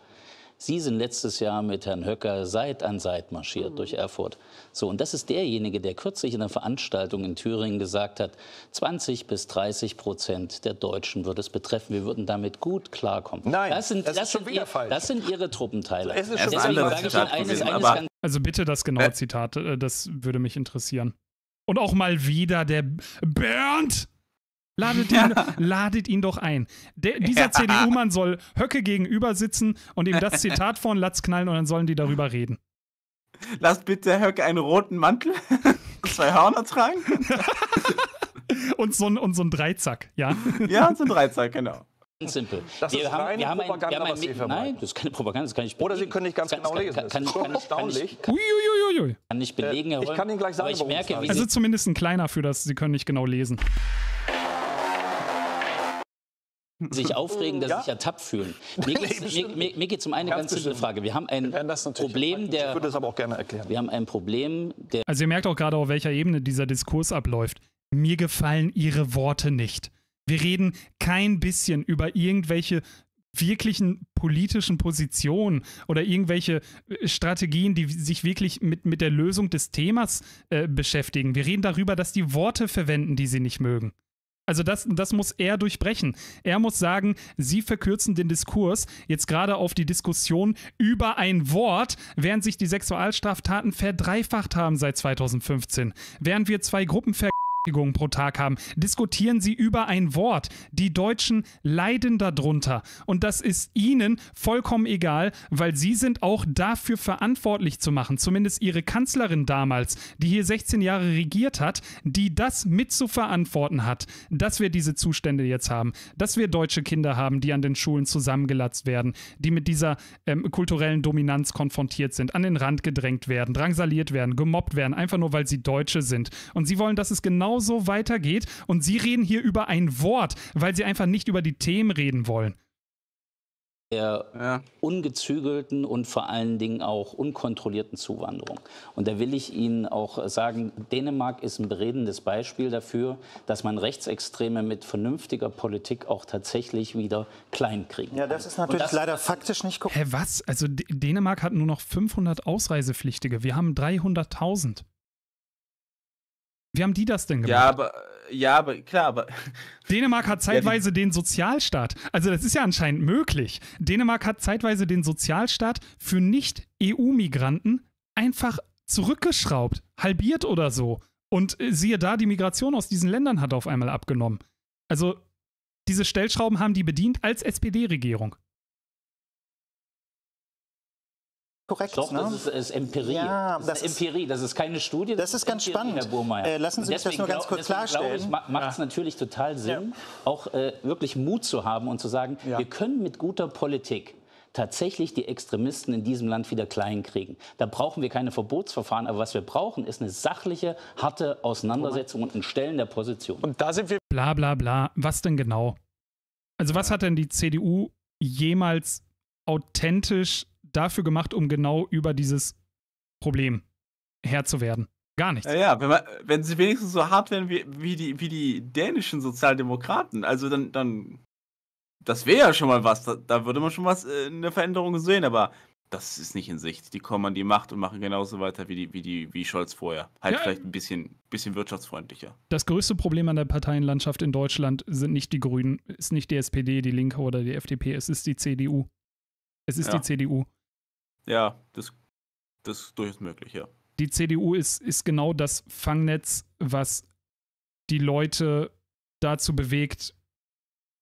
Sie sind letztes Jahr mit Herrn Höcker Seit an Seit marschiert mhm. durch Erfurt. So, und das ist derjenige, der kürzlich in einer Veranstaltung in Thüringen gesagt hat, 20 bis 30 Prozent der Deutschen würde es betreffen. Wir würden damit gut klarkommen. Nein, das, sind, das, das ist schon wieder ihr, falsch. Das sind Ihre Truppenteile. Es ist schon Deswegen sage Ihnen eines, eines also bitte das genaue Zitat, äh, das würde mich interessieren. Und auch mal wieder der Bernd Ladet ihn, ja. ladet ihn doch ein. Der, dieser ja. CDU-Mann soll Höcke gegenüber sitzen und ihm das Zitat von Latz knallen und dann sollen die darüber reden. Lasst bitte Höcke einen roten Mantel, und zwei Hörner tragen. und, so ein, und so ein Dreizack, ja. Ja, so ein Dreizack, genau. Ganz simpel. Das wir ist haben, reine wir haben Propaganda, ein, wir haben ein, was wir Nein, das ist keine Propaganda, das kann ich belegen. Oder Sie können nicht ganz kann, genau lesen. Kann, kann, das ist kann, erstaunlich. Kann, kann, nicht belegen, äh, Herr Holm, Ich kann Ihnen gleich sagen, aber ich merke, wie Also zumindest ein kleiner für das, Sie können nicht genau lesen sich aufregen, dass ja. sich ertappt fühlen. Mir geht es um eine ganz simple Frage. Wir haben ein wir Problem der. Ich würde das aber auch gerne erklären. Wir haben ein Problem der. Also ihr merkt auch gerade, auf welcher Ebene dieser Diskurs abläuft. Mir gefallen Ihre Worte nicht. Wir reden kein bisschen über irgendwelche wirklichen politischen Positionen oder irgendwelche äh, Strategien, die sich wirklich mit, mit der Lösung des Themas äh, beschäftigen. Wir reden darüber, dass die Worte verwenden, die sie nicht mögen. Also das, das muss er durchbrechen. Er muss sagen, sie verkürzen den Diskurs jetzt gerade auf die Diskussion über ein Wort, während sich die Sexualstraftaten verdreifacht haben seit 2015. Während wir zwei Gruppen ver pro Tag haben, diskutieren sie über ein Wort. Die Deutschen leiden darunter. Und das ist ihnen vollkommen egal, weil sie sind auch dafür verantwortlich zu machen. Zumindest ihre Kanzlerin damals, die hier 16 Jahre regiert hat, die das mit zu verantworten hat, dass wir diese Zustände jetzt haben, dass wir deutsche Kinder haben, die an den Schulen zusammengelatzt werden, die mit dieser ähm, kulturellen Dominanz konfrontiert sind, an den Rand gedrängt werden, drangsaliert werden, gemobbt werden, einfach nur weil sie Deutsche sind. Und sie wollen, dass es genau genauso weitergeht. Und sie reden hier über ein Wort, weil sie einfach nicht über die Themen reden wollen der ja. ungezügelten und vor allen Dingen auch unkontrollierten Zuwanderung. Und da will ich Ihnen auch sagen, Dänemark ist ein beredendes Beispiel dafür, dass man Rechtsextreme mit vernünftiger Politik auch tatsächlich wieder kleinkriegen kann. Ja, das ist natürlich das leider faktisch nicht korrekt. Hä, was? Also D Dänemark hat nur noch 500 Ausreisepflichtige. Wir haben 300.000. Wie haben die das denn gemacht? Ja, aber, ja, aber klar, aber. Dänemark hat zeitweise ja, den Sozialstaat. Also, das ist ja anscheinend möglich. Dänemark hat zeitweise den Sozialstaat für Nicht-EU-Migranten einfach zurückgeschraubt, halbiert oder so. Und äh, siehe da, die Migration aus diesen Ländern hat auf einmal abgenommen. Also, diese Stellschrauben haben die bedient als SPD-Regierung. korrekt. Doch, ne? das ist, ist Empirie. Ja, das, das ist Empirie, das ist keine Studie. Das, das ist ganz Empirie, spannend. Herr Burmeier. Äh, lassen Sie mich das nur ganz kurz klarstellen. Macht es ja. natürlich total Sinn, ja. auch äh, wirklich Mut zu haben und zu sagen, wir können mit guter Politik tatsächlich die Extremisten in diesem Land wieder klein kriegen. Da brauchen wir keine Verbotsverfahren, aber was wir brauchen, ist eine sachliche, harte Auseinandersetzung und ein Stellen der Position. Und da sind wir. Bla bla bla. Was denn genau? Also, was hat denn die CDU jemals authentisch dafür gemacht, um genau über dieses Problem Herr zu werden. Gar nichts. Ja, ja wenn, man, wenn, sie wenigstens so hart wären wie, wie, die, wie die dänischen Sozialdemokraten, also dann, dann das wäre ja schon mal was. Da, da würde man schon was, äh, eine Veränderung sehen, aber das ist nicht in Sicht. Die kommen an die Macht und machen genauso weiter wie, die, wie, die, wie Scholz vorher. Halt ja. vielleicht ein bisschen, bisschen wirtschaftsfreundlicher. Das größte Problem an der Parteienlandschaft in Deutschland sind nicht die Grünen, ist nicht die SPD, die Linke oder die FDP, es ist die CDU. Es ist ja. die CDU. Ja, das, das ist durchaus möglich, ja. Die CDU ist, ist genau das Fangnetz, was die Leute dazu bewegt,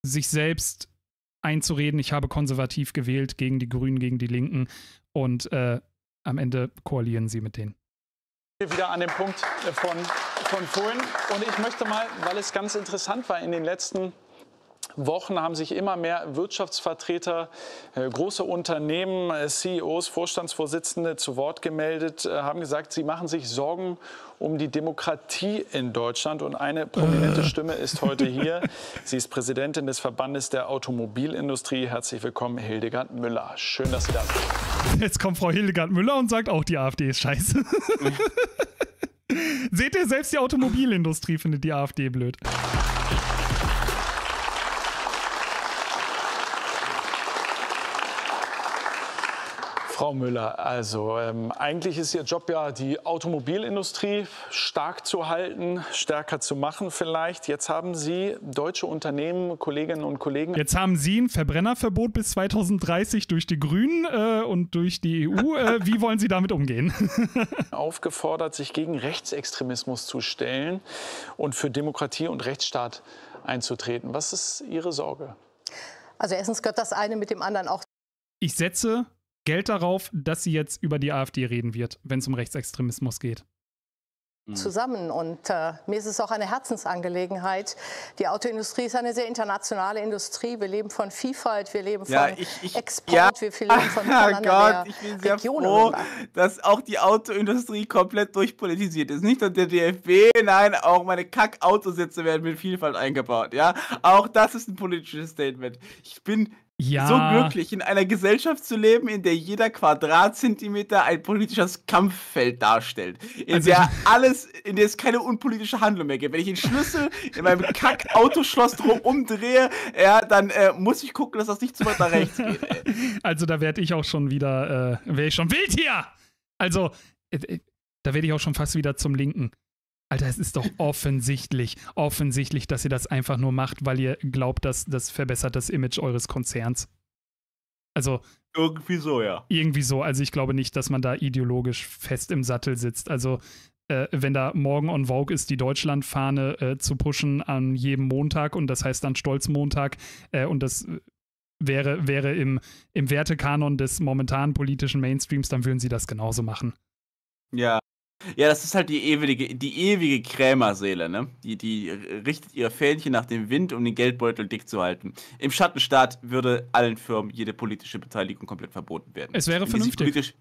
sich selbst einzureden, ich habe konservativ gewählt gegen die Grünen, gegen die Linken und äh, am Ende koalieren sie mit denen. Wieder an dem Punkt von, von vorhin. Und ich möchte mal, weil es ganz interessant war in den letzten Wochen haben sich immer mehr Wirtschaftsvertreter, äh, große Unternehmen, äh, CEOs, Vorstandsvorsitzende zu Wort gemeldet, äh, haben gesagt, sie machen sich Sorgen um die Demokratie in Deutschland. Und eine prominente Stimme ist heute hier. Sie ist Präsidentin des Verbandes der Automobilindustrie. Herzlich willkommen, Hildegard Müller. Schön, dass Sie da sind. Jetzt kommt Frau Hildegard Müller und sagt auch, die AfD ist scheiße. Seht ihr, selbst die Automobilindustrie findet die AfD blöd. Frau Müller, also ähm, eigentlich ist Ihr Job ja, die Automobilindustrie stark zu halten, stärker zu machen vielleicht. Jetzt haben Sie deutsche Unternehmen, Kolleginnen und Kollegen. Jetzt haben Sie ein Verbrennerverbot bis 2030 durch die Grünen äh, und durch die EU. Äh, wie wollen Sie damit umgehen? Aufgefordert, sich gegen Rechtsextremismus zu stellen und für Demokratie und Rechtsstaat einzutreten. Was ist Ihre Sorge? Also erstens gehört das eine mit dem anderen auch. Ich setze Geld darauf, dass sie jetzt über die AfD reden wird, wenn es um Rechtsextremismus geht mhm. zusammen. Und äh, mir ist es auch eine Herzensangelegenheit. Die Autoindustrie ist eine sehr internationale Industrie. Wir leben von Vielfalt, wir leben ja, von ich, ich, Export, ja. wir leben von ah, Gott, ich bin sehr Regionen froh, dass auch die Autoindustrie komplett durchpolitisiert ist. Nicht nur der DFB, nein, auch meine Kack-Autositze werden mit Vielfalt eingebaut. Ja, auch das ist ein politisches Statement. Ich bin ja. so glücklich, in einer Gesellschaft zu leben, in der jeder Quadratzentimeter ein politisches Kampffeld darstellt. In also der alles, in der es keine unpolitische Handlung mehr gibt. Wenn ich den Schlüssel in meinem Kack-Autoschloss drum umdrehe, ja, dann äh, muss ich gucken, dass das nicht zu weit nach rechts geht. Ey. Also da werde ich auch schon wieder, äh, wäre ich schon wild hier! Also, äh, äh da werde ich auch schon fast wieder zum Linken. Alter, es ist doch offensichtlich, offensichtlich, dass ihr das einfach nur macht, weil ihr glaubt, dass das verbessert das Image eures Konzerns. Also. Irgendwie so, ja. Irgendwie so. Also ich glaube nicht, dass man da ideologisch fest im Sattel sitzt. Also äh, wenn da morgen on Vogue ist, die Deutschlandfahne äh, zu pushen an jedem Montag und das heißt dann Stolzmontag äh, und das wäre, wäre im, im Wertekanon des momentanen politischen Mainstreams, dann würden sie das genauso machen. Ja, ja, das ist halt die ewige, die ewige Krämerseele, ne? Die, die richtet ihre Fähnchen nach dem Wind, um den Geldbeutel dick zu halten. Im Schattenstaat würde allen Firmen jede politische Beteiligung komplett verboten werden. Es wäre wenn vernünftig.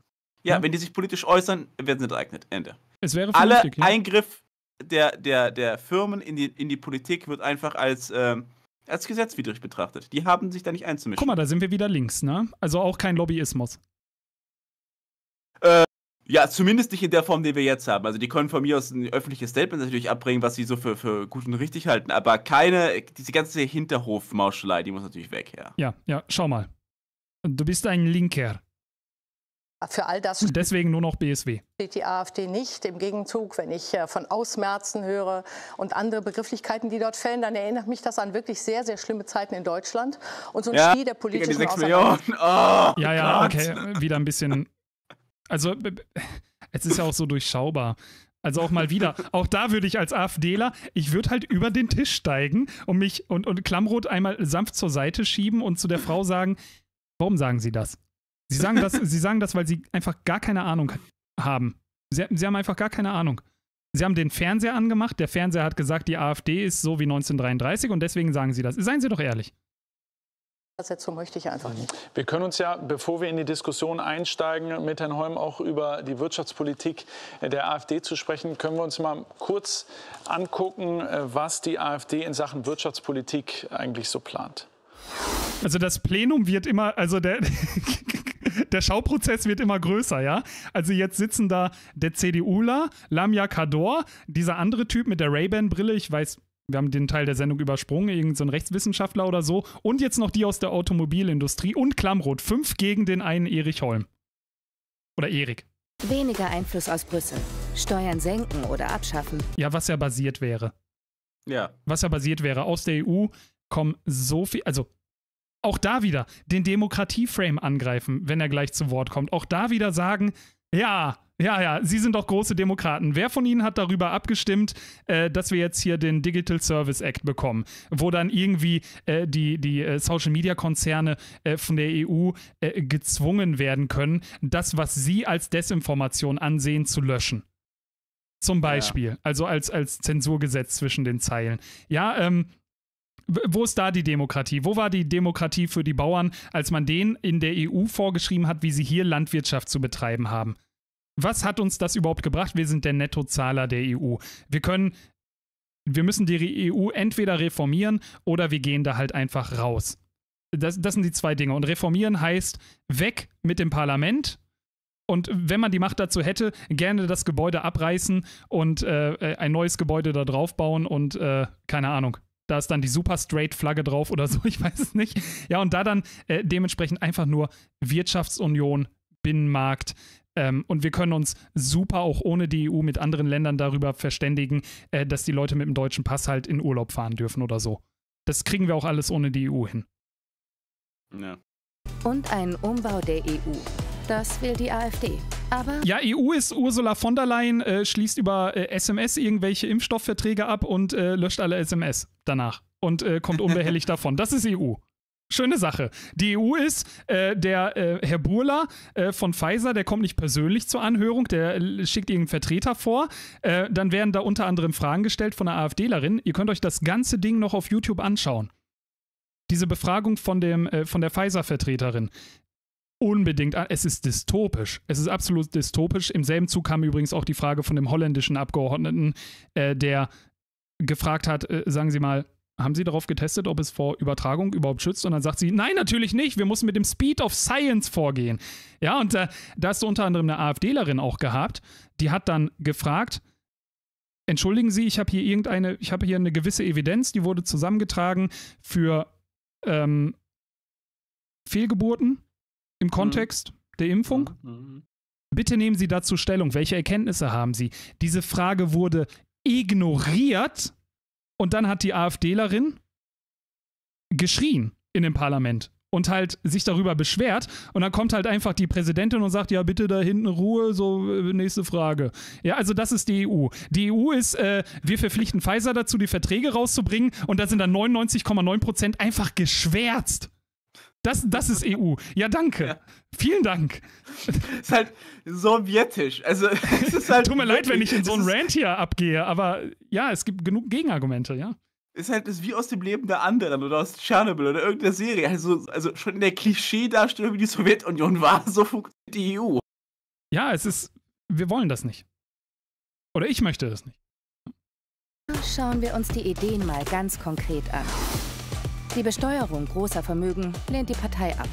Ja, ja, wenn die sich politisch äußern, werden sie enteignet. Ende. Es wäre vernünftig. Alle ja. Eingriff der, der, der Firmen in die, in die Politik wird einfach als. Äh, als gesetzwidrig betrachtet. Die haben sich da nicht einzumischen. Guck mal, da sind wir wieder links, ne? Also auch kein Lobbyismus. Äh, ja, zumindest nicht in der Form, die wir jetzt haben. Also die können von mir aus ein öffentliches Statement natürlich abbringen, was sie so für, für gut und richtig halten. Aber keine, diese ganze Hinterhofmauschelei, die muss natürlich weg, ja. Ja, ja, schau mal. Du bist ein Linker. Für all das. Deswegen nur noch BSW. Steht die AfD nicht. Im Gegenzug, wenn ich äh, von Ausmerzen höre und andere Begrifflichkeiten, die dort fällen, dann erinnert mich das an wirklich sehr, sehr schlimme Zeiten in Deutschland. Und so ein ja, Spiel der politischen die 6 Millionen. Oh, ja, ja, Gott. okay. Wieder ein bisschen also, es ist ja auch so durchschaubar. Also auch mal wieder. Auch da würde ich als AfDler, ich würde halt über den Tisch steigen und mich und, und Klammrot einmal sanft zur Seite schieben und zu der Frau sagen, warum sagen Sie das? Sie sagen das, sie sagen das, weil sie einfach gar keine Ahnung haben. Sie, sie haben einfach gar keine Ahnung. Sie haben den Fernseher angemacht, der Fernseher hat gesagt, die AfD ist so wie 1933 und deswegen sagen sie das. Seien Sie doch ehrlich. Setzung möchte ich einfach nicht. Wir können uns ja, bevor wir in die Diskussion einsteigen, mit Herrn Holm auch über die Wirtschaftspolitik der AfD zu sprechen, können wir uns mal kurz angucken, äh, was die AfD in Sachen Wirtschaftspolitik eigentlich so plant. Also das Plenum wird immer, also der, der Schauprozess wird immer größer, ja. Also jetzt sitzen da der CDUler, Lamia Kador, dieser andere Typ mit der Ray-Ban-Brille, ich weiß wir haben den Teil der Sendung übersprungen, irgendein so Rechtswissenschaftler oder so. Und jetzt noch die aus der Automobilindustrie und Klamroth. Fünf gegen den einen Erich Holm. Oder Erik. Weniger Einfluss aus Brüssel. Steuern senken oder abschaffen. Ja, was ja basiert wäre. Ja. Was ja basiert wäre. Aus der EU kommen so viel. Also, auch da wieder den Demokratieframe angreifen, wenn er gleich zu Wort kommt. Auch da wieder sagen: Ja, ja, ja, Sie sind doch große Demokraten. Wer von Ihnen hat darüber abgestimmt, äh, dass wir jetzt hier den Digital Service Act bekommen, wo dann irgendwie äh, die, die äh, Social-Media-Konzerne äh, von der EU äh, gezwungen werden können, das, was Sie als Desinformation ansehen, zu löschen? Zum Beispiel, ja. also als, als Zensurgesetz zwischen den Zeilen. Ja, ähm, wo ist da die Demokratie? Wo war die Demokratie für die Bauern, als man denen in der EU vorgeschrieben hat, wie sie hier Landwirtschaft zu betreiben haben? was hat uns das überhaupt gebracht? Wir sind der Nettozahler der EU. Wir können, wir müssen die EU entweder reformieren oder wir gehen da halt einfach raus. Das, das sind die zwei Dinge. Und reformieren heißt weg mit dem Parlament. Und wenn man die Macht dazu hätte, gerne das Gebäude abreißen und äh, äh ein neues Gebäude da drauf bauen und äh, keine Ahnung, da ist dann die super straight Flagge drauf oder so, ich weiß es nicht. Ja, und da dann äh, dementsprechend einfach nur Wirtschaftsunion, Binnenmarkt, ähm, und wir können uns super auch ohne die EU mit anderen Ländern darüber verständigen, äh, dass die Leute mit dem deutschen Pass halt in Urlaub fahren dürfen oder so. Das kriegen wir auch alles ohne die EU hin. Ja. Und ein Umbau der EU. Das will die AfD. Aber ja, EU ist Ursula von der Leyen, äh, schließt über äh, SMS irgendwelche Impfstoffverträge ab und äh, löscht alle SMS danach und äh, kommt unbehelligt davon. Das ist EU. Schöne Sache. Die EU ist, äh, der äh, Herr Burla äh, von Pfizer, der kommt nicht persönlich zur Anhörung, der äh, schickt irgendeinen Vertreter vor. Äh, dann werden da unter anderem Fragen gestellt von der AfDlerin. Ihr könnt euch das ganze Ding noch auf YouTube anschauen. Diese Befragung von, dem, äh, von der Pfizer-Vertreterin. Unbedingt, ah, es ist dystopisch. Es ist absolut dystopisch. Im selben Zug kam übrigens auch die Frage von dem holländischen Abgeordneten, der gefragt hat, sagen Sie mal, haben sie darauf getestet, ob es vor Übertragung überhaupt schützt? Und dann sagt sie, nein, natürlich nicht. Wir müssen mit dem Speed of Science vorgehen. Ja, und äh, da hast du unter anderem eine AfDlerin auch gehabt, die hat dann gefragt, entschuldigen Sie, ich habe hier irgendeine, ich habe hier eine gewisse Evidenz, die wurde zusammengetragen für ähm, Fehlgeburten im mhm. Kontext mhm. der Impfung. Mhm, mhm, mhm. Bitte nehmen Sie dazu Stellung. Welche Erkenntnisse haben Sie? Diese Frage wurde ignoriert und dann hat die AfDlerin geschrien in dem Parlament und halt sich darüber beschwert. Und dann kommt halt einfach die Präsidentin und sagt, ja, bitte da hinten Ruhe, so äh, nächste Frage. Ja, also das ist die EU. Die EU ist, äh, wir verpflichten Pfizer dazu, die Verträge rauszubringen und da sind dann 99,9 Prozent einfach geschwärzt. Das, das ist EU. Ja, danke. Ja. Vielen Dank. Ist halt sowjetisch. Also, es ist halt. Tut mir leid, wenn ich in so einen Rant hier abgehe, aber ja, es gibt genug Gegenargumente, ja. Ist halt ist wie aus dem Leben der anderen oder aus Tschernobyl oder irgendeiner Serie. Also, also schon in der Klischee-Darstellung, wie die Sowjetunion war, so funktioniert die EU. Ja, es ist. Wir wollen das nicht. Oder ich möchte das nicht. Schauen wir uns die Ideen mal ganz konkret an. Die Besteuerung großer Vermögen lehnt die Partei ab.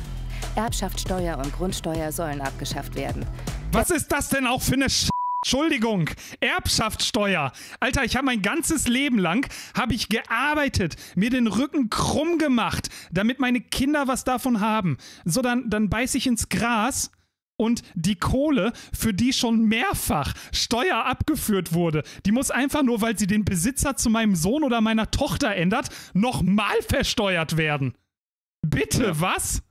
Erbschaftssteuer und Grundsteuer sollen abgeschafft werden. Was ist das denn auch für eine Sch Entschuldigung, Erbschaftssteuer. Alter, ich habe mein ganzes Leben lang habe ich gearbeitet, mir den Rücken krumm gemacht, damit meine Kinder was davon haben. So dann dann beiß ich ins Gras und die Kohle, für die schon mehrfach Steuer abgeführt wurde, die muss einfach nur, weil sie den Besitzer zu meinem Sohn oder meiner Tochter ändert, nochmal versteuert werden. Bitte, ja. was?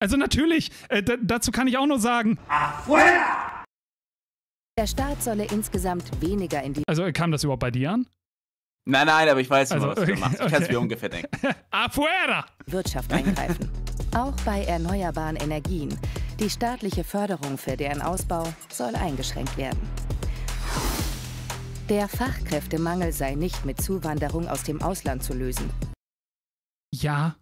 Also natürlich, äh, dazu kann ich auch nur sagen. Afuera! Der Staat solle insgesamt weniger in die. Also äh, kam das überhaupt bei dir an? Nein, nein, aber ich weiß, also, was okay, du machst. Ich kann es mir ungefähr denken. Afuera! Wirtschaft eingreifen. auch bei erneuerbaren Energien die staatliche Förderung für deren Ausbau soll eingeschränkt werden. Der Fachkräftemangel sei nicht mit Zuwanderung aus dem Ausland zu lösen. Ja,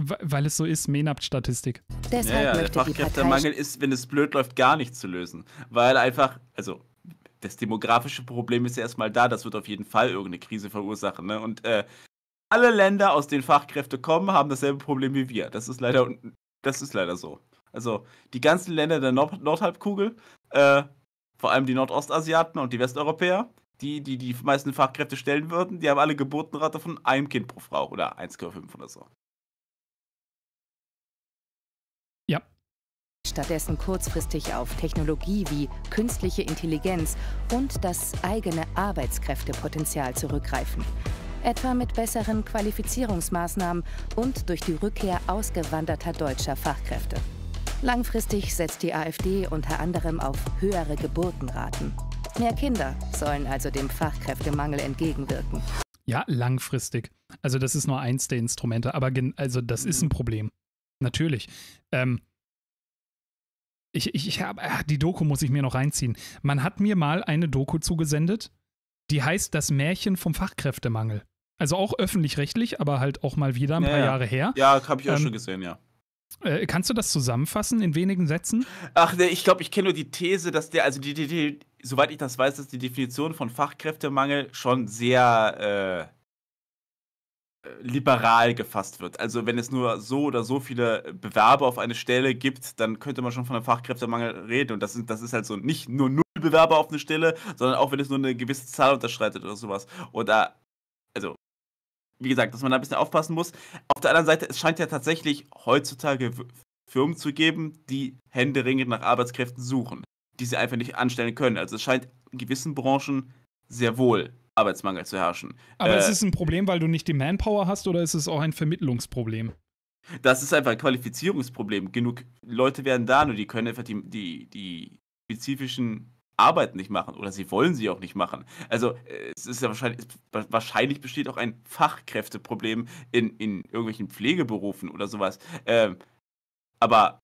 weil es so ist, Menab-Statistik. Deshalb ja, ja, möchte der Fachkräftemangel ist, wenn es blöd läuft, gar nicht zu lösen. Weil einfach, also das demografische Problem ist ja erstmal da, das wird auf jeden Fall irgendeine Krise verursachen. Ne? Und äh, alle Länder, aus denen Fachkräfte kommen, haben dasselbe Problem wie wir. Das ist leider, das ist leider so. Also die ganzen Länder der Nord Nordhalbkugel, äh, vor allem die Nordostasiaten und die Westeuropäer, die, die die meisten Fachkräfte stellen würden, die haben alle Geburtenrate von einem Kind pro Frau oder 1,5 oder so. Ja. Stattdessen kurzfristig auf Technologie wie künstliche Intelligenz und das eigene Arbeitskräftepotenzial zurückgreifen. Etwa mit besseren Qualifizierungsmaßnahmen und durch die Rückkehr ausgewanderter deutscher Fachkräfte. Langfristig setzt die AfD unter anderem auf höhere Geburtenraten. Mehr Kinder sollen also dem Fachkräftemangel entgegenwirken. Ja, langfristig. Also das ist nur eins der Instrumente, aber also das ist ein mhm. Problem. Natürlich. Ähm, ich, ich, ich habe, ah, die Doku muss ich mir noch reinziehen. Man hat mir mal eine Doku zugesendet, die heißt Das Märchen vom Fachkräftemangel. Also auch öffentlich-rechtlich, aber halt auch mal wieder ein ja, paar ja. Jahre her. Ja, habe ich auch ähm, schon gesehen, ja. Äh, kannst du das zusammenfassen in wenigen Sätzen? Ach nee, ich glaube, ich kenne nur die These, dass der, also die, die, die, soweit ich das weiß, dass die Definition von Fachkräftemangel schon sehr äh, äh, liberal gefasst wird. Also wenn es nur so oder so viele Bewerber auf eine Stelle gibt, dann könnte man schon von einem Fachkräftemangel reden. Und das, das ist halt so nicht nur null Bewerber auf eine Stelle, sondern auch wenn es nur eine gewisse Zahl unterschreitet oder sowas. Oder also wie gesagt, dass man da ein bisschen aufpassen muss. Auf der anderen Seite, es scheint ja tatsächlich heutzutage Firmen zu geben, die händeringend nach Arbeitskräften suchen, die sie einfach nicht anstellen können. Also es scheint in gewissen Branchen sehr wohl Arbeitsmangel zu herrschen. Aber äh, ist es ein Problem, weil du nicht die Manpower hast oder ist es auch ein Vermittlungsproblem? Das ist einfach ein Qualifizierungsproblem. Genug Leute werden da, nur die können einfach die, die, die spezifischen Arbeit nicht machen oder sie wollen sie auch nicht machen. Also äh, es ist ja wahrscheinlich, es, wahrscheinlich besteht auch ein Fachkräfteproblem in, in irgendwelchen Pflegeberufen oder sowas. Ähm, aber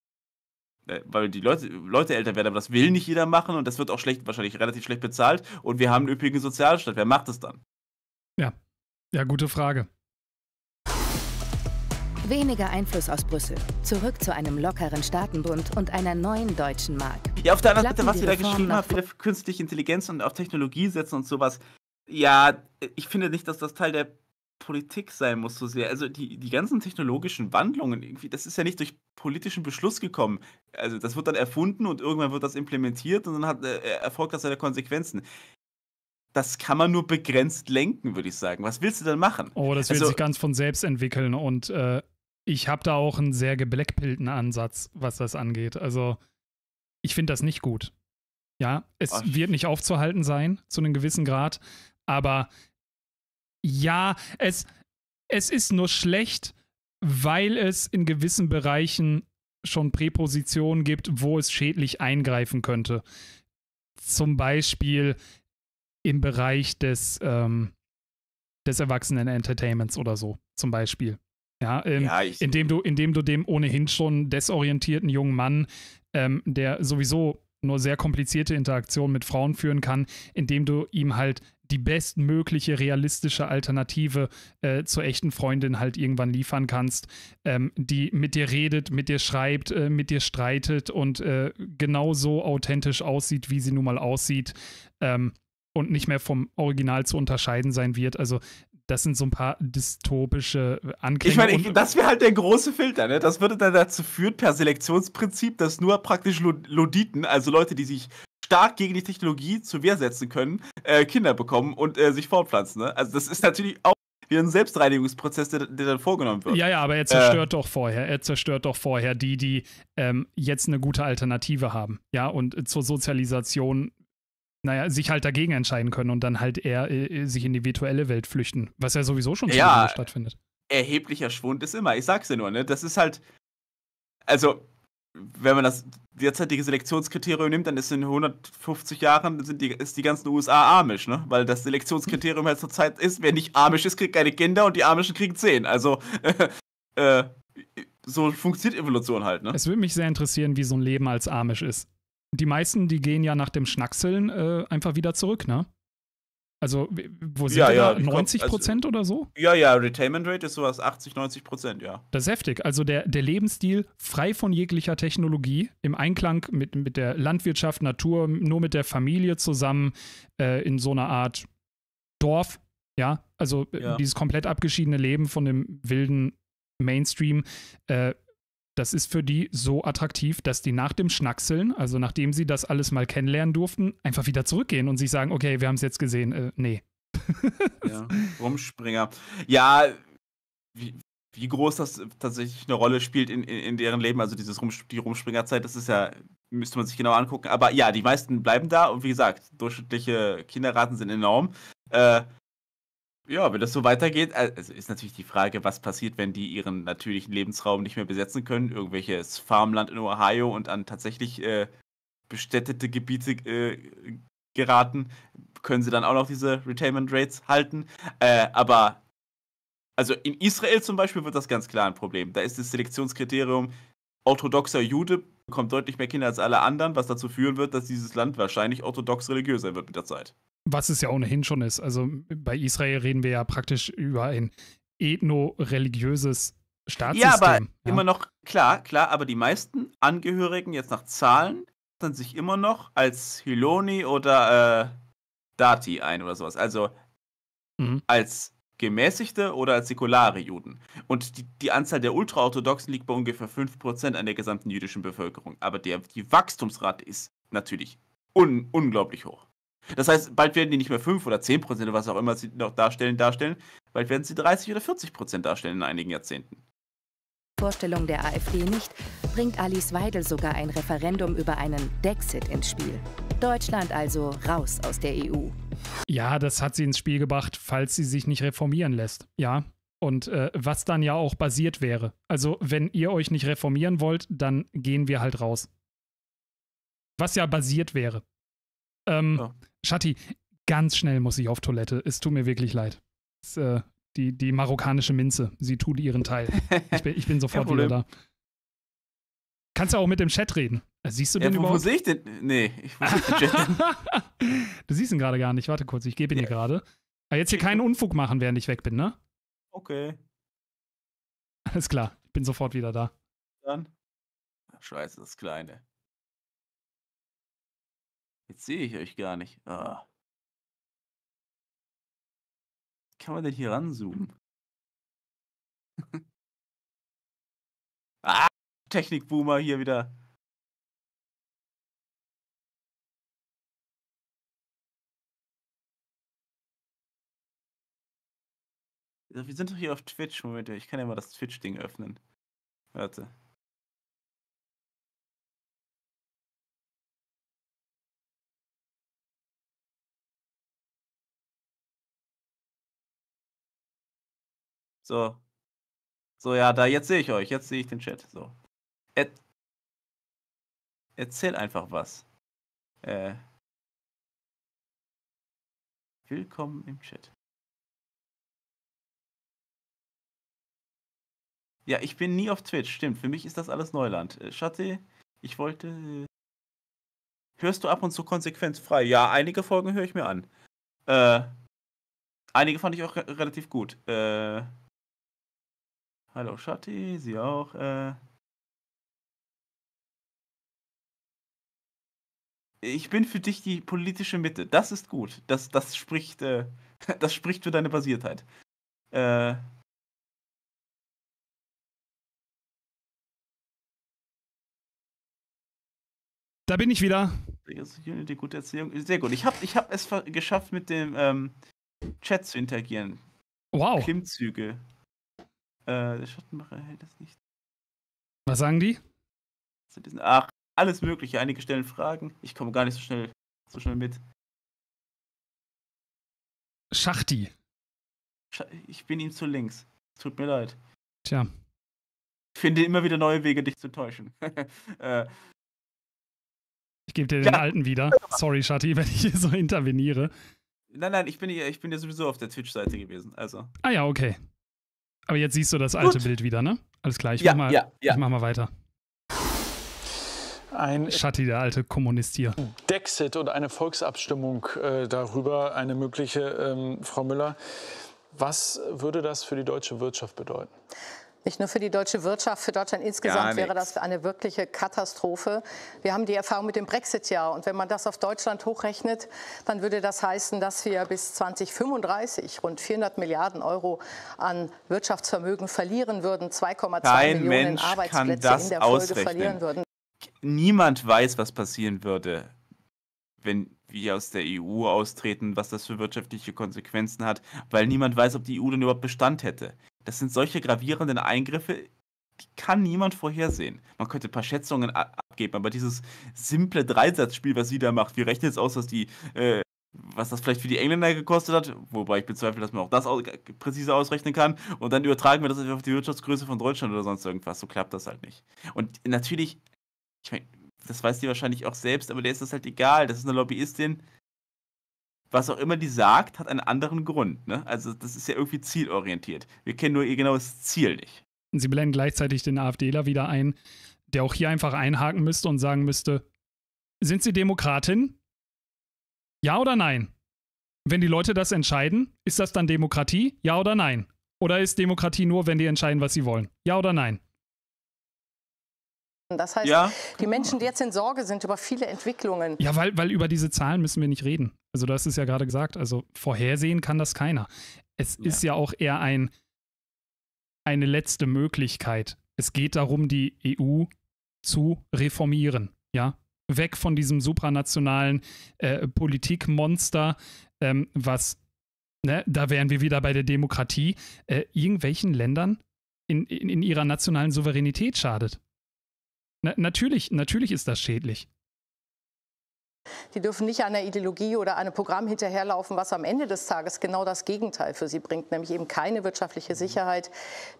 äh, weil die Leute, Leute älter werden, aber das will nicht jeder machen und das wird auch schlecht, wahrscheinlich relativ schlecht bezahlt und wir haben einen üppigen Sozialstaat. Wer macht das dann? Ja, ja, gute Frage. Weniger Einfluss aus Brüssel. Zurück zu einem lockeren Staatenbund und einer neuen deutschen Mark. Ja, auf der anderen Seite, was ihr da geschrieben habt, wieder künstliche Intelligenz und auf Technologie setzen und sowas. Ja, ich finde nicht, dass das Teil der Politik sein muss so sehr. Also die, die ganzen technologischen Wandlungen irgendwie, das ist ja nicht durch politischen Beschluss gekommen. Also das wird dann erfunden und irgendwann wird das implementiert und dann hat, äh, erfolgt das seine Konsequenzen das kann man nur begrenzt lenken, würde ich sagen. Was willst du denn machen? Oh, das wird also, sich ganz von selbst entwickeln und äh, ich habe da auch einen sehr geblackpillten Ansatz, was das angeht. Also ich finde das nicht gut. Ja, es Ach. wird nicht aufzuhalten sein zu einem gewissen Grad, aber ja, es, es ist nur schlecht, weil es in gewissen Bereichen schon Präpositionen gibt, wo es schädlich eingreifen könnte. Zum Beispiel im Bereich des, ähm, des Erwachsenen-Entertainments oder so, zum Beispiel. Ja, ähm, ja indem, du, indem du dem ohnehin schon desorientierten jungen Mann, ähm, der sowieso nur sehr komplizierte Interaktionen mit Frauen führen kann, indem du ihm halt die bestmögliche realistische Alternative äh, zur echten Freundin halt irgendwann liefern kannst, ähm, die mit dir redet, mit dir schreibt, äh, mit dir streitet und äh, genau authentisch aussieht, wie sie nun mal aussieht ähm, und nicht mehr vom Original zu unterscheiden sein wird. Also das sind so ein paar dystopische äh, Anklänge. Ich meine, das wäre halt der große Filter, ne? Das würde dann dazu führen, per Selektionsprinzip, dass nur praktisch Loditen, also Leute, die sich stark gegen die Technologie zur Wehr setzen können, äh, Kinder bekommen und äh, sich fortpflanzen. Ne? Also das ist natürlich auch Wie ein Selbstreinigungsprozess, der, der, dann vorgenommen wird. Ja, ja, aber er äh. zerstört äh. doch vorher, er zerstört doch vorher die, die ähm, jetzt eine gute Alternative haben. Ja, und äh, zur Sozialisation naja, sich halt dagegen entscheiden können und dann halt eher äh, äh, sich in die virtuelle Welt flüchten, was ja sowieso schon ja, stattfindet. Erheblicher Schwund ist immer, ich sag's dir nur, ne? Das ist halt. Also, wenn man das derzeitige Selektionskriterium nimmt, dann ist in 150 Jahren sind die, ist die ganzen USA amisch, ne? Weil das Selektionskriterium halt zurzeit ist, wer nicht amisch ist, kriegt keine Kinder und die Amischen kriegen 10. Also, äh, äh, so funktioniert Evolution halt, ne? Es würde mich sehr interessieren, wie so ein Leben als amisch ist die meisten, die gehen ja nach dem Schnackseln äh, einfach wieder zurück, ne? Also, wo sind ja, wir ja, da? 90 also Prozent also, oder so? Ja, ja, Retainment Rate ist sowas 80, 90 Prozent, ja. Das ist heftig. Also der, der Lebensstil frei von jeglicher Technologie, im Einklang mit, mit der Landwirtschaft, Natur, nur mit der Familie zusammen, äh, in so einer Art Dorf, ja. Also äh, ja. dieses komplett abgeschiedene Leben von dem wilden Mainstream, äh, das ist für die so attraktiv, dass die nach dem Schnackseln, also nachdem sie das alles mal kennenlernen durften, einfach wieder zurückgehen und sich sagen, okay, wir haben es jetzt gesehen. Äh, nee. ja, Rumspringer. Ja, wie, wie, groß das tatsächlich eine Rolle spielt in, in, in deren Leben, also dieses Rum, die Rumspringerzeit, das ist ja, müsste man sich genau angucken. Aber ja, die meisten bleiben da und wie gesagt, durchschnittliche Kinderraten sind enorm. Äh, ja, wenn das so weitergeht, also ist natürlich die Frage, was passiert, wenn die ihren natürlichen Lebensraum nicht mehr besetzen können. Irgendwelches Farmland in Ohio und an tatsächlich äh, bestädtete Gebiete äh, geraten. Können sie dann auch noch diese Retainment Rates halten? Äh, aber, also in Israel zum Beispiel wird das ganz klar ein Problem. Da ist das Selektionskriterium, orthodoxer Jude bekommt deutlich mehr Kinder als alle anderen, was dazu führen wird, dass dieses Land wahrscheinlich orthodox religiöser wird mit der Zeit was es ja ohnehin schon ist. Also bei Israel reden wir ja praktisch über ein ethno-religiöses Staatssystem. Ja, aber ja. immer noch, klar, klar, aber die meisten Angehörigen jetzt nach Zahlen dann sich immer noch als Hiloni oder äh, Dati ein oder sowas. Also mhm. als gemäßigte oder als säkulare Juden. Und die, die Anzahl der Ultraorthodoxen liegt bei ungefähr 5% an der gesamten jüdischen Bevölkerung. Aber der, die Wachstumsrate ist natürlich un, unglaublich hoch. Das heißt, bald werden die nicht mehr 5 oder 10 Prozent oder was auch immer sie noch darstellen, darstellen. Bald werden sie 30 oder 40 Prozent darstellen in einigen Jahrzehnten. Vorstellung der AfD nicht, bringt Alice Weidel sogar ein Referendum über einen Dexit ins Spiel. Deutschland also raus aus der EU. Ja, das hat sie ins Spiel gebracht, falls sie sich nicht reformieren lässt. Ja. Und äh, was dann ja auch basiert wäre. Also, wenn ihr euch nicht reformieren wollt, dann gehen wir halt raus. Was ja basiert wäre. Ähm, ja. Schatti, ganz schnell muss ich auf Toilette. Es tut mir wirklich leid. Es, äh, die, die marokkanische Minze, sie tut ihren Teil. Ich bin, ich bin sofort wieder da. Kannst du auch mit dem Chat reden? Äh, siehst du den ja, wo, überhaupt? Wo sehe ich den? Nee, ich wo den Chat. du siehst ihn gerade gar nicht. Warte kurz, ich gebe ihn ja. hier gerade. Aber jetzt hier keinen Unfug machen, während ich weg bin, ne? Okay. Alles klar, ich bin sofort wieder da. Dann. Scheiße, das Kleine. Jetzt sehe ich euch gar nicht. Ah. Kann man denn hier ranzoomen? ah, Technikboomer hier wieder. Also, wir sind doch hier auf Twitch. Moment, ich kann ja mal das Twitch-Ding öffnen. Warte. So. So, ja, da jetzt sehe ich euch, jetzt sehe ich den Chat. So. Er Erzähl einfach was. Äh. Willkommen im Chat. Ja, ich bin nie auf Twitch, stimmt. Für mich ist das alles Neuland. Äh, Schatte, ich wollte. Äh, hörst du ab und zu konsequenzfrei? Ja, einige Folgen höre ich mir an. Äh, einige fand ich auch re relativ gut. Äh, Hallo Shatti, sie auch. Äh ich bin für dich die politische Mitte. Das ist gut. Das, das spricht, äh, das spricht für deine Basiertheit. Äh da bin ich wieder. Unity, gute Erziehung. Sehr gut. Ich habe ich hab es geschafft, mit dem ähm, Chat zu interagieren. Wow. Klimmzüge. Äh, der Schattenmacher hält das nicht. Was sagen die? Also ach, alles Mögliche. Einige stellen Fragen. Ich komme gar nicht so schnell, so schnell mit. Schachti. Ich bin ihm zu links. Tut mir leid. Tja. Ich finde immer wieder neue Wege, dich zu täuschen. äh, ich gebe dir den ja. alten wieder. Sorry, Shati, wenn ich hier so interveniere. Nein, nein, ich bin, hier, ich bin ja sowieso auf der Twitch-Seite gewesen. Also. Ah ja, okay. Aber jetzt siehst du das alte Gut. Bild wieder, ne? Alles klar, ich, ja, mach, mal, ja, ja. ich mach mal weiter. Ein Schatti, der alte Kommunist hier. Dexit und eine Volksabstimmung äh, darüber, eine mögliche, ähm, Frau Müller. Was würde das für die deutsche Wirtschaft bedeuten? Nicht nur für die deutsche Wirtschaft, für Deutschland insgesamt Gar wäre nix. das eine wirkliche Katastrophe. Wir haben die Erfahrung mit dem Brexit-Jahr. Und wenn man das auf Deutschland hochrechnet, dann würde das heißen, dass wir bis 2035 rund 400 Milliarden Euro an Wirtschaftsvermögen verlieren würden, 2,2 Millionen Mensch Arbeitsplätze in der Folge ausrechnen. verlieren würden. Niemand weiß, was passieren würde, wenn wir aus der EU austreten, was das für wirtschaftliche Konsequenzen hat, weil niemand weiß, ob die EU denn überhaupt Bestand hätte das sind solche gravierenden Eingriffe, die kann niemand vorhersehen. Man könnte ein paar Schätzungen abgeben, aber dieses simple Dreisatzspiel, was sie da macht, wir rechnen jetzt aus, dass die, äh, was das vielleicht für die Engländer gekostet hat, wobei ich bezweifle, dass man auch das aus präzise ausrechnen kann, und dann übertragen wir das auf die Wirtschaftsgröße von Deutschland oder sonst irgendwas. So klappt das halt nicht. Und natürlich, ich meine, das weiß die wahrscheinlich auch selbst, aber der ist das halt egal. Das ist eine Lobbyistin, was auch immer die sagt, hat einen anderen Grund. Ne? Also das ist ja irgendwie zielorientiert. Wir kennen nur ihr genaues Ziel nicht. Sie blenden gleichzeitig den AfDler wieder ein, der auch hier einfach einhaken müsste und sagen müsste, sind Sie Demokratin? Ja oder nein? Wenn die Leute das entscheiden, ist das dann Demokratie? Ja oder nein? Oder ist Demokratie nur, wenn die entscheiden, was sie wollen? Ja oder nein? Das heißt, ja. die Menschen, die jetzt in Sorge sind über viele Entwicklungen. Ja, weil, weil über diese Zahlen müssen wir nicht reden. Also du hast es ja gerade gesagt, also vorhersehen kann das keiner. Es ja. ist ja auch eher ein, eine letzte Möglichkeit. Es geht darum, die EU zu reformieren, ja. Weg von diesem supranationalen äh, Politikmonster, ähm, was, ne, da wären wir wieder bei der Demokratie, äh, irgendwelchen Ländern in, in, in ihrer nationalen Souveränität schadet. Na, natürlich, natürlich ist das schädlich. Die dürfen nicht einer Ideologie oder einem Programm hinterherlaufen, was am Ende des Tages genau das Gegenteil für sie bringt, nämlich eben keine wirtschaftliche mhm. Sicherheit.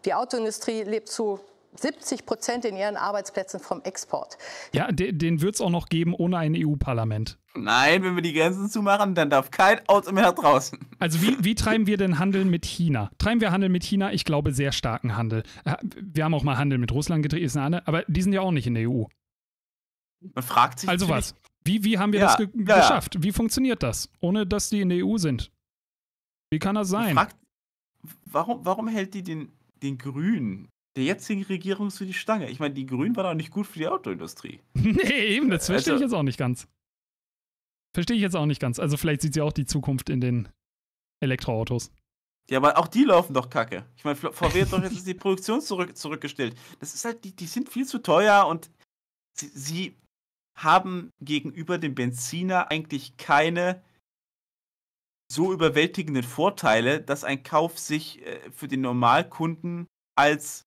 Die Autoindustrie lebt zu 70 Prozent in ihren Arbeitsplätzen vom Export. Ja, den, den wird es auch noch geben ohne ein EU-Parlament. Nein, wenn wir die Grenzen zumachen, dann darf kein Auto mehr draußen. Also wie, wie treiben wir denn Handel mit China? Treiben wir Handel mit China? Ich glaube, sehr starken Handel. Äh, wir haben auch mal Handel mit Russland getrieben, ist eine andere, aber die sind ja auch nicht in der EU. Man fragt sich. Also was? Wie, wie haben wir ja, das ge ja, geschafft? Wie funktioniert das, ohne dass die in der EU sind? Wie kann das sein? Fragt, warum, warum hält die den, den Grünen der jetzigen Regierung zu die Stange. Ich meine, die Grünen waren auch nicht gut für die Autoindustrie. nee, eben, das verstehe also, ich jetzt auch nicht ganz. Verstehe ich jetzt auch nicht ganz. Also vielleicht sieht sie auch die Zukunft in den Elektroautos. Ja, aber auch die laufen doch kacke. Ich meine, VW hat doch jetzt die Produktion zurück, zurückgestellt. Das ist halt, die, die sind viel zu teuer und sie, sie haben gegenüber dem Benziner eigentlich keine so überwältigenden Vorteile, dass ein Kauf sich äh, für den Normalkunden als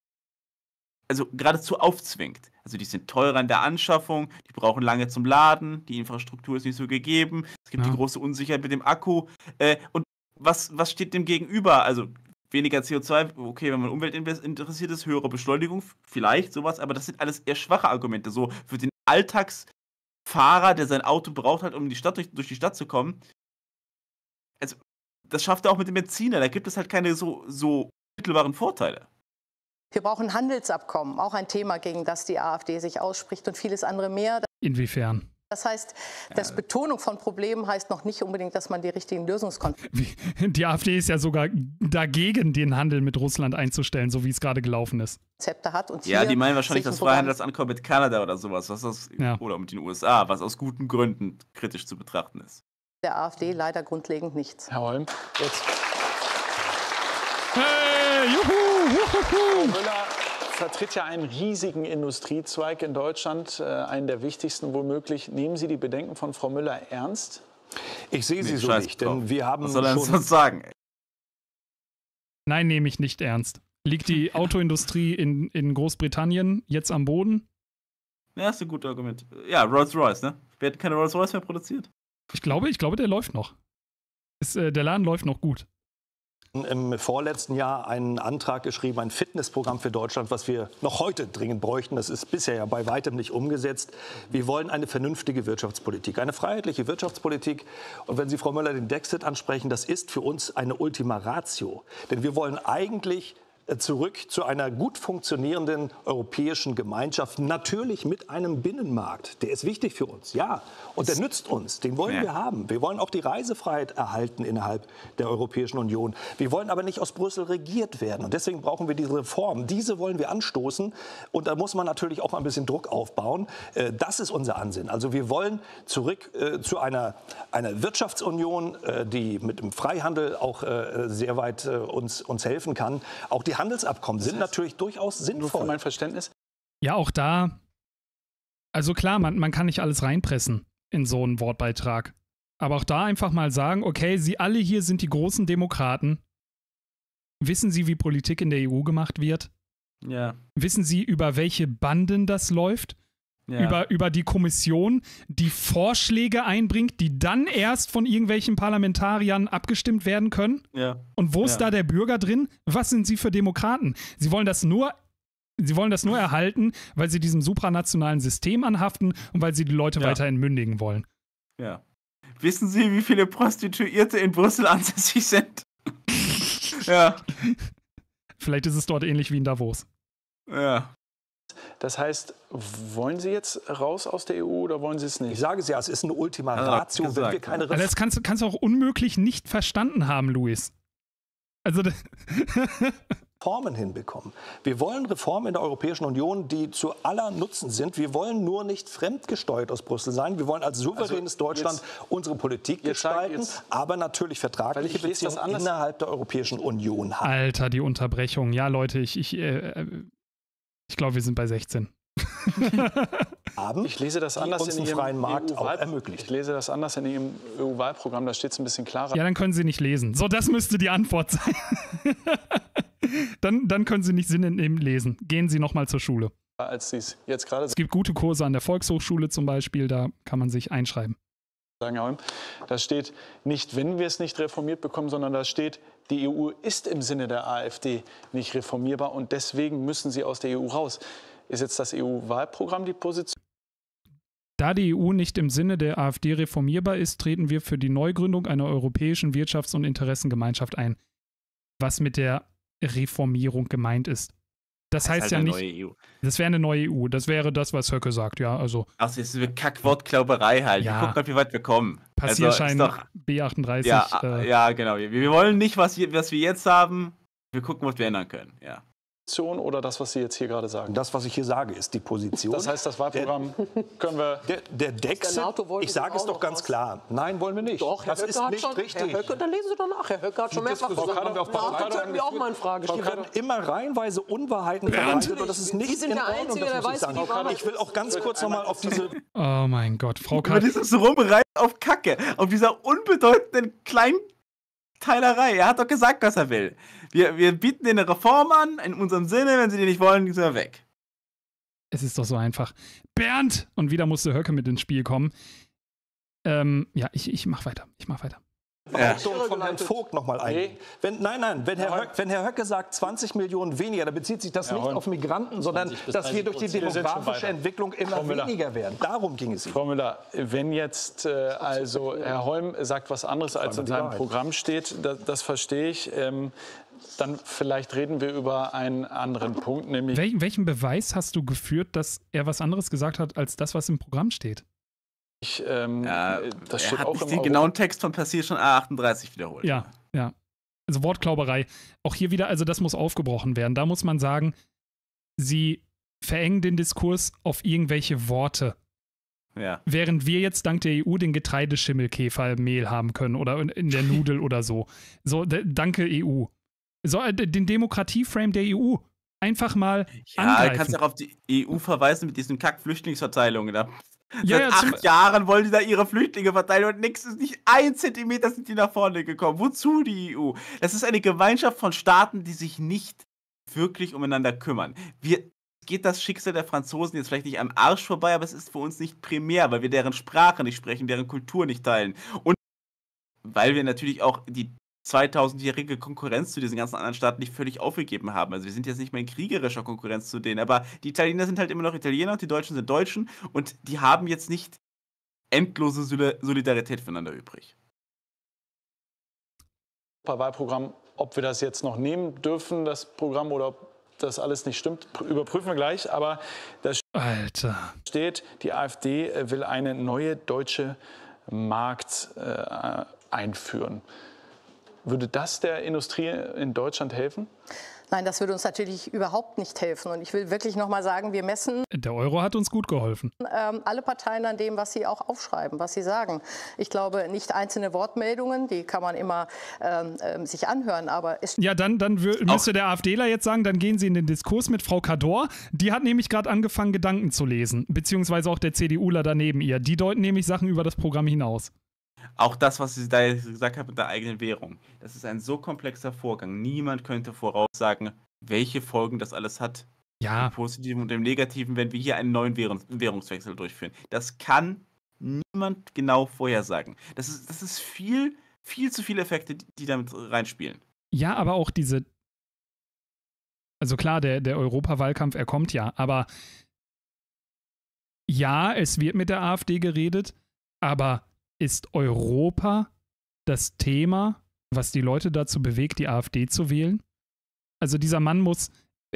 also geradezu aufzwingt. Also die sind teurer in der Anschaffung, die brauchen lange zum Laden, die Infrastruktur ist nicht so gegeben, es gibt ja. die große Unsicherheit mit dem Akku. Äh, und was, was steht dem gegenüber? Also weniger CO2, okay, wenn man Umwelt interessiert ist, höhere Beschleunigung, vielleicht sowas, aber das sind alles eher schwache Argumente. So für den Alltagsfahrer, der sein Auto braucht halt, um die Stadt durch, durch die Stadt zu kommen. Also, das schafft er auch mit dem Benziner, da gibt es halt keine so, so mittelbaren Vorteile. Wir brauchen Handelsabkommen, auch ein Thema, gegen das die AfD sich ausspricht und vieles andere mehr. Inwiefern? Das heißt, dass äh. Betonung von Problemen heißt noch nicht unbedingt, dass man die richtigen Lösungskonzepte. Die AfD ist ja sogar dagegen, den Handel mit Russland einzustellen, so wie es gerade gelaufen ist. Konzepte hat und ja, die meinen wahrscheinlich das Freihandelsankommen mit Kanada oder sowas, was aus, ja. oder mit den USA, was aus guten Gründen kritisch zu betrachten ist. Der AfD leider grundlegend nichts. Herr Holm, jetzt. Hey, juhu! Frau Müller vertritt ja einen riesigen Industriezweig in Deutschland, äh, einen der wichtigsten womöglich. Nehmen Sie die Bedenken von Frau Müller ernst? Ich sehe sie so nicht, drauf. denn wir haben Was soll schon uns sagen? Nein, nehme ich nicht ernst. Liegt die Autoindustrie in, in Großbritannien jetzt am Boden? Ja, ist ein gutes Argument. Ja, Rolls-Royce, ne? Wir hätten keine Rolls-Royce mehr produziert? Ich glaube, ich glaube, der läuft noch. Ist, äh, der Laden läuft noch gut im vorletzten Jahr einen Antrag geschrieben, ein Fitnessprogramm für Deutschland, was wir noch heute dringend bräuchten. Das ist bisher ja bei weitem nicht umgesetzt. Wir wollen eine vernünftige Wirtschaftspolitik, eine freiheitliche Wirtschaftspolitik. Und wenn Sie, Frau Müller, den Dexit ansprechen, das ist für uns eine Ultima Ratio. Denn wir wollen eigentlich zurück zu einer gut funktionierenden europäischen Gemeinschaft, natürlich mit einem Binnenmarkt. Der ist wichtig für uns, ja. Und der nützt uns, den wollen wir haben. Wir wollen auch die Reisefreiheit erhalten innerhalb der Europäischen Union. Wir wollen aber nicht aus Brüssel regiert werden. Und deswegen brauchen wir diese Reform. Diese wollen wir anstoßen. Und da muss man natürlich auch mal ein bisschen Druck aufbauen. Äh, das ist unser Ansinn. Also wir wollen zurück äh, zu einer, einer Wirtschaftsunion, äh, die mit dem Freihandel auch sehr weit uns, uns helfen kann. Auch die Handelsabkommen das sind heißt, natürlich durchaus sinnvoll. Nur für mein Verständnis. Ja, auch da. Also klar, man, man kann nicht alles reinpressen in so einen Wortbeitrag. Aber auch da einfach mal sagen, okay, Sie alle hier sind die großen Demokraten. Wissen Sie, wie Politik in der EU gemacht wird? Ja. Wissen Sie, über welche Banden das läuft? ja. über, über die Kommission, die Vorschläge einbringt, die dann erst von irgendwelchen Parlamentariern abgestimmt werden können. Ja. Und wo ist da der Bürger drin? Was sind sie für Demokraten? Sie wollen das nur Sie wollen das nur erhalten, weil sie diesem supranationalen System anhaften und weil sie die Leute ja. weiter entmündigen wollen. Ja. Wissen Sie, wie viele Prostituierte in Brüssel ansässig sind? ja. Vielleicht ist es dort ähnlich wie in Davos. Ja. Das heißt, wollen Sie jetzt raus aus der EU oder wollen Sie es nicht? Ich sage es ja, es ist eine Ultima Ratio, gesagt, wenn wir ne? keine Reform. das kannst, kannst du auch unmöglich nicht verstanden haben, Luis. Also. Reformen hinbekommen. Wir wollen Reformen in der Europäischen Union, die zu aller Nutzen sind. Wir wollen nur nicht fremdgesteuert aus Brüssel sein. Wir wollen als also souveränes also Deutschland unsere Politik gestalten, jetzt, aber natürlich vertragliche Beziehungen innerhalb der Europäischen Union haben. Alter, die Unterbrechung. Ja, Leute, ich, ich äh, äh ich glaube, wir sind bei 16. Aber ich lese das anders in Ihrem freien Markt EU auch ermöglicht. Ich lese das anders in Ihrem EU-Wahlprogramm, da steht es ein bisschen klarer. Ja, dann können Sie nicht lesen. So, das müsste die Antwort sein. dann, dann können Sie nicht Sinn entnehmen lesen. Gehen Sie nochmal zur Schule. Als Sie es jetzt gerade Es gibt gute Kurse an der Volkshochschule zum Beispiel, da kann man sich einschreiben sagen, da steht nicht, wenn wir es nicht reformiert bekommen, sondern da steht, die EU ist im Sinne der AfD nicht reformierbar und deswegen müssen sie aus der EU raus. Ist jetzt das EU-Wahlprogramm die Position? Da die EU nicht im Sinne der AfD reformierbar ist, treten wir für die Neugründung einer europäischen Wirtschafts- und Interessengemeinschaft ein. Was mit der Reformierung gemeint ist. Das heißt, heißt halt ja nicht. E das wäre eine neue EU. Das wäre das, was Höcke sagt, ja. Also. Ach, das ist Kackwortklauberei halt. Ja. Wir gucken halt, wie weit wir kommen. Passierschein also, B38. Ja, äh, ja genau. Wir, wir, wollen nicht, was wir, was wir jetzt haben. Wir gucken, was wir ändern können, ja oder das, was Sie jetzt hier gerade sagen? Das, was ich hier sage, ist die Position. Das heißt, das Wahlprogramm können wir. Der, der Dexit, ich sage es genau doch ganz klar. Nein, wollen wir nicht. Doch, Herr das Höcke ist nicht schon, richtig. Herr Höcke, dann lesen Sie doch nach. Herr Höcke hat schon mehrfach gesagt, haben wir auf wir auch mal in Frage stellen. werden immer reihenweise Unwahrheiten verbreitet und das ist nicht in Ordnung, Einzige, das muss ich Ich will auch ganz kurz nochmal auf diese... Oh mein Gott, Frau Kahn. Über dieses Rumreiten auf Kacke, auf dieser unbedeutenden kleinen Teilerei. Er hat doch gesagt, was er will. Wir, wir bieten denen eine Reform an, in unserem Sinne, wenn sie die nicht wollen, sind wir weg. Es ist doch so einfach. Bernd! Und wieder musste Höcke mit ins Spiel kommen. Ähm, ja, ich, ich mach weiter. Ich mach weiter ja. von Herrn Vogt nochmal ein. Nee. Wenn, nein, nein, wenn Herr, Höck, wenn Herr Höcke sagt 20 Millionen weniger, dann bezieht sich das ja, nicht auf Migranten, sondern dass wir durch die demografische Entwicklung immer Formula. weniger werden. Darum ging es Ihnen. Frau Müller, wenn jetzt äh, also Herr Holm sagt was anderes, als in seinem Programm steht, das, das verstehe ich. Ähm, dann vielleicht reden wir über einen anderen Punkt, nämlich. welchen Beweis hast du geführt, dass er was anderes gesagt hat, als das, was im Programm steht? Ich, ähm, ja, äh, das steht er hat auch nicht den Euro. genauen Text von Passier schon A38 wiederholt. Ja, ja. Also Wortklauberei. Auch hier wieder, also das muss aufgebrochen werden. Da muss man sagen, sie verengen den Diskurs auf irgendwelche Worte. Ja. Während wir jetzt dank der EU den Getreideschimmelkäfermehl haben können oder in, der Nudel oder so. So, danke EU. So, äh, den Demokratieframe der EU einfach mal ja, angreifen. kannst ja auch auf die EU verweisen mit diesen Kack-Flüchtlingsverteilungen. Da ja, Seit ja, acht Jahren wollen die da ihre Flüchtlinge verteilen und nichts ist nicht ein Zentimeter sind die nach vorne gekommen. Wozu die EU? Das ist eine Gemeinschaft von Staaten, die sich nicht wirklich umeinander kümmern. Wir geht das Schicksal der Franzosen jetzt vielleicht nicht am Arsch vorbei, aber es ist für uns nicht primär, weil wir deren Sprache nicht sprechen, deren Kultur nicht teilen und weil wir natürlich auch die 2000-jährige Konkurrenz zu diesen ganzen anderen Staaten nicht völlig aufgegeben haben. Also wir sind jetzt nicht mehr in kriegerischer Konkurrenz zu denen, aber die Italiener sind halt immer noch Italiener, und die Deutschen sind Deutschen und die haben jetzt nicht endlose Solidarität voneinander übrig. Wahlprogramm, ob wir das jetzt noch nehmen dürfen, das Programm, oder ob das alles nicht stimmt, überprüfen wir gleich. Aber da steht, die AfD äh, will eine neue deutsche Markt äh, einführen. Würde das der Industrie in Deutschland helfen? Nein, das würde uns natürlich überhaupt nicht helfen. Und ich will wirklich nochmal sagen, wir messen. Der Euro hat uns gut geholfen. Ähm, alle Parteien an dem, was sie auch aufschreiben, was sie sagen. Ich glaube, nicht einzelne Wortmeldungen, die kann man immer ähm, ähm sich anhören, aber Ja, dann, dann müsste der AfDler jetzt sagen, dann gehen Sie in den Diskurs mit Frau Cador. Die hat nämlich gerade angefangen, Gedanken zu lesen. Beziehungsweise auch der CDUler daneben ihr. Die deuten nämlich Sachen über das Programm hinaus. Auch das, was sie da jetzt gesagt habe mit der eigenen Währung. Das ist ein so komplexer Vorgang. Niemand könnte voraussagen, welche Folgen das alles hat. Ja. Im Positiven und im Negativen, wenn wir hier einen neuen Währungs Währungswechsel durchführen. Das kann niemand genau vorhersagen. Das ist, das ist viel, viel zu viele Effekte, die, die damit reinspielen. Ja, aber auch diese. Also klar, der, der Europawahlkampf, er kommt ja, aber ja, es wird mit der AfD geredet, aber ist Europa das Thema, was die Leute dazu bewegt, die AfD zu wählen? Also dieser Mann muss,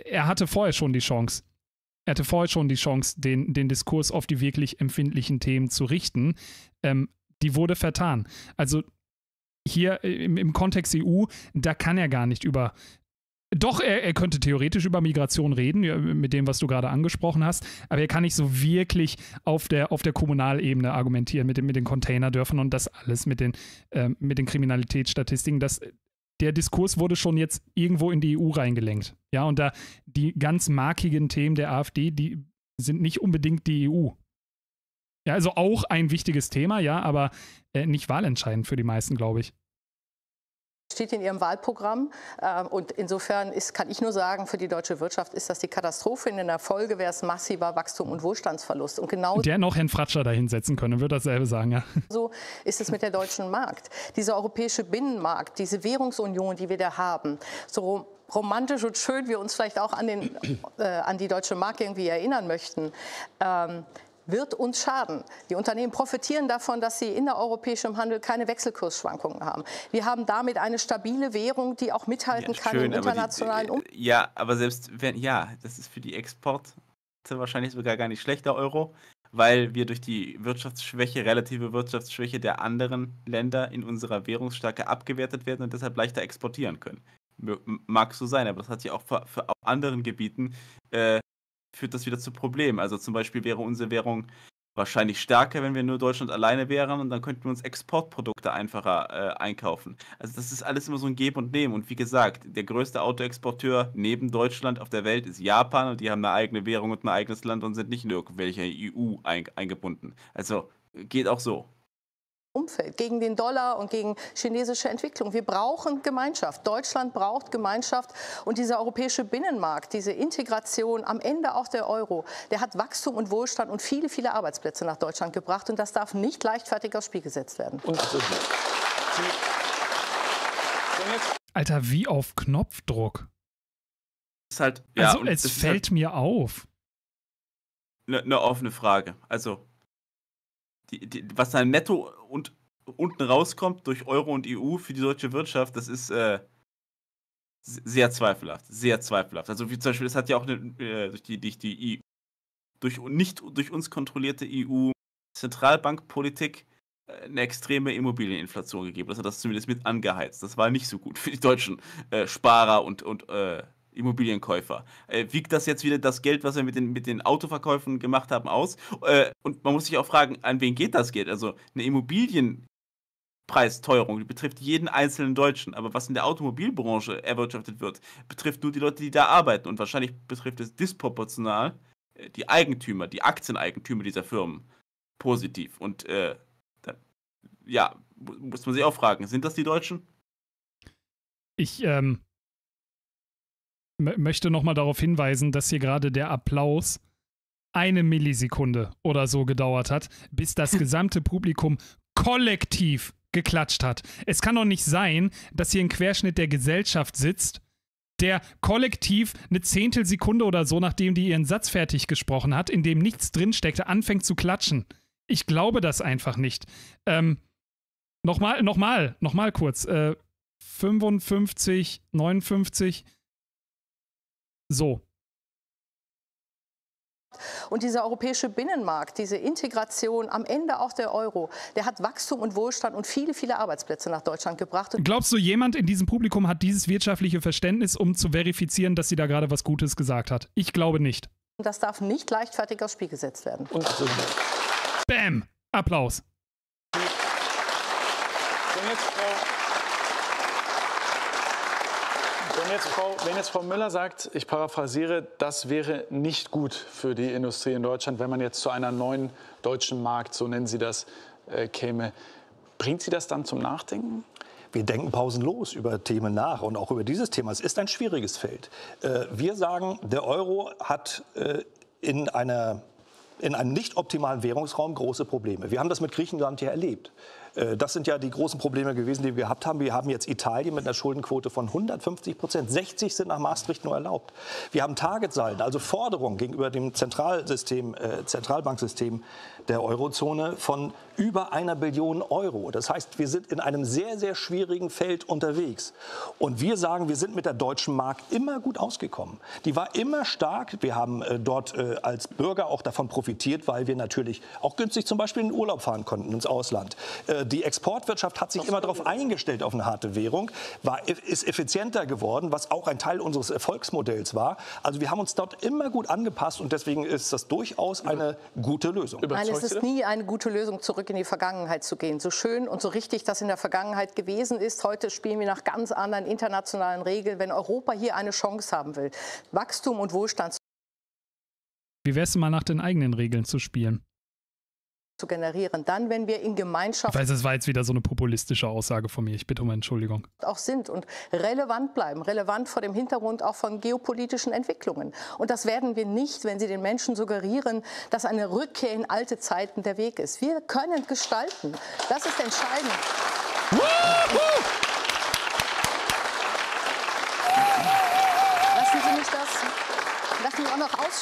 er hatte vorher schon die Chance. Er hatte vorher schon die Chance, den, den Diskurs auf die wirklich empfindlichen Themen zu richten. Ähm, die wurde vertan. Also hier im, im Kontext EU, da kann er gar nicht über doch, er, er, könnte theoretisch über Migration reden, mit dem, was du gerade angesprochen hast, aber er kann nicht so wirklich auf der, auf der Kommunalebene argumentieren, mit, dem, mit den Containerdörfern und das alles, mit den, äh, mit den Kriminalitätsstatistiken. Das, der Diskurs wurde schon jetzt irgendwo in die EU reingelenkt. Ja, und da die ganz markigen Themen der AfD, die sind nicht unbedingt die EU. Ja, also auch ein wichtiges Thema, ja, aber äh, nicht wahlentscheidend für die meisten, glaube ich steht in Ihrem Wahlprogramm. Äh, und insofern ist, kann ich nur sagen, für die deutsche Wirtschaft ist das die Katastrophe. In der Folge wäre es massiver Wachstum und Wohlstandsverlust. Und genau der noch Herrn Fratscher dahinsetzen können, würde dasselbe sagen. Ja. So ist es mit der deutschen Markt. Dieser europäische Binnenmarkt, diese Währungsunion, die wir da haben, so romantisch und schön wir uns vielleicht auch an, den, äh, an die deutsche Mark irgendwie erinnern möchten. Ähm, wird uns schaden. Die Unternehmen profitieren davon, dass sie in der europäischen Handel keine Wechselkursschwankungen haben. Wir haben damit eine stabile Währung, die auch mithalten ja, kann schön, im internationalen Umfeld. Äh, ja, aber selbst wenn, ja, das ist für die Exporte wahrscheinlich sogar gar nicht schlechter Euro, weil wir durch die Wirtschaftsschwäche, relative Wirtschaftsschwäche der anderen Länder in unserer Währungsstärke abgewertet werden und deshalb leichter exportieren können. Mag so sein, aber das hat sich auch für, für anderen Gebieten äh, führt das wieder zu Problemen. Also zum Beispiel wäre unsere Währung wahrscheinlich stärker, wenn wir nur Deutschland alleine wären und dann könnten wir uns Exportprodukte einfacher äh, einkaufen. Also das ist alles immer so ein Geben und Nehmen. Und wie gesagt, der größte Autoexporteur neben Deutschland auf der Welt ist Japan und die haben eine eigene Währung und ein eigenes Land und sind nicht in irgendwelche EU eingebunden. Also äh, geht auch so. Umfeld, gegen den Dollar und gegen chinesische Entwicklung. Wir brauchen Gemeinschaft. Deutschland braucht Gemeinschaft. Und dieser europäische Binnenmarkt, diese Integration, am Ende auch der Euro, der hat Wachstum und Wohlstand und viele, viele Arbeitsplätze nach Deutschland gebracht. Und das darf nicht leichtfertig aufs Spiel gesetzt werden. Alter, wie auf Knopfdruck. Ist halt, ja, also, es fällt halt mir auf. Eine ne offene Frage. Also, die, die, was sein Netto und unten rauskommt durch Euro und EU für die deutsche Wirtschaft, das ist äh, sehr zweifelhaft. Sehr zweifelhaft. Also wie zum Beispiel, es hat ja auch eine, äh, durch die, die, die EU, durch nicht durch uns kontrollierte EU-Zentralbankpolitik äh, eine extreme Immobilieninflation gegeben. Das hat das zumindest mit angeheizt. Das war nicht so gut für die deutschen äh, Sparer und, und äh, Immobilienkäufer. Äh, wiegt das jetzt wieder das Geld, was wir mit den, mit den Autoverkäufen gemacht haben, aus? Äh, und man muss sich auch fragen, an wen geht das Geld? Also eine Immobilienpreisteuerung, die betrifft jeden einzelnen Deutschen. Aber was in der Automobilbranche erwirtschaftet wird, betrifft nur die Leute, die da arbeiten. Und wahrscheinlich betrifft es disproportional äh, die Eigentümer, die Aktieneigentümer dieser Firmen positiv. Und äh, da, ja, muss man sich auch fragen, sind das die Deutschen? Ich ähm, möchte nochmal darauf hinweisen, dass hier gerade der Applaus eine Millisekunde oder so gedauert hat, bis das gesamte Publikum kollektiv geklatscht hat. Es kann doch nicht sein, dass hier ein Querschnitt der Gesellschaft sitzt, der kollektiv eine Zehntelsekunde oder so, nachdem die ihren Satz fertig gesprochen hat, in dem nichts drinsteckte, anfängt zu klatschen. Ich glaube das einfach nicht. Ähm, nochmal, nochmal, nochmal kurz. Äh, 55, 59, so. Und dieser europäische Binnenmarkt, diese Integration, am Ende auch der Euro, der hat Wachstum und Wohlstand und viele, viele Arbeitsplätze nach Deutschland gebracht. Glaubst du, jemand in diesem Publikum hat dieses wirtschaftliche Verständnis, um zu verifizieren, dass sie da gerade was Gutes gesagt hat? Ich glaube nicht. Und das darf nicht leichtfertig aufs Spiel gesetzt werden. Und Bam! Applaus. Und jetzt, äh wenn jetzt, Frau, wenn jetzt Frau Müller sagt, ich paraphrasiere, das wäre nicht gut für die Industrie in Deutschland, wenn man jetzt zu einer neuen deutschen Markt, so nennen Sie das, äh, käme, bringt Sie das dann zum Nachdenken? Wir denken pausenlos über Themen nach und auch über dieses Thema. Es ist ein schwieriges Feld. Äh, wir sagen, der Euro hat äh, in einer in einem nicht optimalen Währungsraum große Probleme. Wir haben das mit Griechenland ja erlebt. Äh, das sind ja die großen Probleme gewesen, die wir gehabt haben. Wir haben jetzt Italien mit einer Schuldenquote von 150 Prozent. 60 sind nach Maastricht nur erlaubt. Wir haben Targetsalden, also Forderungen gegenüber dem Zentralsystem, äh, Zentralbanksystem der Eurozone von über einer Billion Euro. Das heißt, wir sind in einem sehr, sehr schwierigen Feld unterwegs. Und wir sagen, wir sind mit der deutschen Mark immer gut ausgekommen. Die war immer stark. Wir haben äh, dort äh, als Bürger auch davon profitiert, weil wir natürlich auch günstig zum Beispiel in den Urlaub fahren konnten ins Ausland. Äh, die Exportwirtschaft hat sich das immer darauf eingestellt, auf eine harte Währung, war, ist effizienter geworden, was auch ein Teil unseres Erfolgsmodells war. Also wir haben uns dort immer gut angepasst und deswegen ist das durchaus eine gute Lösung. Alles es ist nie eine gute Lösung, zurück in die Vergangenheit zu gehen. So schön und so richtig das in der Vergangenheit gewesen ist, heute spielen wir nach ganz anderen internationalen Regeln, wenn Europa hier eine Chance haben will, Wachstum und Wohlstand zu. Wie wär's mal nach den eigenen Regeln zu spielen? zu generieren. Dann, wenn wir in Gemeinschaft. Ich weiß, es war jetzt wieder so eine populistische Aussage von mir. Ich bitte um Entschuldigung. Auch sind und relevant bleiben. Relevant vor dem Hintergrund auch von geopolitischen Entwicklungen. Und das werden wir nicht, wenn Sie den Menschen suggerieren, dass eine Rückkehr in alte Zeiten der Weg ist. Wir können gestalten. Das ist entscheidend. Woohoo!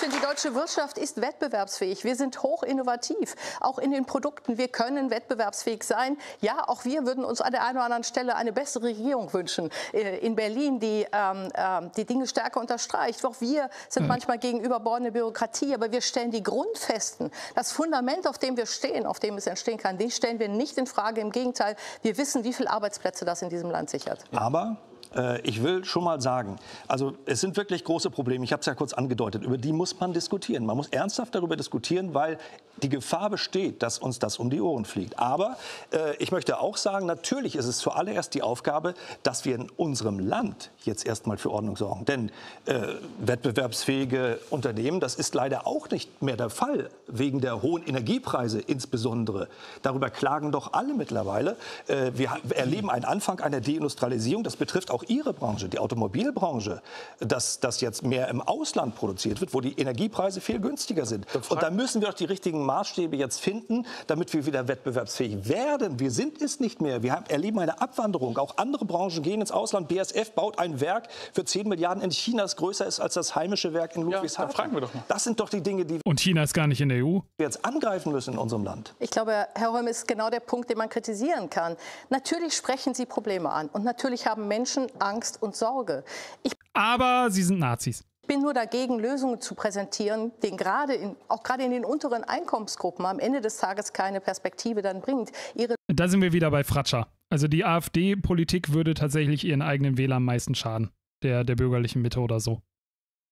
Dankeschön. Die deutsche Wirtschaft ist wettbewerbsfähig. Wir sind hoch innovativ, auch in den Produkten. Wir können wettbewerbsfähig sein. Ja, auch wir würden uns an der einen oder anderen Stelle eine bessere Regierung wünschen. Äh, in Berlin, die ähm, ähm, die Dinge stärker unterstreicht. Auch wir sind mhm. manchmal gegenüber bordende Bürokratie, aber wir stellen die Grundfesten, das Fundament, auf dem wir stehen, auf dem es entstehen kann, den stellen wir nicht in Frage. Im Gegenteil, wir wissen, wie viele Arbeitsplätze das in diesem Land sichert. Aber äh, ich will schon mal sagen, also es sind wirklich große Probleme, ich habe es ja kurz angedeutet, über die muss man diskutieren. Man muss ernsthaft darüber diskutieren, weil die Gefahr besteht, dass uns das um die Ohren fliegt. Aber äh, ich möchte auch sagen, natürlich ist es zuallererst die Aufgabe, dass wir in unserem Land jetzt erstmal für Ordnung sorgen. Denn äh, wettbewerbsfähige Unternehmen, das ist leider auch nicht mehr der Fall, wegen der hohen Energiepreise insbesondere. Darüber klagen doch alle mittlerweile. Äh, wir erleben einen Anfang einer Deindustrialisierung, das betrifft auch auch Ihre Branche, die Automobilbranche, dass das jetzt mehr im Ausland produziert wird, wo die Energiepreise viel günstiger sind. Und da müssen wir doch die richtigen Maßstäbe jetzt finden, damit wir wieder wettbewerbsfähig werden. Wir sind es nicht mehr. Wir erleben eine Abwanderung. Auch andere Branchen gehen ins Ausland. BSF baut ein Werk für 10 Milliarden in China, das größer ist als das heimische Werk in Ludwigshafen. Ja, fragen wir doch mal. Das sind doch die Dinge, die Und China ist gar nicht in der EU? wir jetzt angreifen müssen in unserem Land. Ich glaube, Herr Holm ist genau der Punkt, den man kritisieren kann. Natürlich sprechen Sie Probleme an und natürlich haben Menschen Angst und Sorge. Ich Aber sie sind Nazis. Ich bin nur dagegen, Lösungen zu präsentieren, die gerade in, auch gerade in den unteren Einkommensgruppen am Ende des Tages keine Perspektive dann bringt. Ihre da sind wir wieder bei Fratscher. Also die AfD-Politik würde tatsächlich ihren eigenen Wählern am meisten schaden, der, der bürgerlichen Mitte oder so.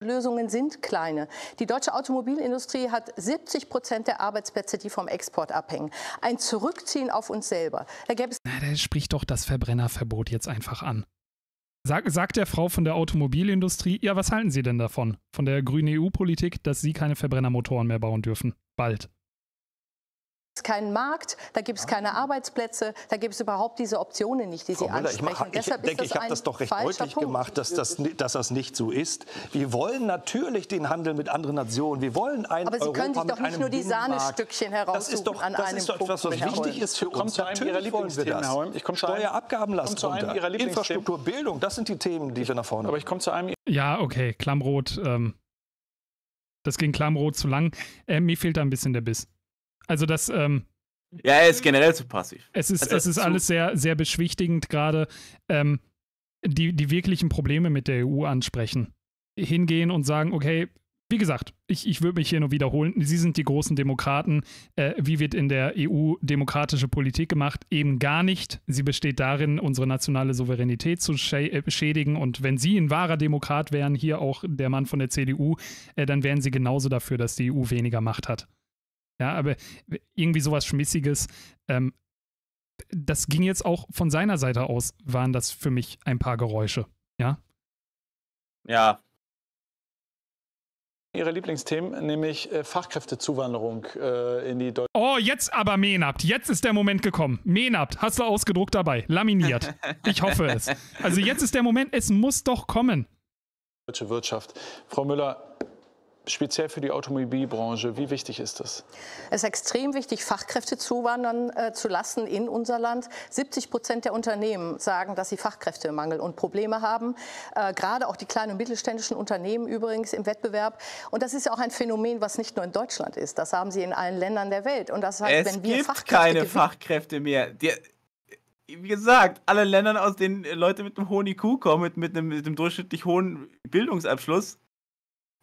Lösungen sind kleine. Die deutsche Automobilindustrie hat 70 Prozent der Arbeitsplätze, die vom Export abhängen. Ein Zurückziehen auf uns selber. Da gäbe es. Na, der spricht doch das Verbrennerverbot jetzt einfach an. Sag, sagt der Frau von der Automobilindustrie, ja, was halten Sie denn davon? Von der grünen EU-Politik, dass Sie keine Verbrennermotoren mehr bauen dürfen. Bald keinen Markt, da gibt es ah. keine Arbeitsplätze, da gibt es überhaupt diese Optionen nicht, die Frau Sie Müller, ansprechen. Ich, mach, ich denke, ich habe das doch recht deutlich Punkt. gemacht, dass das, dass das nicht so ist. Wir wollen natürlich den Handel mit anderen Nationen. Wir wollen ein Aber Sie Europa können sich doch nicht nur die Sahnestückchen heraussuchen das ist doch, an das einem ist doch etwas, was wichtig ist für uns. Natürlich wollen wir das. Ich komme zu Steuerabgabenlast runter, Infrastruktur, Bildung, das sind die Themen, die wir nach vorne Aber ich komme zu einem... Ja, okay, Klammrot, ähm, das ging Klammrot zu lang. Äh, mir fehlt da ein bisschen der Biss. Also das, ähm, ja, er ist generell zu passiv. Es ist, also, es ist alles sehr, sehr beschwichtigend, gerade ähm, die, die wirklichen Probleme mit der EU ansprechen. Hingehen und sagen, okay, wie gesagt, ich, ich würde mich hier nur wiederholen, Sie sind die großen Demokraten. Äh, wie wird in der EU demokratische Politik gemacht? Eben gar nicht. Sie besteht darin, unsere nationale Souveränität zu schä äh, schädigen. Und wenn Sie ein wahrer Demokrat wären, hier auch der Mann von der CDU, äh, dann wären Sie genauso dafür, dass die EU weniger Macht hat. Ja, aber irgendwie sowas Schmissiges. Ähm, das ging jetzt auch von seiner Seite aus, waren das für mich ein paar Geräusche. Ja. Ja. Ihre Lieblingsthemen, nämlich äh, Fachkräftezuwanderung äh, in die Deutsche. Oh, jetzt aber Menapt. Jetzt ist der Moment gekommen. Menapt, hast du ausgedruckt dabei, laminiert. Ich hoffe es. Also jetzt ist der Moment, es muss doch kommen. Deutsche Wirtschaft. Frau Müller, speziell für die Automobilbranche, wie wichtig ist das? Es ist extrem wichtig, Fachkräfte zuwandern äh, zu lassen in unser Land. 70 Prozent der Unternehmen sagen, dass sie Fachkräftemangel und Probleme haben. Äh, gerade auch die kleinen und mittelständischen Unternehmen übrigens im Wettbewerb. Und das ist ja auch ein Phänomen, was nicht nur in Deutschland ist. Das haben sie in allen Ländern der Welt. Und das heißt, es wenn wir gibt Fachkräfte keine Fachkräfte mehr. Die wie gesagt, alle Länder, aus denen Leute mit einem hohen IQ kommen, mit, mit, einem, mit einem durchschnittlich hohen Bildungsabschluss,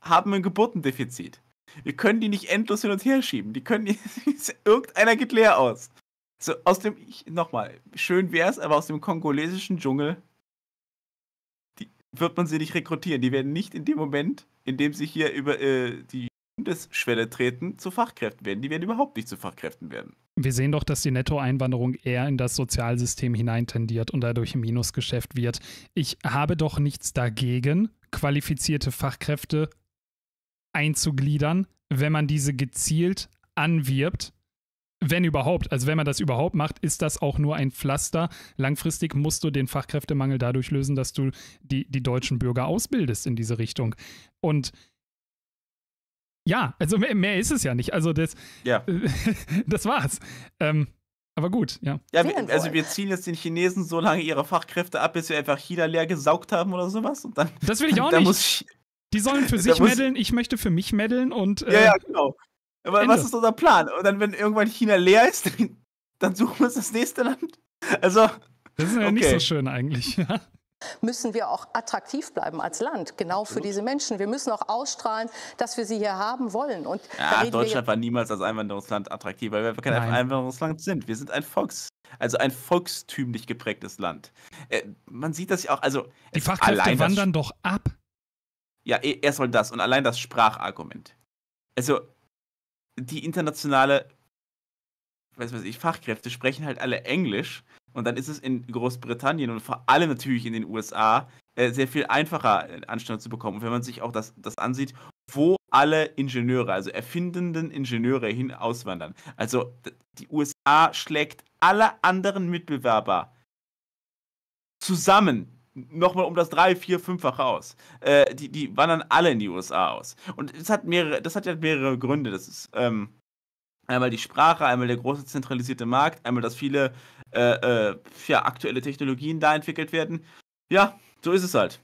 haben ein Geburtendefizit. Wir können die nicht endlos hin und her schieben. Die können die, irgendeiner geht leer aus. So aus dem nochmal, schön wär's, aber aus dem kongolesischen Dschungel die, wird man sie nicht rekrutieren. Die werden nicht in dem Moment, in dem sie hier über äh, die Bundesschwelle treten, zu Fachkräften werden. Die werden überhaupt nicht zu Fachkräften werden. Wir sehen doch, dass die Nettoeinwanderung eher in das Sozialsystem hineintendiert und dadurch ein Minusgeschäft wird. Ich habe doch nichts dagegen, qualifizierte Fachkräfte einzugliedern, wenn man diese gezielt anwirbt. Wenn überhaupt, also wenn man das überhaupt macht, ist das auch nur ein Pflaster. Langfristig musst du den Fachkräftemangel dadurch lösen, dass du die, die deutschen Bürger ausbildest in diese Richtung. Und ja, also mehr, mehr ist es ja nicht. Also das, ja. das war's. Ähm, aber gut, ja. Ja, also wir ziehen jetzt den Chinesen so lange ihre Fachkräfte ab, bis wir einfach China leer gesaugt haben oder sowas. Und dann, das will ich auch dann nicht. Muss die sollen für sich meddeln, ich möchte für mich meddeln und. Äh, ja, ja, äh, genau. Aber Ende. was ist unser Plan? Und dann, wenn irgendwann China leer ist, dann suchen wir uns das nächste Land. Also. Das ist ja okay. nicht so schön eigentlich, ja müssen wir auch attraktiv bleiben als Land, genau für diese Menschen. Wir müssen auch ausstrahlen, dass wir sie hier haben wollen. Und ja, Deutschland war niemals als Einwanderungsland attraktiv, weil wir kein Nein. Einwanderungsland sind. Wir sind ein Volks, also ein volkstümlich geprägtes Land. Äh, man sieht das ja auch. Also Die Fachkräfte wandern doch ab. Ja, e, er soll das und allein das Sprachargument. Also, die internationale, weiß was ich, Fachkräfte sprechen halt alle Englisch und dann ist es in Großbritannien und vor allem natürlich in den USA äh, sehr viel einfacher, äh, Anstellung zu bekommen. Und wenn man sich auch das, das ansieht, wo alle Ingenieure, also erfindenden Ingenieure hin auswandern. Also die USA schlägt alle anderen Mitbewerber zusammen nochmal um das 3, 4, 5-fach aus. Äh, die, die wandern alle in die USA aus. Und das hat mehrere, das hat ja mehrere Gründe. Das ist ähm, einmal die Sprache, einmal der große zentralisierte Markt, einmal, dass viele äh, äh, ja, aktuelle Technologien da entwickelt werden. Ja, so ist es halt.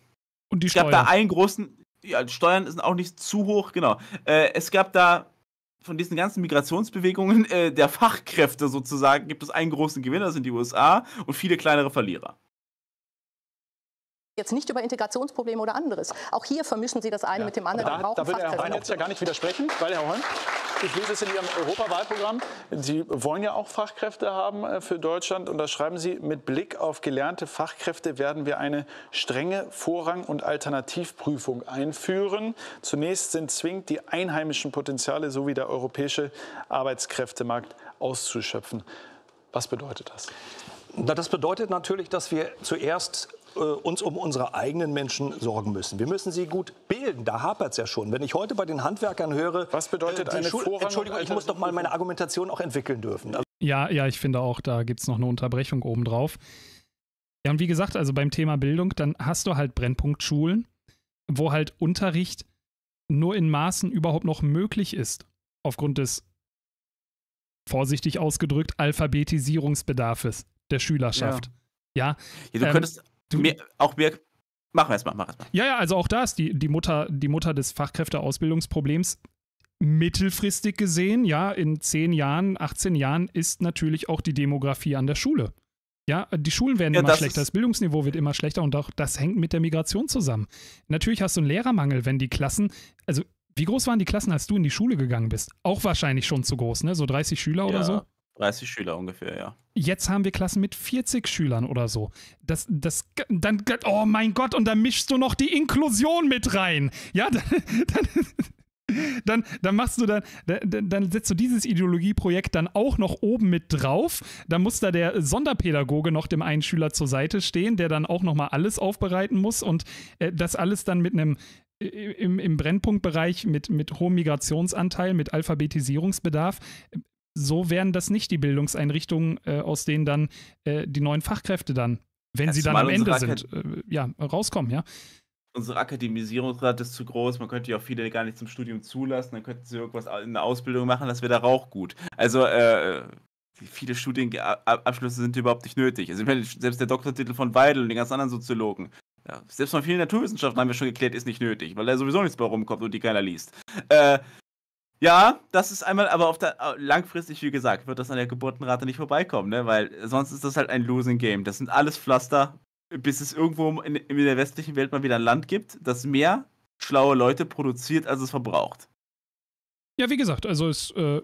Und die Steuern. Es gab da einen großen, ja, Steuern sind auch nicht zu hoch, genau. Äh, es gab da von diesen ganzen Migrationsbewegungen äh, der Fachkräfte sozusagen gibt es einen großen Gewinner, das sind die USA, und viele kleinere Verlierer jetzt nicht über Integrationsprobleme oder anderes. Auch hier vermischen Sie das eine ja. mit dem anderen. Da, da würde Herr Horn jetzt ja gar nicht widersprechen, weil Herr Horn, ich lese es in Ihrem Europawahlprogramm, Sie wollen ja auch Fachkräfte haben äh, für Deutschland und da schreiben Sie, mit Blick auf gelernte Fachkräfte werden wir eine strenge Vorrang- und Alternativprüfung einführen. Zunächst sind zwingend die einheimischen Potenziale sowie der europäische Arbeitskräftemarkt auszuschöpfen. Was bedeutet das? Na, das bedeutet natürlich, dass wir zuerst äh, uns um unsere eigenen Menschen sorgen müssen. Wir müssen sie gut bilden. Da hapert es ja schon. Wenn ich heute bei den Handwerkern höre, was bedeutet äh, eine Schul Vorrang Entschuldigung, ich muss doch mal meine Argumentation auch entwickeln dürfen. Also ja, ja, ich finde auch, da gibt es noch eine Unterbrechung obendrauf. Ja, und wie gesagt, also beim Thema Bildung, dann hast du halt Brennpunktschulen, wo halt Unterricht nur in Maßen überhaupt noch möglich ist, aufgrund des vorsichtig ausgedrückt Alphabetisierungsbedarfes der Schülerschaft. Ja. ja, ja du ähm, könntest Du, mir, auch wir machen erstmal, machen mal. Ja, ja, also auch da ist die, die, Mutter, die Mutter des Fachkräfteausbildungsproblems mittelfristig gesehen, ja, in 10 Jahren, 18 Jahren ist natürlich auch die Demografie an der Schule. Ja, die Schulen werden ja, immer das schlechter, das Bildungsniveau wird immer schlechter und auch das hängt mit der Migration zusammen. Natürlich hast du einen Lehrermangel, wenn die Klassen, also wie groß waren die Klassen, als du in die Schule gegangen bist? Auch wahrscheinlich schon zu groß, ne? So 30 Schüler ja. oder so? 30 Schüler ungefähr, ja. Jetzt haben wir Klassen mit 40 Schülern oder so. Das, das, dann, oh mein Gott, und dann mischst du noch die Inklusion mit rein. Ja, dann, dann, dann, dann machst du dann, dann, dann setzt du dieses Ideologieprojekt dann auch noch oben mit drauf. Dann muss da der Sonderpädagoge noch dem einen Schüler zur Seite stehen, der dann auch nochmal alles aufbereiten muss und äh, das alles dann mit einem äh, im, im Brennpunktbereich mit, mit hohem Migrationsanteil, mit Alphabetisierungsbedarf, so wären das nicht die Bildungseinrichtungen, äh, aus denen dann äh, die neuen Fachkräfte dann, wenn ja, sie dann am Ende sind, äh, ja, rauskommen, ja. Unsere Akademisierungsrate ist zu groß, man könnte ja auch viele gar nicht zum Studium zulassen, dann könnten sie irgendwas in der Ausbildung machen, das wäre da auch gut. Also, äh, viele Studienabschlüsse sind überhaupt nicht nötig. Also, selbst der Doktortitel von Weidel und den ganzen anderen Soziologen, ja, selbst von vielen Naturwissenschaften haben wir schon geklärt, ist nicht nötig, weil da sowieso nichts bei rumkommt und die keiner liest. Äh, ja, das ist einmal, aber auf der, langfristig, wie gesagt, wird das an der Geburtenrate nicht vorbeikommen, ne? weil sonst ist das halt ein Losing Game. Das sind alles Pflaster, bis es irgendwo in, in der westlichen Welt mal wieder ein Land gibt, das mehr schlaue Leute produziert, als es verbraucht. Ja, wie gesagt, also es, äh,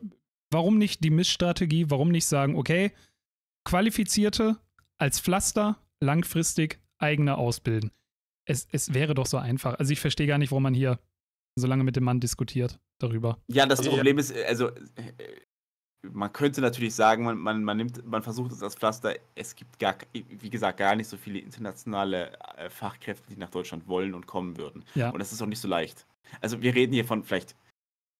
warum nicht die Missstrategie, warum nicht sagen, okay, Qualifizierte als Pflaster langfristig eigene ausbilden. Es, es wäre doch so einfach. Also ich verstehe gar nicht, warum man hier so lange mit dem Mann diskutiert darüber. Ja, das also, Problem ist, äh, also äh, man könnte natürlich sagen, man, man, man nimmt, man versucht es als Pflaster. Es gibt gar, wie gesagt, gar nicht so viele internationale äh, Fachkräfte, die nach Deutschland wollen und kommen würden. Ja. Und das ist auch nicht so leicht. Also wir reden hier von vielleicht,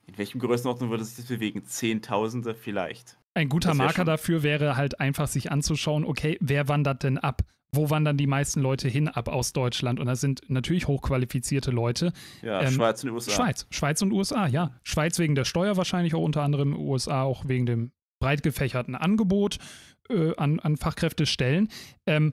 in welchem Größenordnung würde sich das bewegen? Zehntausende vielleicht. Ein guter Marker schon... dafür wäre halt einfach sich anzuschauen, okay, wer wandert denn ab? wo wandern die meisten Leute hin ab aus Deutschland? Und das sind natürlich hochqualifizierte Leute. Ja, ähm, Schweiz und USA. Schweiz, Schweiz und USA, ja. Schweiz wegen der Steuer wahrscheinlich auch unter anderem, USA auch wegen dem breit gefächerten Angebot äh, an, an Fachkräftestellen. Ähm,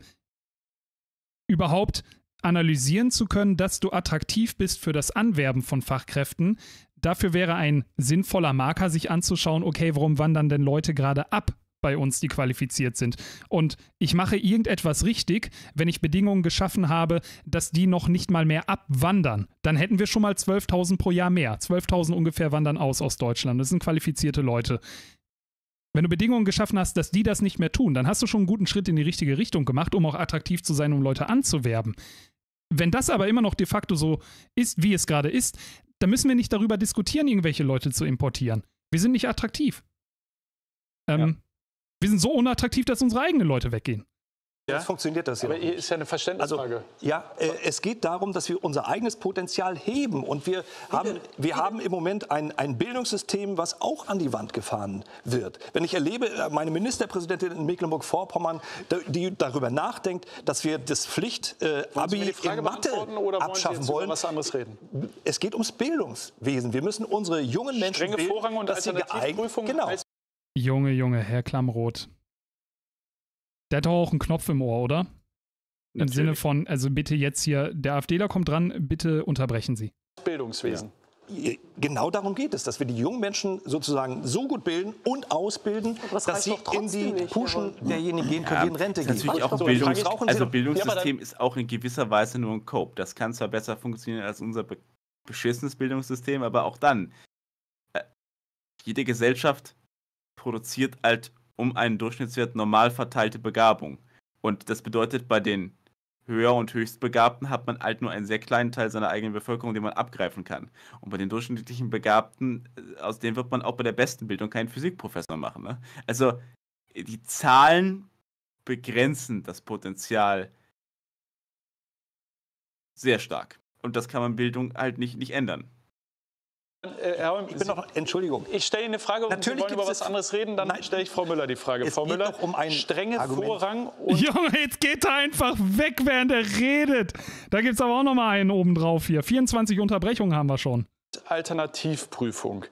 überhaupt analysieren zu können, dass du attraktiv bist für das Anwerben von Fachkräften. Dafür wäre ein sinnvoller Marker, sich anzuschauen, okay, warum wandern denn Leute gerade ab bei uns, die qualifiziert sind. Und ich mache irgendetwas richtig, wenn ich Bedingungen geschaffen habe, dass die noch nicht mal mehr abwandern. Dann hätten wir schon mal 12.000 pro Jahr mehr. 12.000 ungefähr wandern aus aus Deutschland. Das sind qualifizierte Leute. Wenn du Bedingungen geschaffen hast, dass die das nicht mehr tun, dann hast du schon einen guten Schritt in die richtige Richtung gemacht, um auch attraktiv zu sein, um Leute anzuwerben. Wenn das aber immer noch de facto so ist, wie es gerade ist, dann müssen wir nicht darüber diskutieren, irgendwelche Leute zu importieren. Wir sind nicht attraktiv. Ähm, ja. Wir sind so unattraktiv, dass unsere eigenen Leute weggehen. Ja. Jetzt funktioniert das ja. Aber hier ist ja eine also, Verständnisfrage. Also, ja, äh, es geht darum, dass wir unser eigenes Potenzial heben. Und wir haben, wir haben im Moment ein, ein Bildungssystem, was auch an die Wand gefahren wird. Wenn ich erlebe, äh, meine Ministerpräsidentin in Mecklenburg-Vorpommern, die darüber nachdenkt, dass wir das Pflicht-Abi äh, in Mathe oder abschaffen wollen. Was anderes reden? Es geht ums Bildungswesen. Wir müssen unsere jungen Menschen Strenge bilden, Vorrang und dass sie geeignet, genau, Junge, Junge, Herr Klammroth. Der hat doch auch einen Knopf im Ohr, oder? Natürlich. Im Sinne von, also bitte jetzt hier, der AfDler kommt dran, bitte unterbrechen Sie. Bildungswesen. Ja genau darum geht es, dass wir die jungen Menschen sozusagen so gut bilden und ausbilden, das dass sie in die nicht, Puschen derjenigen gehen können, ja, die in Rente gehen. Natürlich auch so, Bildung, also, also Bildungssystem ja, ist auch in gewisser Weise nur ein Cope. Das kann zwar besser funktionieren als unser beschissenes Bildungssystem, aber auch dann. Äh, jede Gesellschaft produziert halt um einen Durchschnittswert normal verteilte Begabung. Und das bedeutet, bei den Höher- und Höchstbegabten hat man halt nur einen sehr kleinen Teil seiner eigenen Bevölkerung, den man abgreifen kann. Und bei den durchschnittlichen Begabten, äh, aus denen wird man auch bei der besten Bildung keinen Physikprofessor machen. Ne? Also die Zahlen begrenzen das Potenzial sehr stark. Und das kann man Bildung halt nicht, nicht ändern. Äh, Herr Holm, ich bin noch, Entschuldigung. Ich stelle Ihnen eine Frage und Natürlich Sie wollen über was anderes reden, dann nein, stelle ich Frau Müller die Frage. Es Frau Müller, um einen strenge Argument. Vorrang. Junge, jetzt geht er einfach weg, während er redet. Da gibt es aber auch noch mal einen obendrauf hier. 24 Unterbrechungen haben wir schon. Alternativprüfung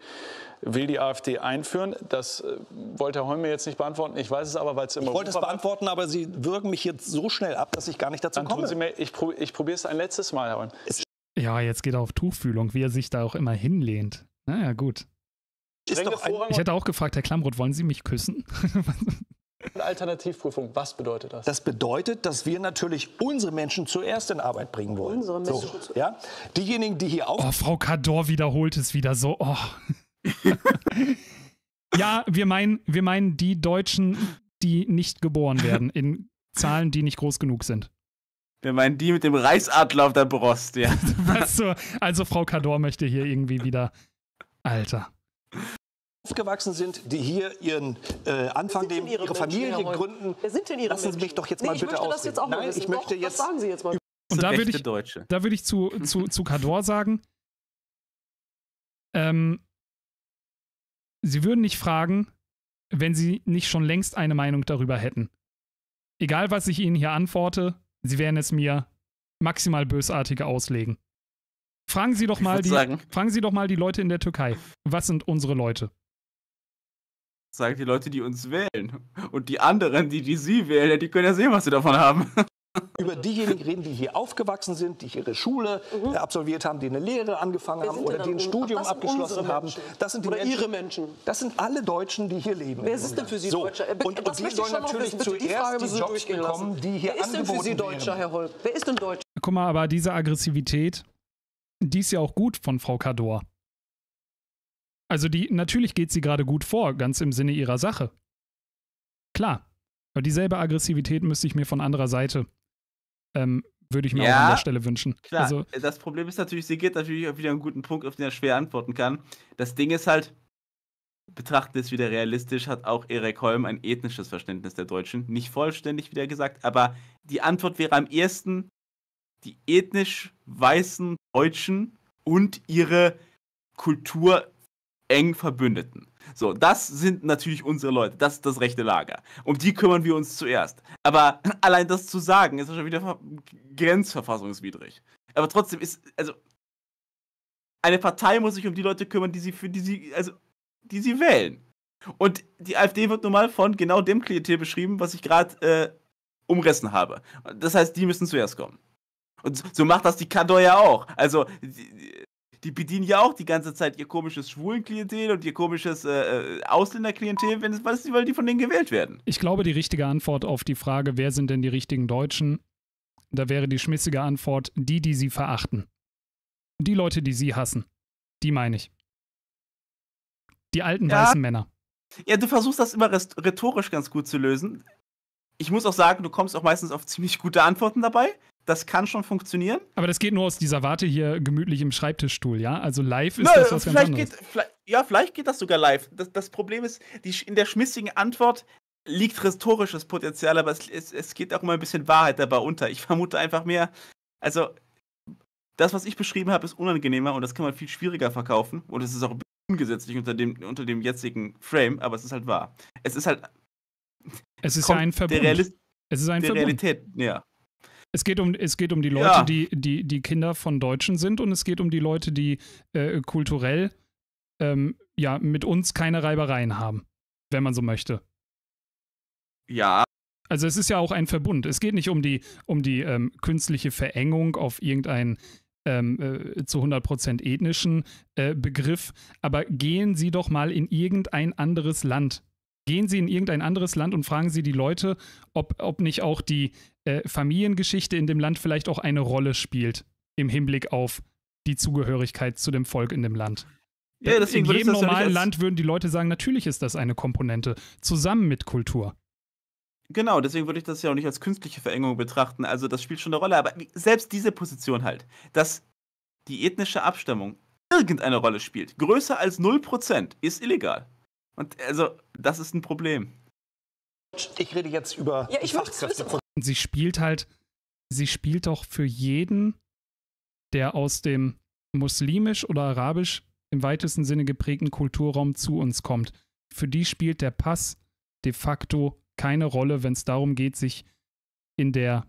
will die AfD einführen. Das äh, wollte Herr Holm mir jetzt nicht beantworten. Ich weiß es aber, weil es immer. Ich wollte es beantworten, aber Sie würgen mich jetzt so schnell ab, dass ich gar nicht dazu dann komme. Tun Sie mir, ich, ich probiere es ein letztes Mal, Herr Holm. Es ja, jetzt geht er auf Tuchfühlung, wie er sich da auch immer hinlehnt. Naja, gut. Ist doch ein, ich hätte auch gefragt, Herr Klamroth, wollen Sie mich küssen? Alternativprüfung, was bedeutet das? Das bedeutet, dass wir natürlich unsere Menschen zuerst in Arbeit bringen wollen. Unsere Menschen. So, ja? Diejenigen, die hier auch. Oh, Frau Kador wiederholt es wieder so. Oh. ja, wir meinen, wir meinen die Deutschen, die nicht geboren werden, in Zahlen, die nicht groß genug sind. Wir meinen die mit dem Reichsadler auf der Brust, ja. also, also Frau Kador möchte hier irgendwie wieder. Alter aufgewachsen sind, die hier ihren äh, Anfang nehmen, ihre, ihre Familien gründen. Wer sind denn ihre Lassen Sie mich doch jetzt mal nee, bitte ausreden. Nein, ich möchte doch, jetzt. Was sagen Sie jetzt mal? Und da würde ich, Deutsche. da würde ich zu, zu, zu Kador sagen, ähm, Sie würden nicht fragen, wenn Sie nicht schon längst eine Meinung darüber hätten. Egal, was ich Ihnen hier antworte, Sie werden es mir maximal bösartig auslegen. Fragen Sie doch mal die, sagen, fragen Sie doch mal die Leute in der Türkei. Was sind unsere Leute? Sagen die Leute, die uns wählen. Und die anderen, die, die sie wählen, die können ja sehen, was sie davon haben über diejenigen reden, die hier aufgewachsen sind, die ihre Schule mhm. absolviert haben, die eine Lehre angefangen haben oder die ein Studium abgeschlossen haben. Das sind die oder Menschen, ihre Menschen. Das sind alle Deutschen, die hier leben. Wer ist denn für Sie Deutscher? Äh, und, und die sollen natürlich wissen, zuerst die, die Jobs bekommen, die hier Wer ist denn für Sie Deutscher, Herr Holb? Wer ist denn Deutscher? Guck mal, aber diese Aggressivität, die ist ja auch gut von Frau Kador. Also die, natürlich geht sie gerade gut vor, ganz im Sinne ihrer Sache. Klar. Aber dieselbe Aggressivität müsste ich mir von anderer Seite ähm, würde ich mir ja, auch an der Stelle wünschen. Klar. Also, das Problem ist natürlich, sie geht natürlich auch wieder einen guten Punkt, auf den er schwer antworten kann. Das Ding ist halt, betrachtet es wieder realistisch, hat auch Erik Holm ein ethnisches Verständnis der Deutschen. Nicht vollständig, wieder gesagt, aber die Antwort wäre am ehesten, die ethnisch weißen Deutschen und ihre Kultur eng Verbündeten. So, das sind natürlich unsere Leute, das ist das rechte Lager. Um die kümmern wir uns zuerst. Aber allein das zu sagen, ist schon wieder grenzverfassungswidrig. Aber trotzdem ist, also, eine Partei muss sich um die Leute kümmern, die sie, für die sie, also, die sie wählen. Und die AfD wird nun mal von genau dem Klientel beschrieben, was ich gerade äh, umrissen habe. Das heißt, die müssen zuerst kommen. Und so macht das die Kador ja auch. Also, die, die bedienen ja auch die ganze Zeit ihr komisches Schwulenklientel und ihr komisches äh, äh Ausländerklientel, wenn es was, weil die von denen gewählt werden. Ich glaube, die richtige Antwort auf die Frage, wer sind denn die richtigen Deutschen, da wäre die schmissige Antwort, die, die sie verachten. Die Leute, die sie hassen. Die meine ich. Die alten ja. weißen Männer. Ja, du versuchst das immer rhetorisch ganz gut zu lösen. Ich muss auch sagen, du kommst auch meistens auf ziemlich gute Antworten dabei das kann schon funktionieren. Aber das geht nur aus dieser Warte hier gemütlich im Schreibtischstuhl, ja? Also live ist Na, das was ganz anderes. Geht, vielleicht, ja, vielleicht geht das sogar live. Das, das Problem ist, die, in der schmissigen Antwort liegt rhetorisches Potenzial, aber es, es, es geht auch immer ein bisschen Wahrheit dabei unter. Ich vermute einfach mehr, also das, was ich beschrieben habe, ist unangenehmer und das kann man viel schwieriger verkaufen und es ist auch ungesetzlich unter dem, unter dem jetzigen Frame, aber es ist halt wahr. Es ist halt... Es ist ja ein Verbund. es ist ein der Verbund. Realität, ja. Es geht um, es geht um die Leute, ja. die, die, die Kinder von Deutschen sind und es geht um die Leute, die äh, kulturell ähm, ja, mit uns keine Reibereien haben, wenn man so möchte. Ja. Also es ist ja auch ein Verbund. Es geht nicht um die, um die ähm, künstliche Verengung auf irgendeinen ähm, äh, zu 100% ethnischen äh, Begriff, aber gehen Sie doch mal in irgendein anderes Land gehen Sie in irgendein anderes Land und fragen Sie die Leute, ob, ob nicht auch die äh, Familiengeschichte in dem Land vielleicht auch eine Rolle spielt im Hinblick auf die Zugehörigkeit zu dem Volk in dem Land. Ja, äh, in jedem normalen ja Land würden die Leute sagen, natürlich ist das eine Komponente, zusammen mit Kultur. Genau, deswegen würde ich das ja auch nicht als künstliche Verengung betrachten. Also das spielt schon eine Rolle, aber selbst diese Position halt, dass die ethnische Abstimmung irgendeine Rolle spielt, größer als 0%, ist illegal. Und also, das ist ein Problem. Ich rede jetzt über. Ja, ich Und sie spielt halt, sie spielt doch für jeden, der aus dem muslimisch oder arabisch im weitesten Sinne geprägten Kulturraum zu uns kommt. Für die spielt der Pass de facto keine Rolle, wenn es darum geht, sich in der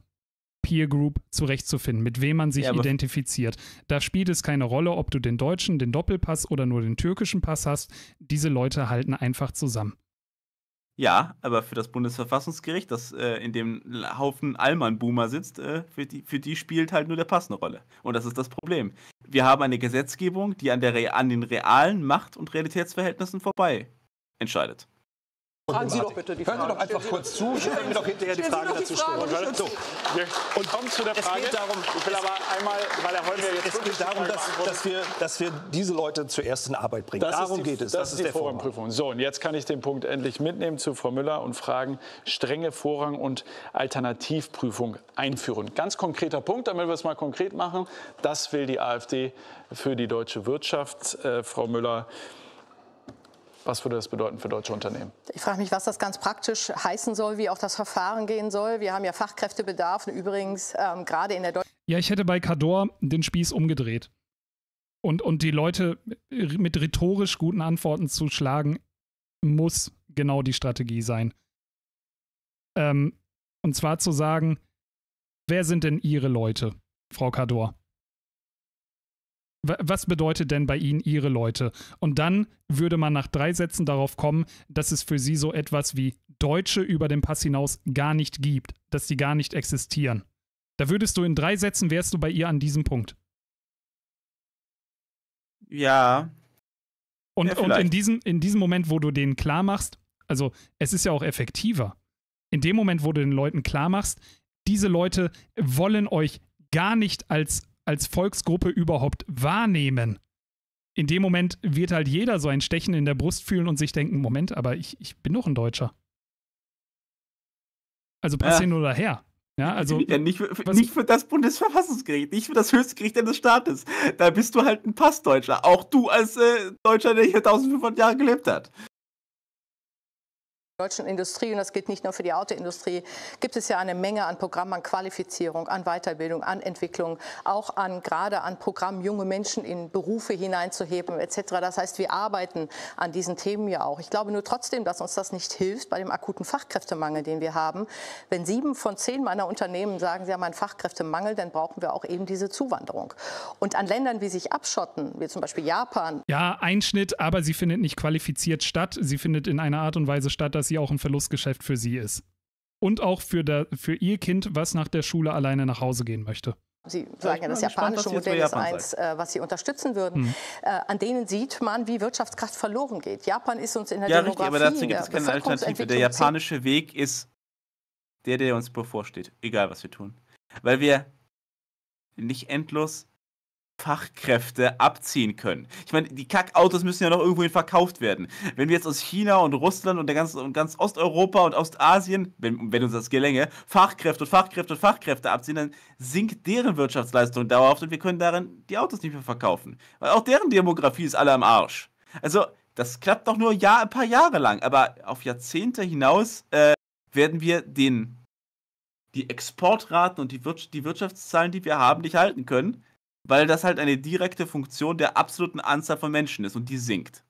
Peer Group zurechtzufinden, mit wem man sich ja, identifiziert. Da spielt es keine Rolle, ob du den deutschen, den Doppelpass oder nur den türkischen Pass hast. Diese Leute halten einfach zusammen. Ja, aber für das Bundesverfassungsgericht, das äh, in dem Haufen Allmann-Boomer sitzt, äh, für, die, für die spielt halt nur der Pass eine Rolle. Und das ist das Problem. Wir haben eine Gesetzgebung, die an, der, an den realen Macht- und Realitätsverhältnissen vorbei entscheidet. Fragen Sie doch bitte die Frage. Hören Sie doch einfach kurz zu. Ich Stellen mir doch hinterher die Fragen dazu Fragen stellen. So, wir ne? kommen zu der Frage. Es geht darum, ich will aber einmal, weil er heute jetzt es geht darum, dass, dass, wir, dass wir diese Leute zuerst in Arbeit bringen. Das darum die, geht es. Das, das ist die der Vorrangprüfung. So, und jetzt kann ich den Punkt endlich mitnehmen zu Frau Müller und fragen, strenge Vorrang- und Alternativprüfung einführen. Ganz konkreter Punkt, damit wir es mal konkret machen. Das will die AfD für die deutsche Wirtschaft. Äh, Frau Müller, was würde das bedeuten für deutsche Unternehmen? Ich frage mich, was das ganz praktisch heißen soll, wie auch das Verfahren gehen soll. Wir haben ja Fachkräftebedarf und übrigens ähm, gerade in der deutschen. Ja, ich hätte bei Cador den Spieß umgedreht und, und die Leute mit rhetorisch guten Antworten zu schlagen, muss genau die Strategie sein. Ähm, und zwar zu sagen, wer sind denn Ihre Leute, Frau Cador? was bedeutet denn bei ihnen ihre Leute? Und dann würde man nach drei Sätzen darauf kommen, dass es für sie so etwas wie Deutsche über den Pass hinaus gar nicht gibt, dass die gar nicht existieren. Da würdest du in drei Sätzen wärst du bei ihr an diesem Punkt. Ja. Und, ja, und in, diesem, in diesem Moment, wo du denen klar machst, also es ist ja auch effektiver. In dem Moment, wo du den Leuten klar machst, diese Leute wollen euch gar nicht als als Volksgruppe überhaupt wahrnehmen. In dem Moment wird halt jeder so ein Stechen in der Brust fühlen und sich denken, Moment, aber ich, ich bin doch ein Deutscher. Also pass ja. hin oder her. Ja, also, ja, nicht, für, nicht, für, das Bundesverfassungsgericht, nicht für das höchste Gericht eines Staates. Da bist du halt ein Passdeutscher. Auch du als äh, Deutscher, der hier 1500 Jahre gelebt hat deutschen Industrie, und das gilt nicht nur für die Autoindustrie, gibt es ja eine Menge an Programmen, an Qualifizierung, an Weiterbildung, an Entwicklung, auch an gerade an Programmen, junge Menschen in Berufe hineinzuheben etc. Das heißt, wir arbeiten an diesen Themen ja auch. Ich glaube nur trotzdem, dass uns das nicht hilft bei dem akuten Fachkräftemangel, den wir haben. Wenn sieben von zehn meiner Unternehmen sagen, sie haben einen Fachkräftemangel, dann brauchen wir auch eben diese Zuwanderung. Und an Ländern wie sich abschotten, wie zum Beispiel Japan. Ja, Einschnitt, aber sie findet nicht qualifiziert statt. Sie findet in einer Art und Weise statt, dass dass sie auch ein Verlustgeschäft für sie ist. Und auch für, der, für ihr Kind, was nach der Schule alleine nach Hause gehen möchte. Sie sagen ja, das japanische gespannt, Modell ist eins, äh, was Sie unterstützen würden. Hm. Äh, an denen sieht man, wie Wirtschaftskraft verloren geht. Japan ist uns in der ja, Demografie... Ja, richtig, aber dazu gibt es keine Alternative. Der japanische Weg ist der, der uns bevorsteht, egal was wir tun. Weil wir nicht endlos Fachkräfte abziehen können. Ich meine, die Kackautos müssen ja noch irgendwohin verkauft werden. Wenn wir jetzt aus China und Russland und der ganzen und ganz Osteuropa und Ostasien, wenn, wenn uns das gelänge, Fachkräfte und Fachkräfte und Fachkräfte abziehen, dann sinkt deren Wirtschaftsleistung dauerhaft und wir können darin die Autos nicht mehr verkaufen. Weil auch deren Demografie ist alle am Arsch. Also, das klappt doch nur Jahr, ein paar Jahre lang, aber auf Jahrzehnte hinaus äh, werden wir den die Exportraten und die, Wir die Wirtschaftszahlen, die wir haben, nicht halten können weil das halt eine direkte Funktion der absoluten Anzahl von Menschen ist und die sinkt.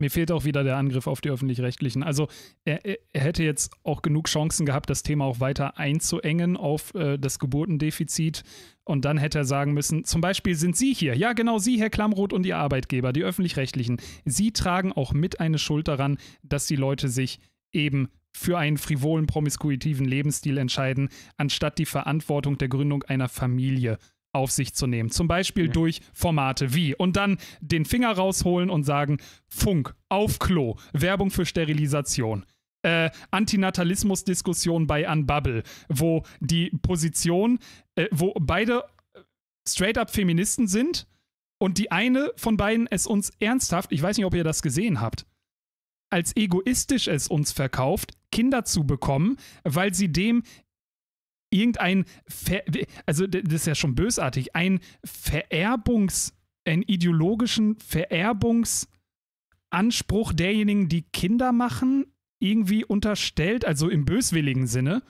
Mir fehlt auch wieder der Angriff auf die öffentlich-rechtlichen. Also er, er, hätte jetzt auch genug Chancen gehabt, das Thema auch weiter einzuengen auf äh, das Geburtendefizit. Und dann hätte er sagen müssen, zum Beispiel sind Sie hier, ja genau Sie, Herr Klamroth und Ihr Arbeitgeber, die öffentlich-rechtlichen. Sie tragen auch mit eine Schuld daran, dass die Leute sich eben für einen frivolen, promiskuitiven Lebensstil entscheiden, anstatt die Verantwortung der Gründung einer Familie äh, auf sich zu nehmen. Zum Beispiel ja. durch Formate wie und dann den Finger rausholen und sagen, Funk, auf Klo, Werbung für Sterilisation. Äh, Antinatalismus-Diskussion bei Unbubble, wo die Position, äh, wo beide straight-up Feministen sind und die eine von beiden es uns ernsthaft, ich weiß nicht, ob ihr das gesehen habt, als egoistisch es uns verkauft, Kinder zu bekommen, weil sie dem irgendein, Ver also das ist ja schon bösartig, ein Vererbungs, einen ideologischen Vererbungsanspruch derjenigen, die Kinder machen, irgendwie unterstellt, also im böswilligen Sinne.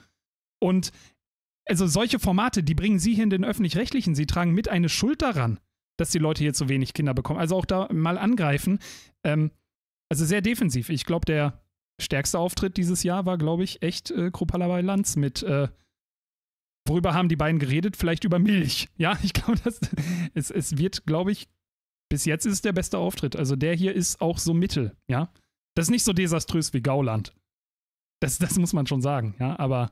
Und also solche Formate, die bringen Sie hier in den öffentlich-rechtlichen, Sie tragen mit eine Schuld daran, dass die Leute hier zu wenig Kinder bekommen. Also auch da mal angreifen. Ähm, also sehr defensiv. Ich glaube, der stärkste Auftritt dieses Jahr war, glaube ich, echt äh, Kruppala bei Lanz mit äh, Worüber haben die beiden geredet? Vielleicht über Milch. Ja, ich glaube, es, es wird, glaube ich, bis jetzt ist es der beste Auftritt. Also der hier ist auch so mittel, ja. Das ist nicht so desaströs wie Gauland. Das, das muss man schon sagen, ja, aber.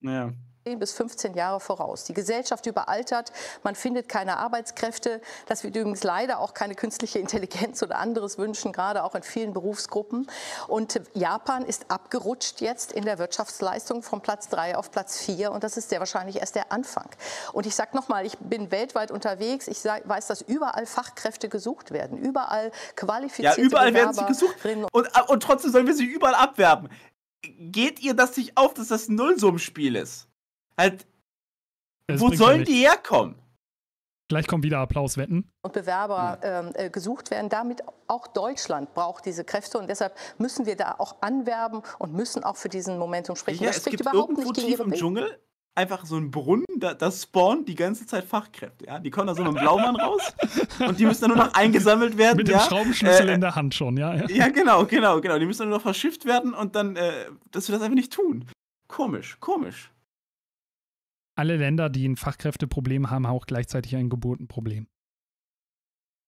Naja. 10 bis 15 Jahre voraus. Die Gesellschaft überaltert, man findet keine Arbeitskräfte. Das wird übrigens leider auch keine künstliche Intelligenz oder anderes wünschen, gerade auch in vielen Berufsgruppen. Und Japan ist abgerutscht jetzt in der Wirtschaftsleistung von Platz 3 auf Platz 4 und das ist sehr wahrscheinlich erst der Anfang. Und ich sage nochmal, ich bin weltweit unterwegs, ich weiß, dass überall Fachkräfte gesucht werden, überall qualifizierte Ja, überall Bewerber werden sie gesucht und, äh, und trotzdem sollen wir sie überall abwerben. Geht ihr das nicht auf, dass das ein Nullsummspiel ist? Halt, wo sollen die herkommen? Gleich kommen wieder Applaus, wetten. Und Bewerber ähm, äh, gesucht werden. Damit auch Deutschland braucht diese Kräfte und deshalb müssen wir da auch anwerben und müssen auch für diesen Momentum sprechen. Ja, das es gibt überhaupt irgendwo nicht tief im Dschungel einfach so ein Brunnen, da, das spawnt die ganze Zeit Fachkräfte. Ja? Die kommen da so mit einem Blaumann raus und die müssen dann nur noch eingesammelt werden. Mit ja? dem Schraubenschlüssel äh, in der Hand schon, ja, ja. Ja, genau, genau, genau. Die müssen dann nur noch verschifft werden und dann, äh, dass wir das einfach nicht tun. Komisch, komisch alle Länder, die ein Fachkräfteproblem haben, haben auch gleichzeitig ein Geburtenproblem.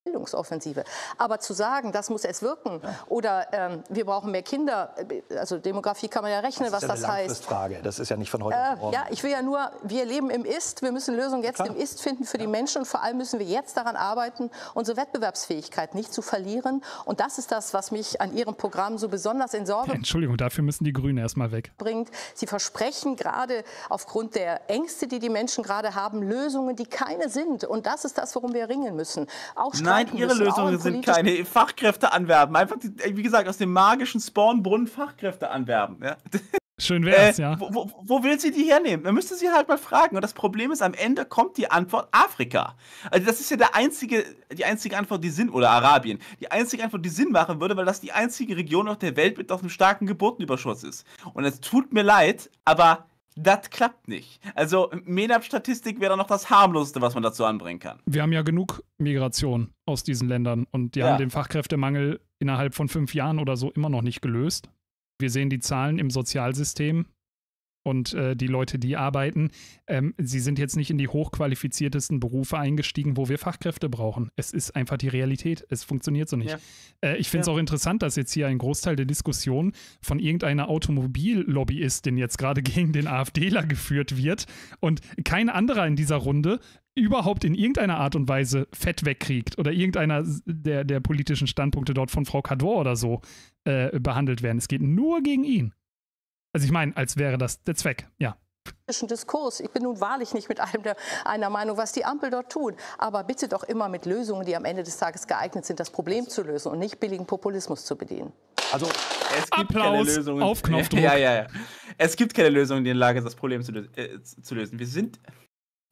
Bildungsoffensive. Aber zu sagen, das muss es wirken ja. oder ähm, wir brauchen mehr Kinder, äh, also Demografie kann man ja rechnen, das was ja das heißt. Das ist ja nicht von heute äh, morgen. Ja, ich will ja nur, wir leben im Ist, wir müssen Lösungen jetzt Klar. im Ist finden für ja. die Menschen und vor allem müssen wir jetzt daran arbeiten, unsere Wettbewerbsfähigkeit nicht zu verlieren. Und das ist das, was mich an Ihrem Programm so besonders in Sorge. bringt. Entschuldigung, dafür müssen die Grünen erstmal weg. Bringt. Sie versprechen gerade aufgrund der Ängste, die die Menschen gerade haben, Lösungen, die keine sind. Und das ist das, worum wir ringen müssen. Auch Nein. Nein, ihre Lösungen sind keine. Fachkräfte anwerben. Einfach, wie gesagt, aus dem magischen Spawnbrunnen Fachkräfte anwerben. Ja? Schön wär's, äh, ja. Wo, wo, wo, will sie die hernehmen? Man müsste sie halt mal fragen. Und das Problem ist, am Ende kommt die Antwort Afrika. Also das ist ja der einzige, die einzige Antwort, die Sinn, oder Arabien, die einzige Antwort, die Sinn machen würde, weil das die einzige Region auf der Welt mit auf einem starken Geburtenüberschuss ist. Und es tut mir leid, aber das klappt nicht. Also MENAP-Statistik wäre dann noch das harmloseste, was man dazu anbringen kann. Wir haben ja genug Migration aus diesen Ländern und die ja. haben den Fachkräftemangel innerhalb von fünf Jahren oder so immer noch nicht gelöst. Wir sehen die Zahlen im Sozialsystem und äh, die Leute, die arbeiten, ähm, sie sind jetzt nicht in die hochqualifiziertesten Berufe eingestiegen, wo wir Fachkräfte brauchen. Es ist einfach die Realität. Es funktioniert so nicht. Ja. Äh, ich finde es ja. auch interessant, dass jetzt hier ein Großteil der Diskussion von irgendeiner Automobillobbyistin jetzt gerade gegen den AfDler geführt wird und kein anderer in dieser Runde überhaupt in irgendeiner Art und Weise Fett wegkriegt oder irgendeiner der, der politischen Standpunkte dort von Frau Cador oder so äh, behandelt werden. Es geht nur gegen ihn. Also ich meine, als wäre das der Zweck, ja. Diskurs. Ich bin nun wahrlich nicht mit allem der, einer Meinung, was die Ampel dort tut. Aber bitte doch immer mit Lösungen, die am Ende des Tages geeignet sind, das Problem zu lösen und nicht billigen Populismus zu bedienen. Also es gibt Applaus keine Lösung. Auf Knopfdruck. Ja, ja, ja. Es gibt keine Lösung, die in der Lage ist, das Problem zu, äh, zu lösen. Wir sind,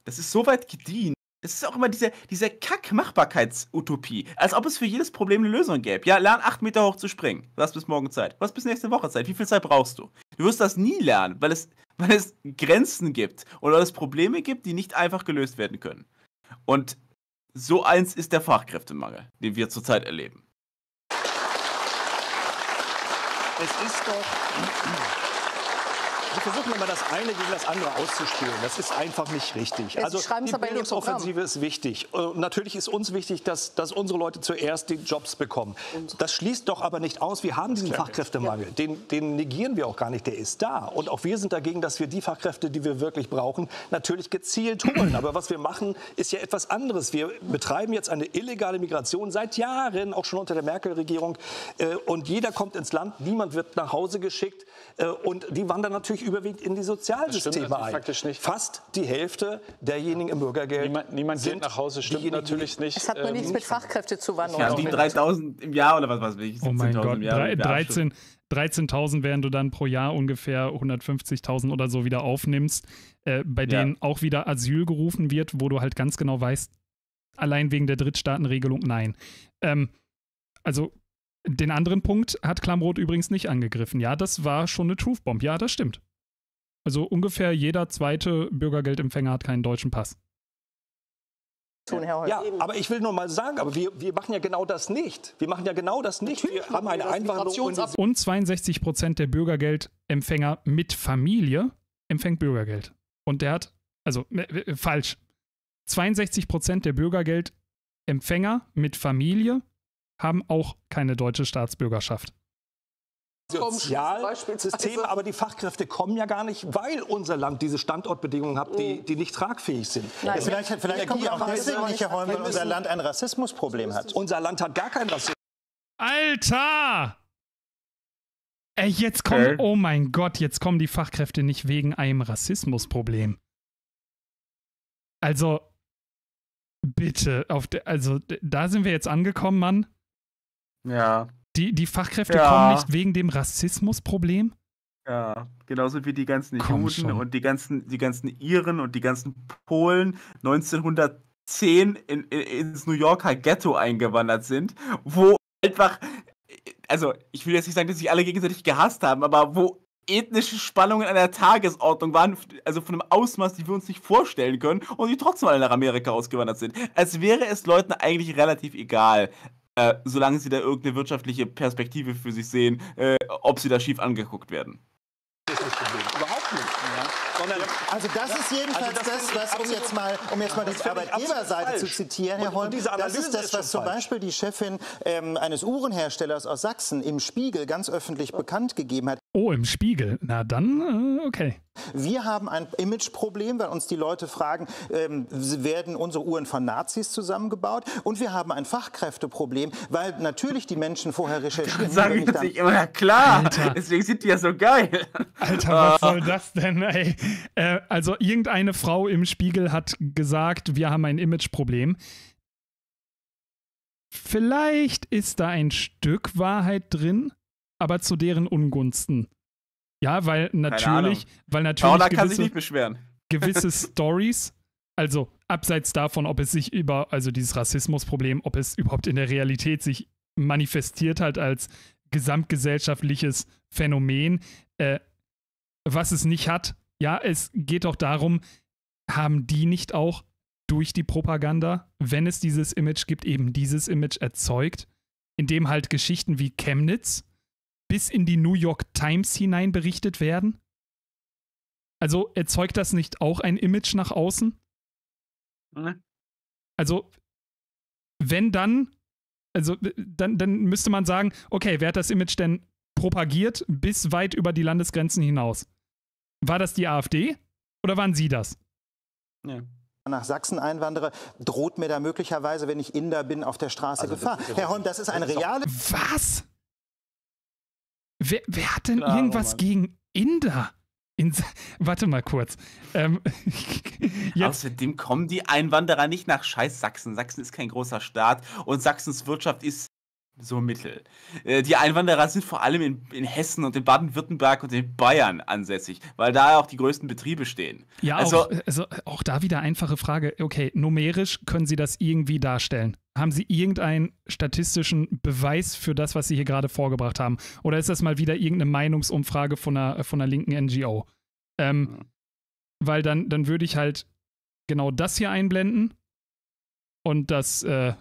das ist so weit gedient. Es ist auch immer diese, diese Kack-Machbarkeitsutopie. Als ob es für jedes Problem eine Lösung gäbe. Ja, lern acht Meter hoch zu springen. Du hast bis morgen Zeit. Du hast bis nächste Woche Zeit. Wie viel Zeit brauchst du? Du wirst das nie lernen, weil es, weil es Grenzen gibt oder es Probleme gibt, die nicht einfach gelöst werden können. Und so eins ist der Fachkräftemangel, den wir zurzeit erleben. Es ist doch wir versuchen immer das eine gegen das andere auszuspielen. Das ist einfach nicht richtig. Jetzt also die Bildungsoffensive ist wichtig. Und natürlich ist uns wichtig, dass, dass unsere Leute zuerst die Jobs bekommen. Und das schließt doch aber nicht aus, wir haben diesen Fachkräftemangel. Ja. Den, den negieren wir auch gar nicht. Der ist da. Und auch wir sind dagegen, dass wir die Fachkräfte, die wir wirklich brauchen, natürlich gezielt holen. Aber was wir machen, ist ja etwas anderes. Wir betreiben jetzt eine illegale Migration seit Jahren, auch schon unter der Merkel-Regierung. Äh, und jeder kommt ins Land, niemand wird nach Hause geschickt. Äh, und die wandern natürlich natürlich überwiegend in die Sozialsysteme ein. nicht. Fast die Hälfte derjenigen im Bürgergeld. Niemand, niemand geht nach Hause, stimmt natürlich nicht. Es hat nur ähm, nichts mit Fachkräftezuwanderung. zu tun. Ja, die 3000 im Jahr oder was weiß ich. Oh mein Gott, 13.000 13 wären du dann pro Jahr ungefähr 150.000 oder so wieder aufnimmst, äh, bei denen ja. auch wieder Asyl gerufen wird, wo du halt ganz genau weißt, allein wegen der Drittstaatenregelung nein. Ähm, also den anderen Punkt hat Klamroth übrigens nicht angegriffen. Ja, das war schon eine Truthbomb. Ja, das stimmt. Also ungefähr jeder zweite Bürgergeldempfänger hat keinen deutschen Pass. Ja, aber ich will nur mal sagen, aber wir, wir machen ja genau das nicht. Wir machen ja genau das nicht. Natürlich wir haben eine Einwanderung. Und 62 Prozent der Bürgergeldempfänger mit Familie empfängt Bürgergeld. Und der hat, also ne, äh, äh, falsch, 62 Prozent der Bürgergeldempfänger mit Familie haben auch keine deutsche Staatsbürgerschaft. Sozialsystem, also, aber die Fachkräfte kommen ja gar nicht, weil unser Land diese Standortbedingungen hat, die, mm. die nicht tragfähig sind. Nein, vielleicht vielleicht ja, kommen wir auch deswegen nicht herum, weil unser Land ein Rassismusproblem hat. Unser Land hat gar kein Rassismus. Alter! Ey, jetzt kommen, oh mein Gott, jetzt kommen die Fachkräfte nicht wegen einem Rassismusproblem. Also, bitte, auf de, also da sind wir jetzt angekommen, Mann. Ja. Die, die Fachkräfte ja. kommen nicht wegen dem Rassismusproblem? Ja, genauso wie die ganzen Komm Juden schon. und die ganzen, die ganzen Iren und die ganzen Polen 1910 in, in, ins New Yorker Ghetto eingewandert sind, wo einfach, also ich will jetzt nicht sagen, dass sich alle gegenseitig gehasst haben, aber wo ethnische Spannungen an der Tagesordnung waren, also von einem Ausmaß, die wir uns nicht vorstellen können und die trotzdem alle nach Amerika ausgewandert sind. Als wäre es Leuten eigentlich relativ egal äh, solange sie da irgendeine wirtschaftliche Perspektive für sich sehen, äh, ob sie da schief angeguckt werden. Das ist das Problem. Überhaupt nicht. Ja. Sondern, also das ja, ist jedenfalls also das, das was, um jetzt mal, um jetzt mal die Arbeitgeberseite zu zitieren, Herr Holm, das ist das, was zum Beispiel die Chefin ähm, eines Uhrenherstellers aus Sachsen im Spiegel ganz öffentlich bekannt gegeben hat. Oh, im Spiegel. Na dann, äh, okay. Wir haben ein Imageproblem, weil uns die Leute fragen, ähm, werden unsere Uhren von Nazis zusammengebaut? Und wir haben ein Fachkräfteproblem, weil natürlich die Menschen vorher recherchieren. Dann sage ich dann nicht immer, ja klar, Alter. deswegen sind die ja so geil. Alter, was ah. soll das denn, ey? Äh, also irgendeine Frau im Spiegel hat gesagt, wir haben ein Imageproblem. Vielleicht ist da ein Stück Wahrheit drin, aber zu deren Ungunsten. Ja, weil natürlich, weil natürlich Paula kann sich nicht beschweren. gewisse Stories, also abseits davon, ob es sich über, also dieses Rassismusproblem, ob es überhaupt in der Realität sich manifestiert hat als gesamtgesellschaftliches Phänomen, äh, was es nicht hat. Ja, es geht doch darum, haben die nicht auch durch die Propaganda, wenn es dieses Image gibt, eben dieses Image erzeugt, indem halt Geschichten wie Chemnitz bis in die New York Times hinein berichtet werden? Also erzeugt das nicht auch ein Image nach außen? Ne? Also, wenn dann, also dann, dann müsste man sagen, okay, wer hat das Image denn propagiert bis weit über die Landesgrenzen hinaus? War das die AfD oder waren Sie das? Ja nach Sachsen einwandere, droht mir da möglicherweise, wenn ich Inder bin, auf der Straße also Gefahr. Herr Holm, das ist eine reale. Was? Wer, wer hat denn Klar, oh irgendwas Mann. gegen Inder? In, warte mal kurz. Ähm, Außerdem kommen die Einwanderer nicht nach Scheiß Sachsen. Sachsen ist kein großer Staat und Sachsens Wirtschaft ist so mittel. Äh, die Einwanderer sind vor allem in, in Hessen und in Baden-Württemberg und in Bayern ansässig, weil da auch die größten Betriebe stehen. Ja, also auch, also auch da wieder einfache Frage. Okay, numerisch können Sie das irgendwie darstellen? Haben Sie irgendeinen statistischen Beweis für das, was Sie hier gerade vorgebracht haben? Oder ist das mal wieder irgendeine Meinungsumfrage von einer, von einer linken NGO? Ähm, mhm. Weil dann, dann würde ich halt genau das hier einblenden und das, äh,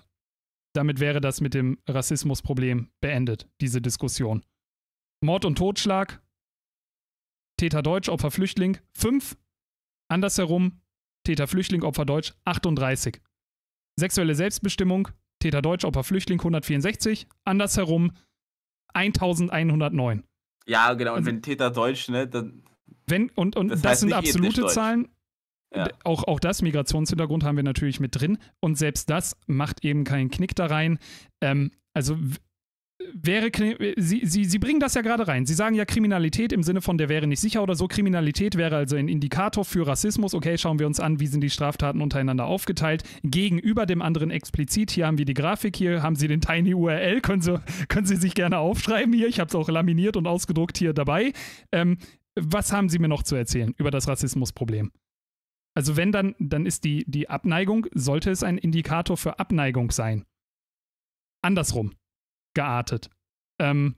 damit wäre das mit dem Rassismusproblem beendet, diese Diskussion. Mord und Totschlag, Täter Deutsch, Opfer Flüchtling, 5. Andersherum, Täter Flüchtling, Opfer Deutsch, 38. Sexuelle Selbstbestimmung, Täter Deutsch, Opfer Flüchtling, 164. Andersherum, 1109. Ja, genau. Und wenn Täter Deutsch, ne, dann. Wenn, und und das, heißt das sind absolute Zahlen. Ja. Auch, auch das Migrationshintergrund haben wir natürlich mit drin. Und selbst das macht eben keinen Knick da rein. Ähm, also wäre, sie, sie, sie bringen das ja gerade rein. Sie sagen ja Kriminalität im Sinne von, der wäre nicht sicher oder so. Kriminalität wäre also ein Indikator für Rassismus. Okay, schauen wir uns an, wie sind die Straftaten untereinander aufgeteilt. Gegenüber dem anderen explizit. Hier haben wir die Grafik, hier haben Sie den Tiny URL. Können Sie, können sie sich gerne aufschreiben hier. Ich habe es auch laminiert und ausgedruckt hier dabei. Ähm, was haben Sie mir noch zu erzählen über das Rassismusproblem? Also wenn dann, dann ist die, die Abneigung, sollte es ein Indikator für Abneigung sein. Andersrum geartet. Ähm,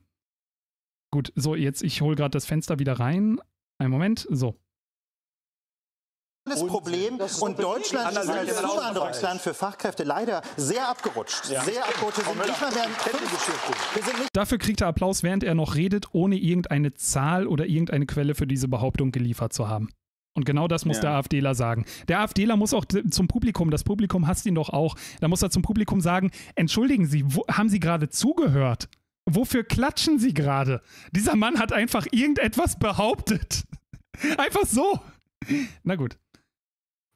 gut, so jetzt, ich hole gerade das Fenster wieder rein. Einen Moment, so. Das Problem das und Deutschland ist als Zuwanderungsland für Fachkräfte leider sehr abgerutscht. Ja. Sehr abgerutscht. Wir nicht mal mehr wir sind nicht Dafür kriegt er Applaus, während er noch redet, ohne irgendeine Zahl oder irgendeine Quelle für diese Behauptung geliefert zu haben. Und genau das muss ja. der AfDler sagen. Der AfDler muss auch zum Publikum, das Publikum hasst ihn doch auch, da muss er zum Publikum sagen, entschuldigen Sie, wo, haben Sie gerade zugehört? Wofür klatschen Sie gerade? Dieser Mann hat einfach irgendetwas behauptet. Einfach so. Na gut.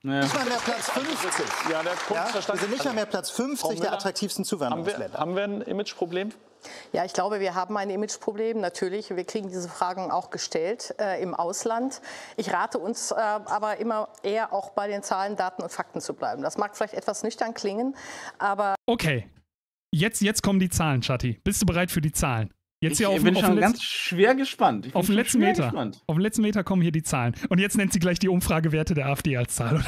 Ja. Nicht mal mehr Platz 50. Ja, der Punkt ja, Wir sind nicht mal mehr Platz 50 Müller, der attraktivsten Zuwanderungsländer. Haben wir, haben wir ein Imageproblem? Ja, ich glaube, wir haben ein Imageproblem, natürlich. Wir kriegen diese Fragen auch gestellt äh, im Ausland. Ich rate uns äh, aber immer eher auch bei den Zahlen, Daten und Fakten zu bleiben. Das mag vielleicht etwas nüchtern klingen, aber. Okay. Jetzt, jetzt kommen die Zahlen, Schatti. Bist du bereit für die Zahlen? Jetzt hier auf, bin auf schon ganz schwer gespannt. Ich auf den letzten Meter. Gespannt. Auf den letzten Meter kommen hier die Zahlen. Und jetzt nennt sie gleich die Umfragewerte der AfD als Zahl.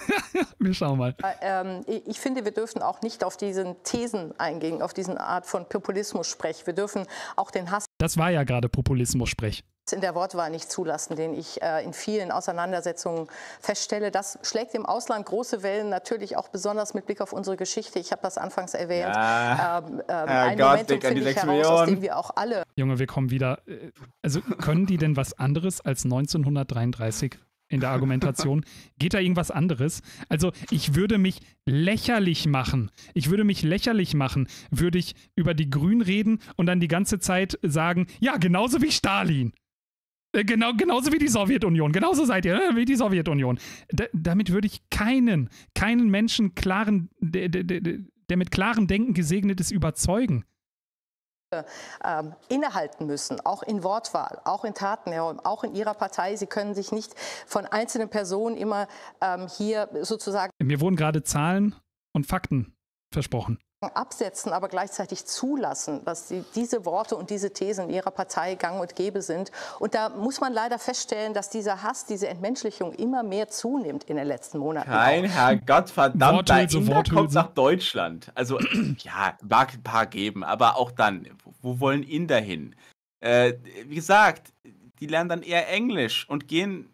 wir schauen mal. Äh, ähm, ich finde, wir dürfen auch nicht auf diesen Thesen eingehen, auf diesen Art von Populismus-Sprech. Wir dürfen auch den Hass. Das war ja gerade Populismus-Sprech in der Wortwahl nicht zulassen, den ich äh, in vielen Auseinandersetzungen feststelle. Das schlägt im Ausland große Wellen, natürlich auch besonders mit Blick auf unsere Geschichte. Ich habe das anfangs erwähnt. Ja. Ähm, ähm, ja, ein Gott, Momentum finde ich heraus, aus dem wir auch alle... Junge, wir kommen wieder. Äh, also können die denn was anderes als 1933 in der Argumentation. Geht da irgendwas anderes? Also ich würde mich lächerlich machen. Ich würde mich lächerlich machen, würde ich über die Grünen reden und dann die ganze Zeit sagen, ja, genauso wie Stalin. Äh, genau, genauso wie die Sowjetunion. Genauso seid ihr, äh, wie die Sowjetunion. Da, damit würde ich keinen, keinen Menschen klaren, der, der, der mit klarem Denken gesegnet ist, überzeugen ähm, innehalten müssen, auch in Wortwahl, auch in Taten, auch in Ihrer Partei. Sie können sich nicht von einzelnen Personen immer ähm, hier sozusagen. Mir wurden gerade Zahlen und Fakten versprochen sagen absetzen, aber gleichzeitig zulassen, dass die, diese Worte und diese Thesen in ihrer Partei gang und gäbe sind. Und da muss man leider feststellen, dass dieser Hass, diese Entmenschlichung immer mehr zunimmt in den letzten Monaten. Nein, Herr Gott, verdammt, Inder kommt nach Deutschland. Also ja, mag ein paar geben, aber auch dann, wo wollen Inder hin? Äh, wie gesagt, die lernen dann eher Englisch und gehen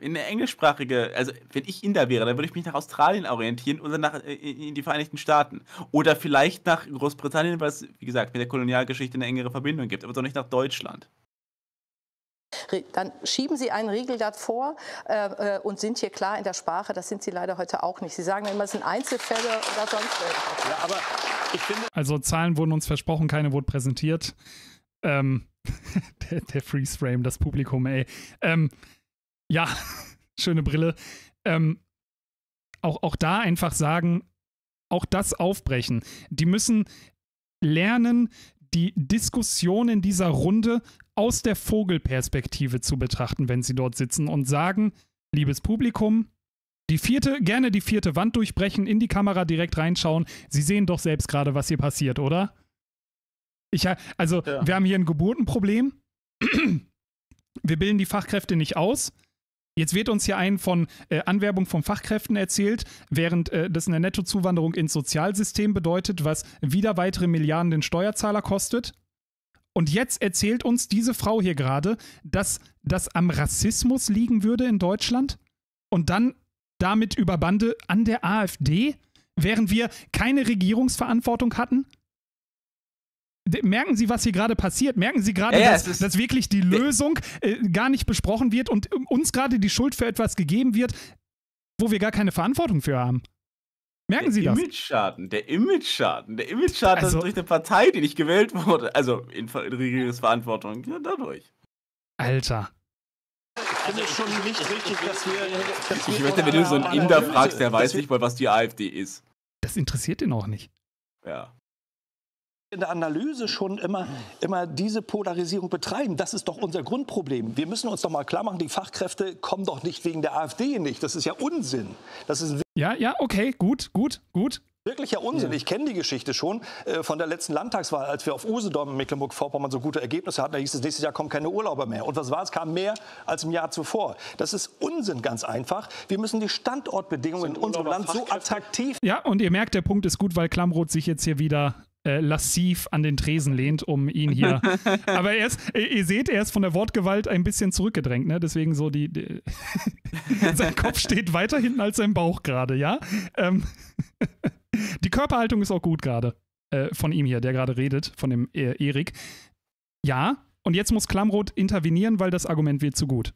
in eine englischsprachige, also wenn ich Inder wäre, dann würde ich mich nach Australien orientieren oder nach äh, in die Vereinigten Staaten. Oder vielleicht nach Großbritannien, weil es, wie gesagt, mit der Kolonialgeschichte eine engere Verbindung gibt, aber doch nicht nach Deutschland. Dann schieben Sie einen Riegel davor äh, äh, und sind hier klar in der Sprache. Das sind Sie leider heute auch nicht. Sie sagen immer, es sind Einzelfälle oder sonst was. Ja, aber ich finde also Zahlen wurden uns versprochen, keine wurde präsentiert. Ähm, der, der Freeze-Frame, das Publikum, ey. Ähm, ja, schöne Brille. Ähm, auch, auch da einfach sagen, auch das aufbrechen. Die müssen lernen, die Diskussion in dieser Runde aus der Vogelperspektive zu betrachten, wenn sie dort sitzen und sagen, liebes Publikum, die vierte, gerne die vierte Wand durchbrechen, in die Kamera direkt reinschauen. Sie sehen doch selbst gerade, was hier passiert, oder? Ich, also, ja. wir haben hier ein Geburtenproblem. Wir bilden die Fachkräfte nicht aus. Jetzt wird uns hier ein von äh, Anwerbung von Fachkräften erzählt, während äh, das eine Nettozuwanderung ins Sozialsystem bedeutet, was wieder weitere Milliarden den Steuerzahler kostet. Und jetzt erzählt uns diese Frau hier gerade, dass das am Rassismus liegen würde in Deutschland und dann damit über Bande an der AfD, während wir keine Regierungsverantwortung hatten? merken Sie, was hier gerade passiert? Merken Sie gerade, ja, dass, dass, wirklich die äh, Lösung äh, gar nicht besprochen wird und ähm, uns gerade die Schuld für etwas gegeben wird, wo wir gar keine Verantwortung für haben? Merken der Sie das? Der Image-Schaden, der Image-Schaden, der Image-Schaden also, durch eine Partei, die nicht gewählt wurde. Also in, in Regierungsverantwortung, ja, dadurch. Alter. Also ist schon nicht richtig, dass wir. Dass ich möchte, wenn du so einen Inder fragst, der weiß nicht mal, was die AfD ist. Das interessiert ihn auch nicht. Ja in der Analyse schon immer, immer diese Polarisierung betreiben. Das ist doch unser Grundproblem. Wir müssen uns doch mal klar machen, die Fachkräfte kommen doch nicht wegen der AfD nicht. Das ist ja Unsinn. Das ist ja, ja, okay, gut, gut, gut. Wirklicher Unsinn. Ja. Ich kenne die Geschichte schon äh, von der letzten Landtagswahl, als wir auf Usedom in Mecklenburg-Vorpommern so gute Ergebnisse hatten. Da hieß es, nächstes Jahr kommen keine Urlauber mehr. Und was war es? Kam mehr als im Jahr zuvor. Das ist Unsinn, ganz einfach. Wir müssen die Standortbedingungen in unserem Land so attraktiv. Ja, und ihr merkt, der Punkt ist gut, weil Klamroth sich jetzt hier wieder äh, lassiv an den Tresen lehnt, um ihn hier. Aber er ist, ihr, seht, er ist von der Wortgewalt ein bisschen zurückgedrängt, ne? Deswegen so die. die sein Kopf steht weiter hinten als sein Bauch gerade, ja? Ähm die Körperhaltung ist auch gut gerade. Äh, von ihm hier, der gerade redet, von dem äh, Erik. Ja, und jetzt muss Klamroth intervenieren, weil das Argument wird zu gut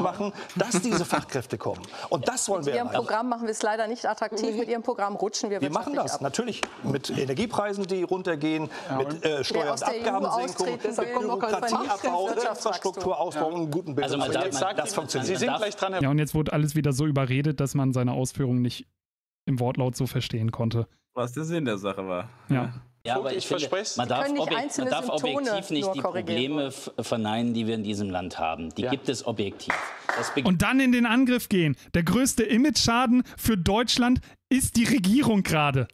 machen, dass diese Fachkräfte kommen. Und das wollen mit wir. Mit Ihrem Programm machen wir es leider nicht attraktiv. Mhm. Mit Ihrem Programm rutschen wir. Wir machen das ab. natürlich mit Energiepreisen, die runtergehen, ja, mit äh, Steuer- und Abgabensenkung, Bürokratieabbau, Infrastrukturausbau und guten Bildung. Also man, sagt, das funktioniert. Sie sind gleich dran. Ja, und jetzt wurde alles wieder so überredet, dass man seine Ausführungen nicht im Wortlaut so verstehen konnte. Was der Sinn der Sache war. ja ja, aber ich finde, man darf, objek man darf objektiv nicht die Probleme verneinen, die wir in diesem Land haben. Die ja. gibt es objektiv. Und dann in den Angriff gehen. Der größte Image-Schaden für Deutschland ist die Regierung gerade.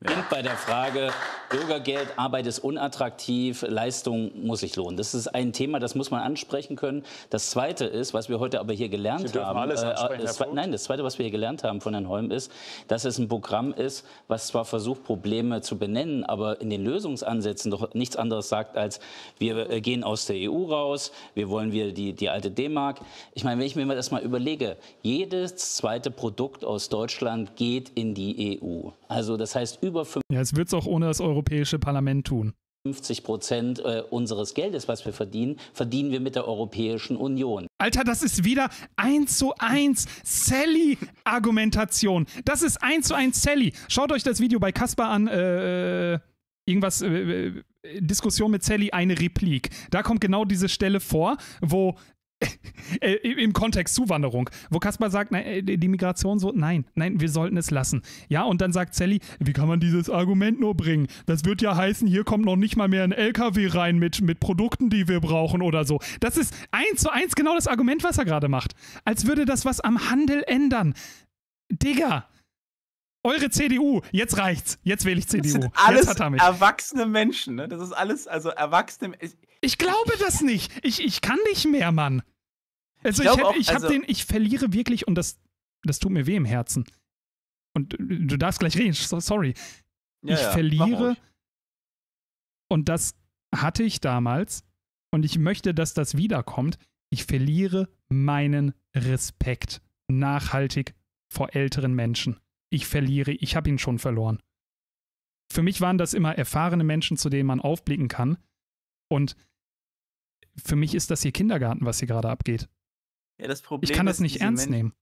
Ja. Und bei der Frage, Bürgergeld, Arbeit ist unattraktiv, Leistung muss sich lohnen. Das ist ein Thema, das muss man ansprechen können. Das Zweite ist, was wir heute aber hier gelernt haben. Alles äh, äh das, nein, das Zweite, was wir hier gelernt haben von Herrn Holm, ist, dass es ein Programm ist, was zwar versucht, Probleme zu benennen, aber in den Lösungsansätzen doch nichts anderes sagt als, wir äh, gehen aus der EU raus, wir wollen wieder die, die alte D-Mark. Ich meine, wenn ich mir das mal überlege, jedes zweite Produkt aus Deutschland geht in die EU. Also das heißt über 50 Ja, es wird es auch ohne das Europäische Parlament tun. 50 Prozent äh, unseres Geldes, was wir verdienen, verdienen wir mit der Europäischen Union. Alter, das ist wieder 1 zu 1 Sally-Argumentation. Das ist 1 zu 1 Sally. Schaut euch das Video bei Kaspar an. Äh, äh irgendwas, äh, äh, Diskussion mit Sally, eine Replik. Da kommt genau diese Stelle vor, wo Äh, im Kontext Zuwanderung, wo Kaspar sagt, nein, äh, die Migration so, nein, nein, wir sollten es lassen. Ja, und dann sagt Sally, wie kann man dieses Argument nur bringen? Das wird ja heißen, hier kommt noch nicht mal mehr ein LKW rein mit, mit Produkten, die wir brauchen oder so. Das ist eins zu eins genau das Argument, was er gerade macht. Als würde das was am Handel ändern. Digga! Eure CDU, jetzt reicht's. Jetzt wähle ich CDU. Das sind alles erwachsene Menschen, ne? Das ist alles, also erwachsene. Ich, ich glaube das nicht. Ich, ich kann nicht mehr, Mann. Also ich, ich, auch, ich, also den, ich verliere wirklich und das, das tut mir weh im Herzen. Und du darfst gleich reden, sorry. Ja, ich ja, verliere und das hatte ich damals und ich möchte, dass das wiederkommt. Ich verliere meinen Respekt nachhaltig vor älteren Menschen. Ich verliere, ich habe ihn schon verloren. Für mich waren das immer erfahrene Menschen, zu denen man aufblicken kann. Und für mich ist das hier Kindergarten, was hier gerade abgeht. Ja, das Problem ich kann ist, das nicht ernst Menschen, nehmen.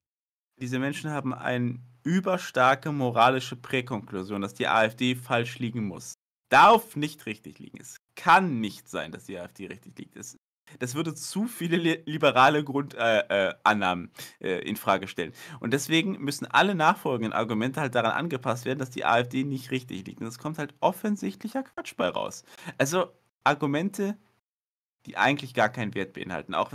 Diese Menschen haben eine überstarke moralische Präkonklusion, dass die AfD falsch liegen muss. Darf nicht richtig liegen. Es kann nicht sein, dass die AfD richtig liegt. Es, das würde zu viele liberale Grundannahmen äh, äh, äh, stellen. Und deswegen müssen alle nachfolgenden Argumente halt daran angepasst werden, dass die AfD nicht richtig liegt. Und es kommt halt offensichtlicher Quatsch bei raus. Also Argumente, die eigentlich gar keinen Wert beinhalten. Auch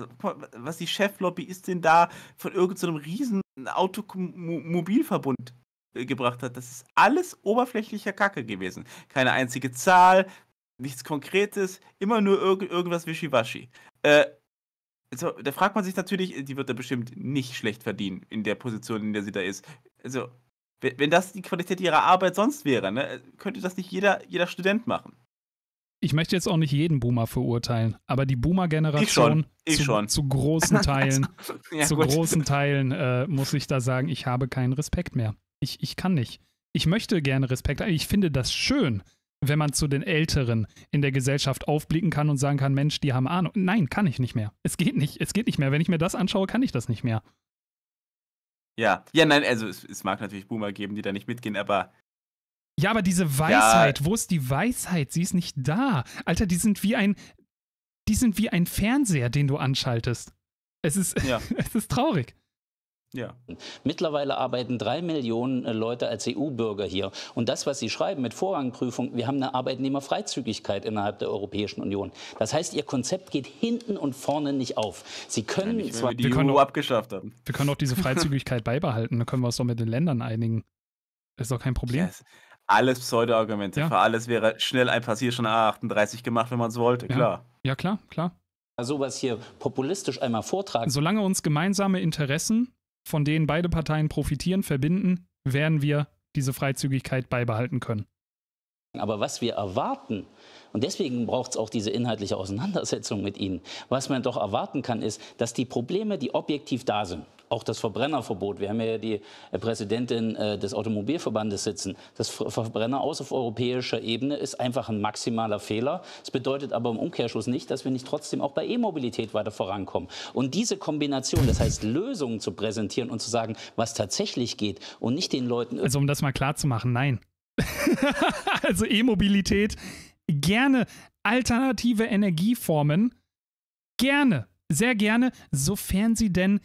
was die Cheflobby ist denn da von irgendeinem so riesen Automobilverbund äh, gebracht hat, das ist alles oberflächlicher Kacke gewesen. Keine einzige Zahl, nichts Konkretes, immer nur irg irgendwas Wischiwaschi. Äh, also, da fragt man sich natürlich, die wird da bestimmt nicht schlecht verdienen, in der Position, in der sie da ist. Also, wenn das die Qualität ihrer Arbeit sonst wäre, ne, äh, könnte das nicht jeder, jeder Student machen ich möchte jetzt auch nicht jeden Boomer verurteilen, aber die Boomer-Generation zu, zu, großen Teilen, also, ja, zu gut. großen Teilen äh, muss ich da sagen, ich habe keinen Respekt mehr. Ich, ich kann nicht. Ich möchte gerne Respekt. Ich finde das schön, wenn man zu den Älteren in der Gesellschaft aufblicken kann und sagen kann, Mensch, die haben Ahnung. Nein, kann ich nicht mehr. Es geht nicht. Es geht nicht mehr. Wenn ich mir das anschaue, kann ich das nicht mehr. Ja, ja, nein, also es, es mag natürlich Boomer geben, die da nicht mitgehen, aber ja, aber diese Weisheit, ja. wo ist die Weisheit? Sie ist nicht da. Alter, die sind wie ein, die sind wie ein Fernseher, den du anschaltest. Es ist, ja. es ist traurig. Ja. Mittlerweile arbeiten drei Millionen äh, Leute als EU-Bürger hier. Und das, was Sie schreiben mit Vorrangprüfung, wir haben eine Arbeitnehmerfreizügigkeit innerhalb der Europäischen Union. Das heißt, Ihr Konzept geht hinten und vorne nicht auf. Sie können ja, zwar die wir EU e auch, abgeschafft haben. Wir können auch diese Freizügigkeit beibehalten. Dann können wir uns doch mit den Ländern einigen. ist doch kein Problem. Yes alles Pseudo-Argumente. Ja. Für alles wäre schnell ein Passier schon A38 gemacht, wenn man es wollte, ja. klar. Ja, klar, klar. was hier populistisch einmal vortragen. Solange uns gemeinsame Interessen, von denen beide Parteien profitieren, verbinden, werden wir diese Freizügigkeit beibehalten können. Aber was wir erwarten, und deswegen braucht es auch diese inhaltliche Auseinandersetzung mit Ihnen, was man doch erwarten kann, ist, dass die Probleme, die objektiv da sind, auch das Verbrennerverbot. Wir haben ja die äh, Präsidentin äh, des Automobilverbandes sitzen. Das Verbrenner aus auf europäischer Ebene ist einfach ein maximaler Fehler. Das bedeutet aber im Umkehrschluss nicht, dass wir nicht trotzdem auch bei E-Mobilität weiter vorankommen. Und diese Kombination, das heißt Lösungen zu präsentieren und zu sagen, was tatsächlich geht und nicht den Leuten. Also um das mal klar zu machen, nein. also E-Mobilität, gerne alternative Energieformen, gerne, sehr gerne, sofern sie denn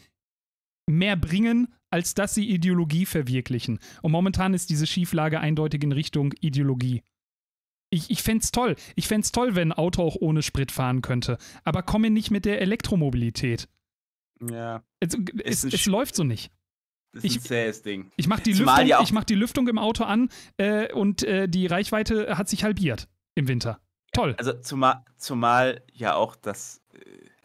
mehr bringen, als dass sie Ideologie verwirklichen. Und momentan ist diese Schieflage eindeutig in Richtung Ideologie. Ich, ich fände es toll. Ich fände es toll, wenn ein Auto auch ohne Sprit fahren könnte. Aber komme nicht mit der Elektromobilität. Ja. Es, es, es läuft so nicht. Das ist ich, ein zähes Ding. Ich mache die, Lüftung, mach die Lüftung im Auto an äh, und äh, die Reichweite hat sich halbiert im Winter. Toll. Also zumal, zumal ja auch das, äh,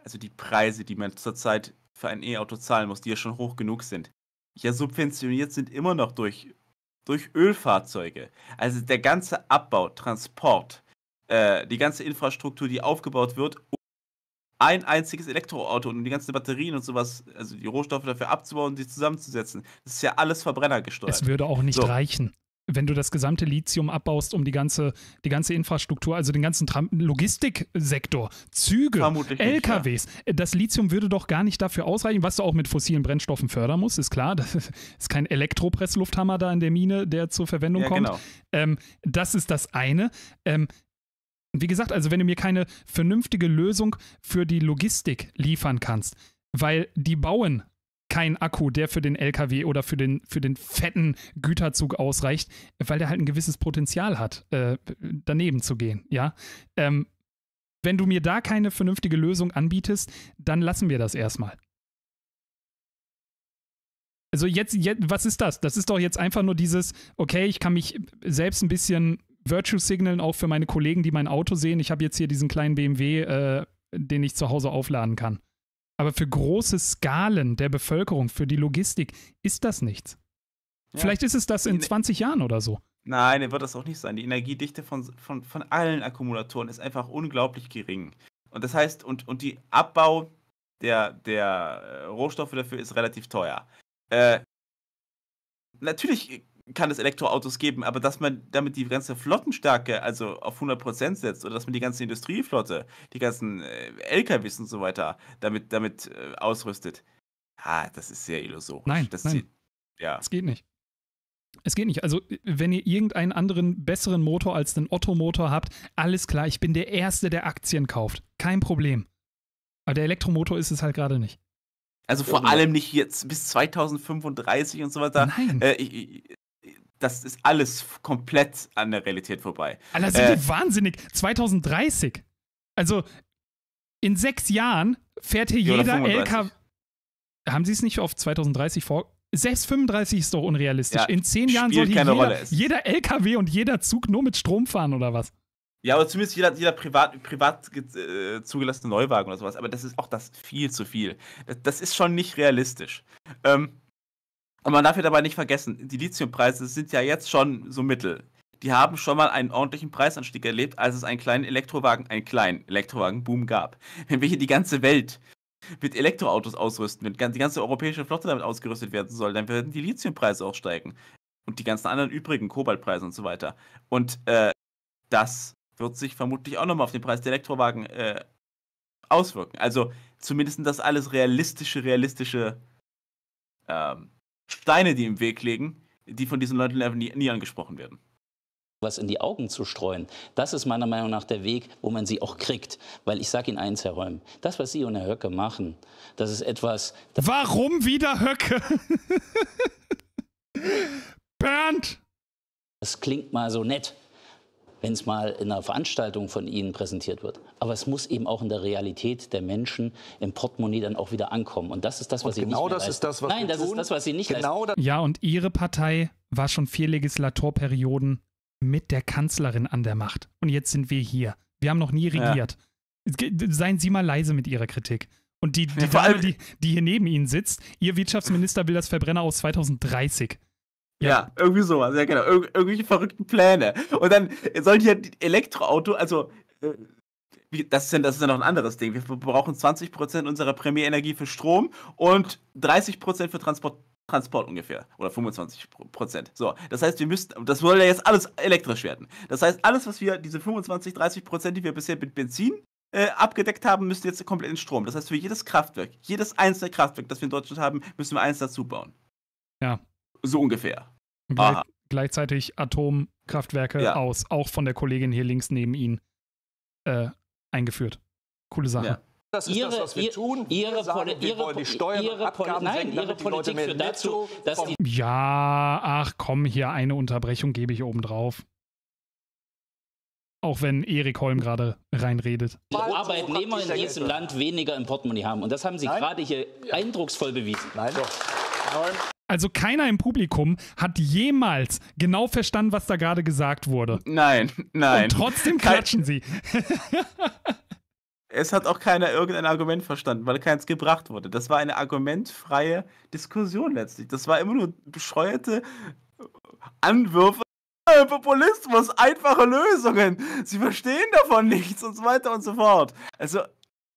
also die Preise, die man zurzeit für ein E-Auto zahlen muss, die ja schon hoch genug sind, ja subventioniert sind immer noch durch, durch Ölfahrzeuge. Also der ganze Abbau, Transport, äh, die ganze Infrastruktur, die aufgebaut wird, um ein einziges Elektroauto und die ganzen Batterien und sowas, also die Rohstoffe dafür abzubauen und sie zusammenzusetzen, das ist ja alles Verbrenner gesteuert. Es würde auch nicht so. reichen wenn du das gesamte Lithium abbaust, um die ganze, die ganze Infrastruktur, also den ganzen Logistiksektor, Züge, Vermutlich LKWs, nicht, ja. das Lithium würde doch gar nicht dafür ausreichen, was du auch mit fossilen Brennstoffen fördern musst, ist klar. Das ist kein Elektropresslufthammer da in der Mine, der zur Verwendung ja, kommt. Genau. Ähm, das ist das eine. Ähm, wie gesagt, also wenn du mir keine vernünftige Lösung für die Logistik liefern kannst, weil die bauen kein Akku, der für den LKW oder für den, für den fetten Güterzug ausreicht, weil der halt ein gewisses Potenzial hat, äh, daneben zu gehen, ja. Ähm, wenn du mir da keine vernünftige Lösung anbietest, dann lassen wir das erstmal. Also jetzt, jetzt, was ist das? Das ist doch jetzt einfach nur dieses, okay, ich kann mich selbst ein bisschen Virtue signalen, auch für meine Kollegen, die mein Auto sehen. Ich habe jetzt hier diesen kleinen BMW, äh, den ich zu Hause aufladen kann. Aber für große Skalen der Bevölkerung, für die Logistik, ist das nichts. Ja. Vielleicht ist es das in 20 ne- Jahren oder so. Nein, wird das auch nicht sein. Die Energiedichte von, von, von allen Akkumulatoren ist einfach unglaublich gering. Und das heißt, und, und die Abbau der, der äh, Rohstoffe dafür ist relativ teuer. Äh, natürlich kann es Elektroautos geben, aber dass man damit die ganze Flottenstärke also auf 100% setzt oder dass man die ganze Industrieflotte, die ganzen äh, LKWs und so weiter damit, damit äh, ausrüstet, ah, das ist sehr illusorisch. Nein, das nein. Die, ja. Das geht nicht. Es geht nicht. Also, wenn ihr irgendeinen anderen besseren Motor als den Otto-Motor habt, alles klar, ich bin der Erste, der Aktien kauft. Kein Problem. Aber der Elektromotor ist es halt gerade nicht. Also vor allem nicht jetzt bis 2035 und so weiter. Nein. Äh, ich, das ist alles komplett an der Realität vorbei. Alter, ah, sind äh, die wahnsinnig. 2030. Also in sechs Jahren fährt hier jeder LKW. Haben sie es nicht auf 2030 vor? Selbst 35 ist doch unrealistisch. Ja, in zehn Jahren soll hier jeder, jeder, LKW und jeder Zug nur mit Strom fahren oder was? Ja, aber zumindest jeder, jeder privat, privat äh, zugelassene Neuwagen oder sowas. Aber das ist auch das viel zu viel. Das, das ist schon nicht realistisch. Ähm, und man darf ja dabei nicht vergessen, die Lithiumpreise sind ja jetzt schon so mittel. Die haben schon mal einen ordentlichen Preisanstieg erlebt, als es einen kleinen Elektrowagen, einen kleinen Elektrowagenboom gab. Wenn wir hier die ganze Welt mit Elektroautos ausrüsten, wenn die ganze europäische Flotte damit ausgerüstet werden soll, dann werden die Lithiumpreise auch steigen. Und die ganzen anderen übrigen Kobaltpreise und so weiter. Und äh, das wird sich vermutlich auch nochmal auf den Preis der Elektrowagen äh, auswirken. Also zumindest das alles realistische, realistische ähm, Steine, die im Weg liegen, die von diesen Leuten nie, nie angesprochen werden was in die Augen zu streuen. Das ist meiner Meinung nach der Weg, wo man sie auch kriegt. Weil ich sage Ihnen eins, Herr Röhm, das, was Sie und Herr Höcke machen, das ist etwas... Warum wieder Höcke? Bernd! Das klingt mal so nett wenn es mal in einer Veranstaltung von Ihnen präsentiert wird. Aber es muss eben auch in der Realität der Menschen im Portemonnaie dann auch wieder ankommen. Und das ist das, was und Sie genau nicht Genau das leisten. ist das, was Nein, das tun. ist das, was Sie nicht genau Ja, und Ihre Partei war schon vier Legislaturperioden mit der Kanzlerin an der Macht. Und jetzt sind wir hier. Wir haben noch nie regiert. Ja. Seien Sie mal leise mit Ihrer Kritik. Und die, die ja, Dame, die, die hier neben Ihnen sitzt, Ihr Wirtschaftsminister will das Verbrenner aus 2030. Ja, irgendwie sowas, ja genau. Ir irgendwelche verrückten Pläne. Und dann soll die Elektroauto, also äh, das, ist ja, das ist ja noch ein anderes Ding. Wir brauchen 20% unserer Primärenergie für Strom und 30% für Transport, Transport ungefähr. Oder 25%. So, das heißt, wir müssten, das soll ja jetzt alles elektrisch werden. Das heißt, alles, was wir, diese 25, 30%, die wir bisher mit Benzin äh, abgedeckt haben, müssen jetzt komplett in Strom. Das heißt, für jedes Kraftwerk, jedes einzelne Kraftwerk, das wir in Deutschland haben, müssen wir eins dazu bauen. Ja. So ungefähr. Ah. Gleich, gleichzeitig Atomkraftwerke ja. aus, auch von der Kollegin hier links neben Ihnen äh, eingeführt. Coole Sache. Ja. Das ist ihre, das, was wir ihre, tun. Wir ihre, sagen, wir ihre, die Steuern ihre, Abgaben nein, senken, ihre Politik führt dazu, dass die Ja, ach komm, hier eine Unterbrechung gebe ich obendrauf. Auch wenn Erik Holm gerade reinredet. Die Arbeitnehmer in diesem Land weniger im Portemonnaie haben. Und das haben Sie nein. gerade hier ja. eindrucksvoll bewiesen. Nein. So. nein. Also keiner im Publikum hat jemals genau verstanden, was da gerade gesagt wurde. Nein, nein. Und trotzdem klatschen sie. es hat auch keiner irgendein Argument verstanden, weil keins gebracht wurde. Das war eine argumentfreie Diskussion letztlich. Das war immer nur bescheuerte Anwürfe. Äh, Populismus, einfache Lösungen. Sie verstehen davon nichts und so weiter und so fort. Also,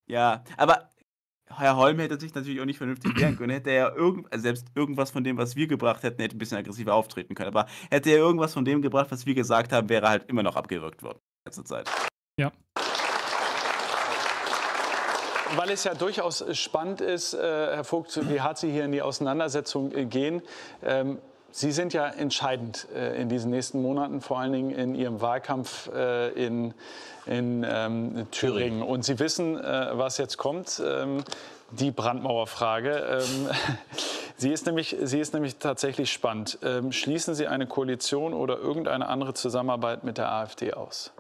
ja, aber Herr Holm hätte sich natürlich auch nicht vernünftig wehren können. Hätte er irgend, also selbst irgendwas von dem, was wir gebracht hätten, hätte ein bisschen aggressiver auftreten können. Aber hätte er irgendwas von dem gebracht, was wir gesagt haben, wäre halt immer noch abgewürgt worden. Die Zeit. Ja. Weil es ja durchaus spannend ist, äh, Herr Vogt, wie hart Sie hier in die Auseinandersetzung äh, gehen. Ähm, Sie sind ja entscheidend äh, in diesen nächsten Monaten, vor allen Dingen in Ihrem Wahlkampf äh, in, in ähm, Thüringen. Und Sie wissen, äh, was jetzt kommt. Ähm, die Brandmauerfrage. Ähm, sie, ist nämlich, sie ist nämlich tatsächlich spannend. Ähm, schließen Sie eine Koalition oder irgendeine andere Zusammenarbeit mit der AfD aus?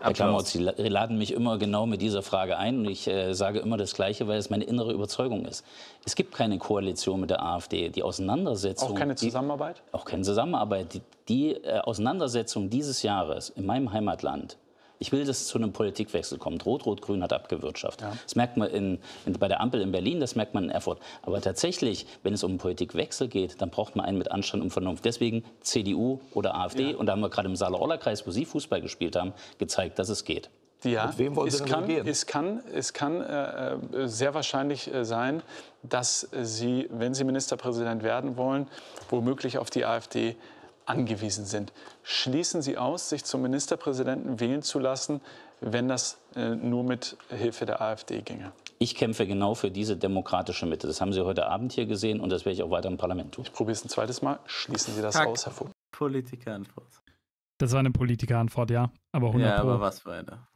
Herr Klamaut, Sie laden mich immer genau mit dieser Frage ein und ich äh, sage immer das Gleiche, weil es meine innere Überzeugung ist. Es gibt keine Koalition mit der AfD. Die Auseinandersetzung... Auch keine Zusammenarbeit? Die, auch keine Zusammenarbeit. Die, die äh, Auseinandersetzung dieses Jahres in meinem Heimatland ich will, dass es zu einem Politikwechsel kommt. Rot-Rot-Grün hat abgewirtschaftet. Ja. Das merkt man in, in, bei der Ampel in Berlin, das merkt man in Erfurt. Aber tatsächlich, wenn es um einen Politikwechsel geht, dann braucht man einen mit Anstand und Vernunft. Deswegen CDU oder AfD. Ja. Und da haben wir gerade im Saale-Roller-Kreis, wo Sie Fußball gespielt haben, gezeigt, dass es geht. Ja, mit wem wollen es, Sie kann, gehen? es kann, es kann äh, äh, sehr wahrscheinlich äh, sein, dass Sie, wenn Sie Ministerpräsident werden wollen, womöglich auf die AfD angewiesen sind. Schließen Sie aus, sich zum Ministerpräsidenten wählen zu lassen, wenn das äh, nur mit Hilfe der AfD ginge. Ich kämpfe genau für diese demokratische Mitte. Das haben Sie heute Abend hier gesehen und das werde ich auch weiter im Parlament tun. Ich probiere es ein zweites Mal. Schließen Sie das Tag. aus, Herr Vogt. Politikerantwort. Das war eine Politikerantwort, ja. Aber 100 Ja, aber was für eine.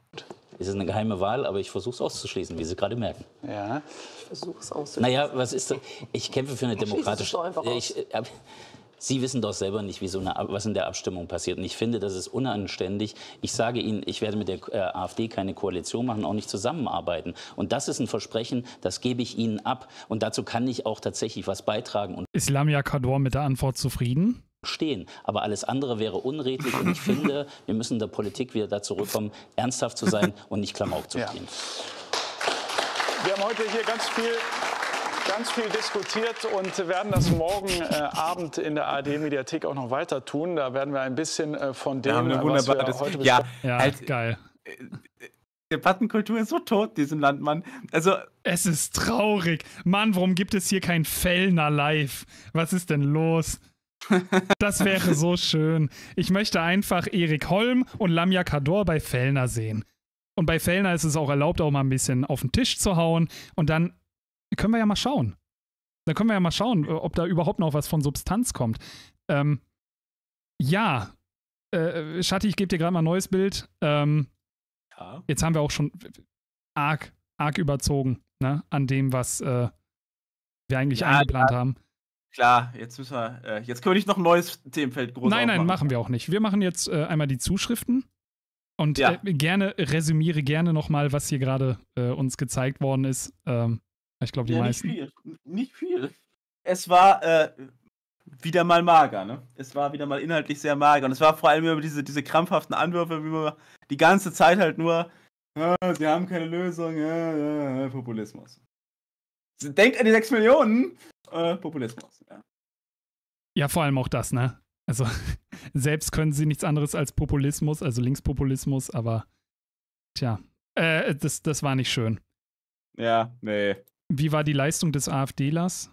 Es ist eine geheime Wahl, aber ich versuche es auszuschließen, wie Sie gerade merken. Ja. Ich versuche es auszuschließen. Naja, was ist das? Ich kämpfe für eine demokratische. Ich, äh, Sie wissen doch selber nicht, wie so eine, was in der Abstimmung passiert. Und ich finde, das ist unanständig. Ich sage Ihnen, ich werde mit der äh, AfD keine Koalition machen, auch nicht zusammenarbeiten. Und das ist ein Versprechen, das gebe ich Ihnen ab. Und dazu kann ich auch tatsächlich was beitragen. Und ist Lamia Kador mit der Antwort zufrieden? stehen. Aber alles andere wäre unredlich und ich finde, wir müssen in der Politik wieder da zurückkommen, ernsthaft zu sein und nicht Klamauk zu spielen. Ja. Wir haben heute hier ganz viel ganz viel diskutiert und werden das morgen äh, Abend in der ARD-Mediathek auch noch weiter tun. Da werden wir ein bisschen äh, von dem, ja, äh, was wir das, heute Ja, ja halt, geil. Äh, äh, Debattenkultur ist so tot in diesem Land, Mann. Also. Es ist traurig. Mann, warum gibt es hier kein Fellner live? Was ist denn los? Das wäre so schön. Ich möchte einfach Erik Holm und Lamia Kador bei Fellner sehen. Und bei Fellner ist es auch erlaubt, auch mal ein bisschen auf den Tisch zu hauen und dann können wir ja mal schauen. Da können wir ja mal schauen, äh, ob da überhaupt noch was von Substanz kommt. Ähm, ja, äh, Schatti, ich gebe dir gerade mal ein neues Bild. Ähm, ja. Jetzt haben wir auch schon arg, arg überzogen ne? an dem, was äh, wir eigentlich ja, eingeplant ja. haben. Klar, jetzt müssen wir, äh, jetzt können wir nicht noch ein neues Themenfeld groß Nein, nein, machen wir auch nicht. Wir machen jetzt äh, einmal die Zuschriften und ja. Äh, gerne resümiere gerne nochmal, was hier gerade äh, uns gezeigt worden ist. Ähm, ich glaube, die ja, meisten. Nicht viel. Nicht viel. Es war äh, wieder mal mager, ne? Es war wieder mal inhaltlich sehr mager. Und es war vor allem über diese, diese krampfhaften Anwürfe, wie man die ganze Zeit halt nur, ah, sie haben keine Lösung, ja, ja, Populismus. Denkt an die 6 Millionen, äh, Populismus, ja. Ja, vor allem auch das, ne? Also, selbst können sie nichts anderes als Populismus, also Linkspopulismus, aber tja, äh, das, das war nicht schön. Ja, nee. Wie war die Leistung des AfD-Lars?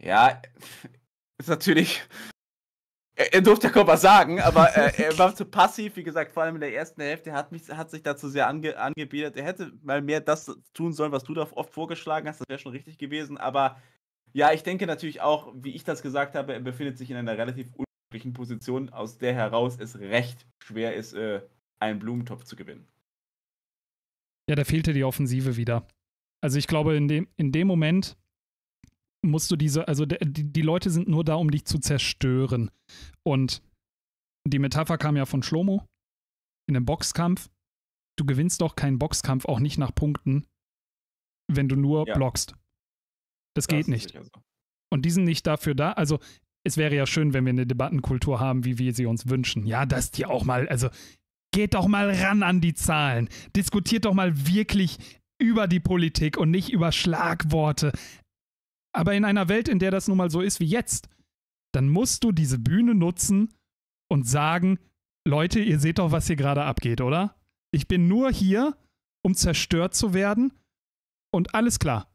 Ja, ist natürlich. Er, er durfte ja kaum was sagen, aber äh, er war zu passiv, wie gesagt, vor allem in der ersten Hälfte. Er hat, mich, hat sich dazu sehr ange, angebildet. Er hätte mal mehr das tun sollen, was du da oft vorgeschlagen hast. Das wäre schon richtig gewesen. Aber ja, ich denke natürlich auch, wie ich das gesagt habe, er befindet sich in einer relativ unglücklichen Position, aus der heraus es recht schwer ist, äh, einen Blumentopf zu gewinnen. Ja, da fehlte die Offensive wieder. Also ich glaube, in dem, in dem Moment musst du diese, also de, die, die Leute sind nur da, um dich zu zerstören. Und die Metapher kam ja von Schlomo in einem Boxkampf. Du gewinnst doch keinen Boxkampf, auch nicht nach Punkten, wenn du nur ja. blockst. Das, das geht nicht. So. Und die sind nicht dafür da. Also es wäre ja schön, wenn wir eine Debattenkultur haben, wie wir sie uns wünschen. Ja, dass die auch mal, also geht doch mal ran an die Zahlen. Diskutiert doch mal wirklich über die Politik und nicht über Schlagworte. Aber in einer Welt, in der das nun mal so ist wie jetzt, dann musst du diese Bühne nutzen und sagen, Leute, ihr seht doch, was hier gerade abgeht, oder? Ich bin nur hier, um zerstört zu werden. Und alles klar.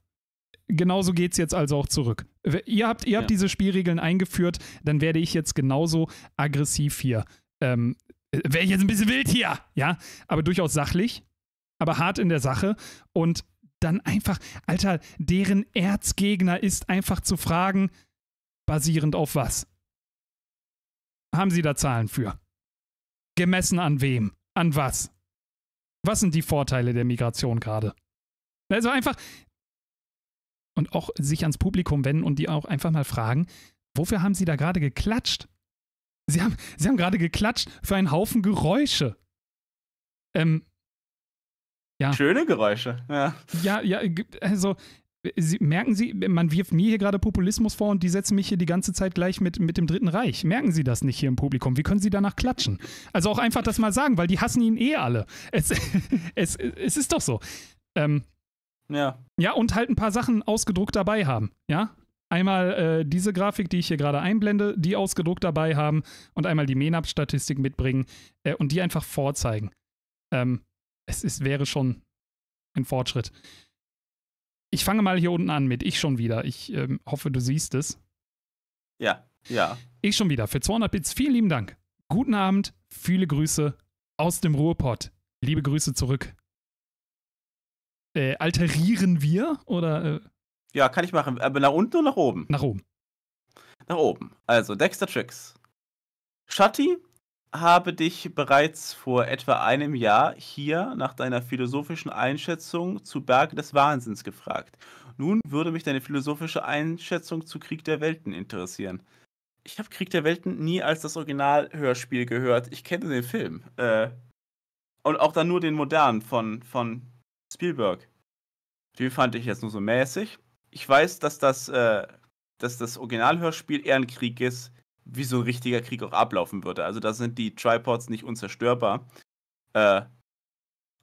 Genauso geht es jetzt also auch zurück. Ihr habt, ihr ja. diese Spielregeln eingeführt, dann werde ich jetzt genauso aggressiv hier. Ähm, äh, Wäre ich jetzt ein bisschen wild hier, ja, aber durchaus sachlich aber hart in der Sache und dann einfach, Alter, deren Erzgegner ist einfach zu fragen, basierend auf was? Haben Sie da Zahlen für? Gemessen an wem? An was? Was sind die Vorteile der Migration gerade? Also einfach und auch sich ans Publikum wenden und die auch einfach mal fragen, wofür haben Sie da gerade geklatscht? Sie haben, sie haben gerade geklatscht für einen Haufen Geräusche. Ähm, ja. Schöne Geräusche. Ja, ja, ja äh, also Sie, merken Sie, man wirft mir hier gerade Populismus vor und die setzen mich hier die ganze Zeit gleich mit, mit dem Dritten Reich. Merken Sie das nicht hier im Publikum? Wie können Sie danach klatschen? Also auch einfach das mal sagen, weil die hassen ihn eh alle. Es, es, es ist doch so. Ähm, ja. Ja, und halt ein paar Sachen ausgedruckt dabei haben. Ja? Einmal äh, diese Grafik, die ich hier gerade einblende, die ausgedruckt dabei haben und einmal die MENAP-Statistik mitbringen äh, und die einfach vorzeigen. Ähm, es ist, wäre schon ein Fortschritt. Ich fange mal hier unten an mit ich schon wieder. Ich ähm, hoffe, du siehst es. Ja, ja. Ich schon wieder. Für 200 Bits vielen lieben Dank. Guten Abend, viele Grüße aus dem Ruhrpott. Liebe Grüße zurück. Äh, alterieren wir oder? Äh, ja, kann ich machen. Aber nach unten oder nach oben? Nach oben. Nach oben. Also Dexter Tricks. Shutty habe dich bereits vor etwa einem Jahr hier nach deiner philosophischen Einschätzung zu Berge des Wahnsinns gefragt. Nun würde mich deine philosophische Einschätzung zu Krieg der Welten interessieren. Ich habe Krieg der Welten nie als das Originalhörspiel gehört. Ich kenne den Film. Äh, und auch dann nur den modernen von, von Spielberg. Den fand ich jetzt nur so mäßig. Ich weiß, dass das, äh, dass das Originalhörspiel eher ein Krieg ist, wie so ein richtiger Krieg auch ablaufen würde. Also da sind die Tripods nicht unzerstörbar. Äh,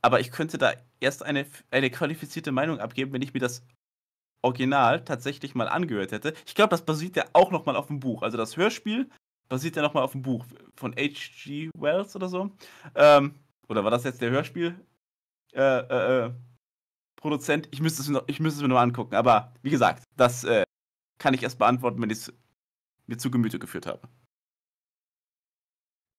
aber ich könnte da erst eine, eine qualifizierte Meinung abgeben, wenn ich mir das Original tatsächlich mal angehört hätte. Ich glaube, das basiert ja auch nochmal auf dem Buch. Also das Hörspiel basiert ja nochmal auf dem Buch von H.G. Wells oder so. Ähm, oder war das jetzt der Hörspiel? Äh, äh, äh Produzent, ich müsste, es mir noch, angucken, aber wie gesagt, das äh, kann ich erst beantworten, wenn ich es mir zu Gemüte geführt habe.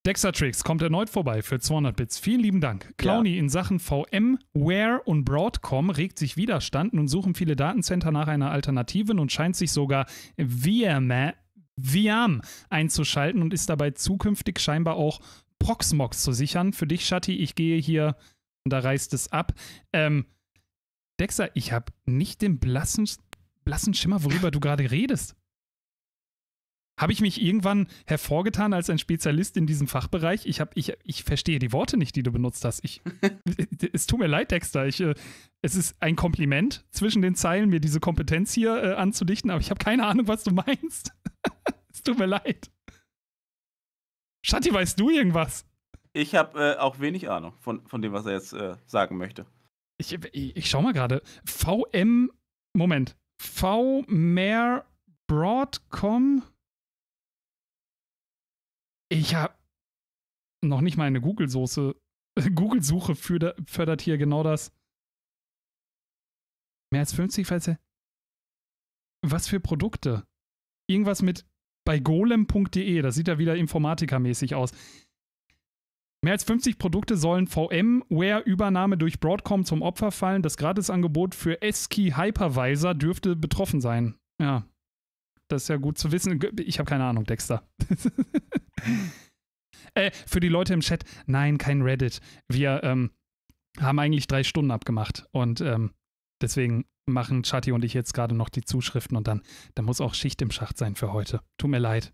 Dexatrix kommt erneut vorbei für 200 Bits. Vielen lieben Dank. Clowny ja. in Sachen VM, Ware und Broadcom regt sich Widerstand. Nun suchen viele Datencenter nach einer Alternative und scheint sich sogar VM, VIAM einzuschalten und ist dabei zukünftig scheinbar auch Proxmox zu sichern. Für dich, Shatti, ich gehe hier, und da reißt es ab. Ähm, Dexa, ich habe nicht den blassen, blassen Schimmer, worüber du gerade redest habe ich mich irgendwann hervorgetan als ein Spezialist in diesem Fachbereich? Ich, hab, ich, ich verstehe die Worte nicht, die du benutzt hast. Ich, es tut mir leid, Dexter. Ich, äh, es ist ein Kompliment zwischen den Zeilen, mir diese Kompetenz hier äh, anzudichten, aber ich habe keine Ahnung, was du meinst. es tut mir leid. Shatti, weißt du irgendwas? Ich habe äh, auch wenig Ahnung von, von dem, was er jetzt äh, sagen möchte. Ich, ich, ich schau mal gerade. VM, Moment. VMware Broadcom ich habe noch nicht mal eine Google-Soße. Google-Suche fördert hier genau das. Mehr als 50 Fälle? Was für Produkte? Irgendwas mit bei golem.de, das sieht ja wieder informatikermäßig aus. Mehr als 50 Produkte sollen VMware-Übernahme durch Broadcom zum Opfer fallen. Das Gratisangebot für Esky Hypervisor dürfte betroffen sein. Ja. Das ist ja gut zu wissen. Ich habe keine Ahnung, Dexter. äh, für die Leute im Chat, nein, kein Reddit. Wir ähm, haben eigentlich drei Stunden abgemacht und ähm, deswegen machen Chatti und ich jetzt gerade noch die Zuschriften und dann, dann muss auch Schicht im Schacht sein für heute. Tut mir leid.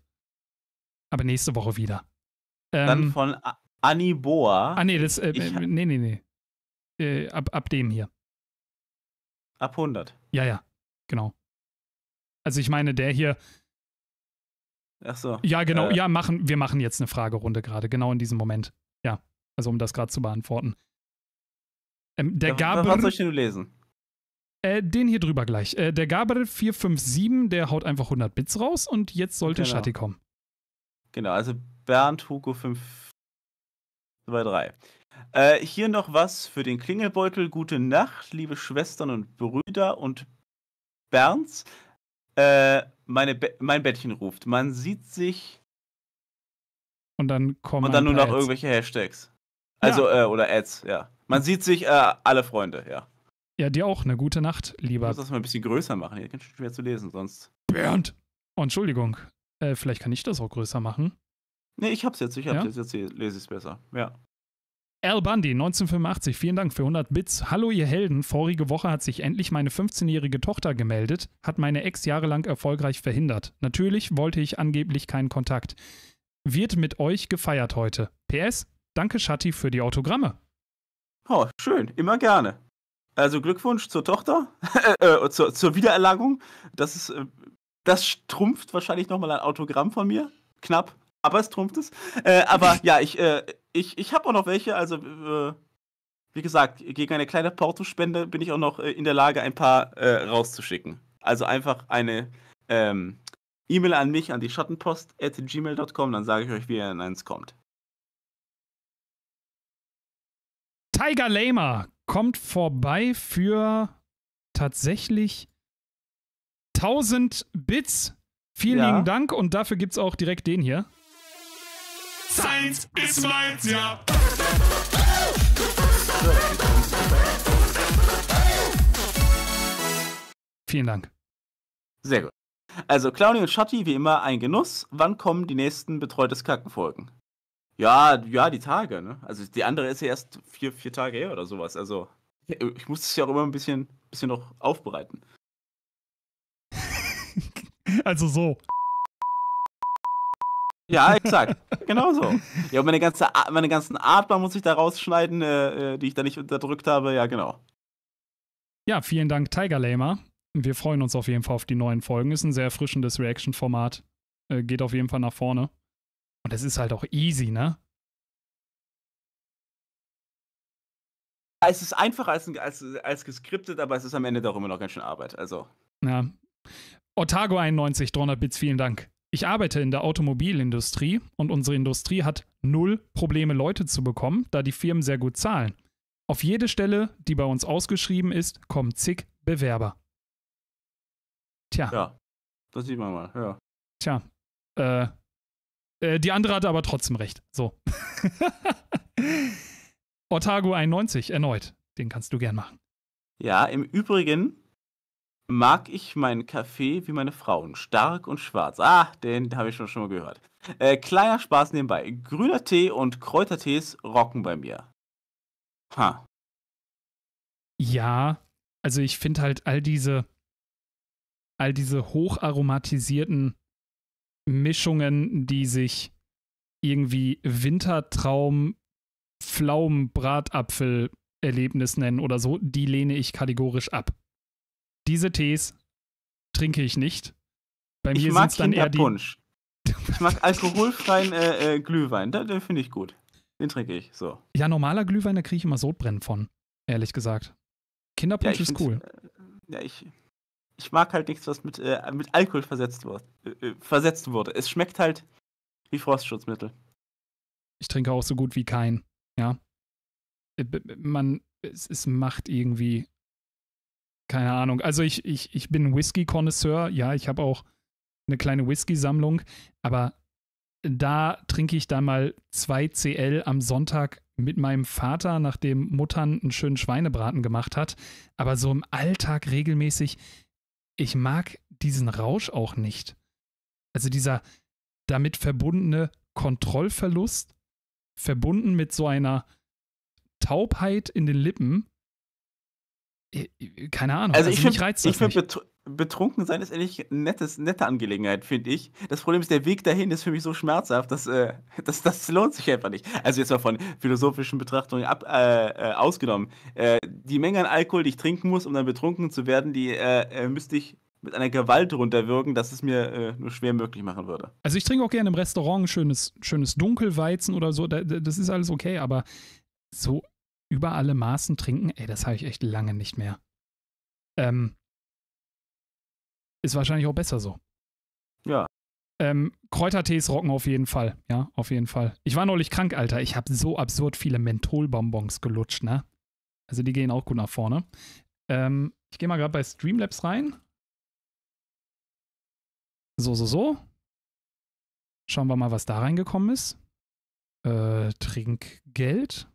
Aber nächste Woche wieder. Ähm, dann von Annie Boa. Ah, nee, das, äh, nee, nee, nee. Äh, ab, ab dem hier. Ab 100. Ja, ja, genau. Also ich meine, der hier. Ach so. Ja, genau. Äh, ja, machen, wir machen jetzt eine Fragerunde gerade, genau in diesem Moment. Ja, also um das gerade zu beantworten. Ähm, der Gabriel. Was soll ich denn lesen? Äh, den hier drüber gleich. Äh, der Gabriel 457, der haut einfach 100 Bits raus und jetzt sollte genau. Shati kommen. Genau, also Bernd Hugo 523. Äh, hier noch was für den Klingelbeutel. Gute Nacht, liebe Schwestern und Brüder und Bernds. Äh, meine Be mein Bettchen ruft. Man sieht sich. Und dann kommen. Und dann nur noch Ads. irgendwelche Hashtags. Also, ja. äh, oder Ads, ja. Man sieht sich äh, alle Freunde, ja. Ja, dir auch eine gute Nacht, lieber. Ich muss das mal ein bisschen größer machen, hier ganz schwer zu lesen sonst. Bernd! Oh, Entschuldigung. Äh, vielleicht kann ich das auch größer machen. Nee, ich hab's jetzt, ich hab's ja? jetzt, jetzt lese ich's besser. Ja. Al Bundy, 1985, vielen Dank für 100 Bits. Hallo ihr Helden, vorige Woche hat sich endlich meine 15-jährige Tochter gemeldet, hat meine Ex jahrelang erfolgreich verhindert. Natürlich wollte ich angeblich keinen Kontakt. Wird mit euch gefeiert heute. PS, danke Shatti für die Autogramme. Oh, schön, immer gerne. Also Glückwunsch zur Tochter, äh, äh, zur, zur, Wiedererlangung. Das ist, äh, das strumpft wahrscheinlich nochmal ein Autogramm von mir. Knapp, aber es trumpft es. Äh, aber ja, ich, äh, ich, ich habe auch noch welche. Also, äh, wie gesagt, gegen eine kleine Porto-Spende bin ich auch noch äh, in der Lage, ein paar äh, rauszuschicken. Also einfach eine ähm, E-Mail an mich, an die Schattenpost at gmail.com, dann sage ich euch, wie ihr in eins kommt. Tiger Lamer kommt vorbei für tatsächlich 1000 Bits. Vielen ja. lieben Dank und dafür gibt es auch direkt den hier. Science ist meins, ja. Vielen Dank. Sehr gut. Also, Clowny und Schotti, wie immer, ein Genuss. Wann kommen die nächsten betreutes Kackenfolgen? Ja, ja, die Tage, ne? Also, die andere ist ja erst vier, vier Tage her oder sowas. Also, ich muss es ja auch immer ein bisschen, bisschen noch aufbereiten. also so. Ja, exakt. genau so. Ja, und meine, ganze, meine ganzen Atmer muss ich da rausschneiden, äh, äh, die ich da nicht unterdrückt habe. Ja, genau. Ja, vielen Dank, Tiger Lamer. Wir freuen uns auf jeden Fall auf die neuen Folgen. Ist ein sehr erfrischendes Reaction-Format. Äh, geht auf jeden Fall nach vorne. Und es ist halt auch easy, ne? Es ist einfacher als, als, als geskriptet, aber es ist am Ende doch immer noch ganz schön Arbeit. Also. Ja. Otago91, 300 Bits, vielen Dank. Ich arbeite in der Automobilindustrie und unsere Industrie hat null Probleme, Leute zu bekommen, da die Firmen sehr gut zahlen. Auf jede Stelle, die bei uns ausgeschrieben ist, kommen zig Bewerber. Tja. Ja, das sieht man mal, ja. Tja. Äh, äh, die andere hatte aber trotzdem recht. So. Otago 91, erneut. Den kannst du gern machen. Ja, im Übrigen mag ich meinen Kaffee wie meine Frauen, stark und schwarz. Ah, den habe ich schon, schon mal gehört. Äh, kleiner Spaß nebenbei. Grüner Tee und Kräutertees rocken bei mir. Ha. Ja, also ich finde halt all diese, all diese hocharomatisierten Mischungen, die sich irgendwie Wintertraum, Pflaumen, Bratapfel, Erlebnis nennen oder so, die lehne ich kategorisch ab diese Tees trinke ich nicht. Bei mir sind es dann eher die. Punsch. Ich mag alkoholfreien äh, äh, Glühwein, den, den finde ich gut. Den trinke ich, so. Ja, normaler Glühwein, da kriege ich immer Sodbrennen von, ehrlich gesagt. Kinderpunsch ja, ist cool. Äh, ja, ich, ich mag halt nichts, was mit, äh, mit Alkohol versetzt, wor äh, äh, versetzt wurde. Es schmeckt halt wie Frostschutzmittel. Ich trinke auch so gut wie kein, ja. Man, es, es macht irgendwie keine Ahnung. Also ich, ich, ich bin Whisky-Konnoisseur. Ja, ich habe auch eine kleine Whisky-Sammlung, aber da trinke ich dann mal 2 CL am Sonntag mit meinem Vater, nachdem Muttern einen schönen Schweinebraten gemacht hat. Aber so im Alltag regelmäßig, ich mag diesen Rausch auch nicht. Also dieser damit verbundene Kontrollverlust, verbunden mit so einer Taubheit in den Lippen, äh, äh, keine Ahnung. Also, ich finde, also find betrunken sein ist eigentlich eine nette Angelegenheit, finde ich. Das Problem ist, der Weg dahin ist für mich so schmerzhaft, dass, äh, dass das lohnt sich einfach nicht. Also jetzt mal von philosophischen Betrachtungen ab, äh, äh, ausgenommen. Äh, die Menge an Alkohol, die ich trinken muss, um dann betrunken zu werden, die müsste ich mit einer Gewalt runterwirken, dass es mir äh, nur schwer möglich machen würde. Also ich trinke auch gerne im Restaurant schönes, schönes Dunkelweizen oder so, das ist alles okay, aber so über alle Maßen trinken, ey, das habe ich echt lange nicht mehr. Ähm, ist wahrscheinlich auch besser so. Ja. Ähm, Kräutertees rocken auf jeden Fall. Ja, auf jeden Fall. Ich war neulich krank, Alter. Ich habe so absurd viele Mentholbonbons gelutscht, ne? Also die gehen auch gut nach vorne. Ähm, ich gehe mal gerade bei Streamlabs rein. So, so, so. Schauen wir mal, was da reingekommen ist. Äh, Trinkgeld.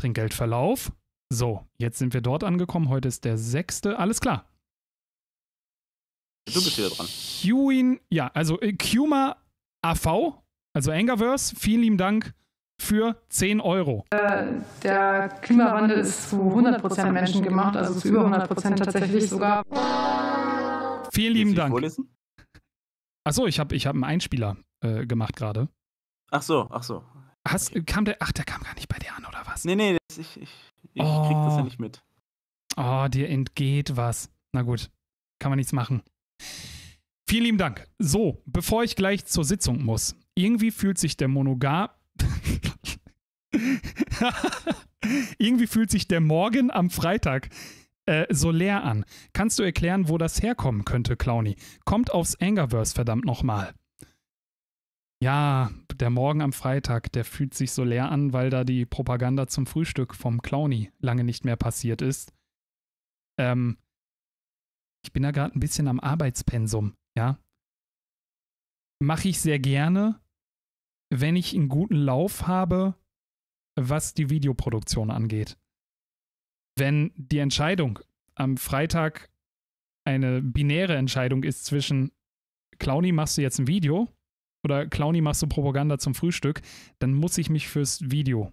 Trinkgeldverlauf. So, jetzt sind wir dort angekommen. Heute ist der sechste. Alles klar. Du bist wieder dran. Qin, ja, also äh, Kuma AV, also Angerverse, vielen lieben Dank für 10 Euro. Äh, der Klimawandel ist zu 100% Menschen gemacht, also zu über 100% tatsächlich sogar. Vielen lieben Dank. Achso, ich habe ich hab einen Einspieler äh, gemacht gerade. Ach so, ach so. Hast, kam der, ach, der kam gar nicht bei dir an, oder? Nee, nee, ich, ich, ich oh. krieg das ja oh. nicht mit. Oh, dir entgeht was. Na gut, kann man nichts machen. Vielen lieben Dank. So, bevor ich gleich zur Sitzung muss, irgendwie fühlt sich der Monogam. irgendwie fühlt sich der Morgen am Freitag äh, so leer an. Kannst du erklären, wo das herkommen könnte, Clowny? Kommt aufs Angerverse verdammt nochmal. Ja, der Morgen am Freitag, der fühlt sich so leer an, weil da die Propaganda zum Frühstück vom Clowny lange nicht mehr passiert ist. Ähm, ich bin da gerade ein bisschen am Arbeitspensum, ja. Mache ich sehr gerne, wenn ich einen guten Lauf habe, was die Videoproduktion angeht. Wenn die Entscheidung am Freitag eine binäre Entscheidung ist zwischen Clowny machst du jetzt ein Video oder Clowny machst du Propaganda zum Frühstück, dann muss ich mich fürs Video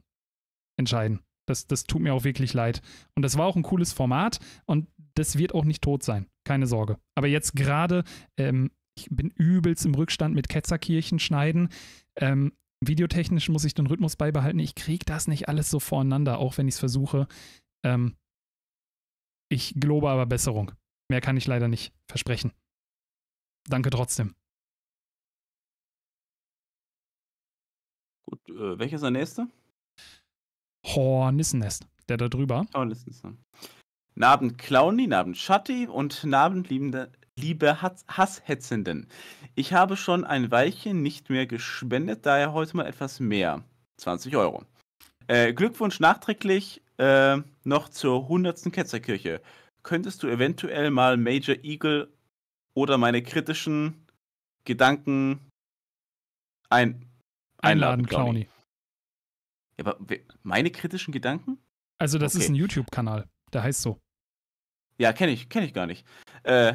entscheiden. Das, das tut mir auch wirklich leid. Und das war auch ein cooles Format und das wird auch nicht tot sein. Keine Sorge. Aber jetzt gerade, ähm, ich bin übelst im Rückstand mit Ketzerkirchen schneiden. Ähm, videotechnisch muss ich den Rhythmus beibehalten. Ich kriege das nicht alles so voreinander, auch wenn ich es versuche. Ähm, ich glaube aber Besserung. Mehr kann ich leider nicht versprechen. Danke trotzdem. Gut, äh, welcher ist der nächste? Hornissennest, der da drüber. Hornissennest. Nabend Clowny, Nabend Schatti und Nabend liebende, liebe Hasshetzenden. Ich habe schon ein Weilchen nicht mehr gespendet, daher heute mal etwas mehr. 20 Euro. Äh, Glückwunsch nachträglich äh, noch zur 100. Ketzerkirche. Könntest du eventuell mal Major Eagle oder meine kritischen Gedanken ein Einladen, Clowny. Ja, aber meine kritischen Gedanken? Also, das okay. ist ein YouTube-Kanal, der heißt so. Ja, kenne ich, kenne ich gar nicht. Äh,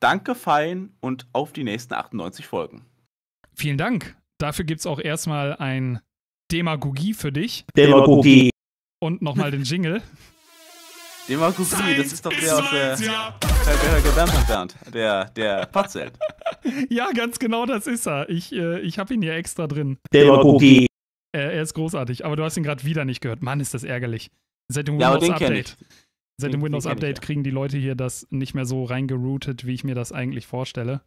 danke, Fein, und auf die nächsten 98 Folgen. Vielen Dank. Dafür gibt es auch erstmal ein Demagogie für dich. Demagogie. Und nochmal den Jingle. Markus Reed, das ist doch der aus der, ja. der, der, Bernd, Bernd, der, der Patzelt. Ja, ganz genau, das ist er. Ich, äh, ich habe ihn ja extra drin. Der Markus Er, er ist großartig, aber du hast ihn gerade wieder nicht gehört. Mann, ist das ärgerlich. Seit dem Windows ja, Update. Seit dem Windows Update ich, ja. kriegen die Leute hier das nicht mehr so reingeroutet, wie ich mir das eigentlich vorstelle.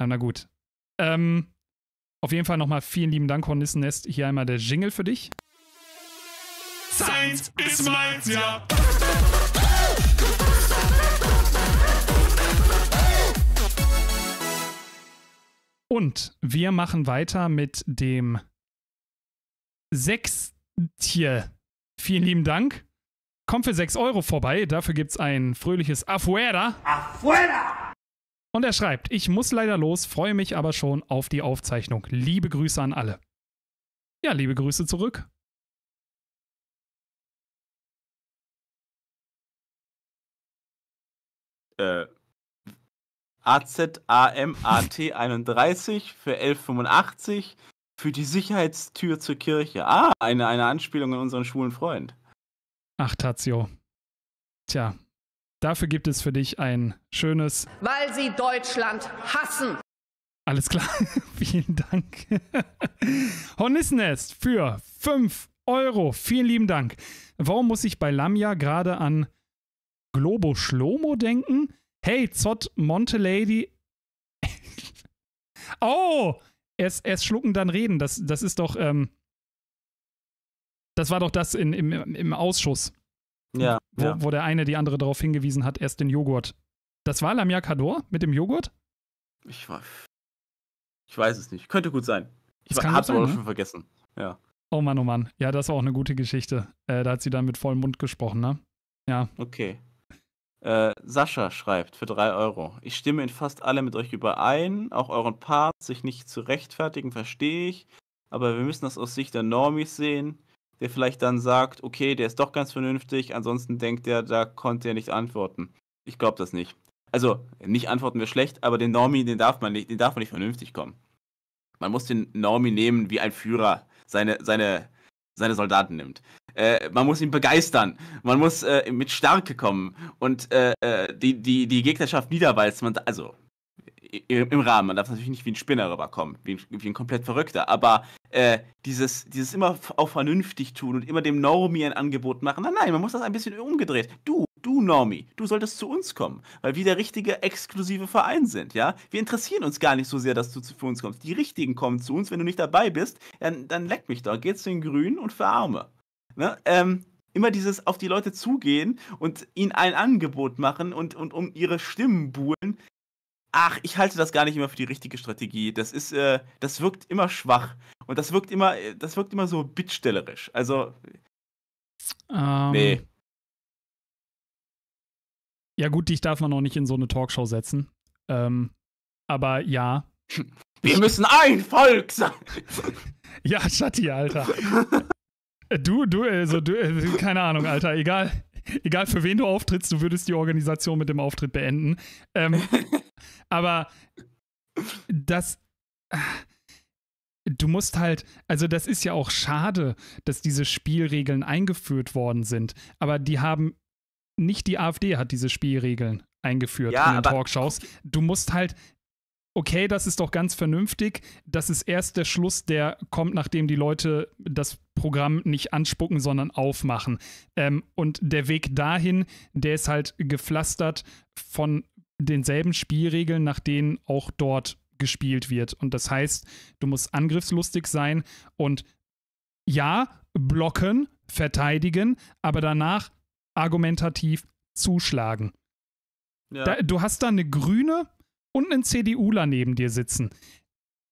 Na, na gut. Ähm, auf jeden Fall nochmal vielen lieben Dank, Hornissennest. Hier einmal der Jingle für dich. Seins ist meins, ja. Und wir machen weiter mit dem Sechstier. Vielen lieben Dank. Kommt für 6 Euro vorbei. Dafür gibt es ein fröhliches Afuera. Afuera! Und er schreibt, ich muss leider los, freue mich aber schon auf die Aufzeichnung. Liebe Grüße an alle. Ja, liebe Grüße zurück. äh, AZAMAT31 für 1185 für die Sicherheitstür zur Kirche. Ah, eine, eine Anspielung an unseren schwulen Freund. Ach, Tazio. Tja, dafür gibt es für dich ein schönes. Weil sie Deutschland hassen. Alles klar, vielen Dank. Hornissennest für 5 Euro, vielen lieben Dank. Warum muss ich bei Lamia gerade an Globo Schlomo denken. Hey, Zott Montelady. oh! Erst, erst schlucken, dann reden. Das, das ist doch. Ähm, das war doch das in, im, im Ausschuss. Ja wo, ja wo, der eine die andere darauf hingewiesen hat, erst den Joghurt. Das war Lamia Cador mit dem Joghurt? Ich, war, ich weiß es nicht. Könnte gut sein. Ich war, hab's aber ne? schon vergessen. Ja. Oh Mann, oh Mann. Ja, das war auch eine gute Geschichte. Äh, da hat sie dann mit vollem Mund gesprochen, ne? Ja. Okay. Äh, Sascha schreibt für 3 Euro. Ich stimme in fast alle mit euch überein, auch euren Part, sich nicht zu rechtfertigen, verstehe ich. Aber wir müssen das aus Sicht der Normis sehen, der vielleicht dann sagt, okay, der ist doch ganz vernünftig, ansonsten denkt er, da konnte er nicht antworten. Ich glaube das nicht. Also, nicht antworten wir schlecht, aber den Normi, den darf man nicht, den darf man nicht vernünftig kommen. Man muss den Normi nehmen wie ein Führer seine, seine, seine Soldaten nimmt. Äh, man muss ihn begeistern. Man muss äh, mit Stärke kommen und äh, äh die, die, die Gegnerschaft niederwalzen. also im, im Rahmen. Man darf natürlich nicht wie ein Spinner rüberkommen, wie ein, wie ein komplett Verrückter. Aber äh, dieses, dieses immer auch vernünftig tun und immer dem Normie ein Angebot machen. Nein, nein, man muss das ein bisschen umgedreht. Du, du Normie, du solltest zu uns kommen, weil wir der richtige exklusive Verein sind, ja? Wir interessieren uns gar nicht so sehr, dass du zu uns kommst. Die Richtigen kommen zu uns, wenn du nicht dabei bist, dann, dann leck mich doch, geh zu den Grünen und verarme ne, ähm, immer dieses auf die Leute zugehen und ihnen ein Angebot machen und, und um ihre Stimmen buhlen. Ach, ich halte das gar nicht immer für die richtige Strategie. Das ist, äh, das wirkt immer schwach und das wirkt immer, äh, das wirkt immer so bittstellerisch. Also, ähm, nee. Ja gut, dich darf man noch nicht in so eine Talkshow setzen. Ähm, aber ja. Wir müssen ein Volk sein. ja, Schatti, Alter. Du, du, also du, äh, keine Ahnung, Alter, egal, egal für wen du auftrittst, du würdest die Organisation mit dem Auftritt beenden. Ähm, aber das, du musst halt, also das ist ja auch schade, dass diese Spielregeln eingeführt worden sind, aber die haben, nicht die AfD hat diese Spielregeln eingeführt ja, in den Talkshows. Du musst halt okay, das ist doch ganz vernünftig. Das ist erst der Schluss, der kommt, nachdem die Leute das Programm nicht anspucken, sondern aufmachen. Ähm, und der Weg dahin, der ist halt gepflastert von denselben Spielregeln, nach denen auch dort gespielt wird. Und das heißt, du musst angriffslustig sein und ja, blocken, verteidigen, aber danach argumentativ zuschlagen. Ja. Da, du hast da eine grüne und einen CDUler neben dir sitzen.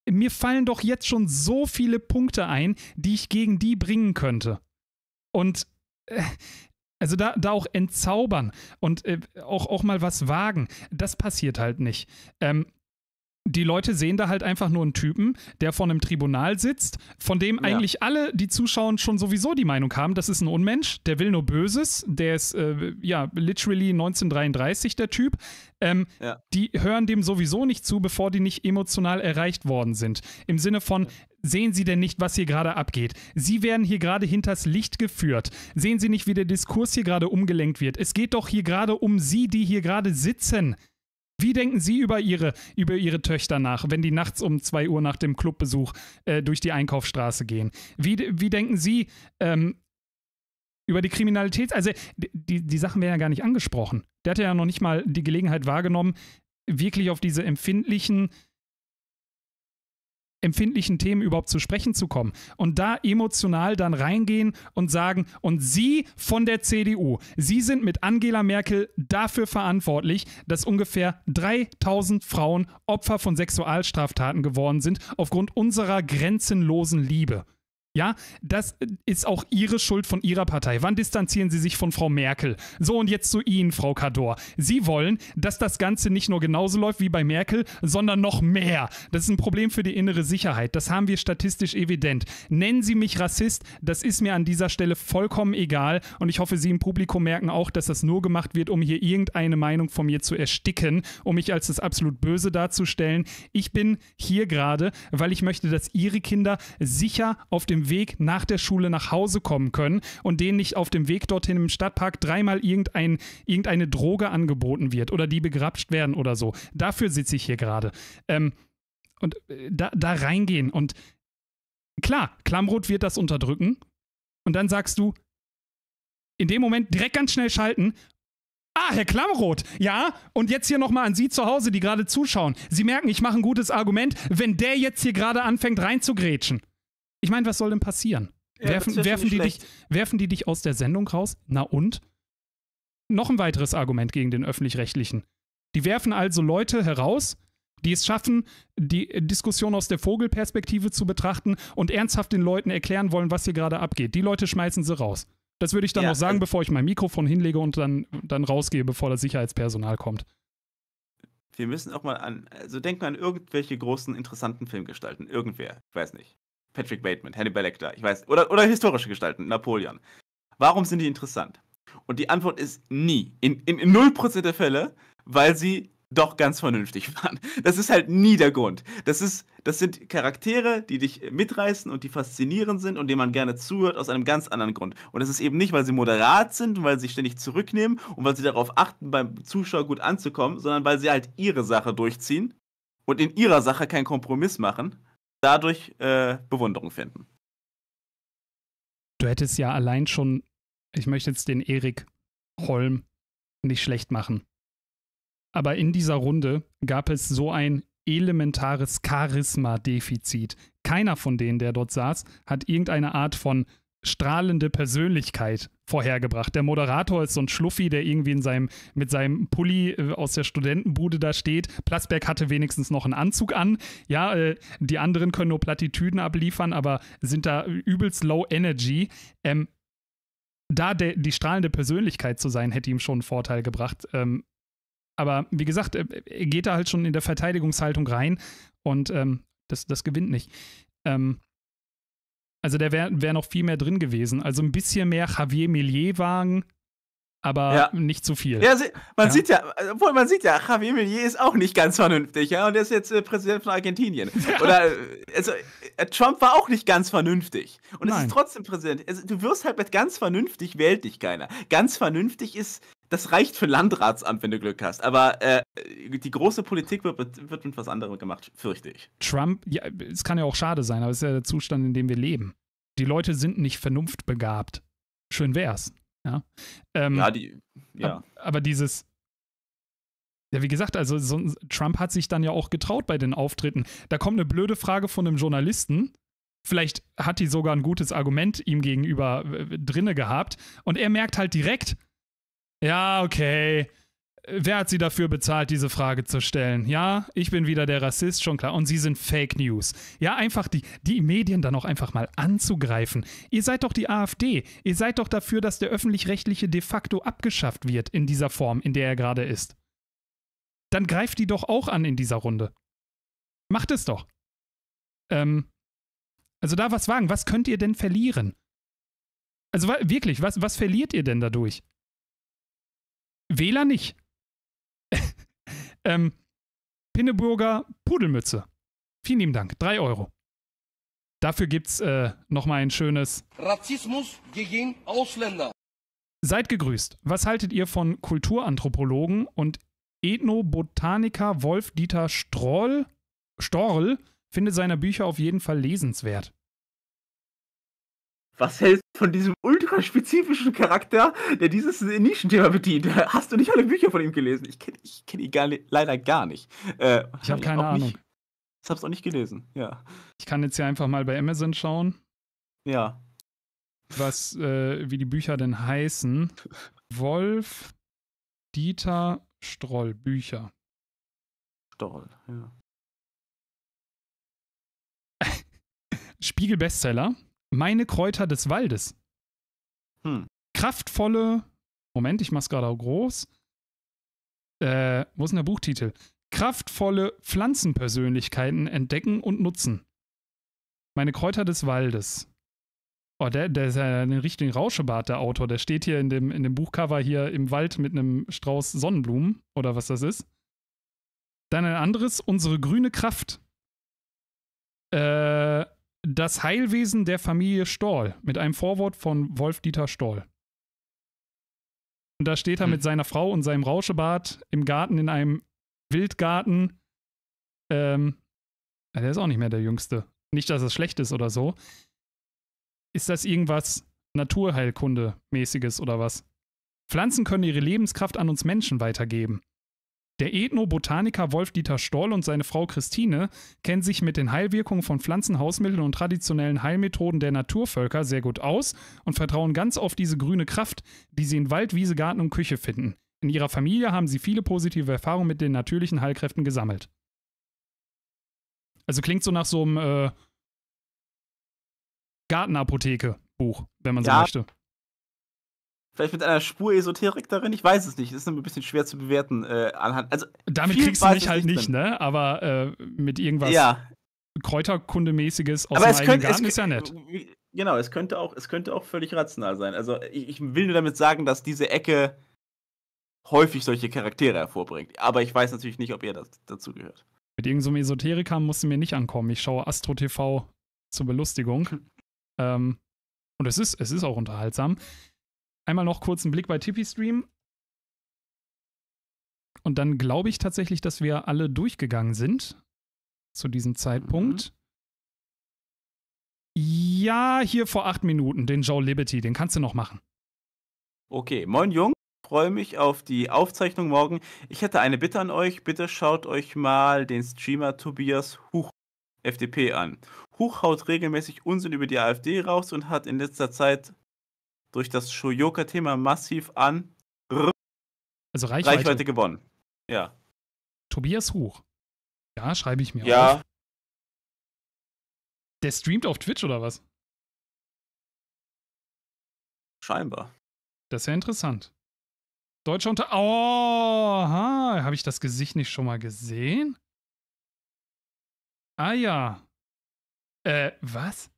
Mir fallen doch jetzt schon so viele Punkte ein, die ich gegen die bringen könnte. Und äh, also da, da auch entzaubern und äh, auch, auch mal was wagen, das passiert halt nicht. Ähm, die Leute sehen da halt einfach nur einen Typen, der vor einem Tribunal sitzt, von dem ja. eigentlich alle, die zuschauen, schon sowieso die Meinung haben, das ist ein Unmensch, der will nur Böses, der ist äh, ja literally 1933 der Typ. Ähm, ja. Die hören dem sowieso nicht zu, bevor die nicht emotional erreicht worden sind. Im Sinne von, sehen Sie denn nicht, was hier gerade abgeht? Sie werden hier gerade hinters Licht geführt. Sehen Sie nicht, wie der Diskurs hier gerade umgelenkt wird? Es geht doch hier gerade um Sie, die hier gerade sitzen. Wie denken Sie über Ihre, über Ihre Töchter nach, wenn die nachts um 2 Uhr nach dem Clubbesuch äh, durch die Einkaufsstraße gehen? Wie, wie denken Sie ähm, über die Kriminalität? Also, die, die Sachen werden ja gar nicht angesprochen. Der hat ja noch nicht mal die Gelegenheit wahrgenommen, wirklich auf diese empfindlichen empfindlichen Themen überhaupt zu sprechen zu kommen. Und da emotional dann reingehen und sagen, und Sie von der CDU, Sie sind mit Angela Merkel dafür verantwortlich, dass ungefähr 3000 Frauen Opfer von Sexualstraftaten geworden sind, aufgrund unserer grenzenlosen Liebe. Ja, das äh, ist auch Ihre Schuld von Ihrer Partei. Wann distanzieren Sie sich von Frau Merkel? So und jetzt zu Ihnen, Frau Kador. Sie wollen, dass das Ganze nicht nur genauso läuft wie bei Merkel, sondern noch mehr. Das ist ein Problem für die innere Sicherheit. Das haben wir statistisch evident. Nennen Sie mich Rassist, das ist mir an dieser Stelle vollkommen egal. Und ich hoffe, Sie im Publikum merken auch, dass das nur gemacht wird, um hier irgendeine Meinung von mir zu ersticken, um mich als das absolut Böse darzustellen. Ich bin hier gerade, weil ich möchte, dass Ihre Kinder sicher auf dem Weg nach der Schule nach Hause kommen können und denen nicht auf dem Weg dorthin im Stadtpark dreimal irgendein, irgendeine Droge angeboten wird oder die begrapscht werden oder so. Dafür sitze ich hier gerade. Ähm, und äh, da, da reingehen und klar, Klamroth wird das unterdrücken und dann sagst du, in dem Moment direkt ganz schnell schalten Ah, Herr Klamroth, ja, und jetzt hier nochmal an Sie zu Hause, die gerade zuschauen. Sie merken, ich mache ein gutes Argument, wenn der jetzt hier gerade anfängt reinzugrätschen. Ich meine, was soll denn passieren? Ja, werfen, werfen, die dich, werfen die dich aus der Sendung raus? Na und? Noch ein weiteres Argument gegen den öffentlich-rechtlichen. Die werfen also Leute heraus, die es schaffen, die Diskussion aus der Vogelperspektive zu betrachten und ernsthaft den Leuten erklären wollen, was hier gerade abgeht. Die Leute schmeißen sie raus. Das würde ich dann ja, auch sagen, äh, bevor ich mein Mikrofon hinlege und dann, dann rausgehe, bevor das Sicherheitspersonal kommt. Wir müssen auch mal an, also denk mal an irgendwelche großen, interessanten Filmgestalten. Irgendwer, ich weiß nicht. Patrick Bateman, Hannibal Lecter, ich weiß, oder, oder historische Gestalten, Napoleon. Warum sind die interessant? Und die Antwort ist nie. In, in, in 0% der Fälle, weil sie doch ganz vernünftig waren. Das ist halt nie der Grund. Das, ist, das sind Charaktere, die dich mitreißen und die faszinierend sind und denen man gerne zuhört aus einem ganz anderen Grund. Und das ist eben nicht, weil sie moderat sind und weil sie ständig zurücknehmen und weil sie darauf achten, beim Zuschauer gut anzukommen, sondern weil sie halt ihre Sache durchziehen und in ihrer Sache keinen Kompromiss machen dadurch äh, Bewunderung finden. Du hättest ja allein schon, ich möchte jetzt den Erik Holm nicht schlecht machen. Aber in dieser Runde gab es so ein elementares Charisma-Defizit. Keiner von denen, der dort saß, hat irgendeine Art von strahlende Persönlichkeit vorhergebracht. Der Moderator ist so ein Schluffi, der irgendwie in seinem, mit seinem Pulli äh, aus der Studentenbude da steht. Plasberg hatte wenigstens noch einen Anzug an. Ja, äh, die anderen können nur Plattitüden abliefern, aber sind da übelst low energy. Ähm, da die strahlende Persönlichkeit zu sein, hätte ihm schon einen Vorteil gebracht. Ähm, aber wie gesagt, äh, er geht da halt schon in der Verteidigungshaltung rein und ähm, das, das gewinnt nicht. Ähm, also da wäre wär noch viel mehr drin gewesen. Also ein bisschen mehr Javier Millier wagen, aber ja. nicht zu viel. Ja, man ja. sieht ja, obwohl man sieht ja, Javier Millier ist auch nicht ganz vernünftig, ja, und er ist jetzt äh, Präsident von Argentinien. Oder äh, also, äh, Trump war auch nicht ganz vernünftig und Nein. es ist trotzdem Präsident. Also, du wirst halt mit ganz vernünftig wählt dich keiner. Ganz vernünftig ist das reicht für Landratsamt, wenn du Glück hast. Aber äh, die große Politik wird, wird, mit was anderem gemacht, fürchte ich. Trump, ja, es kann ja auch schade sein, aber es ist ja der Zustand, in dem wir leben. Die Leute sind nicht vernunftbegabt. Schön wär's. Ja, ähm, ja, die, ja. Aber dieses, ja, wie gesagt, also so, Trump hat sich dann ja auch getraut bei den Auftritten. Da kommt eine blöde Frage von einem Journalisten. Vielleicht hat die sogar ein gutes Argument ihm gegenüber äh, drinne gehabt. Und er merkt halt direkt, ja, okay. Wer hat sie dafür bezahlt, diese Frage zu stellen? Ja, ich bin wieder der Rassist, schon klar. Und sie sind Fake News. Ja, einfach die, die Medien dann auch einfach mal anzugreifen. Ihr seid doch die AfD. Ihr seid doch dafür, dass der öffentlich-rechtliche de facto abgeschafft wird in dieser Form, in der er gerade ist. Dann greift die doch auch an in dieser Runde. Macht es doch. Ähm, also da was wagen. Was könnt ihr denn verlieren? Also wirklich, was, was verliert ihr denn dadurch? Wähler nicht. ähm, Pinneburger Pudelmütze. Vielen lieben Dank. Drei Euro. Dafür gibt's äh, nochmal ein schönes Rassismus gegen Ausländer. Seid gegrüßt. Was haltet ihr von Kulturanthropologen und Ethnobotaniker Wolf-Dieter Stroll? Storl findet seine Bücher auf jeden Fall lesenswert. Was hältst du von diesem ultraspezifischen Charakter, der dieses Nischenthema bedient? Hast du nicht alle Bücher von ihm gelesen? Ich kenne ich kenn ihn gar nicht, leider gar nicht. Äh, ich habe keine Ahnung. Nicht, ich habe es auch nicht gelesen, ja. Ich kann jetzt hier einfach mal bei Amazon schauen. Ja. Was, äh, wie die Bücher denn heißen. Wolf Dieter Stroll Bücher. Stroll, ja. Spiegel Bestseller. Meine Kräuter des Waldes. Hm. Kraftvolle. Moment, ich mach's gerade auch groß. Äh, wo ist denn der Buchtitel? Kraftvolle Pflanzenpersönlichkeiten entdecken und nutzen. Meine Kräuter des Waldes. Oh, der, der ist ja ein richtiger Rauschebart, der Autor. Der steht hier in dem, in dem Buchcover hier im Wald mit einem Strauß Sonnenblumen oder was das ist. Dann ein anderes, unsere grüne Kraft. Äh, das Heilwesen der Familie Stoll mit einem Vorwort von Wolf-Dieter Stoll. Und da steht er hm. mit seiner Frau und seinem Rauschebart im Garten, in einem Wildgarten. Ähm, der ist auch nicht mehr der Jüngste. Nicht, dass es schlecht ist oder so. Ist das irgendwas Naturheilkunde-mäßiges oder was? Pflanzen können ihre Lebenskraft an uns Menschen weitergeben. Der Ethnobotaniker Wolf-Dieter Stoll und seine Frau Christine kennen sich mit den Heilwirkungen von Pflanzen, Hausmitteln und traditionellen Heilmethoden der Naturvölker sehr gut aus und vertrauen ganz auf diese grüne Kraft, die sie in Wald, Wiese, Garten und Küche finden. In ihrer Familie haben sie viele positive Erfahrungen mit den natürlichen Heilkräften gesammelt. Also klingt so nach so einem äh, Gartenapotheke-Buch, wenn man ja, so möchte. Vielleicht mit einer Spur Esoterik darin, ich weiß es nicht. Das ist ein bisschen schwer zu bewerten äh, anhand. Also, Damit kriegst du mich halt nicht, drin. ne? Aber äh, mit irgendwas ja. Kräuterkundemäßiges aus Aber dem eigenen Garten ist ja nett. Genau, es könnte, auch, es könnte auch völlig rational sein. Also ich, ich will nur damit sagen, dass diese Ecke häufig solche Charaktere hervorbringt. Aber ich weiß natürlich nicht, ob er das, dazu gehört. Mit irgendeinem so Esoteriker musst du mir nicht ankommen. Ich schaue Astro TV zur Belustigung. Hm. ähm, und es ist, es ist auch unterhaltsam einmal noch kurz einen Blick bei Tippy Stream. Und dann glaube ich tatsächlich, dass wir alle durchgegangen sind zu diesem Zeitpunkt. Mhm. Ja, hier vor acht Minuten, den Joe Liberty, den kannst du noch machen. Okay, moin Jung, freue mich auf die Aufzeichnung morgen. Ich hätte eine Bitte an euch, bitte schaut euch mal den Streamer Tobias Huch FDP an. Huch haut regelmäßig Unsinn über die AfD raus und hat in letzter Zeit durch das Shoyoka-Thema massiv an also Reichweite. Reichweite gewonnen. Ja. Tobias Hoch. Ja, schreibe ich mir ja. Auf. Der streamt auf Twitch oder was? Scheinbar. Das ist ja interessant. Deutscher unter. Oh, ha, habe ich das Gesicht nicht schon mal gesehen? Ah ja. Äh, was?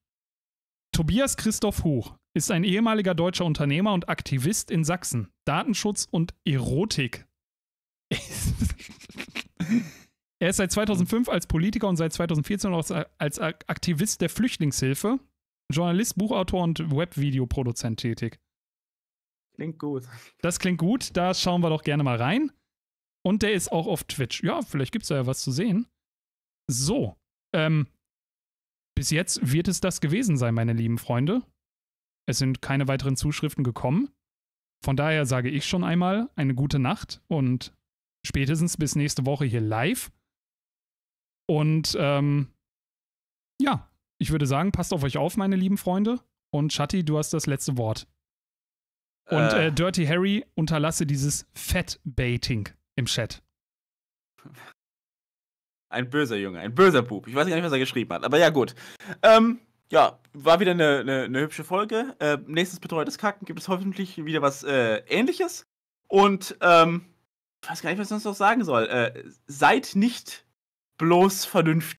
Tobias Christoph Hoch ist ein ehemaliger deutscher Unternehmer und Aktivist in Sachsen. Datenschutz und Erotik. er ist seit 2005 als Politiker und seit 2014 auch als Aktivist der Flüchtlingshilfe, Journalist, Buchautor und Webvideoproduzent tätig. Klingt gut. Das klingt gut, da schauen wir doch gerne mal rein. Und der ist auch auf Twitch. Ja, vielleicht gibt es da ja was zu sehen. So, ähm, bis jetzt wird es das gewesen sein, meine lieben Freunde. Es sind keine weiteren Zuschriften gekommen. Von daher sage ich schon einmal eine gute Nacht und spätestens bis nächste Woche hier live. Und ähm, ja, ich würde sagen, passt auf euch auf, meine lieben Freunde. Und Shatti, du hast das letzte Wort. Und äh, äh Dirty Harry unterlasse dieses fat im Chat. Ein böser Junge, ein böser Bub. Ich weiß gar nicht, was er geschrieben hat, aber ja, gut. Ähm, ja, war wieder eine, eine, eine hübsche Folge. Äh, nächstes betreutes Kacken gibt es hoffentlich wieder was äh, ähnliches. Und ähm, ich weiß gar nicht, was ich sonst noch sagen soll. Äh, seid nicht bloß vernünftig.